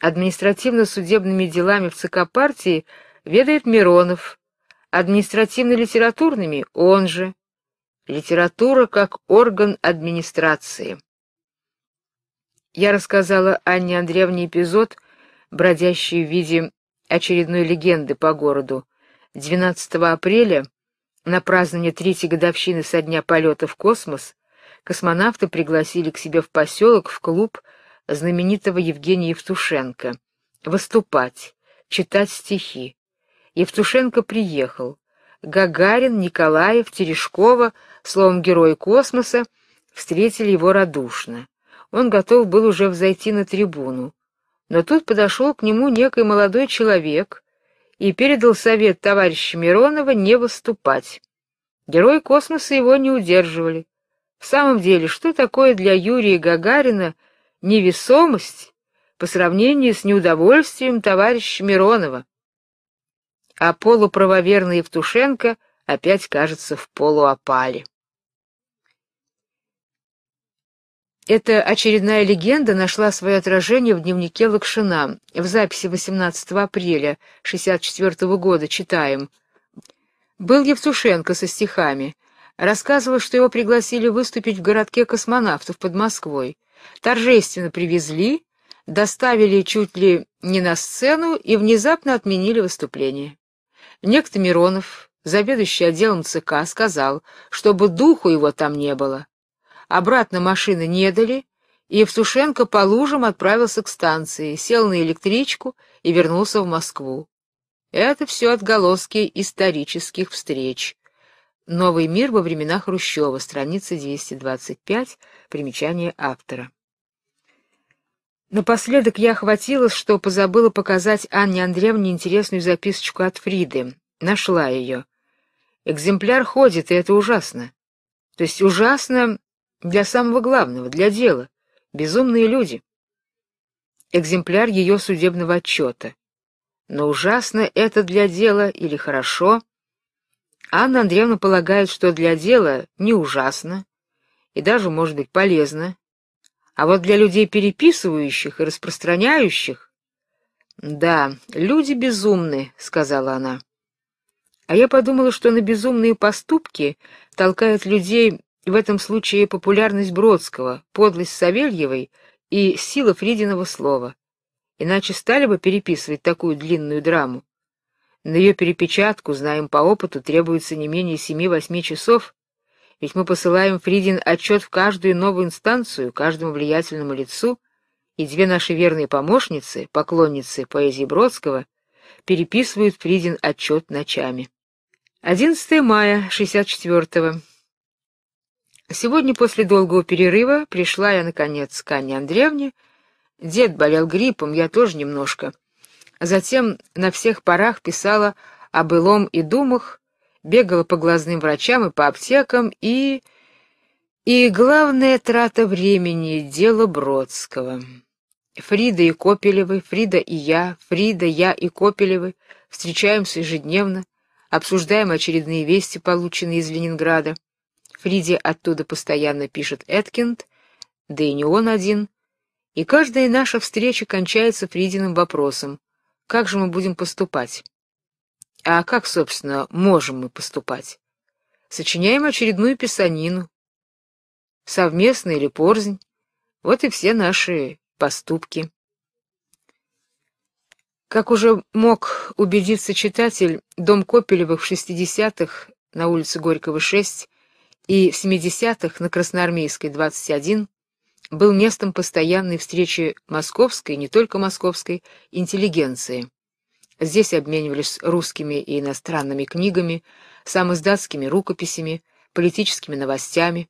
Административно-судебными делами в ЦК партии ведает Миронов, административно-литературными — он же. Литература как орган администрации. Я рассказала Анне Андреевне эпизод, бродящий в виде очередной легенды по городу. 12 апреля, на празднование третьей годовщины со дня полета в космос, космонавты пригласили к себе в поселок, в клуб знаменитого Евгения Евтушенко, выступать, читать стихи. Евтушенко приехал. Гагарин, Николаев, Терешкова, словом, герои космоса, встретили его радушно. Он готов был уже взойти на трибуну. Но тут подошел к нему некий молодой человек и передал совет товарища Миронова не выступать. Герои космоса его не удерживали. В самом деле, что такое для Юрия Гагарина — невесомость по сравнению с неудовольствием товарища Миронова. А полуправоверный Евтушенко опять кажется в полуопале. Эта очередная легенда нашла свое отражение в дневнике Лакшина. В записи 18 апреля 64 года читаем. Был Евтушенко со стихами рассказывал, что его пригласили выступить в городке космонавтов под Москвой. Торжественно привезли, доставили чуть ли не на сцену и внезапно отменили выступление. Некто Миронов, заведующий отделом ЦК, сказал, чтобы духу его там не было. Обратно машины не дали, и Евтушенко по лужам отправился к станции, сел на электричку и вернулся в Москву. Это все отголоски исторических встреч. Новый мир во времена Хрущева, страница 225, примечание автора. Напоследок я охватилась, что позабыла показать Анне Андреевне интересную записочку от Фриды. Нашла ее. Экземпляр ходит, и это ужасно. То есть ужасно для самого главного, для дела. Безумные люди. Экземпляр ее судебного отчета. Но ужасно это для дела или хорошо — Анна Андреевна полагает, что для дела не ужасно и даже, может быть, полезно. А вот для людей переписывающих и распространяющих... Да, люди безумны, сказала она. А я подумала, что на безумные поступки толкает людей в этом случае популярность Бродского, подлость Савельевой и сила Фридиного слова. Иначе стали бы переписывать такую длинную драму. На ее перепечатку, знаем по опыту, требуется не менее семи-восьми часов, ведь мы посылаем Фридин отчет в каждую новую инстанцию, каждому влиятельному лицу, и две наши верные помощницы, поклонницы поэзии Бродского, переписывают Фридин отчет ночами. 11 мая 64-го. Сегодня после долгого перерыва пришла я, наконец, к Анне Андреевне. Дед болел гриппом, я тоже немножко затем на всех парах писала о былом и думах, бегала по глазным врачам и по аптекам, и... И главная трата времени — дело Бродского. Фрида и Копелевы, Фрида и я, Фрида, я и Копелевы встречаемся ежедневно, обсуждаем очередные вести, полученные из Ленинграда. Фриде оттуда постоянно пишет Эткинд, да и не он один. И каждая наша встреча кончается Фридиным вопросом. Как же мы будем поступать? А как, собственно, можем мы поступать? Сочиняем очередную писанину. Совместно или порзнь. Вот и все наши поступки. Как уже мог убедиться читатель, дом Копелевых в 60-х на улице Горького 6 и в 70-х на Красноармейской 21 был местом постоянной встречи московской, не только московской, интеллигенции. Здесь обменивались русскими и иностранными книгами, самоздатскими рукописями, политическими новостями.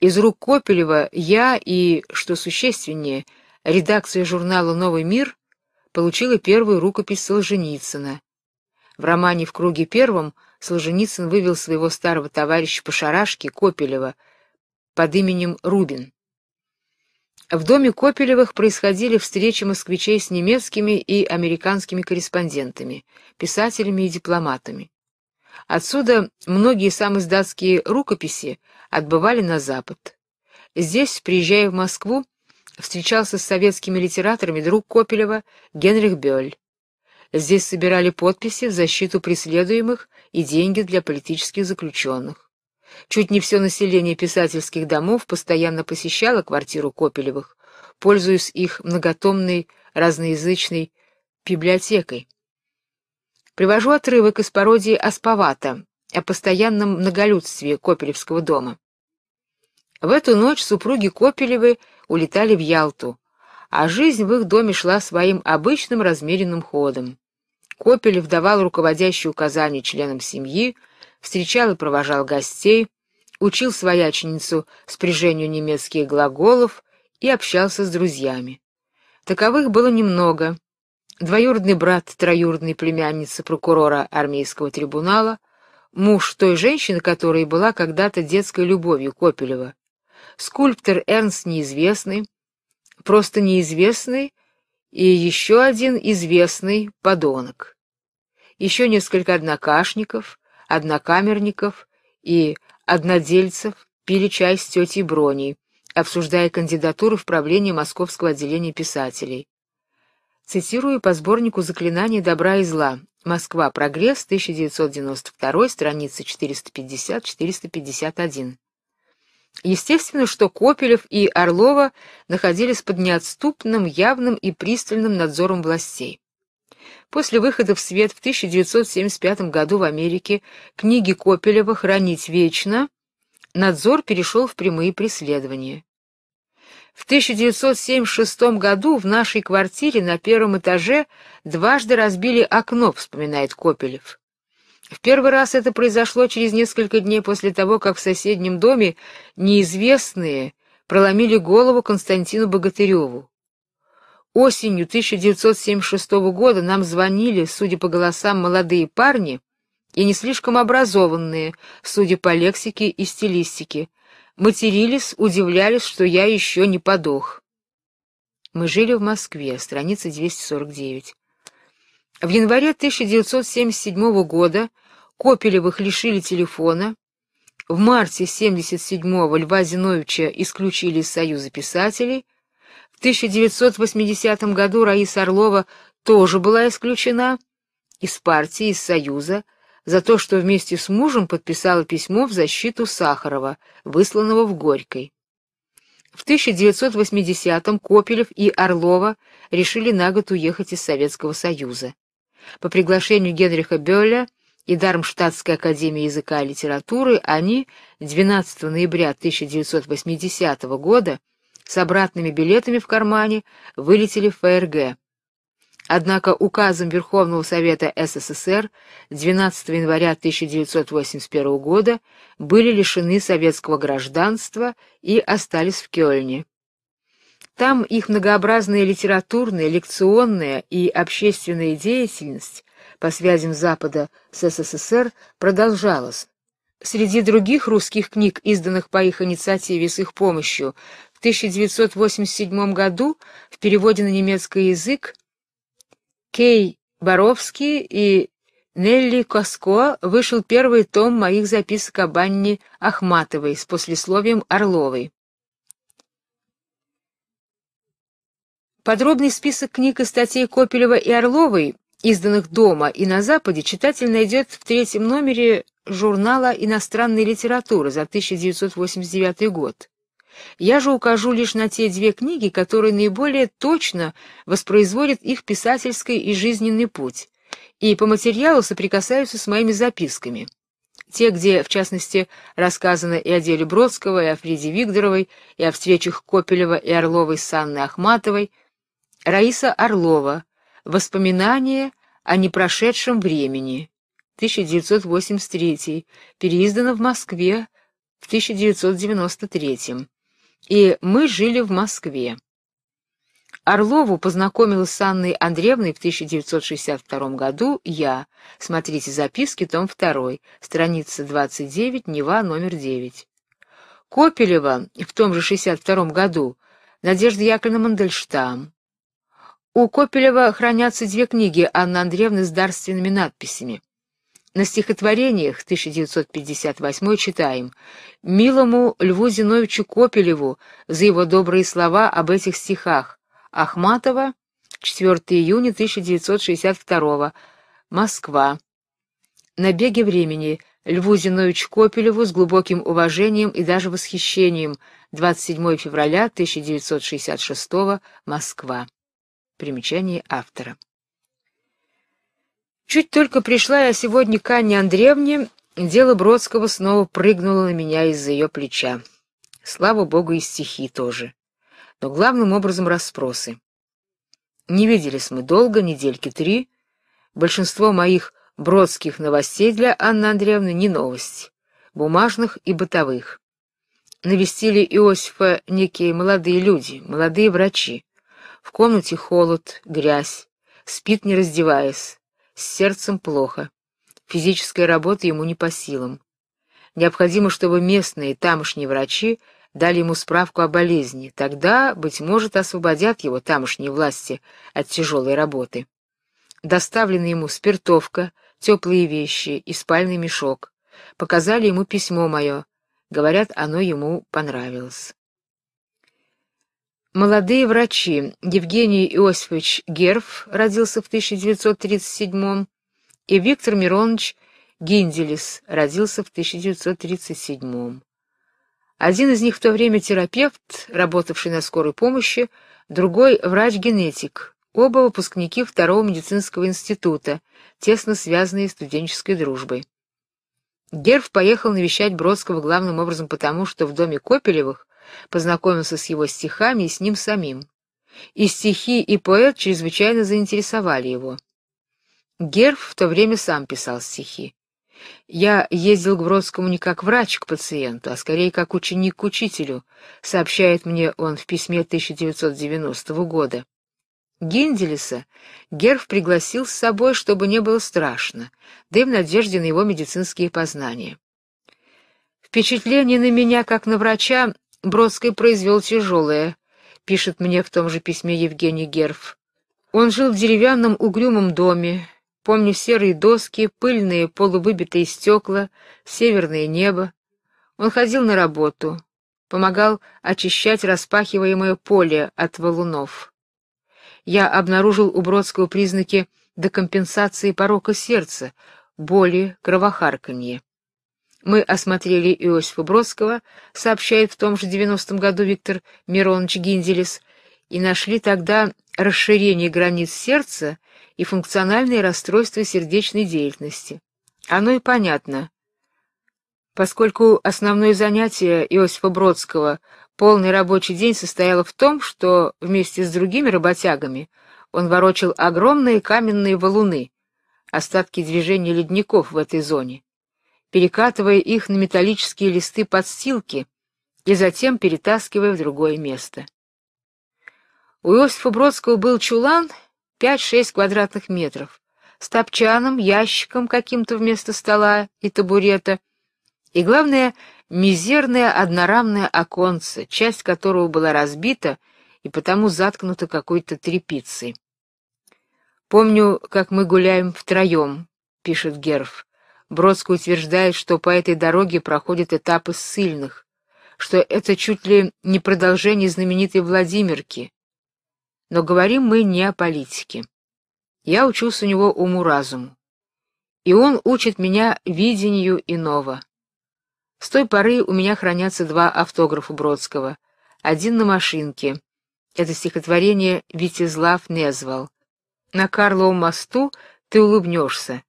Из рук Копелева я и, что существеннее, редакция журнала «Новый мир» получила первую рукопись Солженицына. В романе «В круге первом» Солженицын вывел своего старого товарища по шарашке Копелева под именем Рубин. В доме Копелевых происходили встречи москвичей с немецкими и американскими корреспондентами, писателями и дипломатами. Отсюда многие самоиздатские рукописи отбывали на Запад. Здесь, приезжая в Москву, встречался с советскими литераторами друг Копелева Генрих Бёль. Здесь собирали подписи в защиту преследуемых и деньги для политических заключенных. Чуть не все население писательских домов постоянно посещало квартиру Копелевых, пользуясь их многотомной разноязычной библиотекой. Привожу отрывок из пародии Аспавата о постоянном многолюдстве Копелевского дома. В эту ночь супруги Копелевы улетали в Ялту, а жизнь в их доме шла своим обычным размеренным ходом. Копелев давал руководящие указания членам семьи, встречал и провожал гостей, учил свояченицу спряжению немецких глаголов и общался с друзьями. Таковых было немного. Двоюродный брат троюродной племянницы прокурора армейского трибунала, муж той женщины, которая была когда-то детской любовью Копелева, скульптор Эрнст неизвестный, просто неизвестный и еще один известный подонок. Еще несколько однокашников, однокамерников и однодельцев пили чай с тетей Броней, обсуждая кандидатуру в правление Московского отделения писателей. Цитирую по сборнику «Заклинания добра и зла» Москва. Прогресс. 1992. Страница 450-451. Естественно, что Копелев и Орлова находились под неотступным, явным и пристальным надзором властей. После выхода в свет в 1975 году в Америке книги Копелева «Хранить вечно» надзор перешел в прямые преследования. В 1976 году в нашей квартире на первом этаже дважды разбили окно, вспоминает Копелев. В первый раз это произошло через несколько дней после того, как в соседнем доме неизвестные проломили голову Константину Богатыреву. Осенью 1976 года нам звонили, судя по голосам, молодые парни, и не слишком образованные, судя по лексике и стилистике. Матерились, удивлялись, что я еще не подох. Мы жили в Москве, страница 249. В январе 1977 года Копелевых лишили телефона, в марте 77-го Льва Зиновича исключили из Союза писателей, 1980 году Раиса Орлова тоже была исключена из партии, из Союза, за то, что вместе с мужем подписала письмо в защиту Сахарова, высланного в Горькой. В 1980-м Копелев и Орлова решили на год уехать из Советского Союза. По приглашению Генриха Бёля и Дармштадтской академии языка и литературы они 12 ноября 1980 года с обратными билетами в кармане вылетели в ФРГ. Однако указом Верховного Совета СССР 12 января 1981 года были лишены советского гражданства и остались в Кёльне. Там их многообразная литературная, лекционная и общественная деятельность по связям Запада с СССР продолжалась. Среди других русских книг, изданных по их инициативе с их помощью, в 1987 году в переводе на немецкий язык Кей Боровский и Нелли Коско вышел первый том моих записок о Анне Ахматовой с послесловием Орловой. Подробный список книг и статей Копелева и Орловой, изданных дома и на Западе, читатель найдет в третьем номере журнала «Иностранная литература» за 1989 год. Я же укажу лишь на те две книги, которые наиболее точно воспроизводят их писательский и жизненный путь, и по материалу соприкасаются с моими записками. Те, где, в частности, рассказано и о деле Бродского, и о Фриде Викторовой, и о встречах Копелева и Орловой с Анной Ахматовой. Раиса Орлова. Воспоминания о непрошедшем времени. 1983. Переиздано в Москве в 1993 и мы жили в Москве. Орлову познакомилась с Анной Андреевной в 1962 году я. Смотрите записки, том 2, страница 29, Нева, номер 9. Копелева в том же 62 году, Надежда Яковлевна Мандельштам. У Копелева хранятся две книги Анны Андреевны с дарственными надписями. На стихотворениях 1958 читаем «Милому Льву Зиновичу Копелеву за его добрые слова об этих стихах. Ахматова, 4 июня 1962 Москва. На беге времени. Льву Зиновичу Копелеву с глубоким уважением и даже восхищением. 27 февраля 1966 Москва. Примечание автора. Чуть только пришла я сегодня к Анне Андреевне, дело Бродского снова прыгнуло на меня из-за ее плеча. Слава богу, и стихи тоже. Но главным образом расспросы. Не виделись мы долго, недельки три. Большинство моих бродских новостей для Анны Андреевны не новость, бумажных и бытовых. Навестили Иосифа некие молодые люди, молодые врачи. В комнате холод, грязь, спит не раздеваясь. С сердцем плохо. Физическая работа ему не по силам. Необходимо, чтобы местные тамошние врачи дали ему справку о болезни. Тогда, быть может, освободят его тамошние власти от тяжелой работы. Доставлены ему спиртовка, теплые вещи и спальный мешок. Показали ему письмо мое. Говорят, оно ему понравилось. Молодые врачи. Евгений Иосифович Герф родился в 1937 и Виктор Миронович Гинделис родился в 1937 Один из них в то время терапевт, работавший на скорой помощи, другой врач-генетик. Оба выпускники второго медицинского института, тесно связанные студенческой дружбой. Герф поехал навещать Бродского главным образом потому, что в доме Копелевых познакомился с его стихами и с ним самим. И стихи, и поэт чрезвычайно заинтересовали его. Герв в то время сам писал стихи. Я ездил к Бродскому не как врач к пациенту, а скорее как ученик к учителю, сообщает мне он в письме 1990 года. Гинделиса Герв пригласил с собой, чтобы не было страшно, да и в надежде на его медицинские познания. Впечатление на меня, как на врача, Бродский произвел тяжелое, пишет мне в том же письме Евгений Герф. Он жил в деревянном угрюмом доме. Помню серые доски, пыльные полувыбитые стекла, северное небо. Он ходил на работу, помогал очищать распахиваемое поле от валунов. Я обнаружил у Бродского признаки декомпенсации порока сердца, боли, кровохарканье. Мы осмотрели Иосифа Бродского, сообщает в том же 90-м году Виктор Миронович Гинделес, и нашли тогда расширение границ сердца и функциональные расстройства сердечной деятельности. Оно и понятно. Поскольку основное занятие Иосифа Бродского полный рабочий день состояло в том, что вместе с другими работягами он ворочил огромные каменные валуны, остатки движения ледников в этой зоне перекатывая их на металлические листы подстилки и затем перетаскивая в другое место. У Иосифа Бродского был чулан 5-6 квадратных метров, с топчаном, ящиком каким-то вместо стола и табурета, и, главное, мизерное однорамное оконце, часть которого была разбита и потому заткнута какой-то тряпицей. «Помню, как мы гуляем втроем», — пишет Герф, Бродский утверждает, что по этой дороге проходят этапы ссыльных, что это чуть ли не продолжение знаменитой Владимирки. Но говорим мы не о политике. Я учусь у него уму-разуму. И он учит меня видению иного. С той поры у меня хранятся два автографа Бродского. Один на машинке. Это стихотворение Витязлав Незвал. На Карловом мосту ты улыбнешься.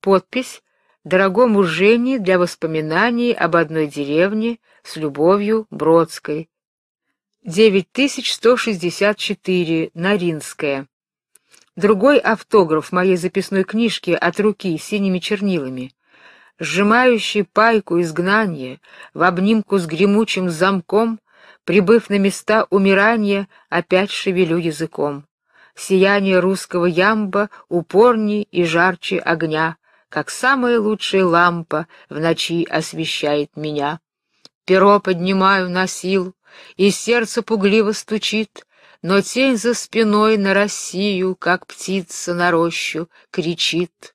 Подпись дорогому Жене для воспоминаний об одной деревне с любовью Бродской. 9164, Наринская. Другой автограф моей записной книжки от руки синими чернилами, сжимающий пайку изгнания в обнимку с гремучим замком, прибыв на места умирания, опять шевелю языком. Сияние русского ямба упорней и жарче огня, как самая лучшая лампа в ночи освещает меня. Перо поднимаю на силу, и сердце пугливо стучит, но тень за спиной на Россию, как птица на рощу, кричит.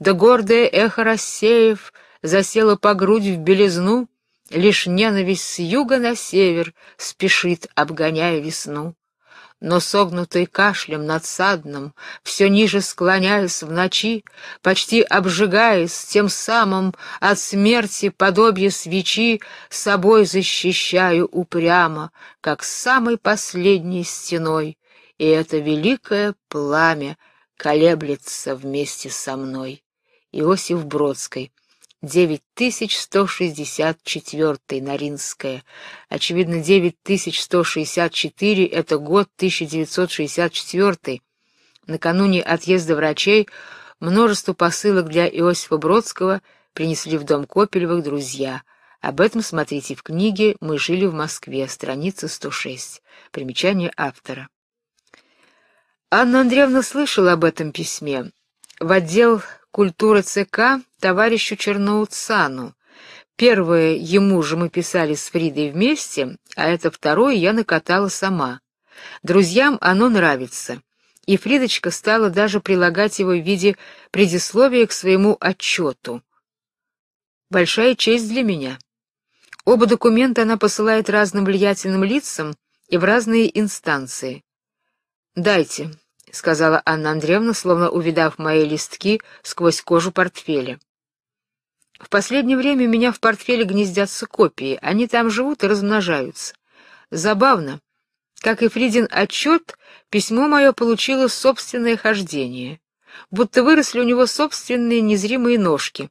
Да гордое эхо рассеев засело по грудь в белизну, лишь ненависть с юга на север спешит, обгоняя весну но согнутый кашлем надсадным, все ниже склоняясь в ночи, почти обжигаясь, тем самым от смерти подобие свечи собой защищаю упрямо, как самой последней стеной, и это великое пламя колеблется вместе со мной. Иосиф Бродский 9164 Наринская. Очевидно, 9164 — это год 1964. Накануне отъезда врачей множество посылок для Иосифа Бродского принесли в дом Копелевых друзья. Об этом смотрите в книге «Мы жили в Москве», страница 106. Примечание автора. Анна Андреевна слышала об этом письме. В отдел культуры ЦК товарищу Черноуцану. Первое ему же мы писали с Фридой вместе, а это второе я накатала сама. Друзьям оно нравится. И Фридочка стала даже прилагать его в виде предисловия к своему отчету. Большая честь для меня. Оба документа она посылает разным влиятельным лицам и в разные инстанции. «Дайте», — сказала Анна Андреевна, словно увидав мои листки сквозь кожу портфеля. В последнее время у меня в портфеле гнездятся копии. Они там живут и размножаются. Забавно. Как и Фридин отчет, письмо мое получило собственное хождение. Будто выросли у него собственные незримые ножки.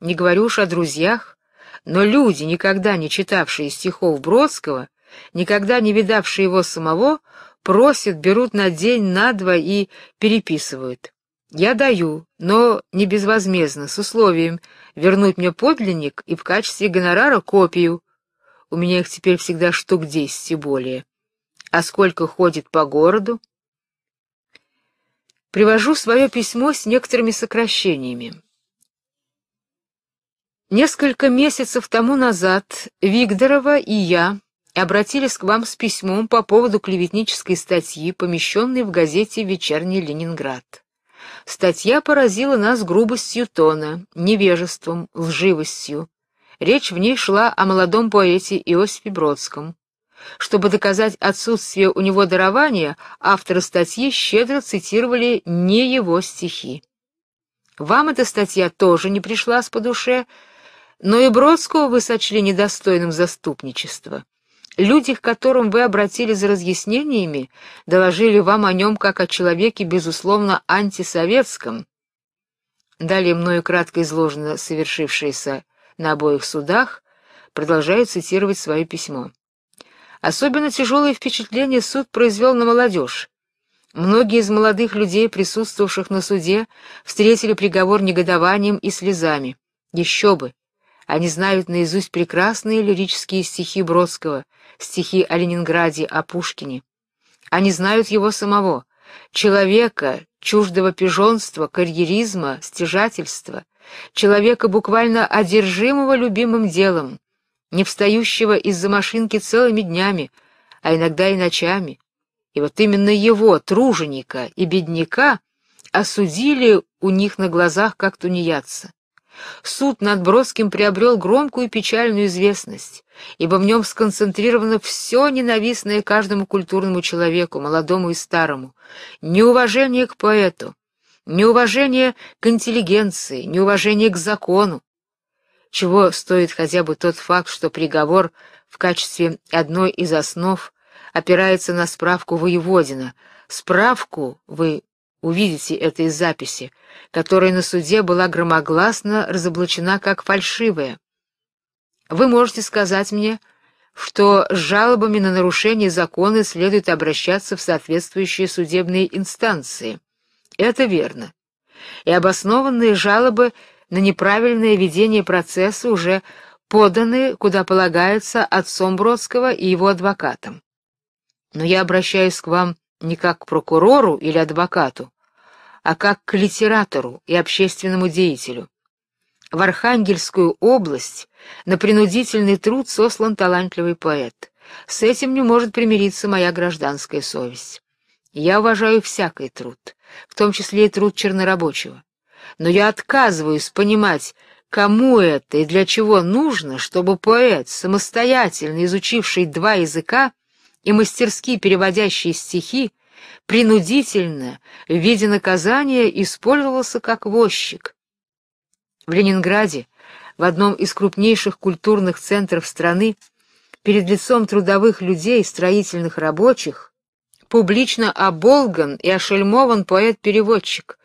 Не говорю уж о друзьях, но люди, никогда не читавшие стихов Бродского, никогда не видавшие его самого, просят, берут на день, на два и переписывают. Я даю, но не безвозмездно, с условием вернуть мне подлинник и в качестве гонорара копию. У меня их теперь всегда штук десять и более. А сколько ходит по городу? Привожу свое письмо с некоторыми сокращениями. Несколько месяцев тому назад Вигдорова и я обратились к вам с письмом по поводу клеветнической статьи, помещенной в газете «Вечерний Ленинград». Статья поразила нас грубостью тона, невежеством, лживостью. Речь в ней шла о молодом поэте Иосифе Бродском. Чтобы доказать отсутствие у него дарования, авторы статьи щедро цитировали не его стихи. Вам эта статья тоже не пришлась по душе, но и Бродского вы сочли недостойным заступничества. Люди, к которым вы обратились за разъяснениями, доложили вам о нем как о человеке, безусловно, антисоветском. Далее мною кратко изложено совершившееся на обоих судах, продолжаю цитировать свое письмо. Особенно тяжелое впечатление суд произвел на молодежь. Многие из молодых людей, присутствовавших на суде, встретили приговор негодованием и слезами. Еще бы! Они знают наизусть прекрасные лирические стихи Бродского — стихи о Ленинграде, о Пушкине. Они знают его самого, человека, чуждого пижонства, карьеризма, стяжательства, человека, буквально одержимого любимым делом, не встающего из-за машинки целыми днями, а иногда и ночами. И вот именно его, труженика и бедняка, осудили у них на глазах как тунеядца. Суд над Бродским приобрел громкую и печальную известность, ибо в нем сконцентрировано все ненавистное каждому культурному человеку, молодому и старому, неуважение к поэту, неуважение к интеллигенции, неуважение к закону. Чего стоит хотя бы тот факт, что приговор в качестве одной из основ опирается на справку воеводина. Справку, вы увидите этой записи, которая на суде была громогласно разоблачена как фальшивая. Вы можете сказать мне, что с жалобами на нарушение закона следует обращаться в соответствующие судебные инстанции. Это верно. И обоснованные жалобы на неправильное ведение процесса уже поданы, куда полагается, отцом Бродского и его адвокатом. Но я обращаюсь к вам не как к прокурору или адвокату, а как к литератору и общественному деятелю. В Архангельскую область на принудительный труд сослан талантливый поэт. С этим не может примириться моя гражданская совесть. Я уважаю всякий труд, в том числе и труд чернорабочего. Но я отказываюсь понимать, кому это и для чего нужно, чтобы поэт, самостоятельно изучивший два языка, и мастерски переводящий стихи, принудительно, в виде наказания, использовался как возчик. В Ленинграде, в одном из крупнейших культурных центров страны, перед лицом трудовых людей, строительных рабочих, публично оболган и ошельмован поэт-переводчик,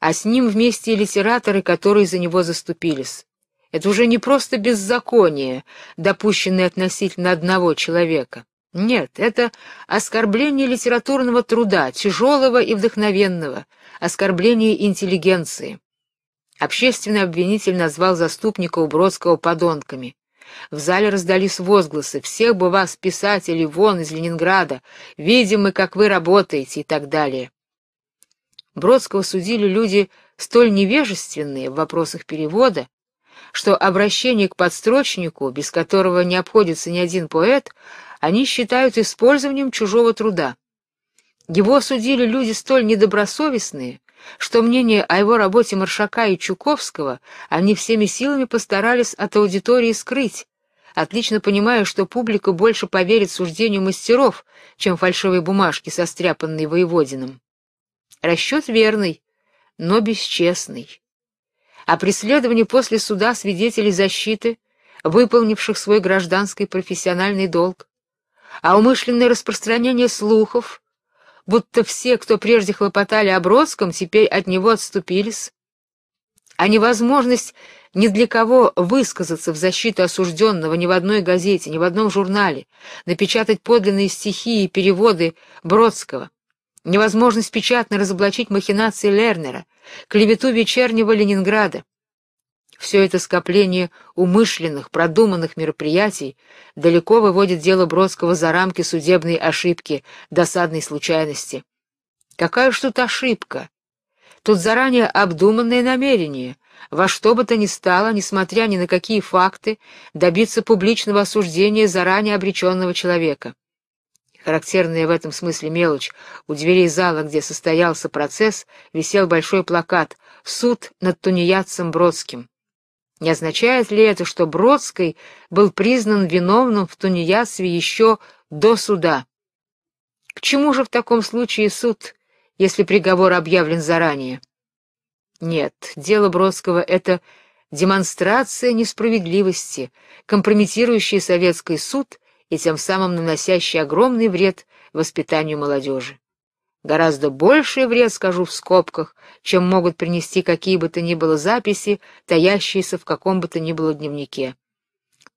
а с ним вместе и литераторы, которые за него заступились. Это уже не просто беззаконие, допущенное относительно одного человека. Нет, это оскорбление литературного труда, тяжелого и вдохновенного, оскорбление интеллигенции. Общественный обвинитель назвал заступника Убродского подонками. В зале раздались возгласы «Всех бы вас, писателей, вон из Ленинграда! Видим мы, как вы работаете!» и так далее. Бродского судили люди столь невежественные в вопросах перевода, что обращение к подстрочнику, без которого не обходится ни один поэт, они считают использованием чужого труда. Его осудили люди столь недобросовестные, что мнение о его работе Маршака и Чуковского они всеми силами постарались от аудитории скрыть, отлично понимая, что публика больше поверит суждению мастеров, чем фальшивой бумажке, состряпанной Воеводином. Расчет верный, но бесчестный. А преследовании после суда свидетелей защиты, выполнивших свой гражданский профессиональный долг, а умышленное распространение слухов, будто все, кто прежде хлопотали об Бродском, теперь от него отступились, а невозможность ни для кого высказаться в защиту осужденного ни в одной газете, ни в одном журнале, напечатать подлинные стихи и переводы Бродского, невозможность печатно разоблачить махинации Лернера, клевету вечернего Ленинграда, все это скопление умышленных, продуманных мероприятий далеко выводит дело Бродского за рамки судебной ошибки, досадной случайности. Какая ж тут ошибка? Тут заранее обдуманное намерение, во что бы то ни стало, несмотря ни на какие факты, добиться публичного осуждения заранее обреченного человека. Характерная в этом смысле мелочь. У дверей зала, где состоялся процесс, висел большой плакат «Суд над тунеядцем Бродским». Не означает ли это, что Бродский был признан виновным в тунеядстве еще до суда? К чему же в таком случае суд, если приговор объявлен заранее? Нет, дело Бродского — это демонстрация несправедливости, компрометирующая советский суд и тем самым наносящая огромный вред воспитанию молодежи. Гораздо больший вред, скажу в скобках, чем могут принести какие бы то ни было записи, таящиеся в каком бы то ни было дневнике.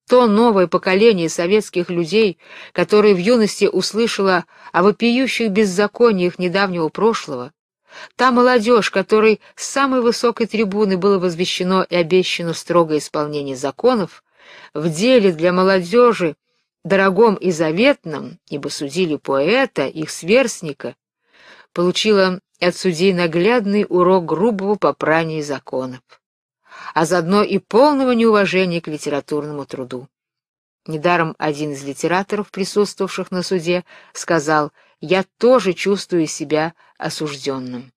То новое поколение советских людей, которое в юности услышало о вопиющих беззакониях недавнего прошлого, та молодежь, которой с самой высокой трибуны было возвещено и обещано строгое исполнение законов, в деле для молодежи, дорогом и заветном, ибо судили поэта, их сверстника, получила от судей наглядный урок грубого попрания законов, а заодно и полного неуважения к литературному труду. Недаром один из литераторов, присутствовавших на суде, сказал «Я тоже чувствую себя осужденным».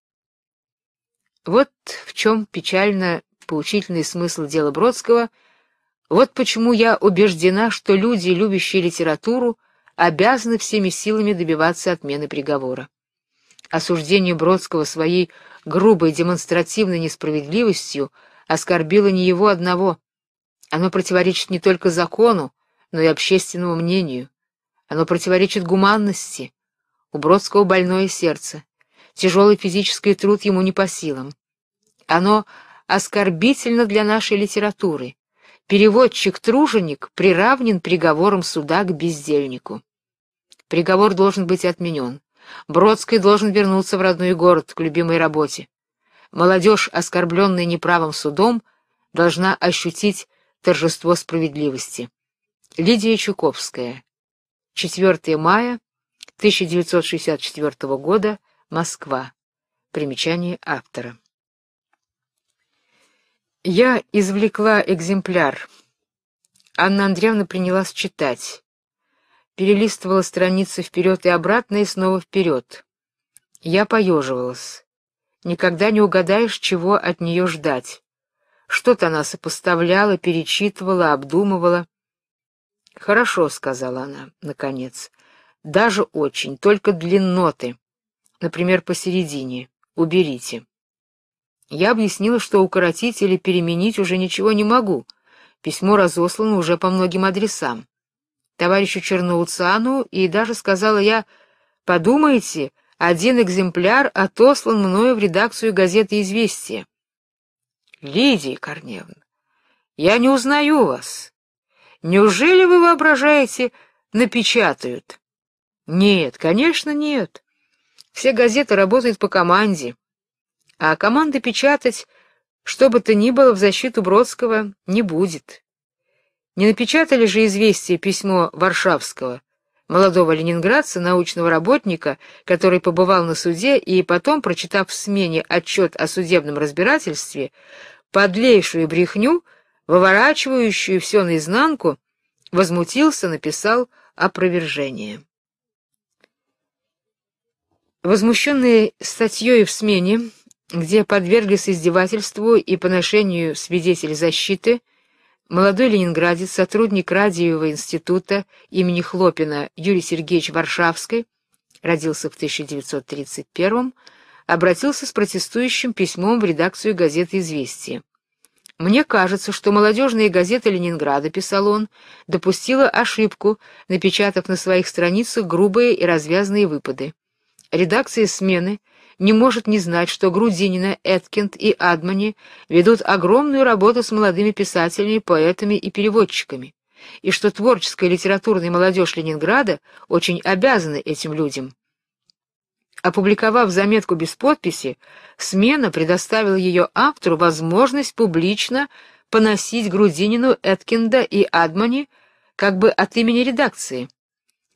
Вот в чем печально поучительный смысл дела Бродского, вот почему я убеждена, что люди, любящие литературу, обязаны всеми силами добиваться отмены приговора. Осуждение Бродского своей грубой демонстративной несправедливостью оскорбило не его одного. Оно противоречит не только закону, но и общественному мнению. Оно противоречит гуманности. У Бродского больное сердце. Тяжелый физический труд ему не по силам. Оно оскорбительно для нашей литературы. Переводчик-труженик приравнен приговором суда к бездельнику. Приговор должен быть отменен. Бродский должен вернуться в родной город к любимой работе. Молодежь, оскорбленная неправым судом, должна ощутить торжество справедливости. Лидия Чуковская. 4 мая 1964 года. Москва. Примечание автора. Я извлекла экземпляр. Анна Андреевна принялась читать перелистывала страницы вперед и обратно и снова вперед. Я поеживалась. Никогда не угадаешь, чего от нее ждать. Что-то она сопоставляла, перечитывала, обдумывала. «Хорошо», — сказала она, наконец. «Даже очень, только длинноты. Например, посередине. Уберите». Я объяснила, что укоротить или переменить уже ничего не могу. Письмо разослано уже по многим адресам товарищу Черноуцану, и даже сказала я, подумайте, один экземпляр отослан мною в редакцию газеты «Известия». Лидия Корневна, я не узнаю вас. Неужели вы воображаете, напечатают? Нет, конечно, нет. Все газеты работают по команде. А команды печатать, что бы то ни было в защиту Бродского, не будет. Не напечатали же известие письмо Варшавского, молодого ленинградца, научного работника, который побывал на суде и потом, прочитав в смене отчет о судебном разбирательстве, подлейшую брехню, выворачивающую все наизнанку, возмутился, написал опровержение. Возмущенный статьей в смене, где подверглись издевательству и поношению свидетель защиты, Молодой ленинградец, сотрудник радиевого института имени Хлопина Юрий Сергеевич Варшавский, родился в 1931 обратился с протестующим письмом в редакцию газеты «Известия». «Мне кажется, что молодежная газета Ленинграда, — писал он, — допустила ошибку, напечатав на своих страницах грубые и развязные выпады. Редакция «Смены» — не может не знать, что Грудинина, Эткинд и Адмани ведут огромную работу с молодыми писателями, поэтами и переводчиками, и что творческая и литературная молодежь Ленинграда очень обязана этим людям. Опубликовав заметку без подписи, смена предоставила ее автору возможность публично поносить Грудинину, Эткинда и Адмани как бы от имени редакции.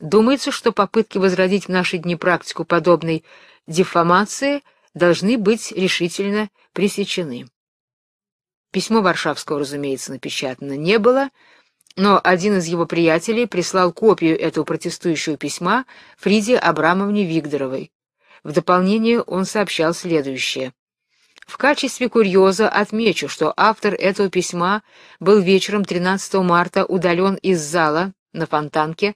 Думается, что попытки возродить в наши дни практику подобной дефамации должны быть решительно пресечены. Письмо Варшавского, разумеется, напечатано не было, но один из его приятелей прислал копию этого протестующего письма Фриде Абрамовне Вигдоровой. В дополнение он сообщал следующее. В качестве курьеза отмечу, что автор этого письма был вечером 13 марта удален из зала на Фонтанке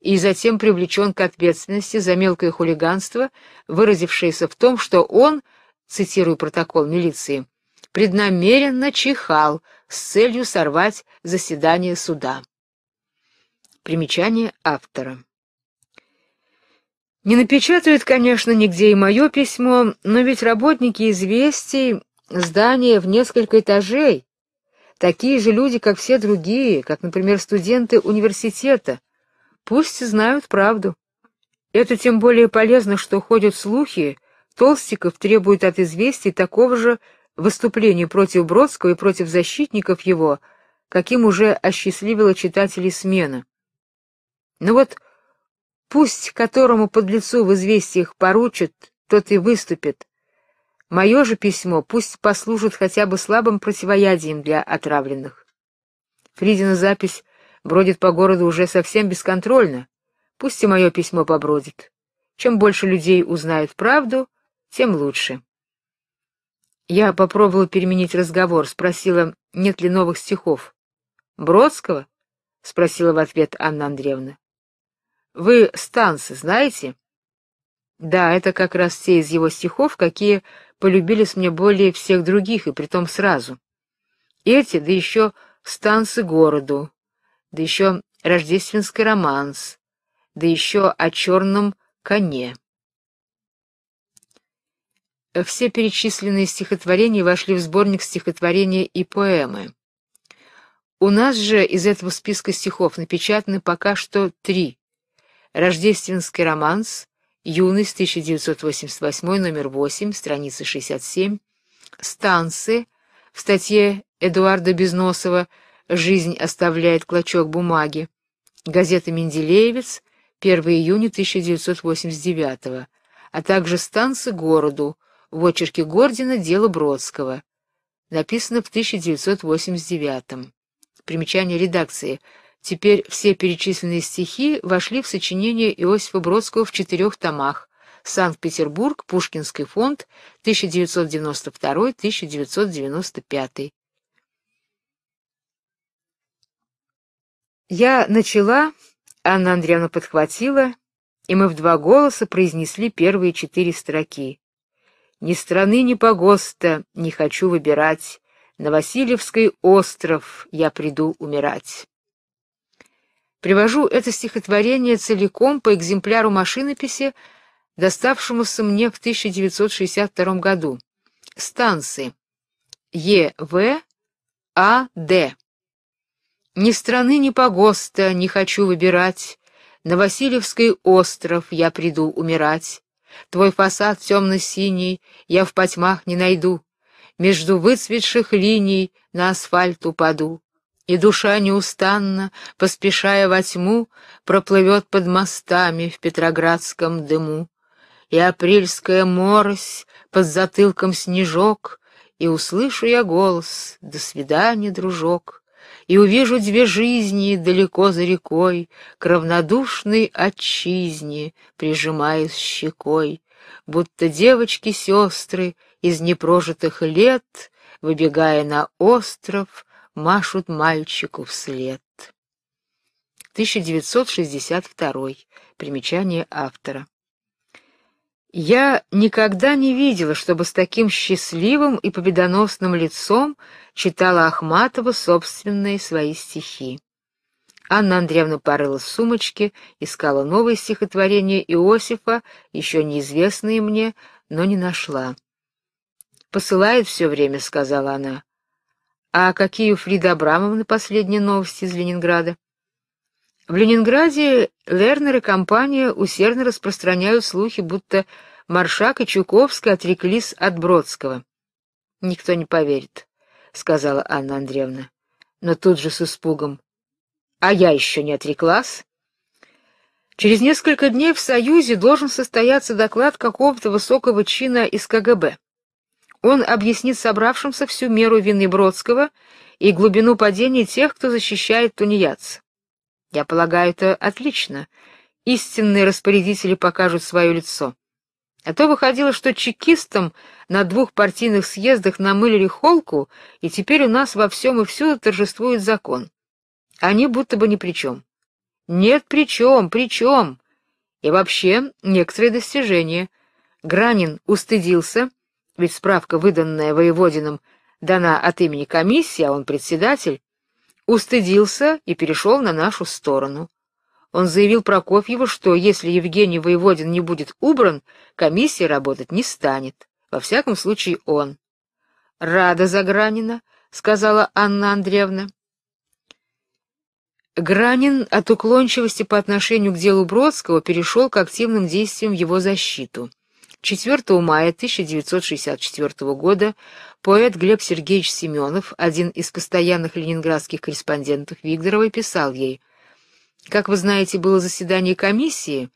и затем привлечен к ответственности за мелкое хулиганство, выразившееся в том, что он, цитирую протокол милиции, преднамеренно чихал с целью сорвать заседание суда. Примечание автора. Не напечатают, конечно, нигде и мое письмо, но ведь работники «Известий» — здание в несколько этажей. Такие же люди, как все другие, как, например, студенты университета — Пусть знают правду. Это тем более полезно, что ходят слухи. Толстиков требует от известий такого же выступления против Бродского и против защитников его, каким уже осчастливила читателей смена. Но ну вот пусть которому под лицу в известиях поручат, тот и выступит. Мое же письмо пусть послужит хотя бы слабым противоядием для отравленных. Фридина запись бродит по городу уже совсем бесконтрольно. Пусть и мое письмо побродит. Чем больше людей узнают правду, тем лучше. Я попробовала переменить разговор, спросила, нет ли новых стихов. «Бродского?» — спросила в ответ Анна Андреевна. «Вы станцы знаете?» «Да, это как раз те из его стихов, какие полюбились мне более всех других, и притом сразу. Эти, да еще станцы городу, да еще рождественский романс, да еще о черном коне. Все перечисленные стихотворения вошли в сборник стихотворения и поэмы. У нас же из этого списка стихов напечатаны пока что три. «Рождественский романс», «Юность», 1988, номер 8, страница 67, «Станцы» в статье Эдуарда Безносова – Жизнь оставляет клочок бумаги. Газета Менделеевец, 1 июня 1989, а также станцы городу в очерке Гордина Дело Бродского. Написано в 1989. Примечание редакции. Теперь все перечисленные стихи вошли в сочинение Иосифа Бродского в четырех томах. Санкт-Петербург, Пушкинский фонд, 1992-1995. Я начала, Анна Андреевна подхватила, и мы в два голоса произнесли первые четыре строки. «Ни страны, ни погоста не хочу выбирать, на Васильевский остров я приду умирать». Привожу это стихотворение целиком по экземпляру машинописи, доставшемуся мне в 1962 году. Станции Е.В. А.Д. Ни страны, ни погоста не хочу выбирать. На Васильевский остров я приду умирать. Твой фасад темно-синий я в потьмах не найду. Между выцветших линий на асфальт упаду. И душа неустанно, поспешая во тьму, проплывет под мостами в петроградском дыму. И апрельская морось под затылком снежок, и услышу я голос «До свидания, дружок». И увижу две жизни далеко за рекой, К равнодушной отчизне прижимаясь щекой, Будто девочки-сестры из непрожитых лет, Выбегая на остров, машут мальчику вслед. 1962. Примечание автора. Я никогда не видела, чтобы с таким счастливым и победоносным лицом читала Ахматова собственные свои стихи. Анна Андреевна порыла сумочки, искала новые стихотворения Иосифа, еще неизвестные мне, но не нашла. «Посылает все время», — сказала она. «А какие у Фрида Абрамовны последние новости из Ленинграда?» В Ленинграде Лернер и компания усердно распространяют слухи, будто Маршак и Чуковский отреклись от Бродского. Никто не поверит. — сказала Анна Андреевна, но тут же с испугом. «А я еще не отреклась». Через несколько дней в Союзе должен состояться доклад какого-то высокого чина из КГБ. Он объяснит собравшимся всю меру вины Бродского и глубину падения тех, кто защищает тунеядца. Я полагаю, это отлично. Истинные распорядители покажут свое лицо. А то выходило, что чекистам на двух партийных съездах намылили холку, и теперь у нас во всем и всюду торжествует закон. Они будто бы ни при чем. Нет, при чем, при чем. И вообще, некоторые достижения. Гранин устыдился, ведь справка, выданная воеводином, дана от имени комиссии, а он председатель, устыдился и перешел на нашу сторону. Он заявил Прокофьеву, что если Евгений Воеводин не будет убран, комиссия работать не станет. Во всяком случае, он. «Рада за Гранина», — сказала Анна Андреевна. Гранин от уклончивости по отношению к делу Бродского перешел к активным действиям в его защиту. 4 мая 1964 года поэт Глеб Сергеевич Семенов, один из постоянных ленинградских корреспондентов Вигдоровой, писал ей как вы знаете, было заседание комиссии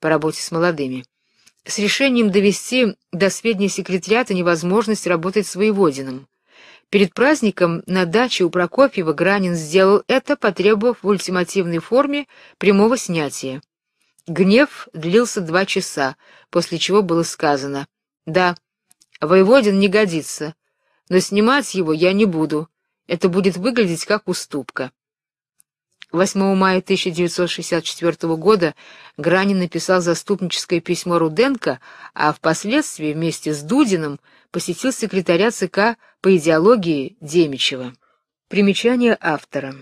по работе с молодыми. С решением довести до сведения секретариата невозможность работать с Воеводиным. Перед праздником на даче у Прокофьева Гранин сделал это, потребовав в ультимативной форме прямого снятия. Гнев длился два часа, после чего было сказано «Да, Воеводин не годится, но снимать его я не буду, это будет выглядеть как уступка». 8 мая 1964 года Гранин написал заступническое письмо Руденко, а впоследствии вместе с Дудиным посетил секретаря ЦК по идеологии Демичева. Примечание автора.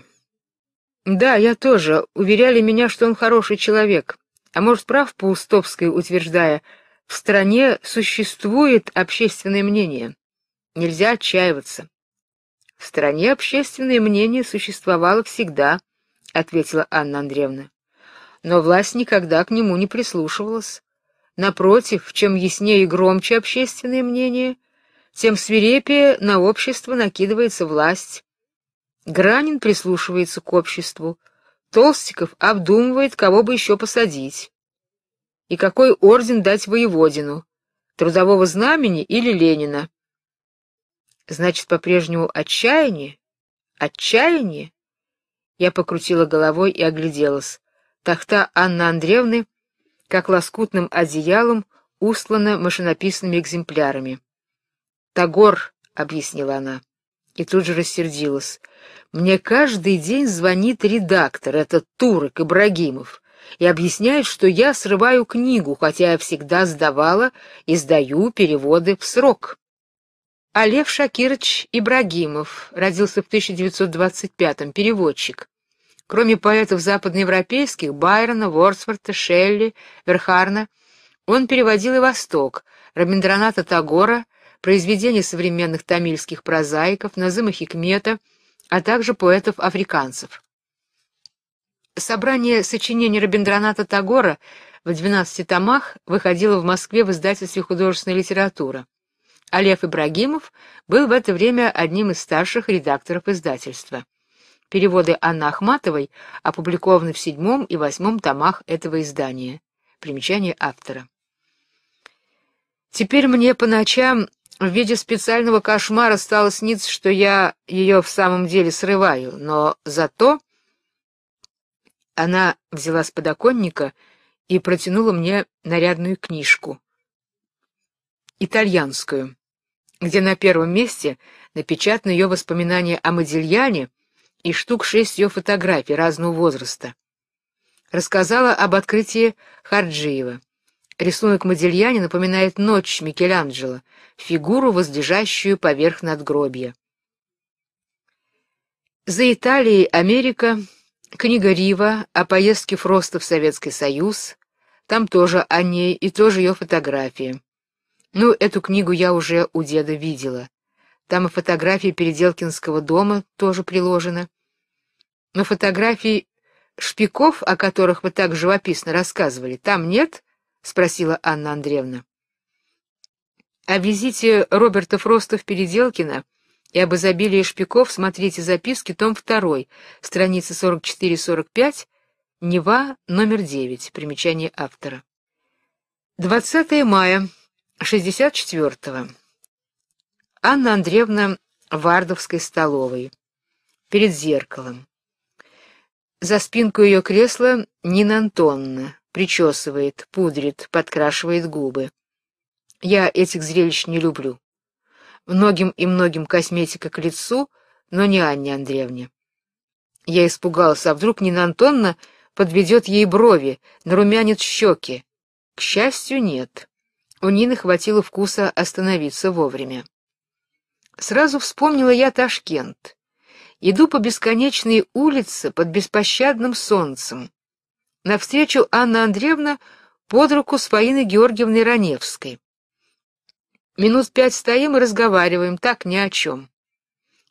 «Да, я тоже. Уверяли меня, что он хороший человек. А может, прав Паустовский, утверждая, в стране существует общественное мнение. Нельзя отчаиваться. В стране общественное мнение существовало всегда – ответила Анна Андреевна. Но власть никогда к нему не прислушивалась. Напротив, чем яснее и громче общественное мнение, тем свирепее на общество накидывается власть. Гранин прислушивается к обществу, Толстиков обдумывает, кого бы еще посадить. И какой орден дать воеводину? Трудового знамени или Ленина? Значит, по-прежнему отчаяние? Отчаяние? Я покрутила головой и огляделась. Тахта Анны Андреевны, как лоскутным одеялом, устлана машинописными экземплярами. «Тагор», — объяснила она, и тут же рассердилась. «Мне каждый день звонит редактор, этот турок Ибрагимов, и объясняет, что я срываю книгу, хотя я всегда сдавала и сдаю переводы в срок» а Лев Шакирович Ибрагимов, родился в 1925-м, переводчик. Кроме поэтов западноевропейских, Байрона, Ворсворта, Шелли, Верхарна, он переводил и «Восток», Рабиндраната Тагора, произведения современных тамильских прозаиков, Назыма Хикмета, а также поэтов-африканцев. Собрание сочинений Рабиндраната Тагора в 12 томах выходило в Москве в издательстве «Художественная литература». А Ибрагимов был в это время одним из старших редакторов издательства. Переводы Анны Ахматовой опубликованы в седьмом и восьмом томах этого издания. Примечание автора. Теперь мне по ночам в виде специального кошмара стало сниться, что я ее в самом деле срываю, но зато... Она взяла с подоконника и протянула мне нарядную книжку. Итальянскую где на первом месте напечатаны ее воспоминания о Модильяне и штук шесть ее фотографий разного возраста. Рассказала об открытии Харджиева. Рисунок Модильяне напоминает ночь Микеланджело, фигуру, возлежащую поверх надгробья. За Италией Америка, книга Рива о поездке Фроста в Советский Союз, там тоже о ней и тоже ее фотографии. Ну, эту книгу я уже у деда видела. Там и фотографии Переделкинского дома тоже приложено. Но фотографии шпиков, о которых вы так живописно рассказывали, там нет? спросила Анна Андреевна. О визите Роберта Фроста в Переделкино и об изобилии шпиков смотрите записки, том 2, страницы 44-45, Нева, номер 9, примечание автора. 20 мая 64-го. Анна Андреевна в Вардовской столовой. Перед зеркалом. За спинку ее кресла Нина Антонна. Причесывает, пудрит, подкрашивает губы. Я этих зрелищ не люблю. Многим и многим косметика к лицу, но не Анне Андреевне. Я испугался, а вдруг Нина Антонна подведет ей брови, нарумянит щеки. К счастью, нет. У Нины хватило вкуса остановиться вовремя. Сразу вспомнила я Ташкент. Иду по бесконечной улице под беспощадным солнцем. Навстречу Анна Андреевна под руку с Фаиной Георгиевной Раневской. Минут пять стоим и разговариваем, так ни о чем.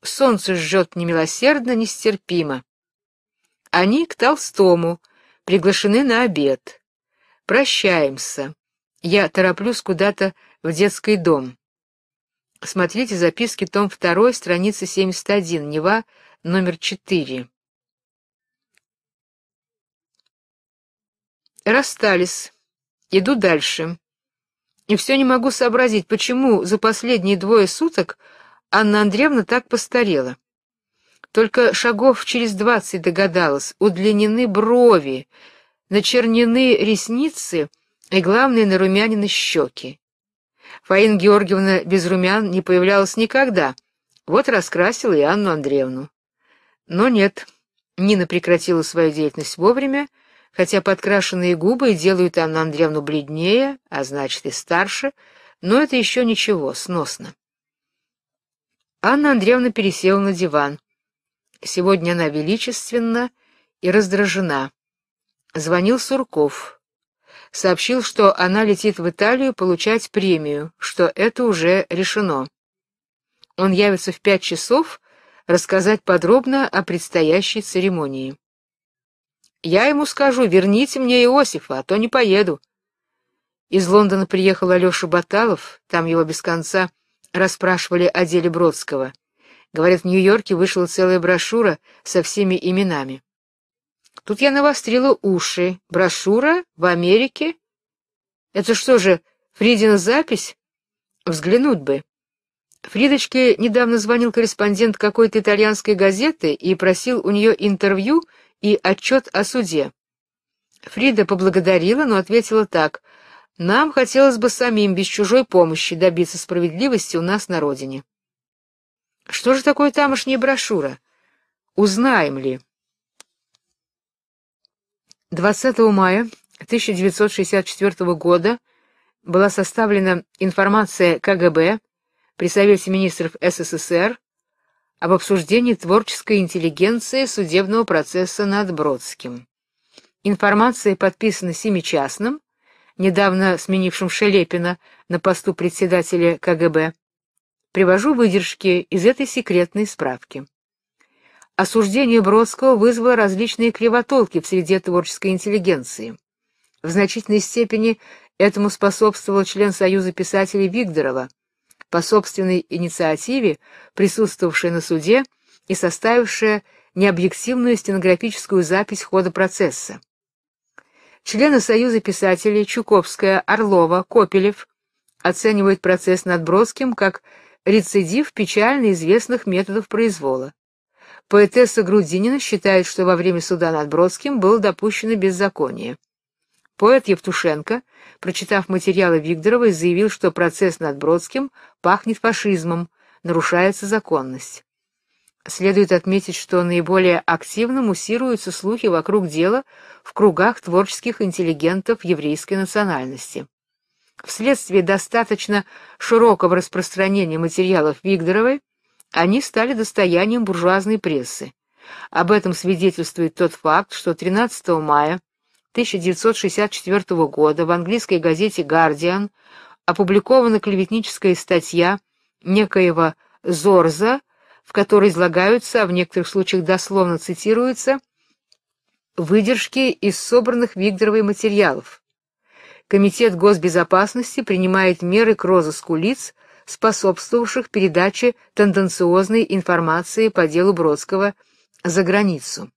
Солнце жжет немилосердно, нестерпимо. Они к Толстому, приглашены на обед. Прощаемся. Я тороплюсь куда-то в детский дом. Смотрите записки, том 2, страница 71, Нева, номер 4. Расстались. Иду дальше. И все не могу сообразить, почему за последние двое суток Анна Андреевна так постарела. Только шагов через двадцать догадалась, удлинены брови, начернены ресницы — и, главное, на на щеки. Фаин Георгиевна без румян не появлялась никогда, вот раскрасила и Анну Андреевну. Но нет, Нина прекратила свою деятельность вовремя, хотя подкрашенные губы делают Анну Андреевну бледнее, а значит и старше, но это еще ничего, сносно. Анна Андреевна пересела на диван. Сегодня она величественна и раздражена. Звонил Сурков сообщил, что она летит в Италию получать премию, что это уже решено. Он явится в пять часов рассказать подробно о предстоящей церемонии. Я ему скажу, верните мне Иосифа, а то не поеду. Из Лондона приехал Алеша Баталов, там его без конца расспрашивали о деле Бродского. Говорят, в Нью-Йорке вышла целая брошюра со всеми именами. Тут я навострила уши. Брошюра? В Америке? Это что же, Фридина запись? Взглянуть бы. Фридочке недавно звонил корреспондент какой-то итальянской газеты и просил у нее интервью и отчет о суде. Фрида поблагодарила, но ответила так. «Нам хотелось бы самим, без чужой помощи, добиться справедливости у нас на родине». «Что же такое тамошняя брошюра? Узнаем ли?» 20 мая 1964 года была составлена информация КГБ при Совете министров СССР об обсуждении творческой интеллигенции судебного процесса над Бродским. Информация подписана семи недавно сменившим Шелепина на посту председателя КГБ. Привожу выдержки из этой секретной справки. Осуждение Бродского вызвало различные кривотолки в среде творческой интеллигенции. В значительной степени этому способствовал член Союза писателей Вигдорова, по собственной инициативе, присутствовавшая на суде и составившая необъективную стенографическую запись хода процесса. Члены Союза писателей Чуковская, Орлова, Копелев оценивают процесс над Бродским как рецидив печально известных методов произвола. Поэтесса Грудинина считает, что во время суда над Бродским было допущено беззаконие. Поэт Евтушенко, прочитав материалы Вигдоровой, заявил, что процесс над Бродским пахнет фашизмом, нарушается законность. Следует отметить, что наиболее активно муссируются слухи вокруг дела в кругах творческих интеллигентов еврейской национальности. Вследствие достаточно широкого распространения материалов Вигдоровой они стали достоянием буржуазной прессы. Об этом свидетельствует тот факт, что 13 мая 1964 года в английской газете «Гардиан» опубликована клеветническая статья некоего Зорза, в которой излагаются, а в некоторых случаях дословно цитируются, выдержки из собранных Вигдоровой материалов. Комитет госбезопасности принимает меры к розыску лиц, способствовавших передаче тенденциозной информации по делу Бродского за границу.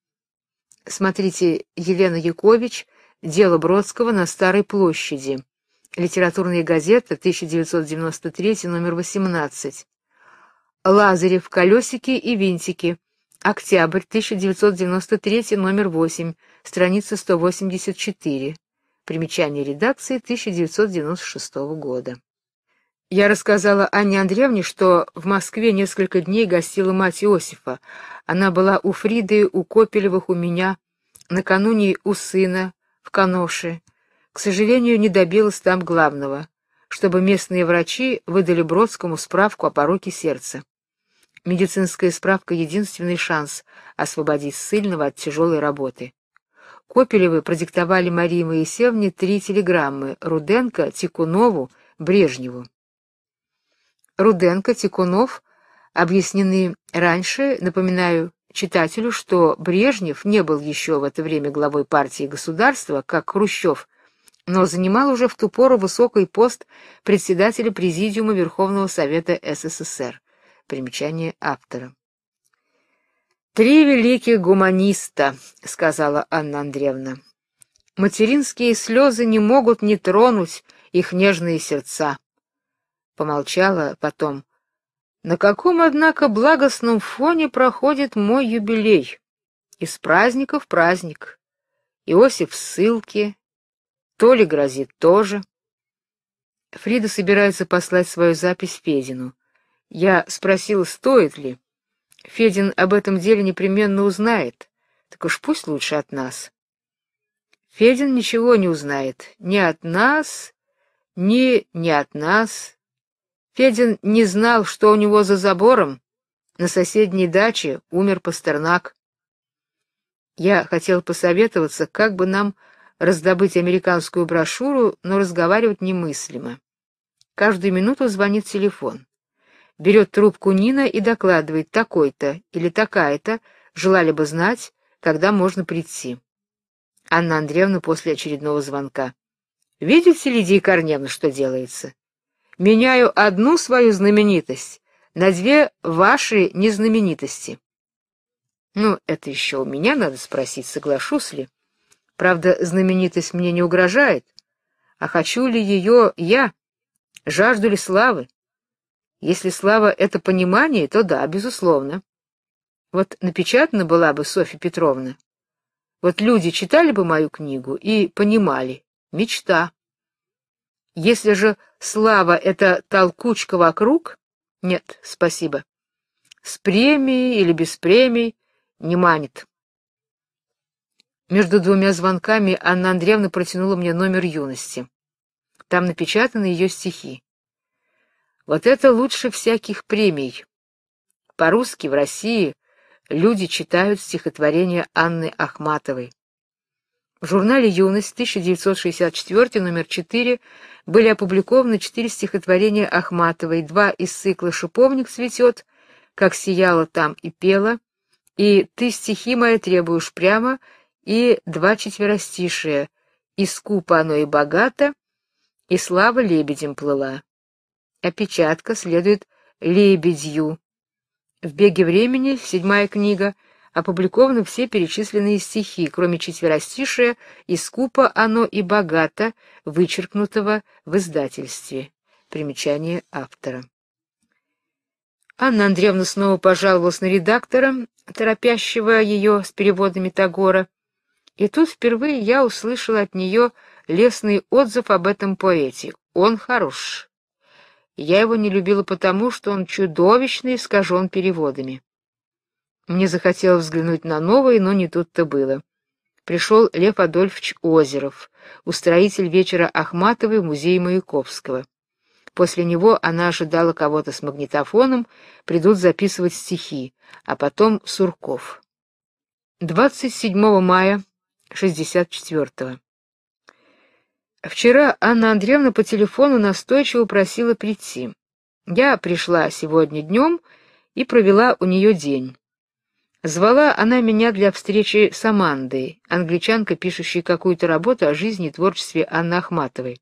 Смотрите Елена Якович «Дело Бродского на Старой площади». Литературная газета, 1993, номер 18. Лазарев, колесики и винтики. Октябрь 1993, номер 8, страница 184. Примечание редакции 1996 года. Я рассказала Анне Андреевне, что в Москве несколько дней гостила мать Иосифа. Она была у Фриды, у Копелевых, у меня, накануне у сына, в Каноше. К сожалению, не добилась там главного, чтобы местные врачи выдали Бродскому справку о пороке сердца. Медицинская справка — единственный шанс освободить сыльного от тяжелой работы. Копелевы продиктовали Марии Моисеевне три телеграммы — Руденко, Тикунову, Брежневу. Руденко, Тикунов объяснены раньше. Напоминаю читателю, что Брежнев не был еще в это время главой партии государства, как Хрущев, но занимал уже в ту пору высокий пост председателя Президиума Верховного Совета СССР. Примечание автора. «Три великих гуманиста», — сказала Анна Андреевна. «Материнские слезы не могут не тронуть их нежные сердца. Помолчала потом. На каком, однако, благостном фоне проходит мой юбилей? Из праздника в праздник. Иосиф в ссылке. Толе грозит тоже. Фрида собирается послать свою запись Федину. Я спросил, стоит ли. Федин об этом деле непременно узнает. Так уж пусть лучше от нас. Федин ничего не узнает. Ни от нас, ни не от нас, Федин не знал, что у него за забором. На соседней даче умер Пастернак. Я хотел посоветоваться, как бы нам раздобыть американскую брошюру, но разговаривать немыслимо. Каждую минуту звонит телефон. Берет трубку Нина и докладывает такой-то или такая-то, желали бы знать, когда можно прийти. Анна Андреевна после очередного звонка. Видите, Лидия Корневна, что делается? меняю одну свою знаменитость на две ваши незнаменитости. Ну, это еще у меня надо спросить, соглашусь ли. Правда, знаменитость мне не угрожает. А хочу ли ее я? Жажду ли славы? Если слава — это понимание, то да, безусловно. Вот напечатана была бы Софья Петровна. Вот люди читали бы мою книгу и понимали. Мечта. Если же слава — это толкучка вокруг, нет, спасибо. С премией или без премий не манит. Между двумя звонками Анна Андреевна протянула мне номер юности. Там напечатаны ее стихи. Вот это лучше всяких премий. По-русски в России люди читают стихотворения Анны Ахматовой. В журнале «Юность» 1964, номер 4, были опубликованы четыре стихотворения Ахматовой, два из цикла «Шиповник цветет», «Как сияло там и пела», и «Ты стихи мои требуешь прямо», и два четверостишия «И скупо оно и богато», и «Слава лебедем плыла». Опечатка следует «Лебедью». В «Беге времени» седьмая книга — опубликованы все перечисленные стихи, кроме четверостишия, и скупо оно и богато, вычеркнутого в издательстве. Примечание автора. Анна Андреевна снова пожаловалась на редактора, торопящего ее с переводами Тагора. И тут впервые я услышал от нее лестный отзыв об этом поэте. Он хорош. Я его не любила потому, что он чудовищно искажен переводами. Мне захотелось взглянуть на новые, но не тут-то было. Пришел Лев Адольфович Озеров, устроитель вечера Ахматовой в музее Маяковского. После него она ожидала кого-то с магнитофоном, придут записывать стихи, а потом Сурков. 27 мая 64-го. Вчера Анна Андреевна по телефону настойчиво просила прийти. Я пришла сегодня днем и провела у нее день. Звала она меня для встречи с Амандой, англичанкой, пишущей какую-то работу о жизни и творчестве Анны Ахматовой.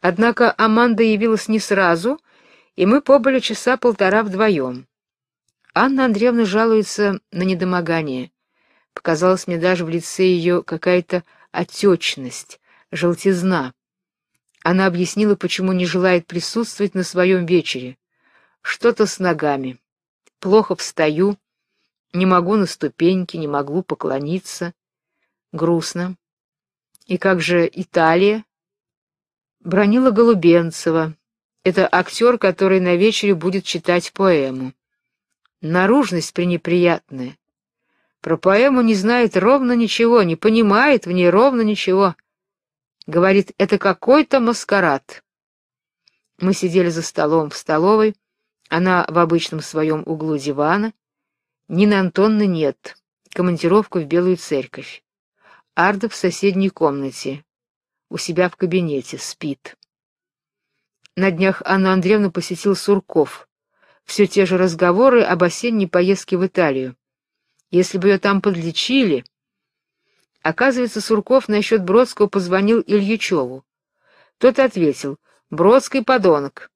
Однако Аманда явилась не сразу, и мы побыли часа полтора вдвоем. Анна Андреевна жалуется на недомогание. Показалась мне даже в лице ее какая-то отечность, желтизна. Она объяснила, почему не желает присутствовать на своем вечере. Что-то с ногами. Плохо встаю, не могу на ступеньки, не могу поклониться. Грустно. И как же Италия? Бронила Голубенцева. Это актер, который на вечере будет читать поэму. Наружность пренеприятная. Про поэму не знает ровно ничего, не понимает в ней ровно ничего. Говорит, это какой-то маскарад. Мы сидели за столом в столовой, она в обычном своем углу дивана, Нины Антонна нет. Командировка в Белую церковь. Арда в соседней комнате. У себя в кабинете спит. На днях Анна Андреевна посетил Сурков. Все те же разговоры об осенней поездке в Италию. Если бы ее там подлечили... Оказывается, Сурков насчет Бродского позвонил Ильичеву. Тот ответил, «Бродский подонок».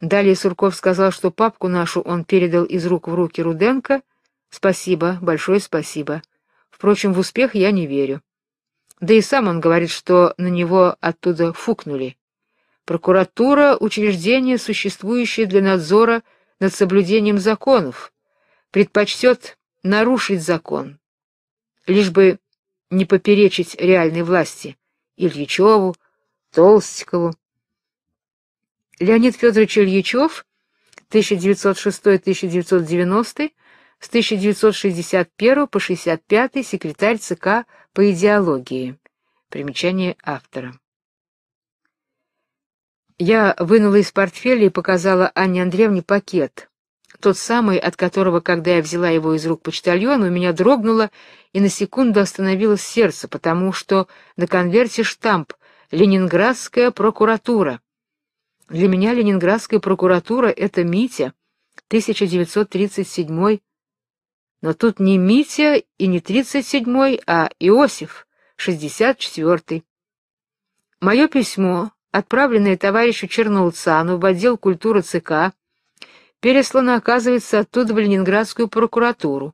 Далее Сурков сказал, что папку нашу он передал из рук в руки Руденко — Спасибо, большое спасибо. Впрочем, в успех я не верю. Да и сам он говорит, что на него оттуда фукнули. Прокуратура — учреждение, существующее для надзора над соблюдением законов, предпочтет нарушить закон, лишь бы не поперечить реальной власти Ильичеву, Толстикову. Леонид Федорович Ильичев, 1906-1990, с 1961 по 65 секретарь ЦК по идеологии. Примечание автора. Я вынула из портфеля и показала Анне Андреевне пакет. Тот самый, от которого, когда я взяла его из рук почтальона, у меня дрогнуло и на секунду остановилось сердце, потому что на конверте штамп «Ленинградская прокуратура». Для меня Ленинградская прокуратура — это Митя, 1937 но тут не Митя и не тридцать седьмой, а Иосиф, шестьдесят четвертый. Мое письмо, отправленное товарищу Черноуцану в отдел культуры ЦК, переслано, оказывается, оттуда в Ленинградскую прокуратуру.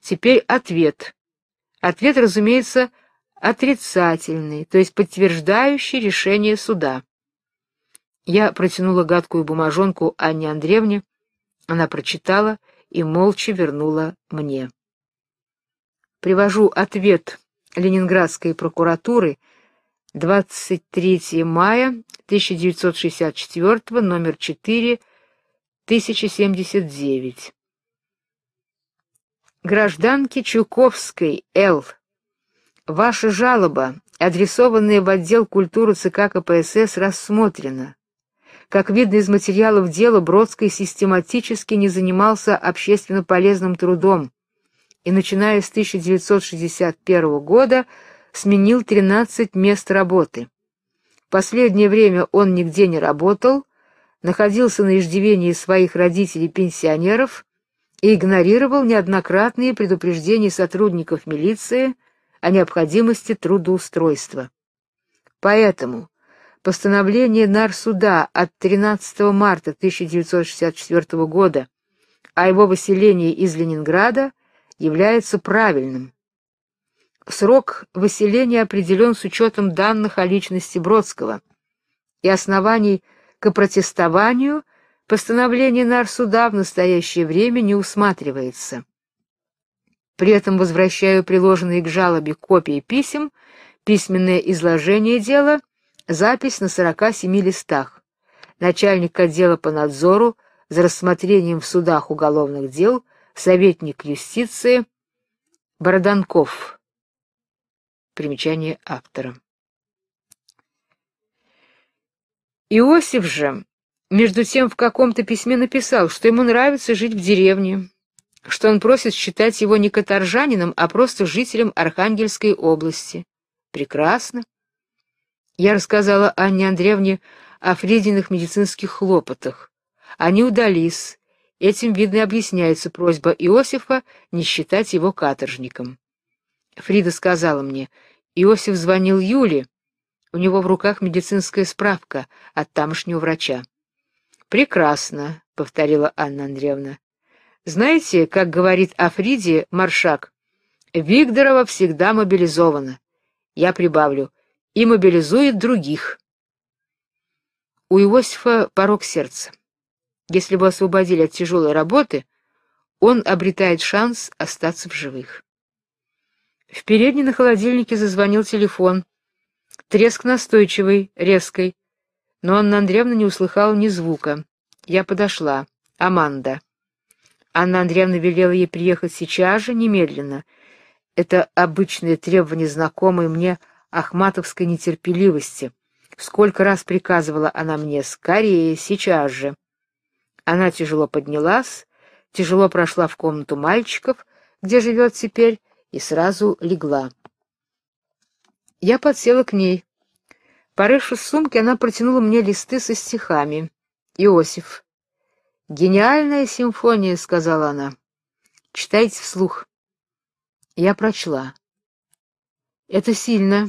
Теперь ответ. Ответ, разумеется, отрицательный, то есть подтверждающий решение суда. Я протянула гадкую бумажонку Анне Андреевне. Она прочитала и молча вернула мне. Привожу ответ Ленинградской прокуратуры 23 мая 1964, номер 4, 1079. Гражданке Чуковской Л. Ваша жалоба, адресованная в отдел культуры ЦК КПСС, рассмотрена. Как видно из материалов дела, Бродский систематически не занимался общественно полезным трудом и, начиная с 1961 года, сменил 13 мест работы. последнее время он нигде не работал, находился на иждивении своих родителей-пенсионеров и игнорировал неоднократные предупреждения сотрудников милиции о необходимости трудоустройства. Поэтому постановление Нарсуда от 13 марта 1964 года о его выселении из Ленинграда является правильным. Срок выселения определен с учетом данных о личности Бродского и оснований к протестованию постановление Нарсуда в настоящее время не усматривается. При этом возвращаю приложенные к жалобе копии писем, письменное изложение дела Запись на 47 листах. Начальник отдела по надзору за рассмотрением в судах уголовных дел, советник юстиции Бороданков. Примечание автора. Иосиф же, между тем, в каком-то письме написал, что ему нравится жить в деревне, что он просит считать его не каторжанином, а просто жителем Архангельской области. Прекрасно. Я рассказала Анне Андреевне о Фрединых медицинских хлопотах. Они удались. Этим, видно, объясняется просьба Иосифа не считать его каторжником. Фрида сказала мне, Иосиф звонил Юле. У него в руках медицинская справка от тамошнего врача. «Прекрасно», — повторила Анна Андреевна. «Знаете, как говорит о Фриде Маршак, Вигдорова всегда мобилизована. Я прибавлю — и мобилизует других. У Иосифа порог сердца. Если бы освободили от тяжелой работы, он обретает шанс остаться в живых. В передней на холодильнике зазвонил телефон. Треск настойчивый, резкий, но Анна Андреевна не услыхала ни звука. Я подошла. Аманда. Анна Андреевна велела ей приехать сейчас же, немедленно. Это обычное требование, знакомой мне ахматовской нетерпеливости. Сколько раз приказывала она мне «Скорее, сейчас же!» Она тяжело поднялась, тяжело прошла в комнату мальчиков, где живет теперь, и сразу легла. Я подсела к ней. Порывшись в сумке, она протянула мне листы со стихами. «Иосиф». «Гениальная симфония», — сказала она. «Читайте вслух». Я прочла. «Это сильно.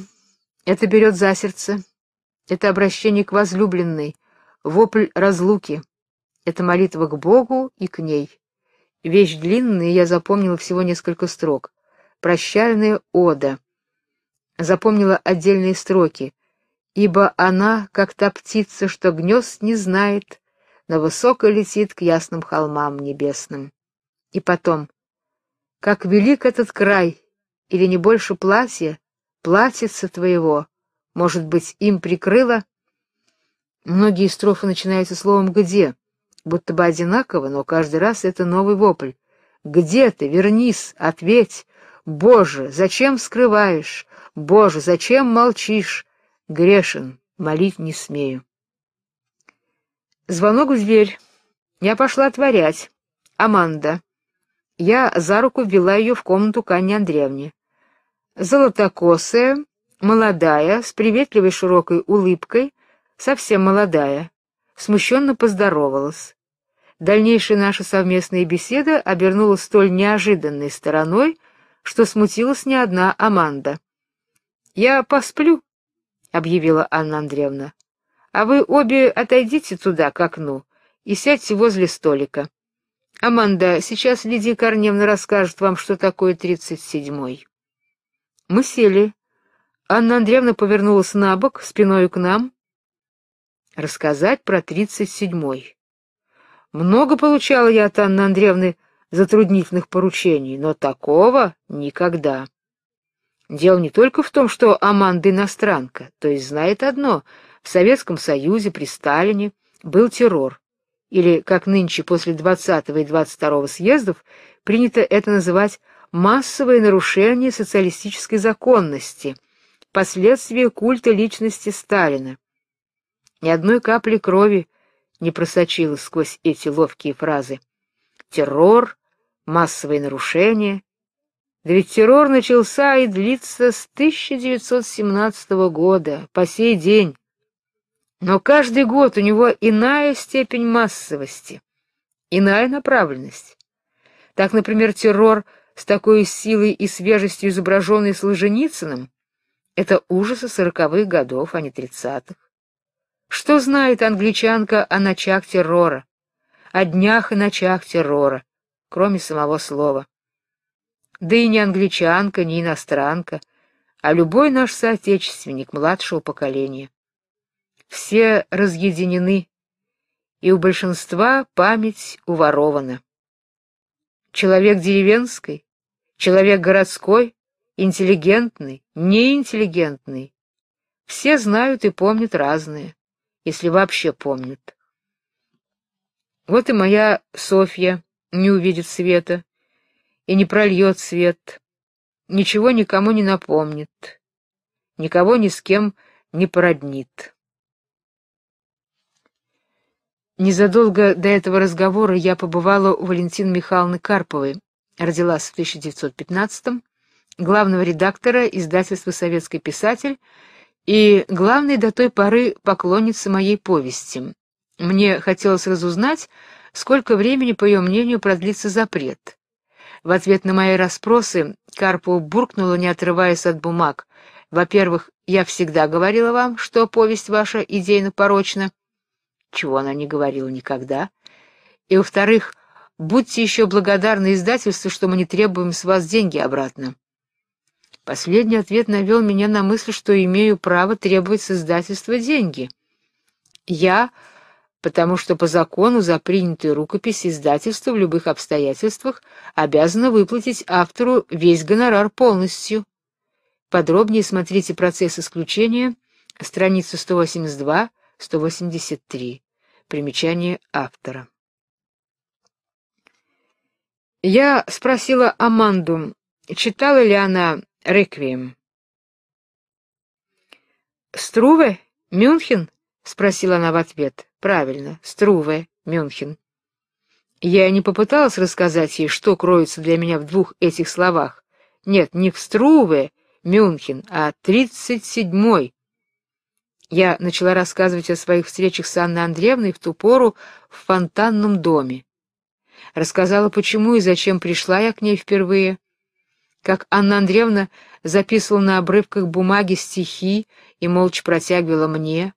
Это берет за сердце. Это обращение к возлюбленной, вопль разлуки. Это молитва к Богу и к ней. Вещь длинная, я запомнила всего несколько строк. Прощальная ода. Запомнила отдельные строки. «Ибо она, как та птица, что гнезд не знает, на высоко летит к ясным холмам небесным». И потом. «Как велик этот край, или не больше платья, платьица твоего, может быть, им прикрыло. Многие строфы начинаются словом где, будто бы одинаково, но каждый раз это новый вопль. Где ты? Вернись, ответь. Боже, зачем скрываешь? Боже, зачем молчишь? Грешен, молить не смею. Звонок в дверь. Я пошла отворять. Аманда. Я за руку ввела ее в комнату к Андреевне золотокосая, молодая, с приветливой широкой улыбкой, совсем молодая, смущенно поздоровалась. Дальнейшая наша совместная беседа обернулась столь неожиданной стороной, что смутилась не одна Аманда. «Я посплю», — объявила Анна Андреевна. «А вы обе отойдите туда, к окну, и сядьте возле столика. Аманда, сейчас Лидия Корневна расскажет вам, что такое тридцать седьмой». Мы сели. Анна Андреевна повернулась на бок, спиной к нам. Рассказать про тридцать седьмой. Много получала я от Анны Андреевны затруднительных поручений, но такого никогда. Дело не только в том, что Аманда иностранка, то есть знает одно — в Советском Союзе при Сталине был террор. Или, как нынче после 20 и 22 съездов, принято это называть массовое нарушение социалистической законности, последствия культа личности Сталина. Ни одной капли крови не просочилось сквозь эти ловкие фразы. Террор, массовые нарушения. Да ведь террор начался и длится с 1917 года, по сей день. Но каждый год у него иная степень массовости, иная направленность. Так, например, террор – с такой силой и свежестью изображенный Солженицыным, это ужасы сороковых годов, а не тридцатых. Что знает англичанка о ночах террора, о днях и ночах террора, кроме самого слова? Да и не англичанка, не иностранка, а любой наш соотечественник младшего поколения. Все разъединены, и у большинства память уворована. Человек деревенской Человек городской, интеллигентный, неинтеллигентный. Все знают и помнят разные, если вообще помнят. Вот и моя Софья не увидит света и не прольет свет, ничего никому не напомнит, никого ни с кем не породнит. Незадолго до этого разговора я побывала у Валентины Михайловны Карповой, родилась в 1915-м, главного редактора издательства «Советский писатель» и главной до той поры поклонница моей повести. Мне хотелось разузнать, сколько времени, по ее мнению, продлится запрет. В ответ на мои расспросы Карпова буркнула, не отрываясь от бумаг. «Во-первых, я всегда говорила вам, что повесть ваша идейно порочна». Чего она не говорила никогда. И, во-вторых, Будьте еще благодарны издательству, что мы не требуем с вас деньги обратно. Последний ответ навел меня на мысль, что имею право требовать с издательства деньги. Я, потому что по закону за принятую рукопись издательство в любых обстоятельствах обязано выплатить автору весь гонорар полностью. Подробнее смотрите процесс исключения, страница 182-183, примечание автора. Я спросила Аманду, читала ли она «Реквием». «Струве? Мюнхен?» — спросила она в ответ. «Правильно, Струве, Мюнхен». Я не попыталась рассказать ей, что кроется для меня в двух этих словах. Нет, не в Струве, Мюнхен, а тридцать седьмой. Я начала рассказывать о своих встречах с Анной Андреевной в ту пору в фонтанном доме рассказала, почему и зачем пришла я к ней впервые, как Анна Андреевна записывала на обрывках бумаги стихи и молча протягивала мне,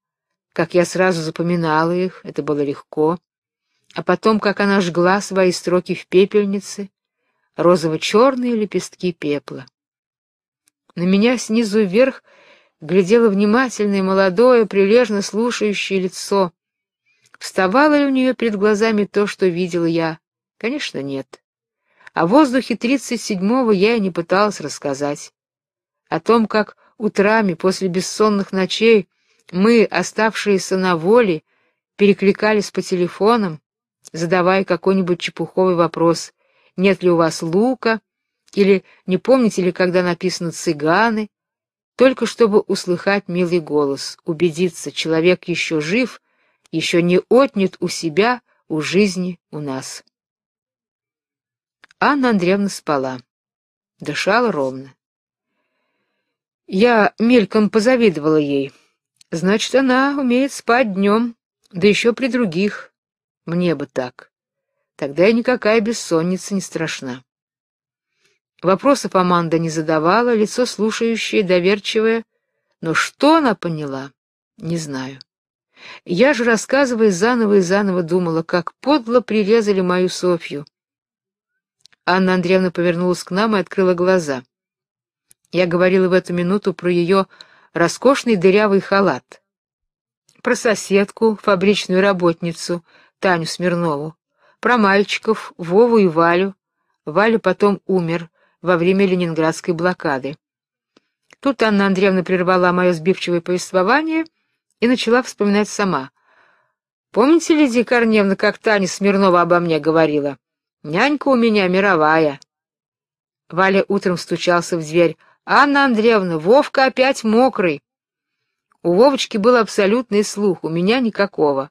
как я сразу запоминала их, это было легко, а потом, как она жгла свои строки в пепельнице, розово-черные лепестки пепла. На меня снизу вверх глядело внимательное, молодое, прилежно слушающее лицо. Вставало ли у нее перед глазами то, что видела я Конечно, нет. О воздухе 37-го я и не пыталась рассказать. О том, как утрами после бессонных ночей мы, оставшиеся на воле, перекликались по телефонам, задавая какой-нибудь чепуховый вопрос, нет ли у вас лука, или не помните ли, когда написано «цыганы», только чтобы услыхать милый голос, убедиться, человек еще жив, еще не отнят у себя, у жизни, у нас. Анна Андреевна спала. Дышала ровно. Я мельком позавидовала ей. Значит, она умеет спать днем, да еще при других. Мне бы так. Тогда и никакая бессонница не страшна. Вопросов Аманда не задавала, лицо слушающее, доверчивое. Но что она поняла, не знаю. Я же, рассказывая заново и заново, думала, как подло прирезали мою Софью. Анна Андреевна повернулась к нам и открыла глаза. Я говорила в эту минуту про ее роскошный дырявый халат, про соседку, фабричную работницу Таню Смирнову, про мальчиков Вову и Валю. Валю потом умер во время ленинградской блокады. Тут Анна Андреевна прервала мое сбивчивое повествование и начала вспоминать сама. «Помните, Лидия Корневна, как Таня Смирнова обо мне говорила?» Нянька у меня мировая. Валя утром стучался в дверь. «Анна Андреевна, Вовка опять мокрый!» У Вовочки был абсолютный слух, у меня никакого.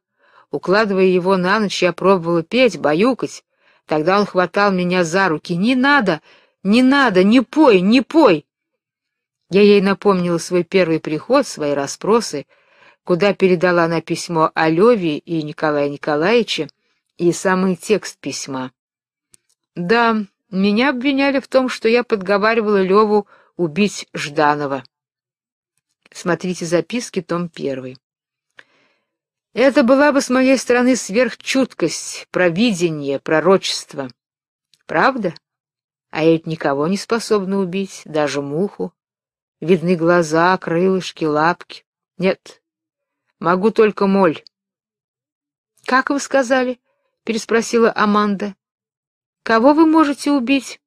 Укладывая его на ночь, я пробовала петь, баюкать. Тогда он хватал меня за руки. «Не надо! Не надо! Не пой! Не пой!» Я ей напомнила свой первый приход, свои расспросы, куда передала на письмо о Леве и Николая Николаевиче и самый текст письма. Да, меня обвиняли в том, что я подговаривала Леву убить Жданова. Смотрите записки, том первый. Это была бы с моей стороны сверхчуткость, провидение, пророчество. Правда? А я ведь никого не способна убить, даже муху. Видны глаза, крылышки, лапки. Нет, могу только моль. — Как вы сказали? — переспросила Аманда. Кого вы можете убить?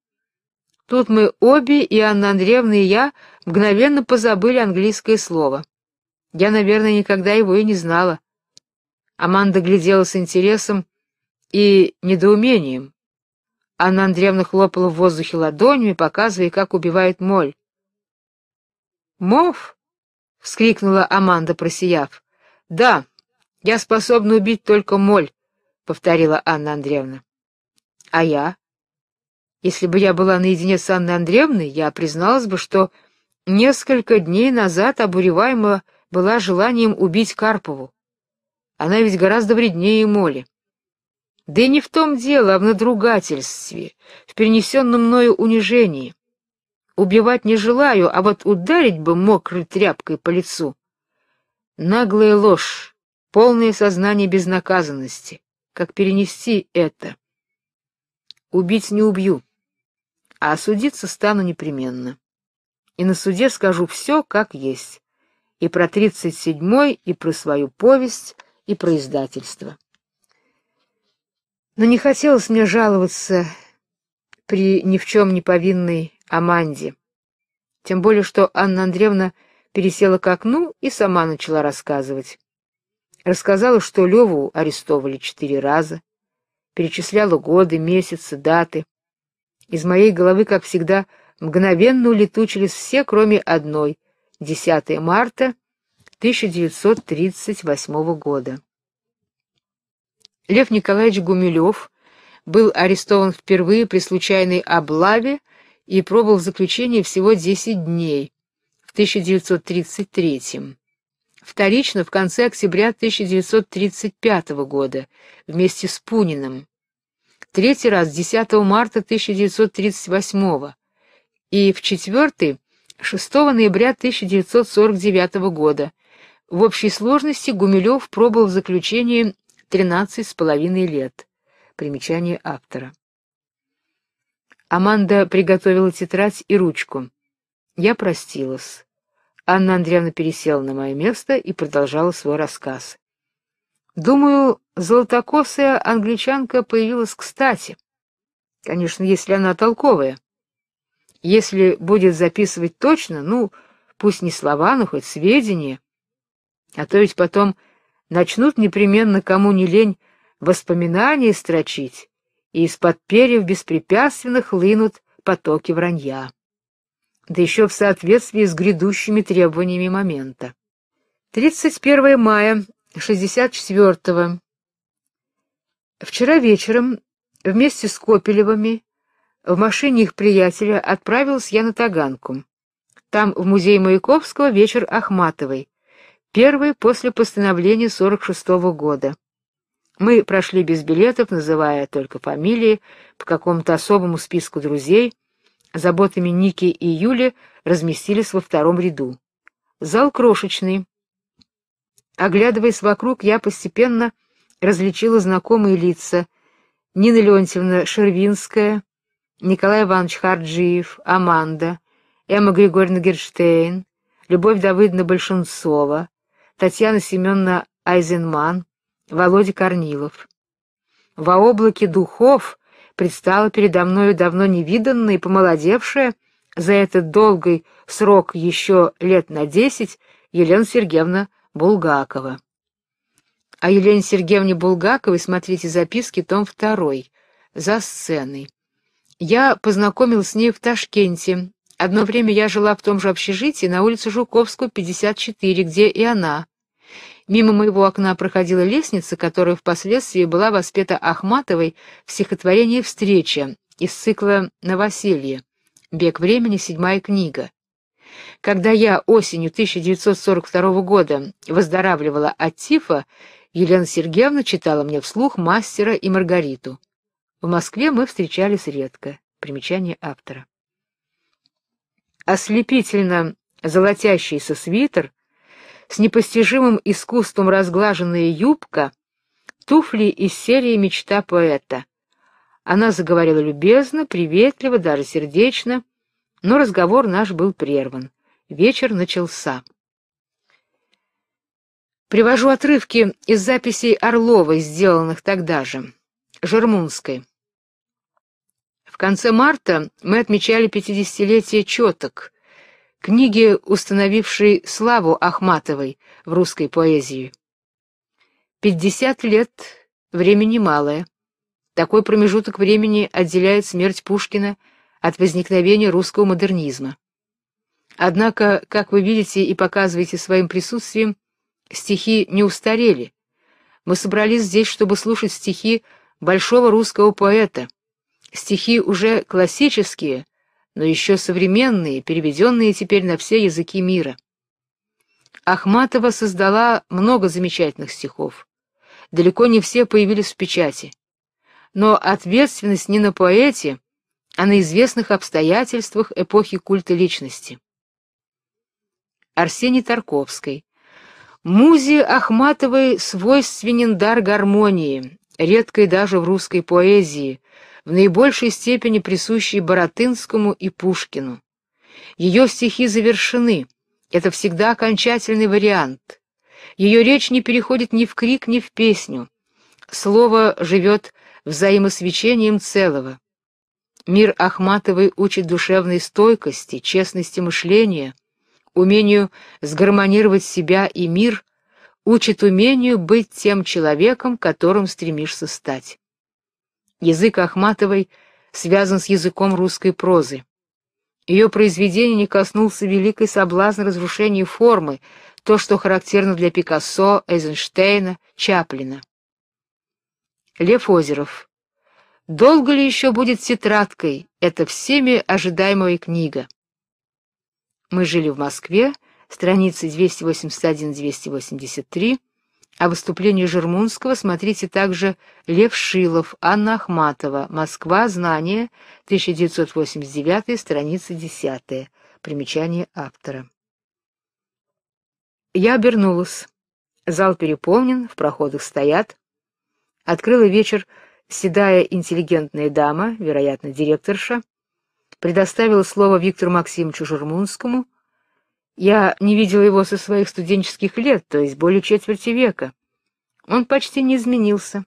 Тут мы обе, и Анна Андреевна, и я, мгновенно позабыли английское слово. Я, наверное, никогда его и не знала. Аманда глядела с интересом и недоумением. Анна Андреевна хлопала в воздухе ладонями, показывая, как убивает моль. «Мов!» — вскрикнула Аманда, просияв. «Да, я способна убить только моль», — повторила Анна Андреевна. А я? Если бы я была наедине с Анной Андреевной, я призналась бы, что несколько дней назад обуреваема была желанием убить Карпову. Она ведь гораздо вреднее Моли. Да и не в том дело, а в надругательстве, в перенесенном мною унижении. Убивать не желаю, а вот ударить бы мокрой тряпкой по лицу. Наглая ложь, полное сознание безнаказанности. Как перенести это? Убить не убью, а осудиться стану непременно. И на суде скажу все, как есть, и про тридцать седьмой, и про свою повесть, и про издательство. Но не хотелось мне жаловаться при ни в чем не повинной Аманде. Тем более, что Анна Андреевна пересела к окну и сама начала рассказывать. Рассказала, что Леву арестовали четыре раза, перечисляла годы, месяцы, даты. Из моей головы, как всегда, мгновенно улетучились все, кроме одной — 10 марта 1938 года. Лев Николаевич Гумилев был арестован впервые при случайной облаве и пробыл в заключении всего 10 дней в 1933 году вторично в конце октября 1935 года вместе с Пуниным, третий раз 10 марта 1938 и в четвертый 6 ноября 1949 года. В общей сложности Гумилев пробыл в заключении половиной лет. Примечание автора. Аманда приготовила тетрадь и ручку. Я простилась. Анна Андреевна пересела на мое место и продолжала свой рассказ. Думаю, золотокосая англичанка появилась кстати. Конечно, если она толковая. Если будет записывать точно, ну, пусть не слова, но хоть сведения. А то ведь потом начнут непременно, кому не лень, воспоминания строчить, и из-под перьев беспрепятственно хлынут потоки вранья да еще в соответствии с грядущими требованиями момента. 31 мая 64 -го. Вчера вечером вместе с Копелевыми в машине их приятеля отправилась я на Таганку. Там, в музей Маяковского, вечер Ахматовой, первый после постановления 46 -го года. Мы прошли без билетов, называя только фамилии, по какому-то особому списку друзей — заботами Ники и Юли разместились во втором ряду. Зал крошечный. Оглядываясь вокруг, я постепенно различила знакомые лица. Нина Леонтьевна Шервинская, Николай Иванович Харджиев, Аманда, Эмма Григорьевна Герштейн, Любовь Давыдовна Большенцова, Татьяна Семеновна Айзенман, Володя Корнилов. Во облаке духов предстала передо мною давно невиданная и помолодевшая, за этот долгий срок еще лет на десять, Елена Сергеевна Булгакова. О Елене Сергеевне Булгаковой смотрите записки, том 2, за сценой. Я познакомилась с ней в Ташкенте. Одно время я жила в том же общежитии на улице Жуковскую, 54, где и она. Мимо моего окна проходила лестница, которая впоследствии была воспета Ахматовой в стихотворении «Встреча» из цикла «Новоселье. Бег времени. Седьмая книга». Когда я осенью 1942 года выздоравливала от тифа, Елена Сергеевна читала мне вслух «Мастера и Маргариту». В Москве мы встречались редко. Примечание автора. Ослепительно золотящийся свитер с непостижимым искусством разглаженная юбка, туфли из серии «Мечта поэта». Она заговорила любезно, приветливо, даже сердечно, но разговор наш был прерван. Вечер начался. Привожу отрывки из записей Орловой, сделанных тогда же, Жермунской. В конце марта мы отмечали пятидесятилетие четок, книги, установившей славу Ахматовой в русской поэзии. Пятьдесят лет — время немалое. Такой промежуток времени отделяет смерть Пушкина от возникновения русского модернизма. Однако, как вы видите и показываете своим присутствием, стихи не устарели. Мы собрались здесь, чтобы слушать стихи большого русского поэта, стихи уже классические — но еще современные, переведенные теперь на все языки мира. Ахматова создала много замечательных стихов. Далеко не все появились в печати. Но ответственность не на поэте, а на известных обстоятельствах эпохи культа личности. Арсений Тарковский. Музе Ахматовой свойственен дар гармонии, редкой даже в русской поэзии, в наибольшей степени присущей Боротынскому и Пушкину. Ее стихи завершены, это всегда окончательный вариант. Ее речь не переходит ни в крик, ни в песню. Слово живет взаимосвечением целого. Мир Ахматовой учит душевной стойкости, честности мышления, умению сгармонировать себя и мир, учит умению быть тем человеком, которым стремишься стать. Язык Ахматовой связан с языком русской прозы. Ее произведение не коснулся великой соблазн разрушения формы, то, что характерно для Пикассо, Эйзенштейна, Чаплина. Лев Озеров. Долго ли еще будет тетрадкой эта всеми ожидаемая книга? Мы жили в Москве, страницы 281-283, о выступлении Жермунского смотрите также Лев Шилов, Анна Ахматова, «Москва. Знание. 1989. Страница 10». Примечание автора. Я обернулась. Зал переполнен, в проходах стоят. Открыла вечер седая интеллигентная дама, вероятно, директорша, предоставила слово Виктору Максимовичу Жермунскому — я не видел его со своих студенческих лет, то есть более четверти века. Он почти не изменился.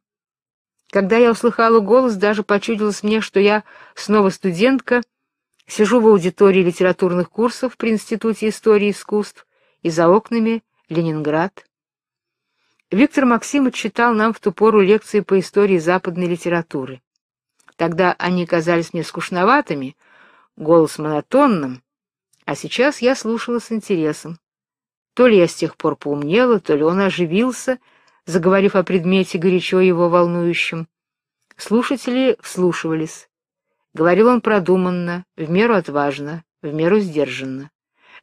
Когда я услыхала голос, даже почудилось мне, что я снова студентка, сижу в аудитории литературных курсов при Институте истории искусств, и за окнами Ленинград. Виктор Максимович читал нам в ту пору лекции по истории западной литературы. Тогда они казались мне скучноватыми, голос монотонным, а сейчас я слушала с интересом. То ли я с тех пор поумнела, то ли он оживился, заговорив о предмете, горячо его волнующем. Слушатели вслушивались. Говорил он продуманно, в меру отважно, в меру сдержанно,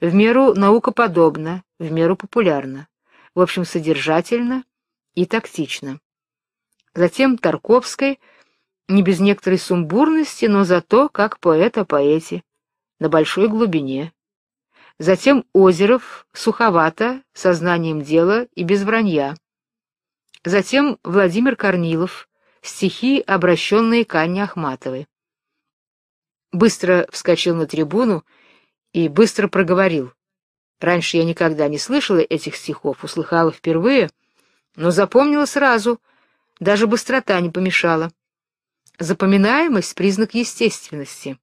в меру наукоподобно, в меру популярно, в общем, содержательно и тактично. Затем Тарковской, не без некоторой сумбурности, но зато как поэт о поэте, на большой глубине, Затем Озеров, суховато, сознанием дела и без вранья. Затем Владимир Корнилов, стихи, обращенные к Анне Ахматовой. Быстро вскочил на трибуну и быстро проговорил. Раньше я никогда не слышала этих стихов, услыхала впервые, но запомнила сразу, даже быстрота не помешала. Запоминаемость — признак естественности.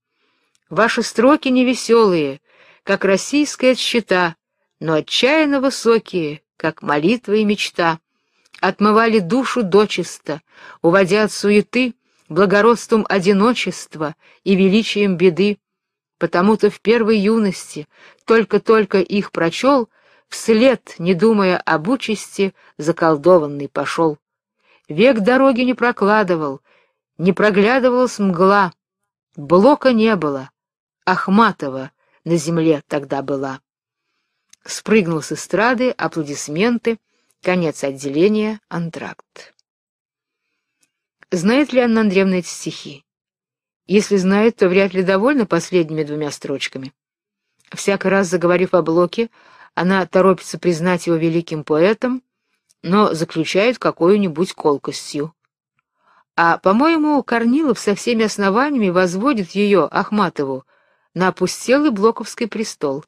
Ваши строки невеселые, как российская щита, но отчаянно высокие, как молитва и мечта, отмывали душу дочисто, уводя от суеты, благородством одиночества и величием беды. Потому-то в первой юности, только-только их прочел, вслед, не думая об участи, заколдованный пошел. Век дороги не прокладывал, не проглядывалась мгла, блока не было, Ахматова — на земле тогда была. Спрыгнул с эстрады, аплодисменты, конец отделения, антракт. Знает ли Анна Андреевна эти стихи? Если знает, то вряд ли довольна последними двумя строчками. Всяко раз заговорив о Блоке, она торопится признать его великим поэтом, но заключает какую-нибудь колкостью. А, по-моему, Корнилов со всеми основаниями возводит ее, Ахматову, на опустелый Блоковский престол.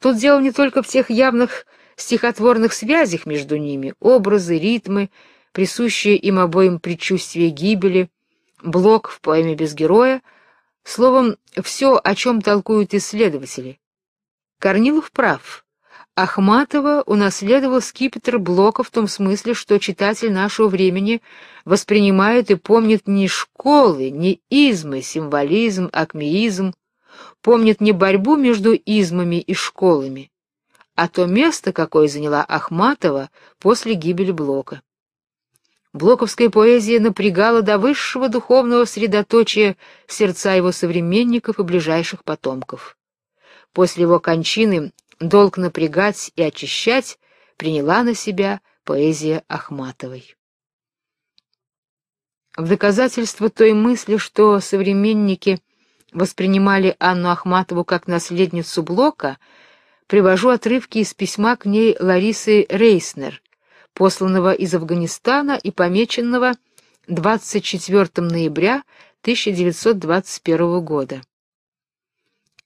Тут дело не только в тех явных стихотворных связях между ними, образы, ритмы, присущие им обоим предчувствие гибели, Блок в поэме «Без героя», словом, все, о чем толкуют исследователи. Корнилов прав. Ахматова унаследовал скипетр Блока в том смысле, что читатель нашего времени воспринимает и помнит не школы, не измы, символизм, акмеизм, помнит не борьбу между измами и школами, а то место, какое заняла Ахматова после гибели Блока. Блоковская поэзия напрягала до высшего духовного средоточия сердца его современников и ближайших потомков. После его кончины долг напрягать и очищать приняла на себя поэзия Ахматовой. В доказательство той мысли, что современники воспринимали Анну Ахматову как наследницу Блока, привожу отрывки из письма к ней Ларисы Рейснер, посланного из Афганистана и помеченного 24 ноября 1921 года.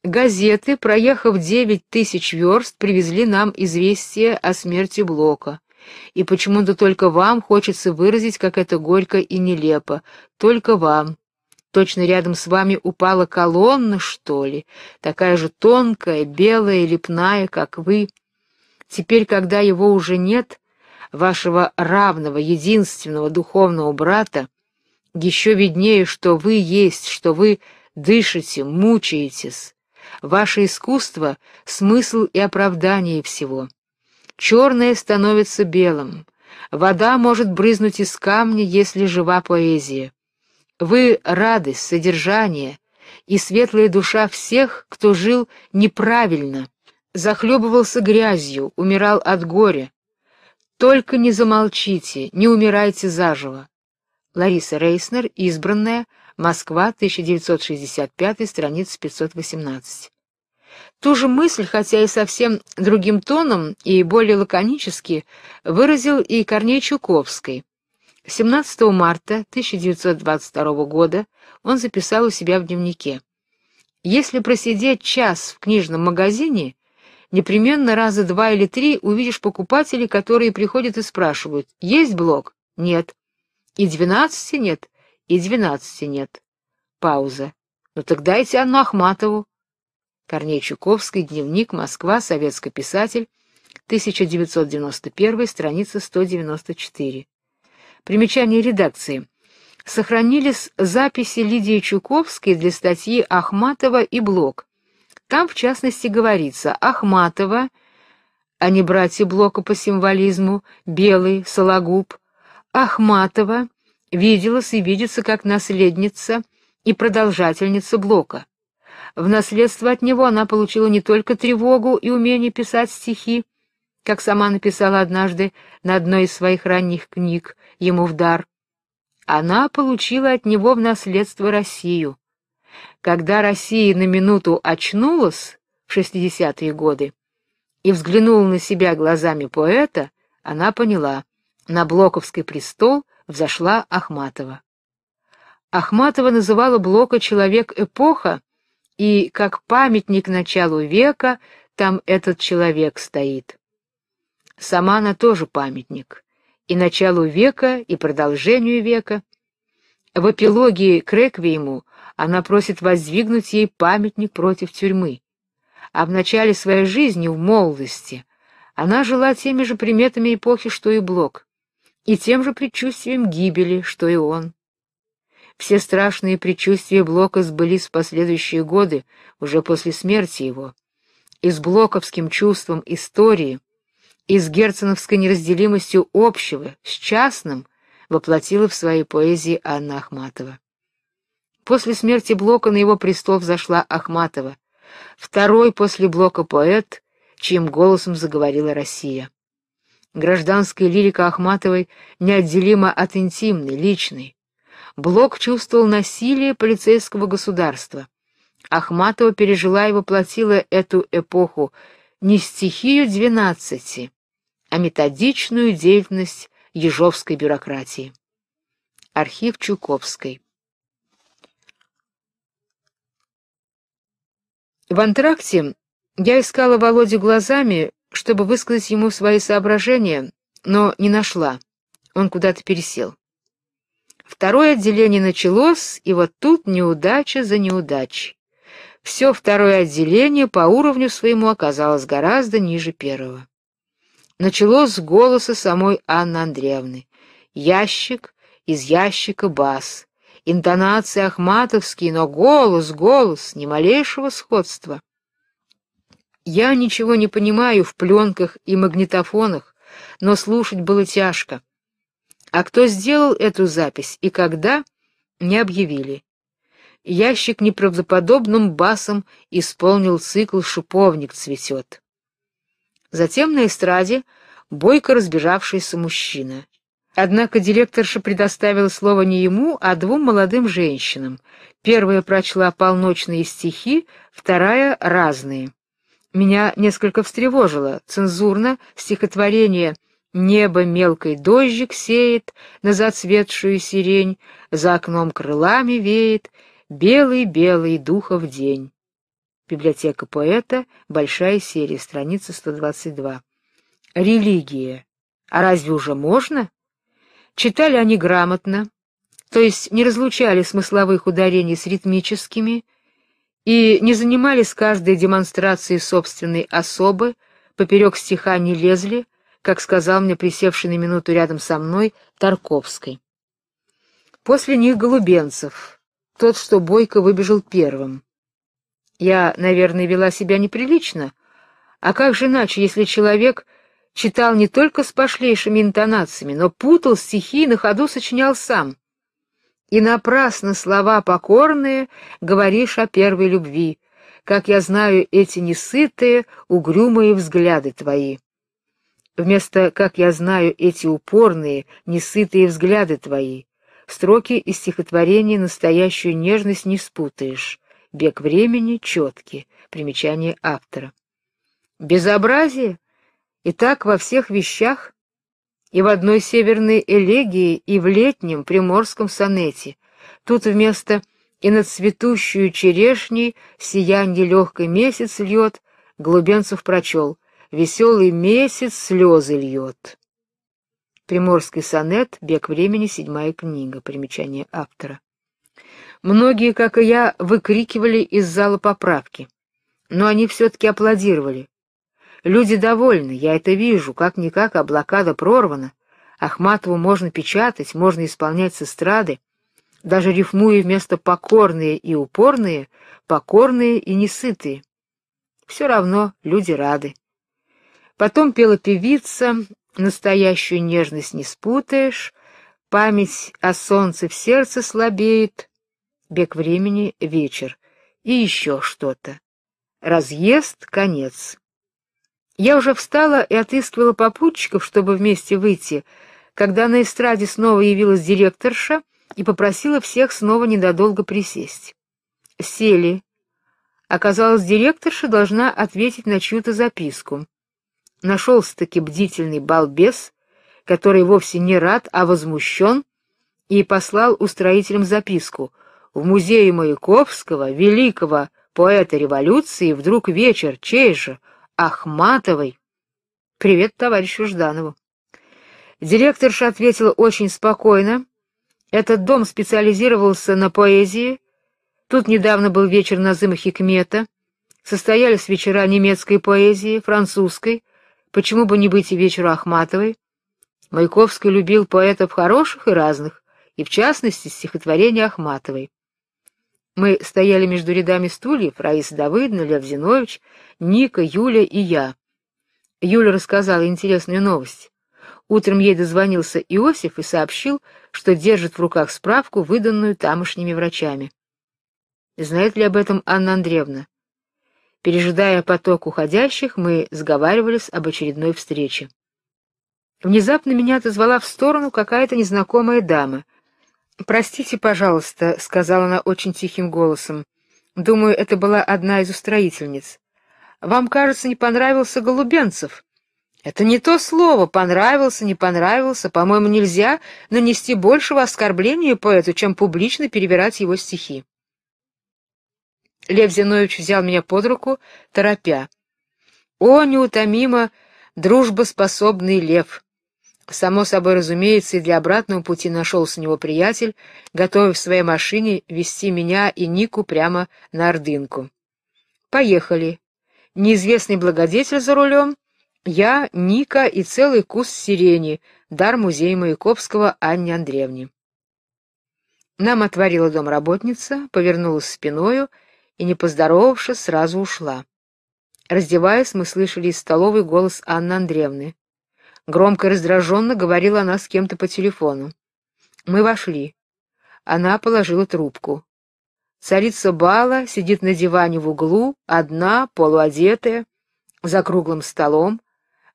Газеты, проехав девять тысяч верст, привезли нам известие о смерти Блока. И почему-то только вам хочется выразить, как это горько и нелепо. Только вам, Точно рядом с вами упала колонна, что ли, такая же тонкая, белая, лепная, как вы. Теперь, когда его уже нет, вашего равного, единственного духовного брата, еще виднее, что вы есть, что вы дышите, мучаетесь. Ваше искусство — смысл и оправдание всего. Черное становится белым. Вода может брызнуть из камня, если жива поэзия. Вы — радость, содержание и светлая душа всех, кто жил неправильно, захлебывался грязью, умирал от горя. Только не замолчите, не умирайте заживо. Лариса Рейснер, избранная, Москва, 1965, страница 518. Ту же мысль, хотя и совсем другим тоном и более лаконически, выразил и Корней Чуковский. 17 марта 1922 года он записал у себя в дневнике. «Если просидеть час в книжном магазине, непременно раза два или три увидишь покупателей, которые приходят и спрашивают, есть блок? Нет. И двенадцати нет, и двенадцати нет. Пауза. Ну так дайте Анну Ахматову. Корней Чуковский, дневник, Москва, советский писатель, 1991, страница 194. Примечание редакции. Сохранились записи Лидии Чуковской для статьи Ахматова и Блок. Там, в частности, говорится «Ахматова», а не братья Блока по символизму, Белый, Сологуб, Ахматова виделась и видится как наследница и продолжательница Блока. В наследство от него она получила не только тревогу и умение писать стихи, как сама написала однажды на одной из своих ранних книг, ему в дар. Она получила от него в наследство Россию. Когда Россия на минуту очнулась в 60-е годы и взглянула на себя глазами поэта, она поняла, на Блоковский престол взошла Ахматова. Ахматова называла Блока «человек-эпоха», и как памятник началу века там этот человек стоит. Сама она тоже памятник и началу века, и продолжению века. В эпилогии к реквиему она просит воздвигнуть ей памятник против тюрьмы. А в начале своей жизни, в молодости, она жила теми же приметами эпохи, что и Блок, и тем же предчувствием гибели, что и он. Все страшные предчувствия Блока сбылись в последующие годы, уже после смерти его. И с блоковским чувством истории и с герценовской неразделимостью общего с частным воплотила в своей поэзии Анна Ахматова. После смерти Блока на его престол взошла Ахматова, второй после Блока поэт, чьим голосом заговорила Россия. Гражданская лирика Ахматовой неотделима от интимной, личной. Блок чувствовал насилие полицейского государства. Ахматова пережила и воплотила эту эпоху не стихию двенадцати, а методичную деятельность ежовской бюрократии. Архив Чуковской. В антракте я искала Володю глазами, чтобы высказать ему свои соображения, но не нашла. Он куда-то пересел. Второе отделение началось, и вот тут неудача за неудачей все второе отделение по уровню своему оказалось гораздо ниже первого. Началось с голоса самой Анны Андреевны. Ящик из ящика бас. Интонации ахматовские, но голос, голос, ни малейшего сходства. Я ничего не понимаю в пленках и магнитофонах, но слушать было тяжко. А кто сделал эту запись и когда, не объявили ящик неправдоподобным басом исполнил цикл «Шиповник цветет». Затем на эстраде бойко разбежавшийся мужчина. Однако директорша предоставила слово не ему, а двум молодым женщинам. Первая прочла полночные стихи, вторая — разные. Меня несколько встревожило, цензурно, стихотворение «Небо мелкой дождик сеет на зацветшую сирень, за окном крылами веет, Белый-белый духов день. Библиотека поэта, большая серия, страница 122. Религия. А разве уже можно? Читали они грамотно, то есть не разлучали смысловых ударений с ритмическими и не занимались каждой демонстрацией собственной особы, поперек стиха не лезли, как сказал мне присевший на минуту рядом со мной Тарковский. После них Голубенцев тот, что Бойко выбежал первым. Я, наверное, вела себя неприлично. А как же иначе, если человек читал не только с пошлейшими интонациями, но путал стихи и на ходу сочинял сам? И напрасно слова покорные говоришь о первой любви, как я знаю эти несытые, угрюмые взгляды твои. Вместо «как я знаю эти упорные, несытые взгляды твои», Строки из стихотворений «Настоящую нежность не спутаешь». Бег времени четкий. Примечание автора. Безобразие и так во всех вещах, и в одной северной элегии, и в летнем приморском сонете. Тут вместо «и над цветущую черешней сиянье легкой месяц льет» Глубенцев прочел «веселый месяц слезы льет». Приморский сонет, бег времени, седьмая книга, примечание автора. Многие, как и я, выкрикивали из зала поправки, но они все-таки аплодировали. Люди довольны, я это вижу, как-никак, а блокада прорвана. Ахматову можно печатать, можно исполнять с эстрады, даже рифмуя вместо «покорные» и «упорные» «покорные» и «несытые». Все равно люди рады. Потом пела певица, настоящую нежность не спутаешь, память о солнце в сердце слабеет, бег времени — вечер, и еще что-то. Разъезд — конец. Я уже встала и отыскивала попутчиков, чтобы вместе выйти, когда на эстраде снова явилась директорша и попросила всех снова недолго присесть. Сели. Оказалось, директорша должна ответить на чью-то записку нашелся-таки бдительный балбес, который вовсе не рад, а возмущен, и послал устроителям записку. В музее Маяковского, великого поэта революции, вдруг вечер, чей же, Ахматовой. Привет товарищу Жданову. Директорша ответила очень спокойно. Этот дом специализировался на поэзии. Тут недавно был вечер Назыма Хикмета. Состоялись вечера немецкой поэзии, французской, Почему бы не быть и вечеру Ахматовой? Маяковский любил поэтов хороших и разных, и в частности стихотворение Ахматовой. Мы стояли между рядами стульев, Раиса Давыдовна, Лев Зинович, Ника, Юля и я. Юля рассказала интересную новость. Утром ей дозвонился Иосиф и сообщил, что держит в руках справку, выданную тамошними врачами. Знает ли об этом Анна Андреевна? Пережидая поток уходящих, мы сговаривались об очередной встрече. Внезапно меня отозвала в сторону какая-то незнакомая дама. «Простите, пожалуйста», — сказала она очень тихим голосом. Думаю, это была одна из устроительниц. «Вам, кажется, не понравился Голубенцев». «Это не то слово. Понравился, не понравился. По-моему, нельзя нанести большего оскорбления поэту, чем публично перебирать его стихи». Лев Зинович взял меня под руку, торопя. «О, неутомимо, дружбоспособный лев!» Само собой разумеется, и для обратного пути нашелся у него приятель, готовый в своей машине вести меня и Нику прямо на Ордынку. Поехали. Неизвестный благодетель за рулем, я, Ника и целый куст сирени, дар музея Маяковского Анне Андреевне. Нам отворила домработница, повернулась спиною и, не поздоровавшись, сразу ушла. Раздеваясь, мы слышали из столовой голос Анны Андреевны. Громко и раздраженно говорила она с кем-то по телефону. Мы вошли. Она положила трубку. Царица бала сидит на диване в углу, одна, полуодетая, за круглым столом,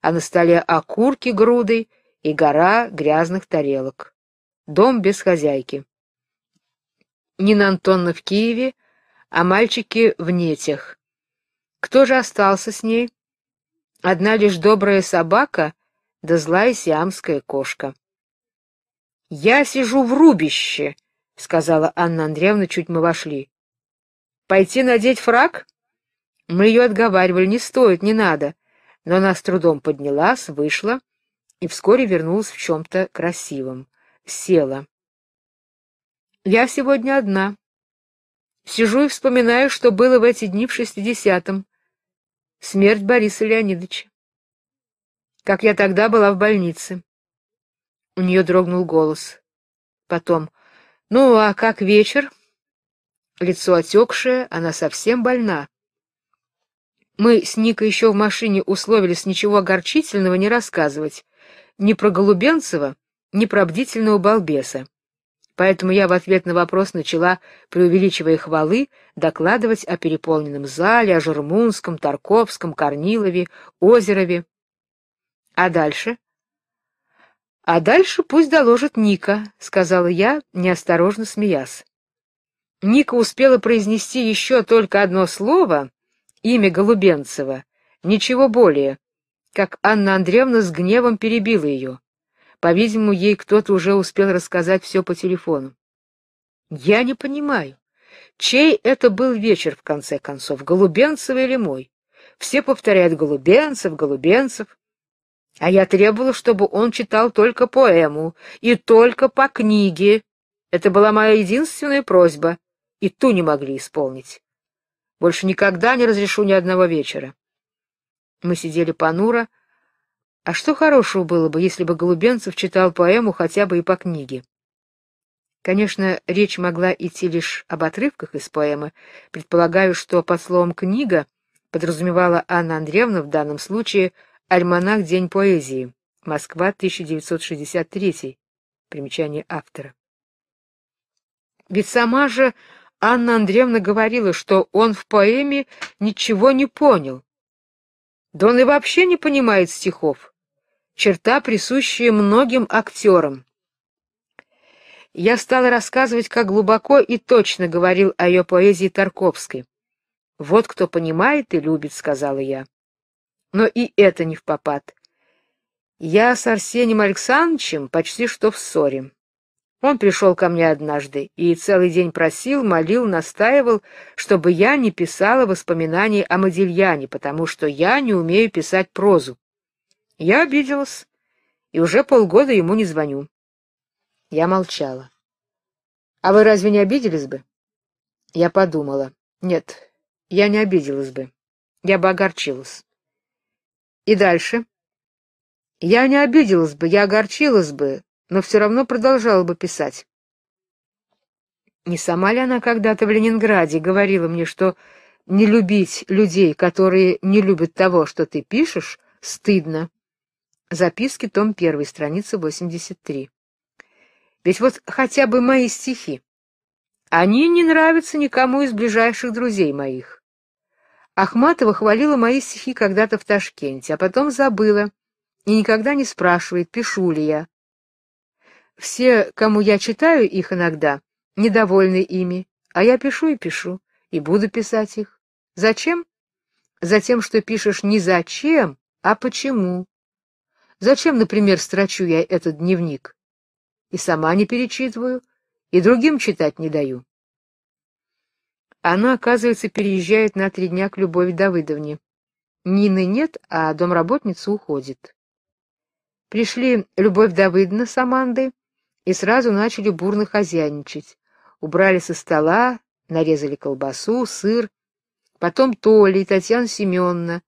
а на столе окурки грудой и гора грязных тарелок. Дом без хозяйки. Нина Антонна в Киеве, а мальчики в нетях. Кто же остался с ней? Одна лишь добрая собака да злая сиамская кошка. «Я сижу в рубище», — сказала Анна Андреевна, чуть мы вошли. «Пойти надеть фраг?» Мы ее отговаривали, не стоит, не надо. Но она с трудом поднялась, вышла и вскоре вернулась в чем-то красивом. Села. «Я сегодня одна», Сижу и вспоминаю, что было в эти дни в шестидесятом. Смерть Бориса Леонидовича. Как я тогда была в больнице. У нее дрогнул голос. Потом. Ну, а как вечер? Лицо отекшее, она совсем больна. Мы с Никой еще в машине условились ничего огорчительного не рассказывать. Ни про Голубенцева, ни про бдительного балбеса. Поэтому я в ответ на вопрос начала, преувеличивая хвалы, докладывать о переполненном зале, о Жермунском, Тарковском, Корнилове, Озерове. А дальше? А дальше пусть доложит Ника, сказала я, неосторожно смеясь. Ника успела произнести еще только одно слово, имя Голубенцева, ничего более, как Анна Андреевна с гневом перебила ее. По-видимому, ей кто-то уже успел рассказать все по телефону. Я не понимаю, чей это был вечер в конце концов, Голубенцева или мой? Все повторяют Голубенцев, Голубенцев. А я требовала, чтобы он читал только поэму и только по книге. Это была моя единственная просьба, и ту не могли исполнить. Больше никогда не разрешу ни одного вечера. Мы сидели понуро, а что хорошего было бы, если бы Голубенцев читал поэму хотя бы и по книге? Конечно, речь могла идти лишь об отрывках из поэмы. Предполагаю, что под словом «книга» подразумевала Анна Андреевна в данном случае «Альманах. День поэзии. Москва, 1963». Примечание автора. Ведь сама же Анна Андреевна говорила, что он в поэме ничего не понял. Да он и вообще не понимает стихов черта, присущая многим актерам. Я стала рассказывать, как глубоко и точно говорил о ее поэзии Тарковский. «Вот кто понимает и любит», — сказала я. Но и это не в попад. Я с Арсением Александровичем почти что в ссоре. Он пришел ко мне однажды и целый день просил, молил, настаивал, чтобы я не писала воспоминаний о Модильяне, потому что я не умею писать прозу. Я обиделась, и уже полгода ему не звоню. Я молчала. А вы разве не обиделись бы? Я подумала. Нет, я не обиделась бы. Я бы огорчилась. И дальше? Я не обиделась бы, я огорчилась бы, но все равно продолжала бы писать. Не сама ли она когда-то в Ленинграде говорила мне, что не любить людей, которые не любят того, что ты пишешь, стыдно? Записки, том 1, страница 83. Ведь вот хотя бы мои стихи. Они не нравятся никому из ближайших друзей моих. Ахматова хвалила мои стихи когда-то в Ташкенте, а потом забыла и никогда не спрашивает, пишу ли я. Все, кому я читаю их иногда, недовольны ими, а я пишу и пишу, и буду писать их. Зачем? Затем, что пишешь не зачем, а почему. Зачем, например, строчу я этот дневник? И сама не перечитываю, и другим читать не даю. Она, оказывается, переезжает на три дня к Любови Давыдовне. Нины нет, а домработница уходит. Пришли Любовь Давыдовна с Амандой и сразу начали бурно хозяйничать. Убрали со стола, нарезали колбасу, сыр, потом Толя и Татьяна Семеновна,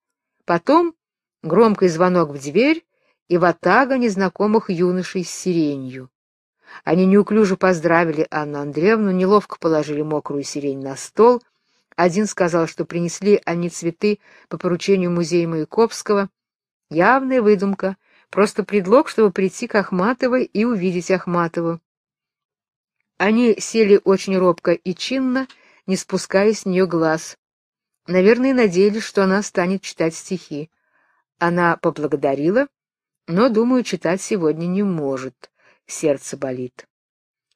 потом громкий звонок в дверь, и ватага незнакомых юношей с сиренью. Они неуклюже поздравили Анну Андреевну, неловко положили мокрую сирень на стол. Один сказал, что принесли они цветы по поручению музея Маяковского. Явная выдумка, просто предлог, чтобы прийти к Ахматовой и увидеть Ахматову. Они сели очень робко и чинно, не спуская с нее глаз. Наверное, надеялись, что она станет читать стихи. Она поблагодарила но, думаю, читать сегодня не может. Сердце болит.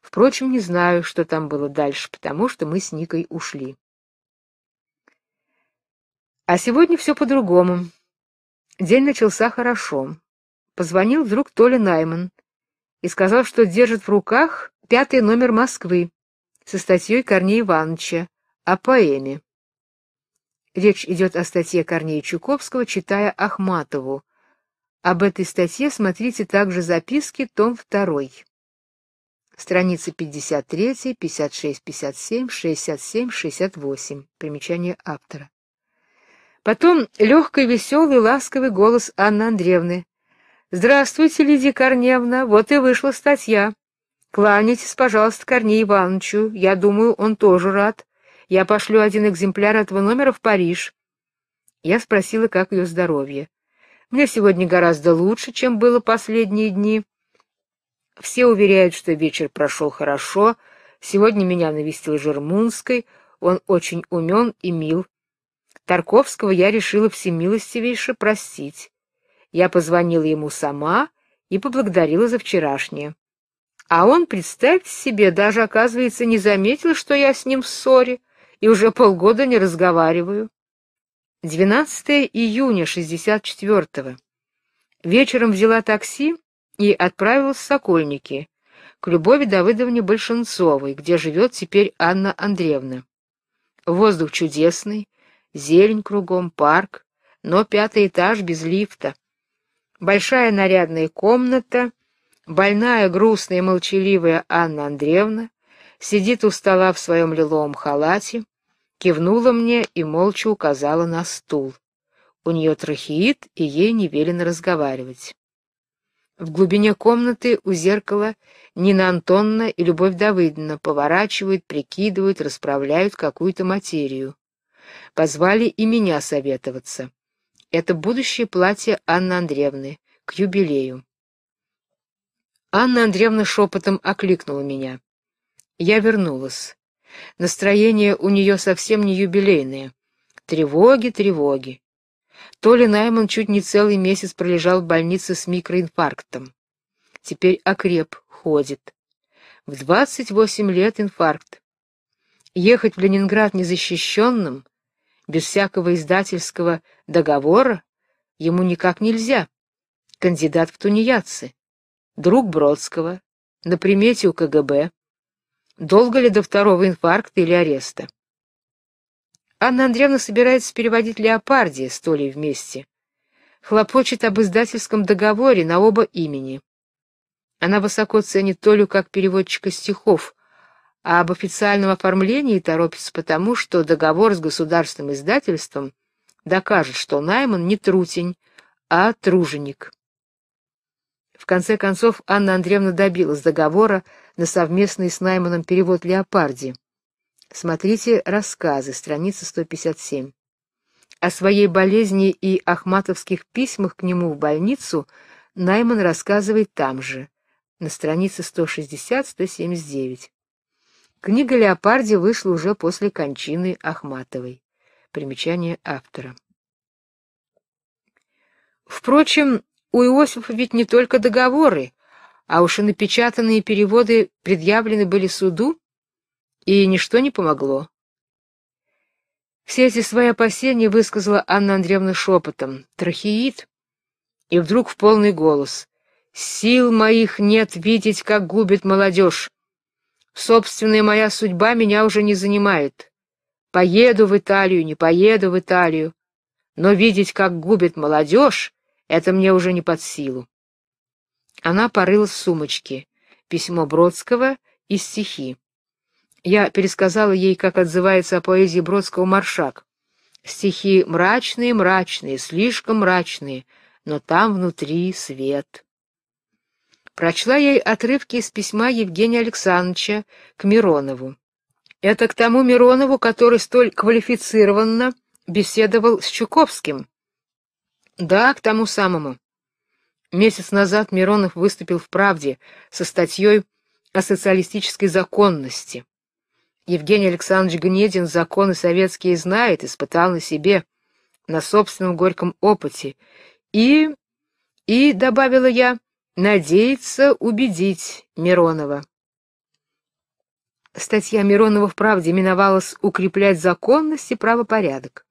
Впрочем, не знаю, что там было дальше, потому что мы с Никой ушли. А сегодня все по-другому. День начался хорошо. Позвонил вдруг Толя Найман и сказал, что держит в руках пятый номер Москвы со статьей Корнея Ивановича о поэме. Речь идет о статье Корнея Чуковского, читая Ахматову об этой статье смотрите также записки, том 2. Страницы 53, 56, 57, 67, 68. Примечание автора. Потом легкий, веселый, ласковый голос Анны Андреевны. «Здравствуйте, Лидия Корневна, вот и вышла статья. Кланяйтесь, пожалуйста, Корнею Ивановичу, я думаю, он тоже рад. Я пошлю один экземпляр этого номера в Париж». Я спросила, как ее здоровье. Мне сегодня гораздо лучше, чем было последние дни. Все уверяют, что вечер прошел хорошо. Сегодня меня навестил Жермунский. Он очень умен и мил. Тарковского я решила всемилостивейше простить. Я позвонила ему сама и поблагодарила за вчерашнее. А он, представьте себе, даже, оказывается, не заметил, что я с ним в ссоре и уже полгода не разговариваю. 12 июня 64-го. Вечером взяла такси и отправилась в Сокольники, к Любови Давыдовне Большенцовой, где живет теперь Анна Андреевна. Воздух чудесный, зелень кругом, парк, но пятый этаж без лифта. Большая нарядная комната, больная, грустная, молчаливая Анна Андреевна сидит у стола в своем лиловом халате, кивнула мне и молча указала на стул. У нее трахеит, и ей не велено разговаривать. В глубине комнаты у зеркала Нина Антонна и Любовь Давыдовна поворачивают, прикидывают, расправляют какую-то материю. Позвали и меня советоваться. Это будущее платье Анны Андреевны к юбилею. Анна Андреевна шепотом окликнула меня. Я вернулась. Настроение у нее совсем не юбилейное. Тревоги, тревоги. Толи Найман чуть не целый месяц пролежал в больнице с микроинфарктом. Теперь окреп, ходит. В 28 лет инфаркт. Ехать в Ленинград незащищенным, без всякого издательского договора, ему никак нельзя. Кандидат в тунеядцы. Друг Бродского, на примете у КГБ. Долго ли до второго инфаркта или ареста? Анна Андреевна собирается переводить Леопардии с Толей вместе. Хлопочет об издательском договоре на оба имени. Она высоко ценит Толю как переводчика стихов, а об официальном оформлении торопится потому, что договор с государственным издательством докажет, что Найман не трутень, а труженик. В конце концов Анна Андреевна добилась договора на совместный с Найманом перевод Леопарди. Смотрите рассказы, страница 157. О своей болезни и ахматовских письмах к нему в больницу Найман рассказывает там же, на странице 160-179. Книга Леопарди вышла уже после кончины Ахматовой. Примечание автора. Впрочем, у Иосифа ведь не только договоры, а уж и напечатанные переводы предъявлены были суду, и ничто не помогло. Все эти свои опасения высказала Анна Андреевна шепотом. Трахеит? И вдруг в полный голос. «Сил моих нет видеть, как губит молодежь. Собственная моя судьба меня уже не занимает. Поеду в Италию, не поеду в Италию. Но видеть, как губит молодежь, это мне уже не под силу. Она порыла в сумочке. Письмо Бродского и стихи. Я пересказала ей, как отзывается о поэзии Бродского Маршак. Стихи мрачные, мрачные, слишком мрачные, но там внутри свет. Прочла ей отрывки из письма Евгения Александровича к Миронову. Это к тому Миронову, который столь квалифицированно беседовал с Чуковским. Да, к тому самому. Месяц назад Миронов выступил в «Правде» со статьей о социалистической законности. Евгений Александрович Гнедин законы советские знает, испытал на себе, на собственном горьком опыте. И, и, добавила я, надеется убедить Миронова. Статья Миронова в «Правде» именовалась «Укреплять законность и правопорядок».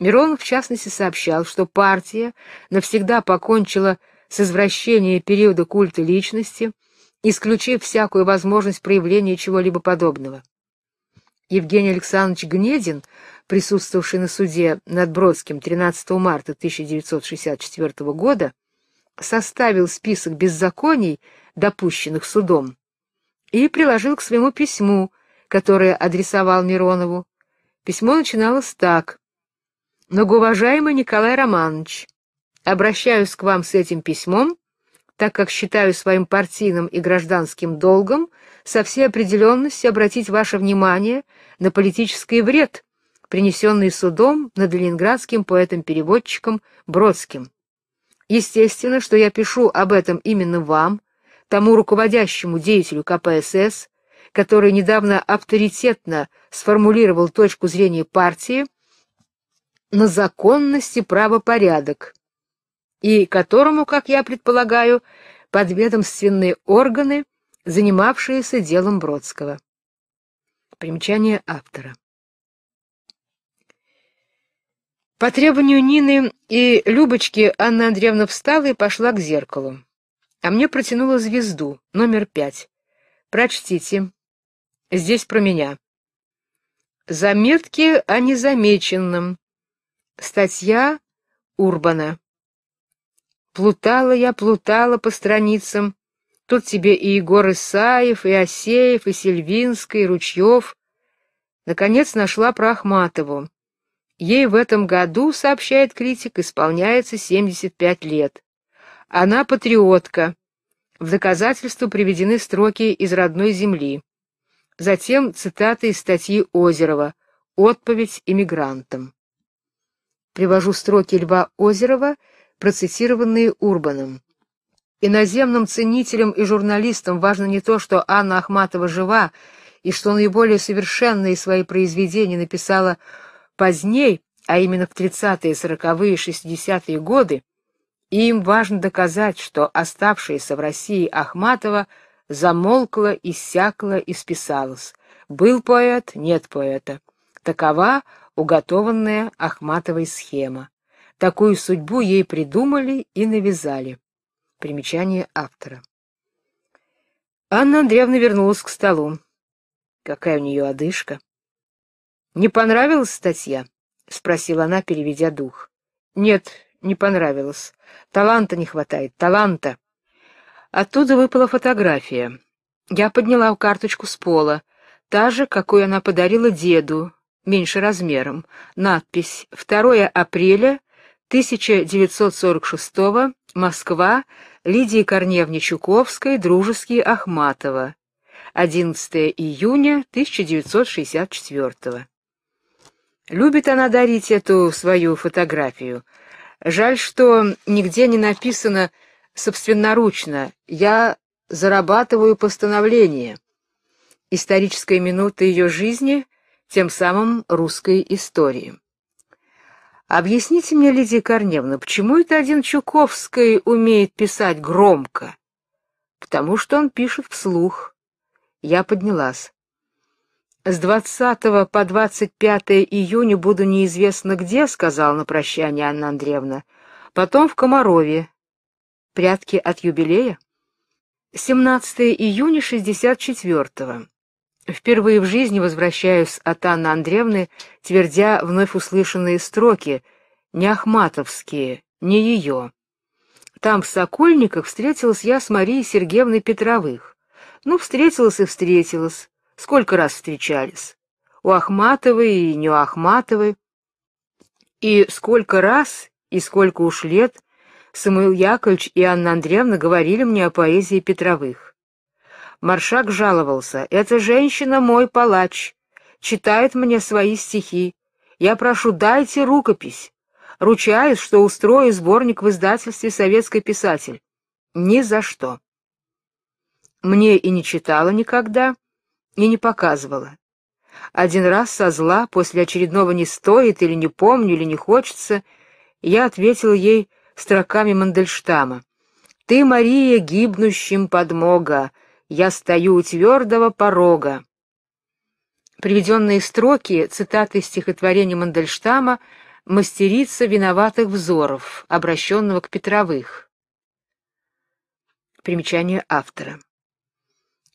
Миронов, в частности, сообщал, что партия навсегда покончила с с извращения периода культа личности, исключив всякую возможность проявления чего-либо подобного. Евгений Александрович Гнедин, присутствовавший на суде над Бродским 13 марта 1964 года, составил список беззаконий, допущенных судом, и приложил к своему письму, которое адресовал Миронову. Письмо начиналось так. «Многоуважаемый Николай Романович, обращаюсь к вам с этим письмом, так как считаю своим партийным и гражданским долгом со всей определенностью обратить ваше внимание на политический вред, принесенный судом над ленинградским поэтом-переводчиком Бродским. Естественно, что я пишу об этом именно вам, тому руководящему деятелю КПСС, который недавно авторитетно сформулировал точку зрения партии на законность и правопорядок, и которому, как я предполагаю, подведомственные органы, занимавшиеся делом Бродского. Примечание автора. По требованию Нины и Любочки Анна Андреевна встала и пошла к зеркалу. А мне протянула звезду, номер пять. Прочтите. Здесь про меня. Заметки о незамеченном. Статья Урбана. Плутала я, плутала по страницам. Тут тебе и Егор Исаев, и Осеев, и Сильвинский, и Ручьев. Наконец нашла про Ахматову. Ей в этом году, сообщает критик, исполняется 75 лет. Она патриотка. В доказательство приведены строки из родной земли. Затем цитаты из статьи Озерова «Отповедь иммигрантам». Привожу строки Льва Озерова процитированные Урбаном. Иноземным ценителям и журналистам важно не то, что Анна Ахматова жива, и что наиболее совершенные свои произведения написала поздней, а именно в 30-е, 40-е, 60-е годы, и им важно доказать, что оставшаяся в России Ахматова замолкла, иссякла и списалась. Был поэт, нет поэта. Такова уготованная Ахматовой схема. Такую судьбу ей придумали и навязали. Примечание автора. Анна Андреевна вернулась к столу. Какая у нее одышка. «Не понравилась статья?» — спросила она, переведя дух. «Нет, не понравилось. Таланта не хватает, таланта». Оттуда выпала фотография. Я подняла карточку с пола, та же, какую она подарила деду, меньше размером. Надпись «2 апреля 1946 Москва, Лидии Корневне Чуковской, Дружеские, Ахматова. 11 июня 1964 Любит она дарить эту свою фотографию. Жаль, что нигде не написано собственноручно «Я зарабатываю постановление». Историческая минута ее жизни, тем самым русской истории. Объясните мне, Лидия Корневна, почему это один Чуковский умеет писать громко? Потому что он пишет вслух. Я поднялась. С 20 по 25 июня буду неизвестно где, сказал на прощание Анна Андреевна. Потом в Комарове. Прятки от юбилея. 17 июня 64-го. Впервые в жизни возвращаюсь от Анны Андреевны, твердя вновь услышанные строки, не ахматовские, не ее. Там, в Сокольниках, встретилась я с Марией Сергеевной Петровых. Ну, встретилась и встретилась. Сколько раз встречались? У Ахматовой и не у Ахматовой. И сколько раз, и сколько уж лет Самуил Яковлевич и Анна Андреевна говорили мне о поэзии Петровых. Маршак жаловался. «Эта женщина мой палач. Читает мне свои стихи. Я прошу, дайте рукопись. Ручаюсь, что устрою сборник в издательстве «Советский писатель». Ни за что. Мне и не читала никогда, и не показывала. Один раз со зла, после очередного «не стоит» или «не помню» или «не хочется», я ответил ей строками Мандельштама. «Ты, Мария, гибнущим подмога, я стою у твердого порога. Приведенные строки, цитаты из стихотворения Мандельштама «Мастерица виноватых взоров», обращенного к Петровых. Примечание автора.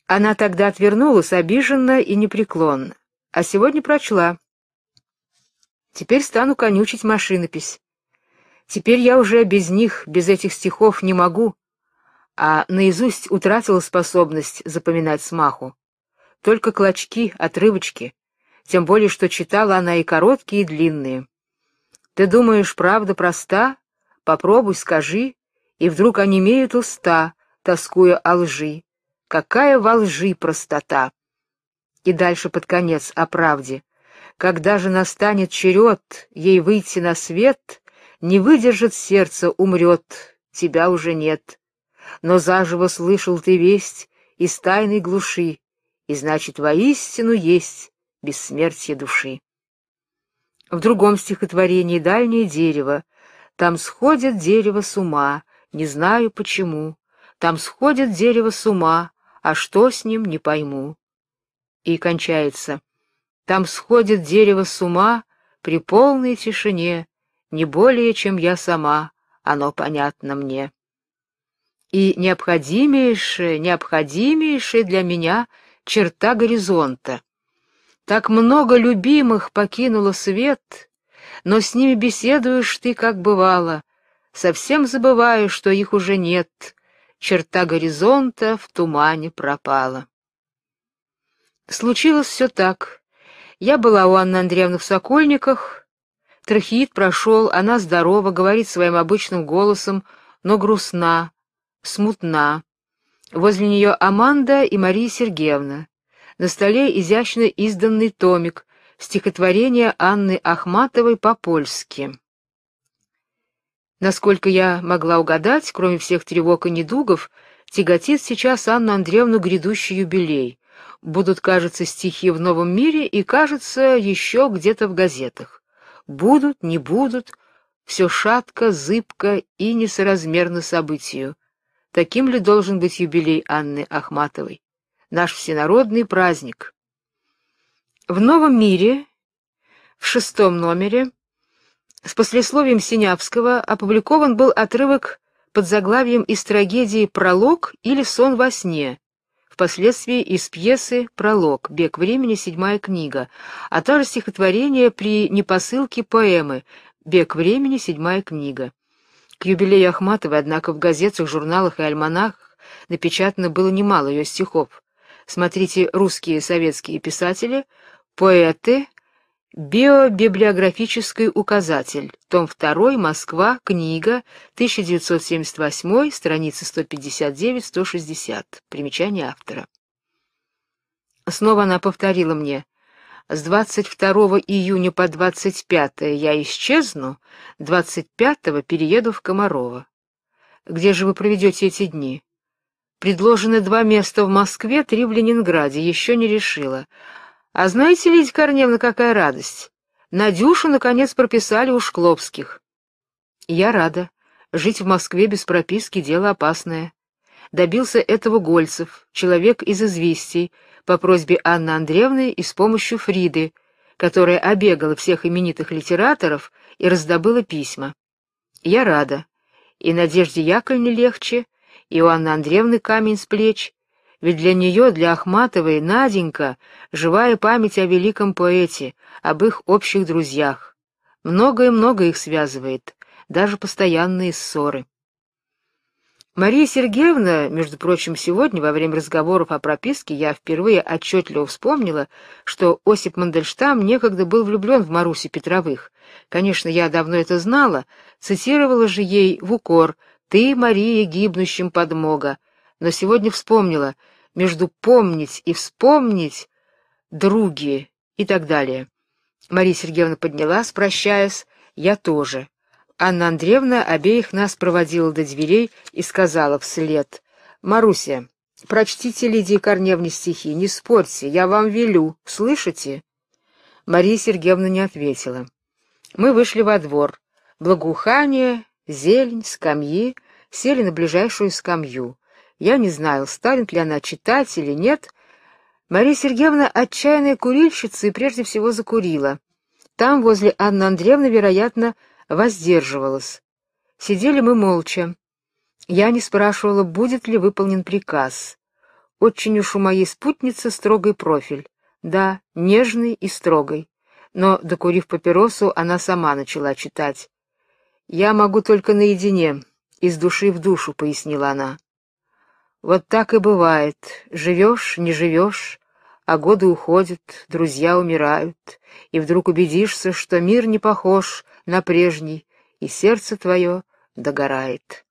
Она тогда отвернулась обиженно и непреклонно, а сегодня прочла. Теперь стану конючить машинопись. Теперь я уже без них, без этих стихов не могу а наизусть утратила способность запоминать смаху. Только клочки, отрывочки, тем более, что читала она и короткие, и длинные. Ты думаешь, правда проста? Попробуй, скажи, и вдруг онемеют уста, тоскуя о лжи. Какая во лжи простота! И дальше под конец о правде. Когда же настанет черед ей выйти на свет, не выдержит сердце, умрет, тебя уже нет но заживо слышал ты весть из тайной глуши, и значит, воистину есть бессмертие души. В другом стихотворении «Дальнее дерево» там сходит дерево с ума, не знаю почему, там сходит дерево с ума, а что с ним, не пойму. И кончается. Там сходит дерево с ума при полной тишине, не более, чем я сама, оно понятно мне и необходимейшая, необходимейшая для меня черта горизонта. Так много любимых покинуло свет, но с ними беседуешь ты, как бывало, совсем забываю, что их уже нет, черта горизонта в тумане пропала. Случилось все так. Я была у Анны Андреевны в Сокольниках, трахеит прошел, она здорова, говорит своим обычным голосом, но грустна, смутна. Возле нее Аманда и Мария Сергеевна. На столе изящно изданный томик, стихотворение Анны Ахматовой по-польски. Насколько я могла угадать, кроме всех тревог и недугов, тяготит сейчас Анну Андреевну грядущий юбилей. Будут, кажется, стихи в новом мире и, кажется, еще где-то в газетах. Будут, не будут, все шатко, зыбко и несоразмерно событию. Таким ли должен быть юбилей Анны Ахматовой? Наш всенародный праздник. В «Новом мире» в шестом номере с послесловием Синявского опубликован был отрывок под заглавием из трагедии «Пролог» или «Сон во сне», впоследствии из пьесы «Пролог. Бег времени. Седьмая книга», а также стихотворение при непосылке поэмы «Бег времени. Седьмая книга». К юбилею Ахматовой, однако, в газетах, журналах и альманахах напечатано было немало ее стихов. Смотрите «Русские советские писатели», «Поэты», «Биобиблиографический указатель», том 2, Москва, книга, 1978, страницы 159-160, примечание автора. Снова она повторила мне — с 22 июня по 25 я исчезну, 25 перееду в Комарова. Где же вы проведете эти дни? Предложены два места в Москве, три в Ленинграде, еще не решила. А знаете, Лидия Корневна, какая радость? Надюшу, наконец, прописали у Шкловских. Я рада. Жить в Москве без прописки — дело опасное. Добился этого Гольцев, человек из известий, по просьбе Анны Андреевны и с помощью Фриды, которая обегала всех именитых литераторов и раздобыла письма. Я рада. И Надежде Яковлевне легче, и у Анны Андреевны камень с плеч, ведь для нее, для Ахматовой, Наденька — живая память о великом поэте, об их общих друзьях. Многое-много их связывает, даже постоянные ссоры. Мария Сергеевна, между прочим, сегодня во время разговоров о прописке я впервые отчетливо вспомнила, что Осип Мандельштам некогда был влюблен в Марусю Петровых. Конечно, я давно это знала, цитировала же ей в укор «Ты, Мария, гибнущим подмога». Но сегодня вспомнила между «помнить» и «вспомнить» «други» и так далее. Мария Сергеевна поднялась, прощаясь, я тоже. Анна Андреевна обеих нас проводила до дверей и сказала вслед. «Маруся, прочтите Лидии Корневне стихи, не спорьте, я вам велю, слышите?» Мария Сергеевна не ответила. Мы вышли во двор. Благоухание, зелень, скамьи, сели на ближайшую скамью. Я не знал, станет ли она читать или нет. Мария Сергеевна отчаянная курильщица и прежде всего закурила. Там, возле Анны Андреевны, вероятно, воздерживалась. Сидели мы молча. Я не спрашивала, будет ли выполнен приказ. Очень уж у моей спутницы строгий профиль. Да, нежный и строгой. Но, докурив папиросу, она сама начала читать. «Я могу только наедине, из души в душу», — пояснила она. «Вот так и бывает. Живешь, не живешь, а годы уходят, друзья умирают, и вдруг убедишься, что мир не похож на прежний, и сердце твое догорает.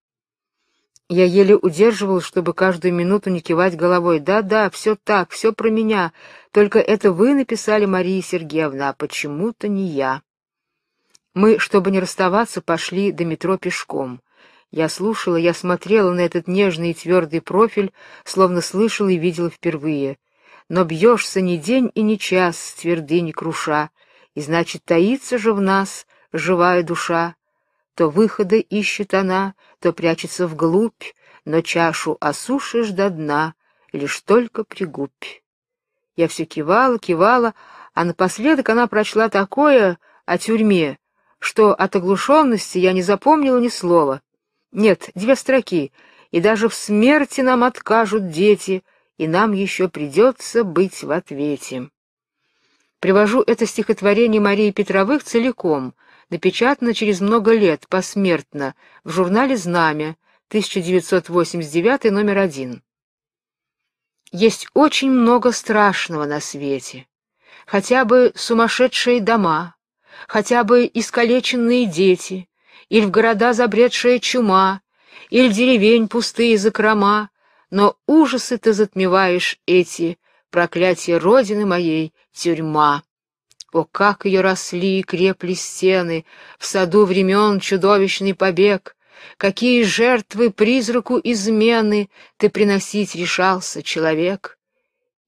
Я еле удерживал, чтобы каждую минуту не кивать головой. Да-да, все так, все про меня. Только это вы написали, Мария Сергеевна, а почему-то не я. Мы, чтобы не расставаться, пошли до метро пешком. Я слушала, я смотрела на этот нежный и твердый профиль, словно слышала и видела впервые. Но бьешься ни день и ни час, твердыни круша, и значит, таится же в нас — живая душа, то выхода ищет она, то прячется вглубь, но чашу осушишь до дна, лишь только пригубь. Я все кивала, кивала, а напоследок она прочла такое о тюрьме, что от оглушенности я не запомнила ни слова. Нет, две строки, и даже в смерти нам откажут дети, и нам еще придется быть в ответе. Привожу это стихотворение Марии Петровых целиком — напечатано через много лет, посмертно, в журнале «Знамя», 1989, номер один. Есть очень много страшного на свете. Хотя бы сумасшедшие дома, хотя бы искалеченные дети, или в города забредшая чума, или деревень пустые закрома, но ужасы ты затмеваешь эти, проклятие Родины моей, тюрьма. О, как ее росли и крепли стены, в саду времен чудовищный побег, какие жертвы призраку измены ты приносить решался, человек.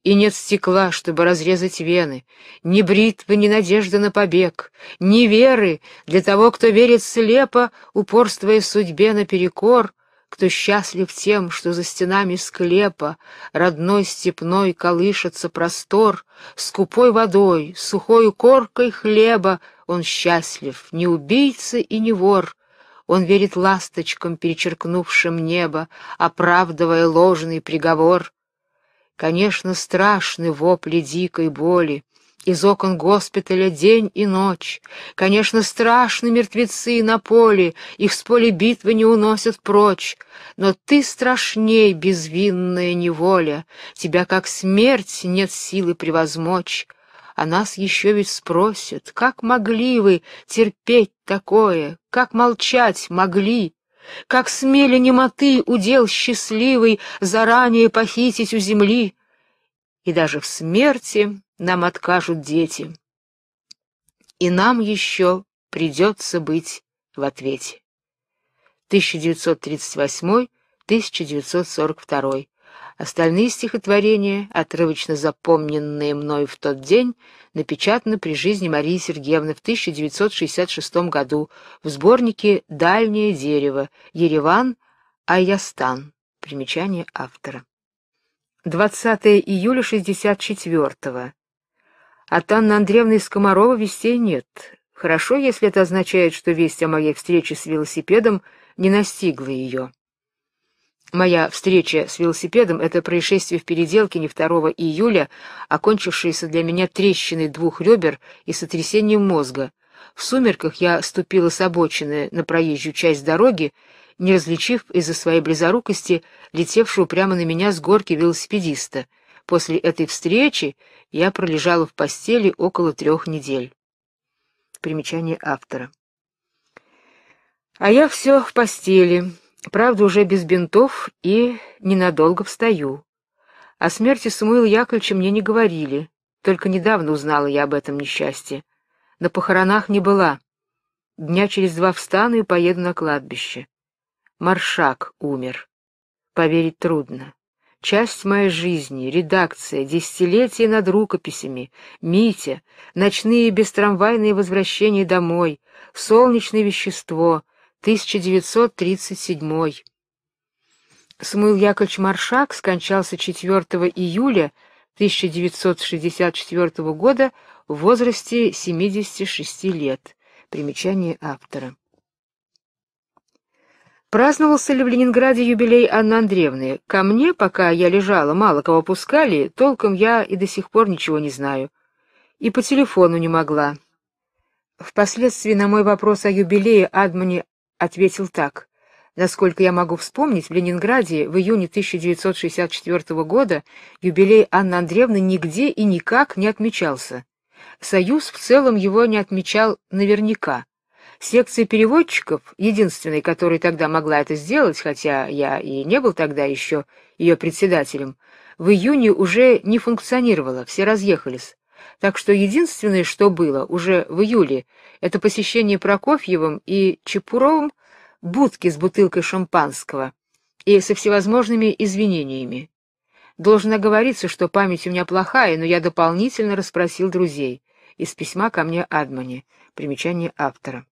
И нет стекла, чтобы разрезать вены, ни бритвы, ни надежды на побег, ни веры для того, кто верит слепо, упорствуя судьбе наперекор, кто счастлив тем, что за стенами склепа родной степной колышется простор, скупой водой, сухой коркой хлеба, он счастлив, не убийца и не вор. Он верит ласточкам, перечеркнувшим небо, оправдывая ложный приговор. Конечно, страшны вопли дикой боли, из окон госпиталя день и ночь. Конечно, страшны мертвецы на поле, их с поля битвы не уносят прочь. Но ты страшней, безвинная неволя, тебя как смерть нет силы превозмочь. А нас еще ведь спросят, как могли вы терпеть такое, как молчать могли? Как смели немоты удел счастливый заранее похитить у земли? И даже в смерти нам откажут дети. И нам еще придется быть в ответе. 1938-1942. Остальные стихотворения, отрывочно запомненные мной в тот день, напечатаны при жизни Марии Сергеевны в 1966 году в сборнике «Дальнее дерево. Ереван. Аястан». Примечание автора. 20 июля 64 от Анны Андреевны Скомарова вестей нет. Хорошо, если это означает, что весть о моей встрече с велосипедом не настигла ее. Моя встреча с велосипедом — это происшествие в переделке не 2 июля, окончившееся для меня трещиной двух ребер и сотрясением мозга. В сумерках я ступила с обочины на проезжую часть дороги, не различив из-за своей близорукости летевшего прямо на меня с горки велосипедиста — После этой встречи я пролежала в постели около трех недель. Примечание автора. А я все в постели, правда, уже без бинтов и ненадолго встаю. О смерти Самуила Яковлевича мне не говорили, только недавно узнала я об этом несчастье. На похоронах не была. Дня через два встану и поеду на кладбище. Маршак умер. Поверить трудно. Часть моей жизни, редакция, десятилетие над рукописями, Митя, ночные бестрамвайные возвращения домой, солнечное вещество, 1937. Смыл Яковлевич Маршак скончался 4 июля 1964 года в возрасте 76 лет. Примечание автора. Праздновался ли в Ленинграде юбилей Анны Андреевны? Ко мне, пока я лежала, мало кого пускали, толком я и до сих пор ничего не знаю. И по телефону не могла. Впоследствии на мой вопрос о юбилее Адмани ответил так. Насколько я могу вспомнить, в Ленинграде в июне 1964 года юбилей Анны Андреевны нигде и никак не отмечался. Союз в целом его не отмечал наверняка. Секция переводчиков, единственной, которая тогда могла это сделать, хотя я и не был тогда еще ее председателем, в июне уже не функционировала, все разъехались. Так что единственное, что было уже в июле, это посещение Прокофьевым и Чепуровым будки с бутылкой шампанского и со всевозможными извинениями. Должно говориться, что память у меня плохая, но я дополнительно расспросил друзей из письма ко мне Адмани, примечание автора.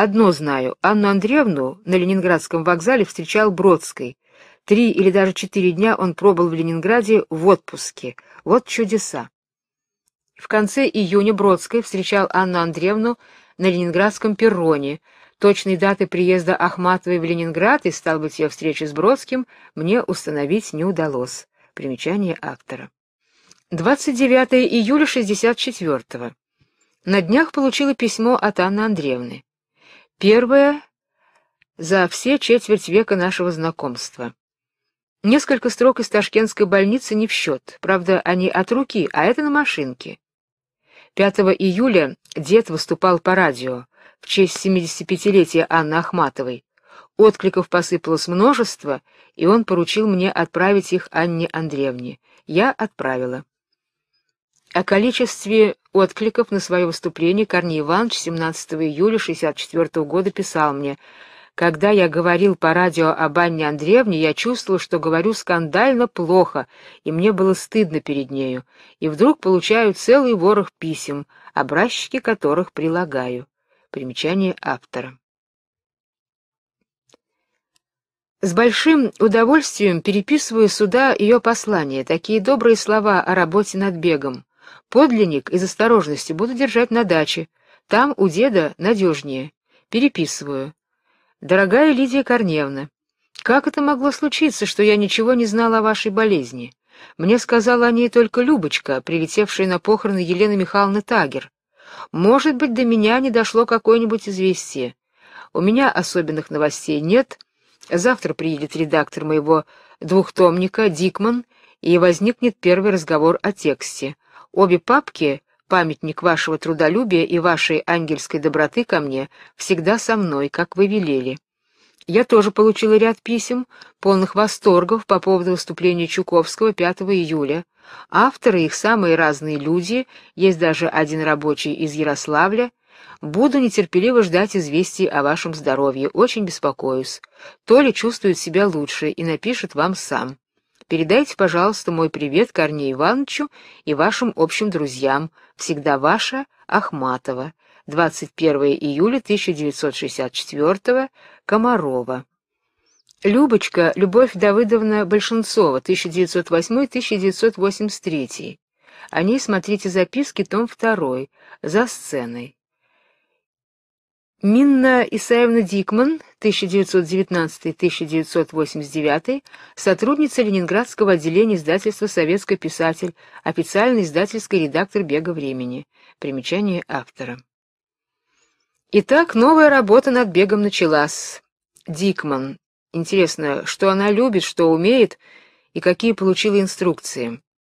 Одно знаю, Анну Андреевну на Ленинградском вокзале встречал Бродский. Три или даже четыре дня он пробыл в Ленинграде в отпуске. Вот чудеса. В конце июня Бродский встречал Анну Андреевну на Ленинградском перроне. Точной даты приезда Ахматовой в Ленинград и, стал быть, ее встречи с Бродским мне установить не удалось. Примечание автора. 29 июля 64 -го. На днях получила письмо от Анны Андреевны. Первое за все четверть века нашего знакомства. Несколько строк из ташкентской больницы не в счет, правда, они от руки, а это на машинке. 5 июля дед выступал по радио в честь 75-летия Анны Ахматовой. Откликов посыпалось множество, и он поручил мне отправить их Анне Андреевне. Я отправила. О количестве откликов на свое выступление Корней Иванович 17 июля 1964 года писал мне «Когда я говорил по радио об Анне Андреевне, я чувствовал, что говорю скандально плохо, и мне было стыдно перед нею, и вдруг получаю целый ворох писем, образчики которых прилагаю». Примечание автора. С большим удовольствием переписываю сюда ее послание. такие добрые слова о работе над бегом. Подлинник из осторожности буду держать на даче. Там у деда надежнее. Переписываю. Дорогая Лидия Корнеевна, как это могло случиться, что я ничего не знала о вашей болезни? Мне сказала о ней только Любочка, прилетевшая на похороны Елены Михайловны Тагер. Может быть, до меня не дошло какое-нибудь известие. У меня особенных новостей нет. Завтра приедет редактор моего двухтомника Дикман, и возникнет первый разговор о тексте. Обе папки — памятник вашего трудолюбия и вашей ангельской доброты ко мне — всегда со мной, как вы велели. Я тоже получила ряд писем, полных восторгов по поводу выступления Чуковского 5 июля. Авторы их самые разные люди, есть даже один рабочий из Ярославля. Буду нетерпеливо ждать известий о вашем здоровье, очень беспокоюсь. Толя чувствует себя лучше и напишет вам сам. Передайте, пожалуйста, мой привет Корнею Ивановичу и вашим общим друзьям. Всегда ваша Ахматова. 21 июля 1964 Комарова. Любочка Любовь Давыдовна Большенцова, 1908-1983. О ней смотрите записки, том 2, за сценой. Минна Исаевна Дикман, 1919-1989, сотрудница Ленинградского отделения издательства «Советский писатель», официальный издательский редактор «Бега времени». Примечание автора. Итак, новая работа над «Бегом» началась. Дикман. Интересно, что она любит, что умеет и какие получила инструкции.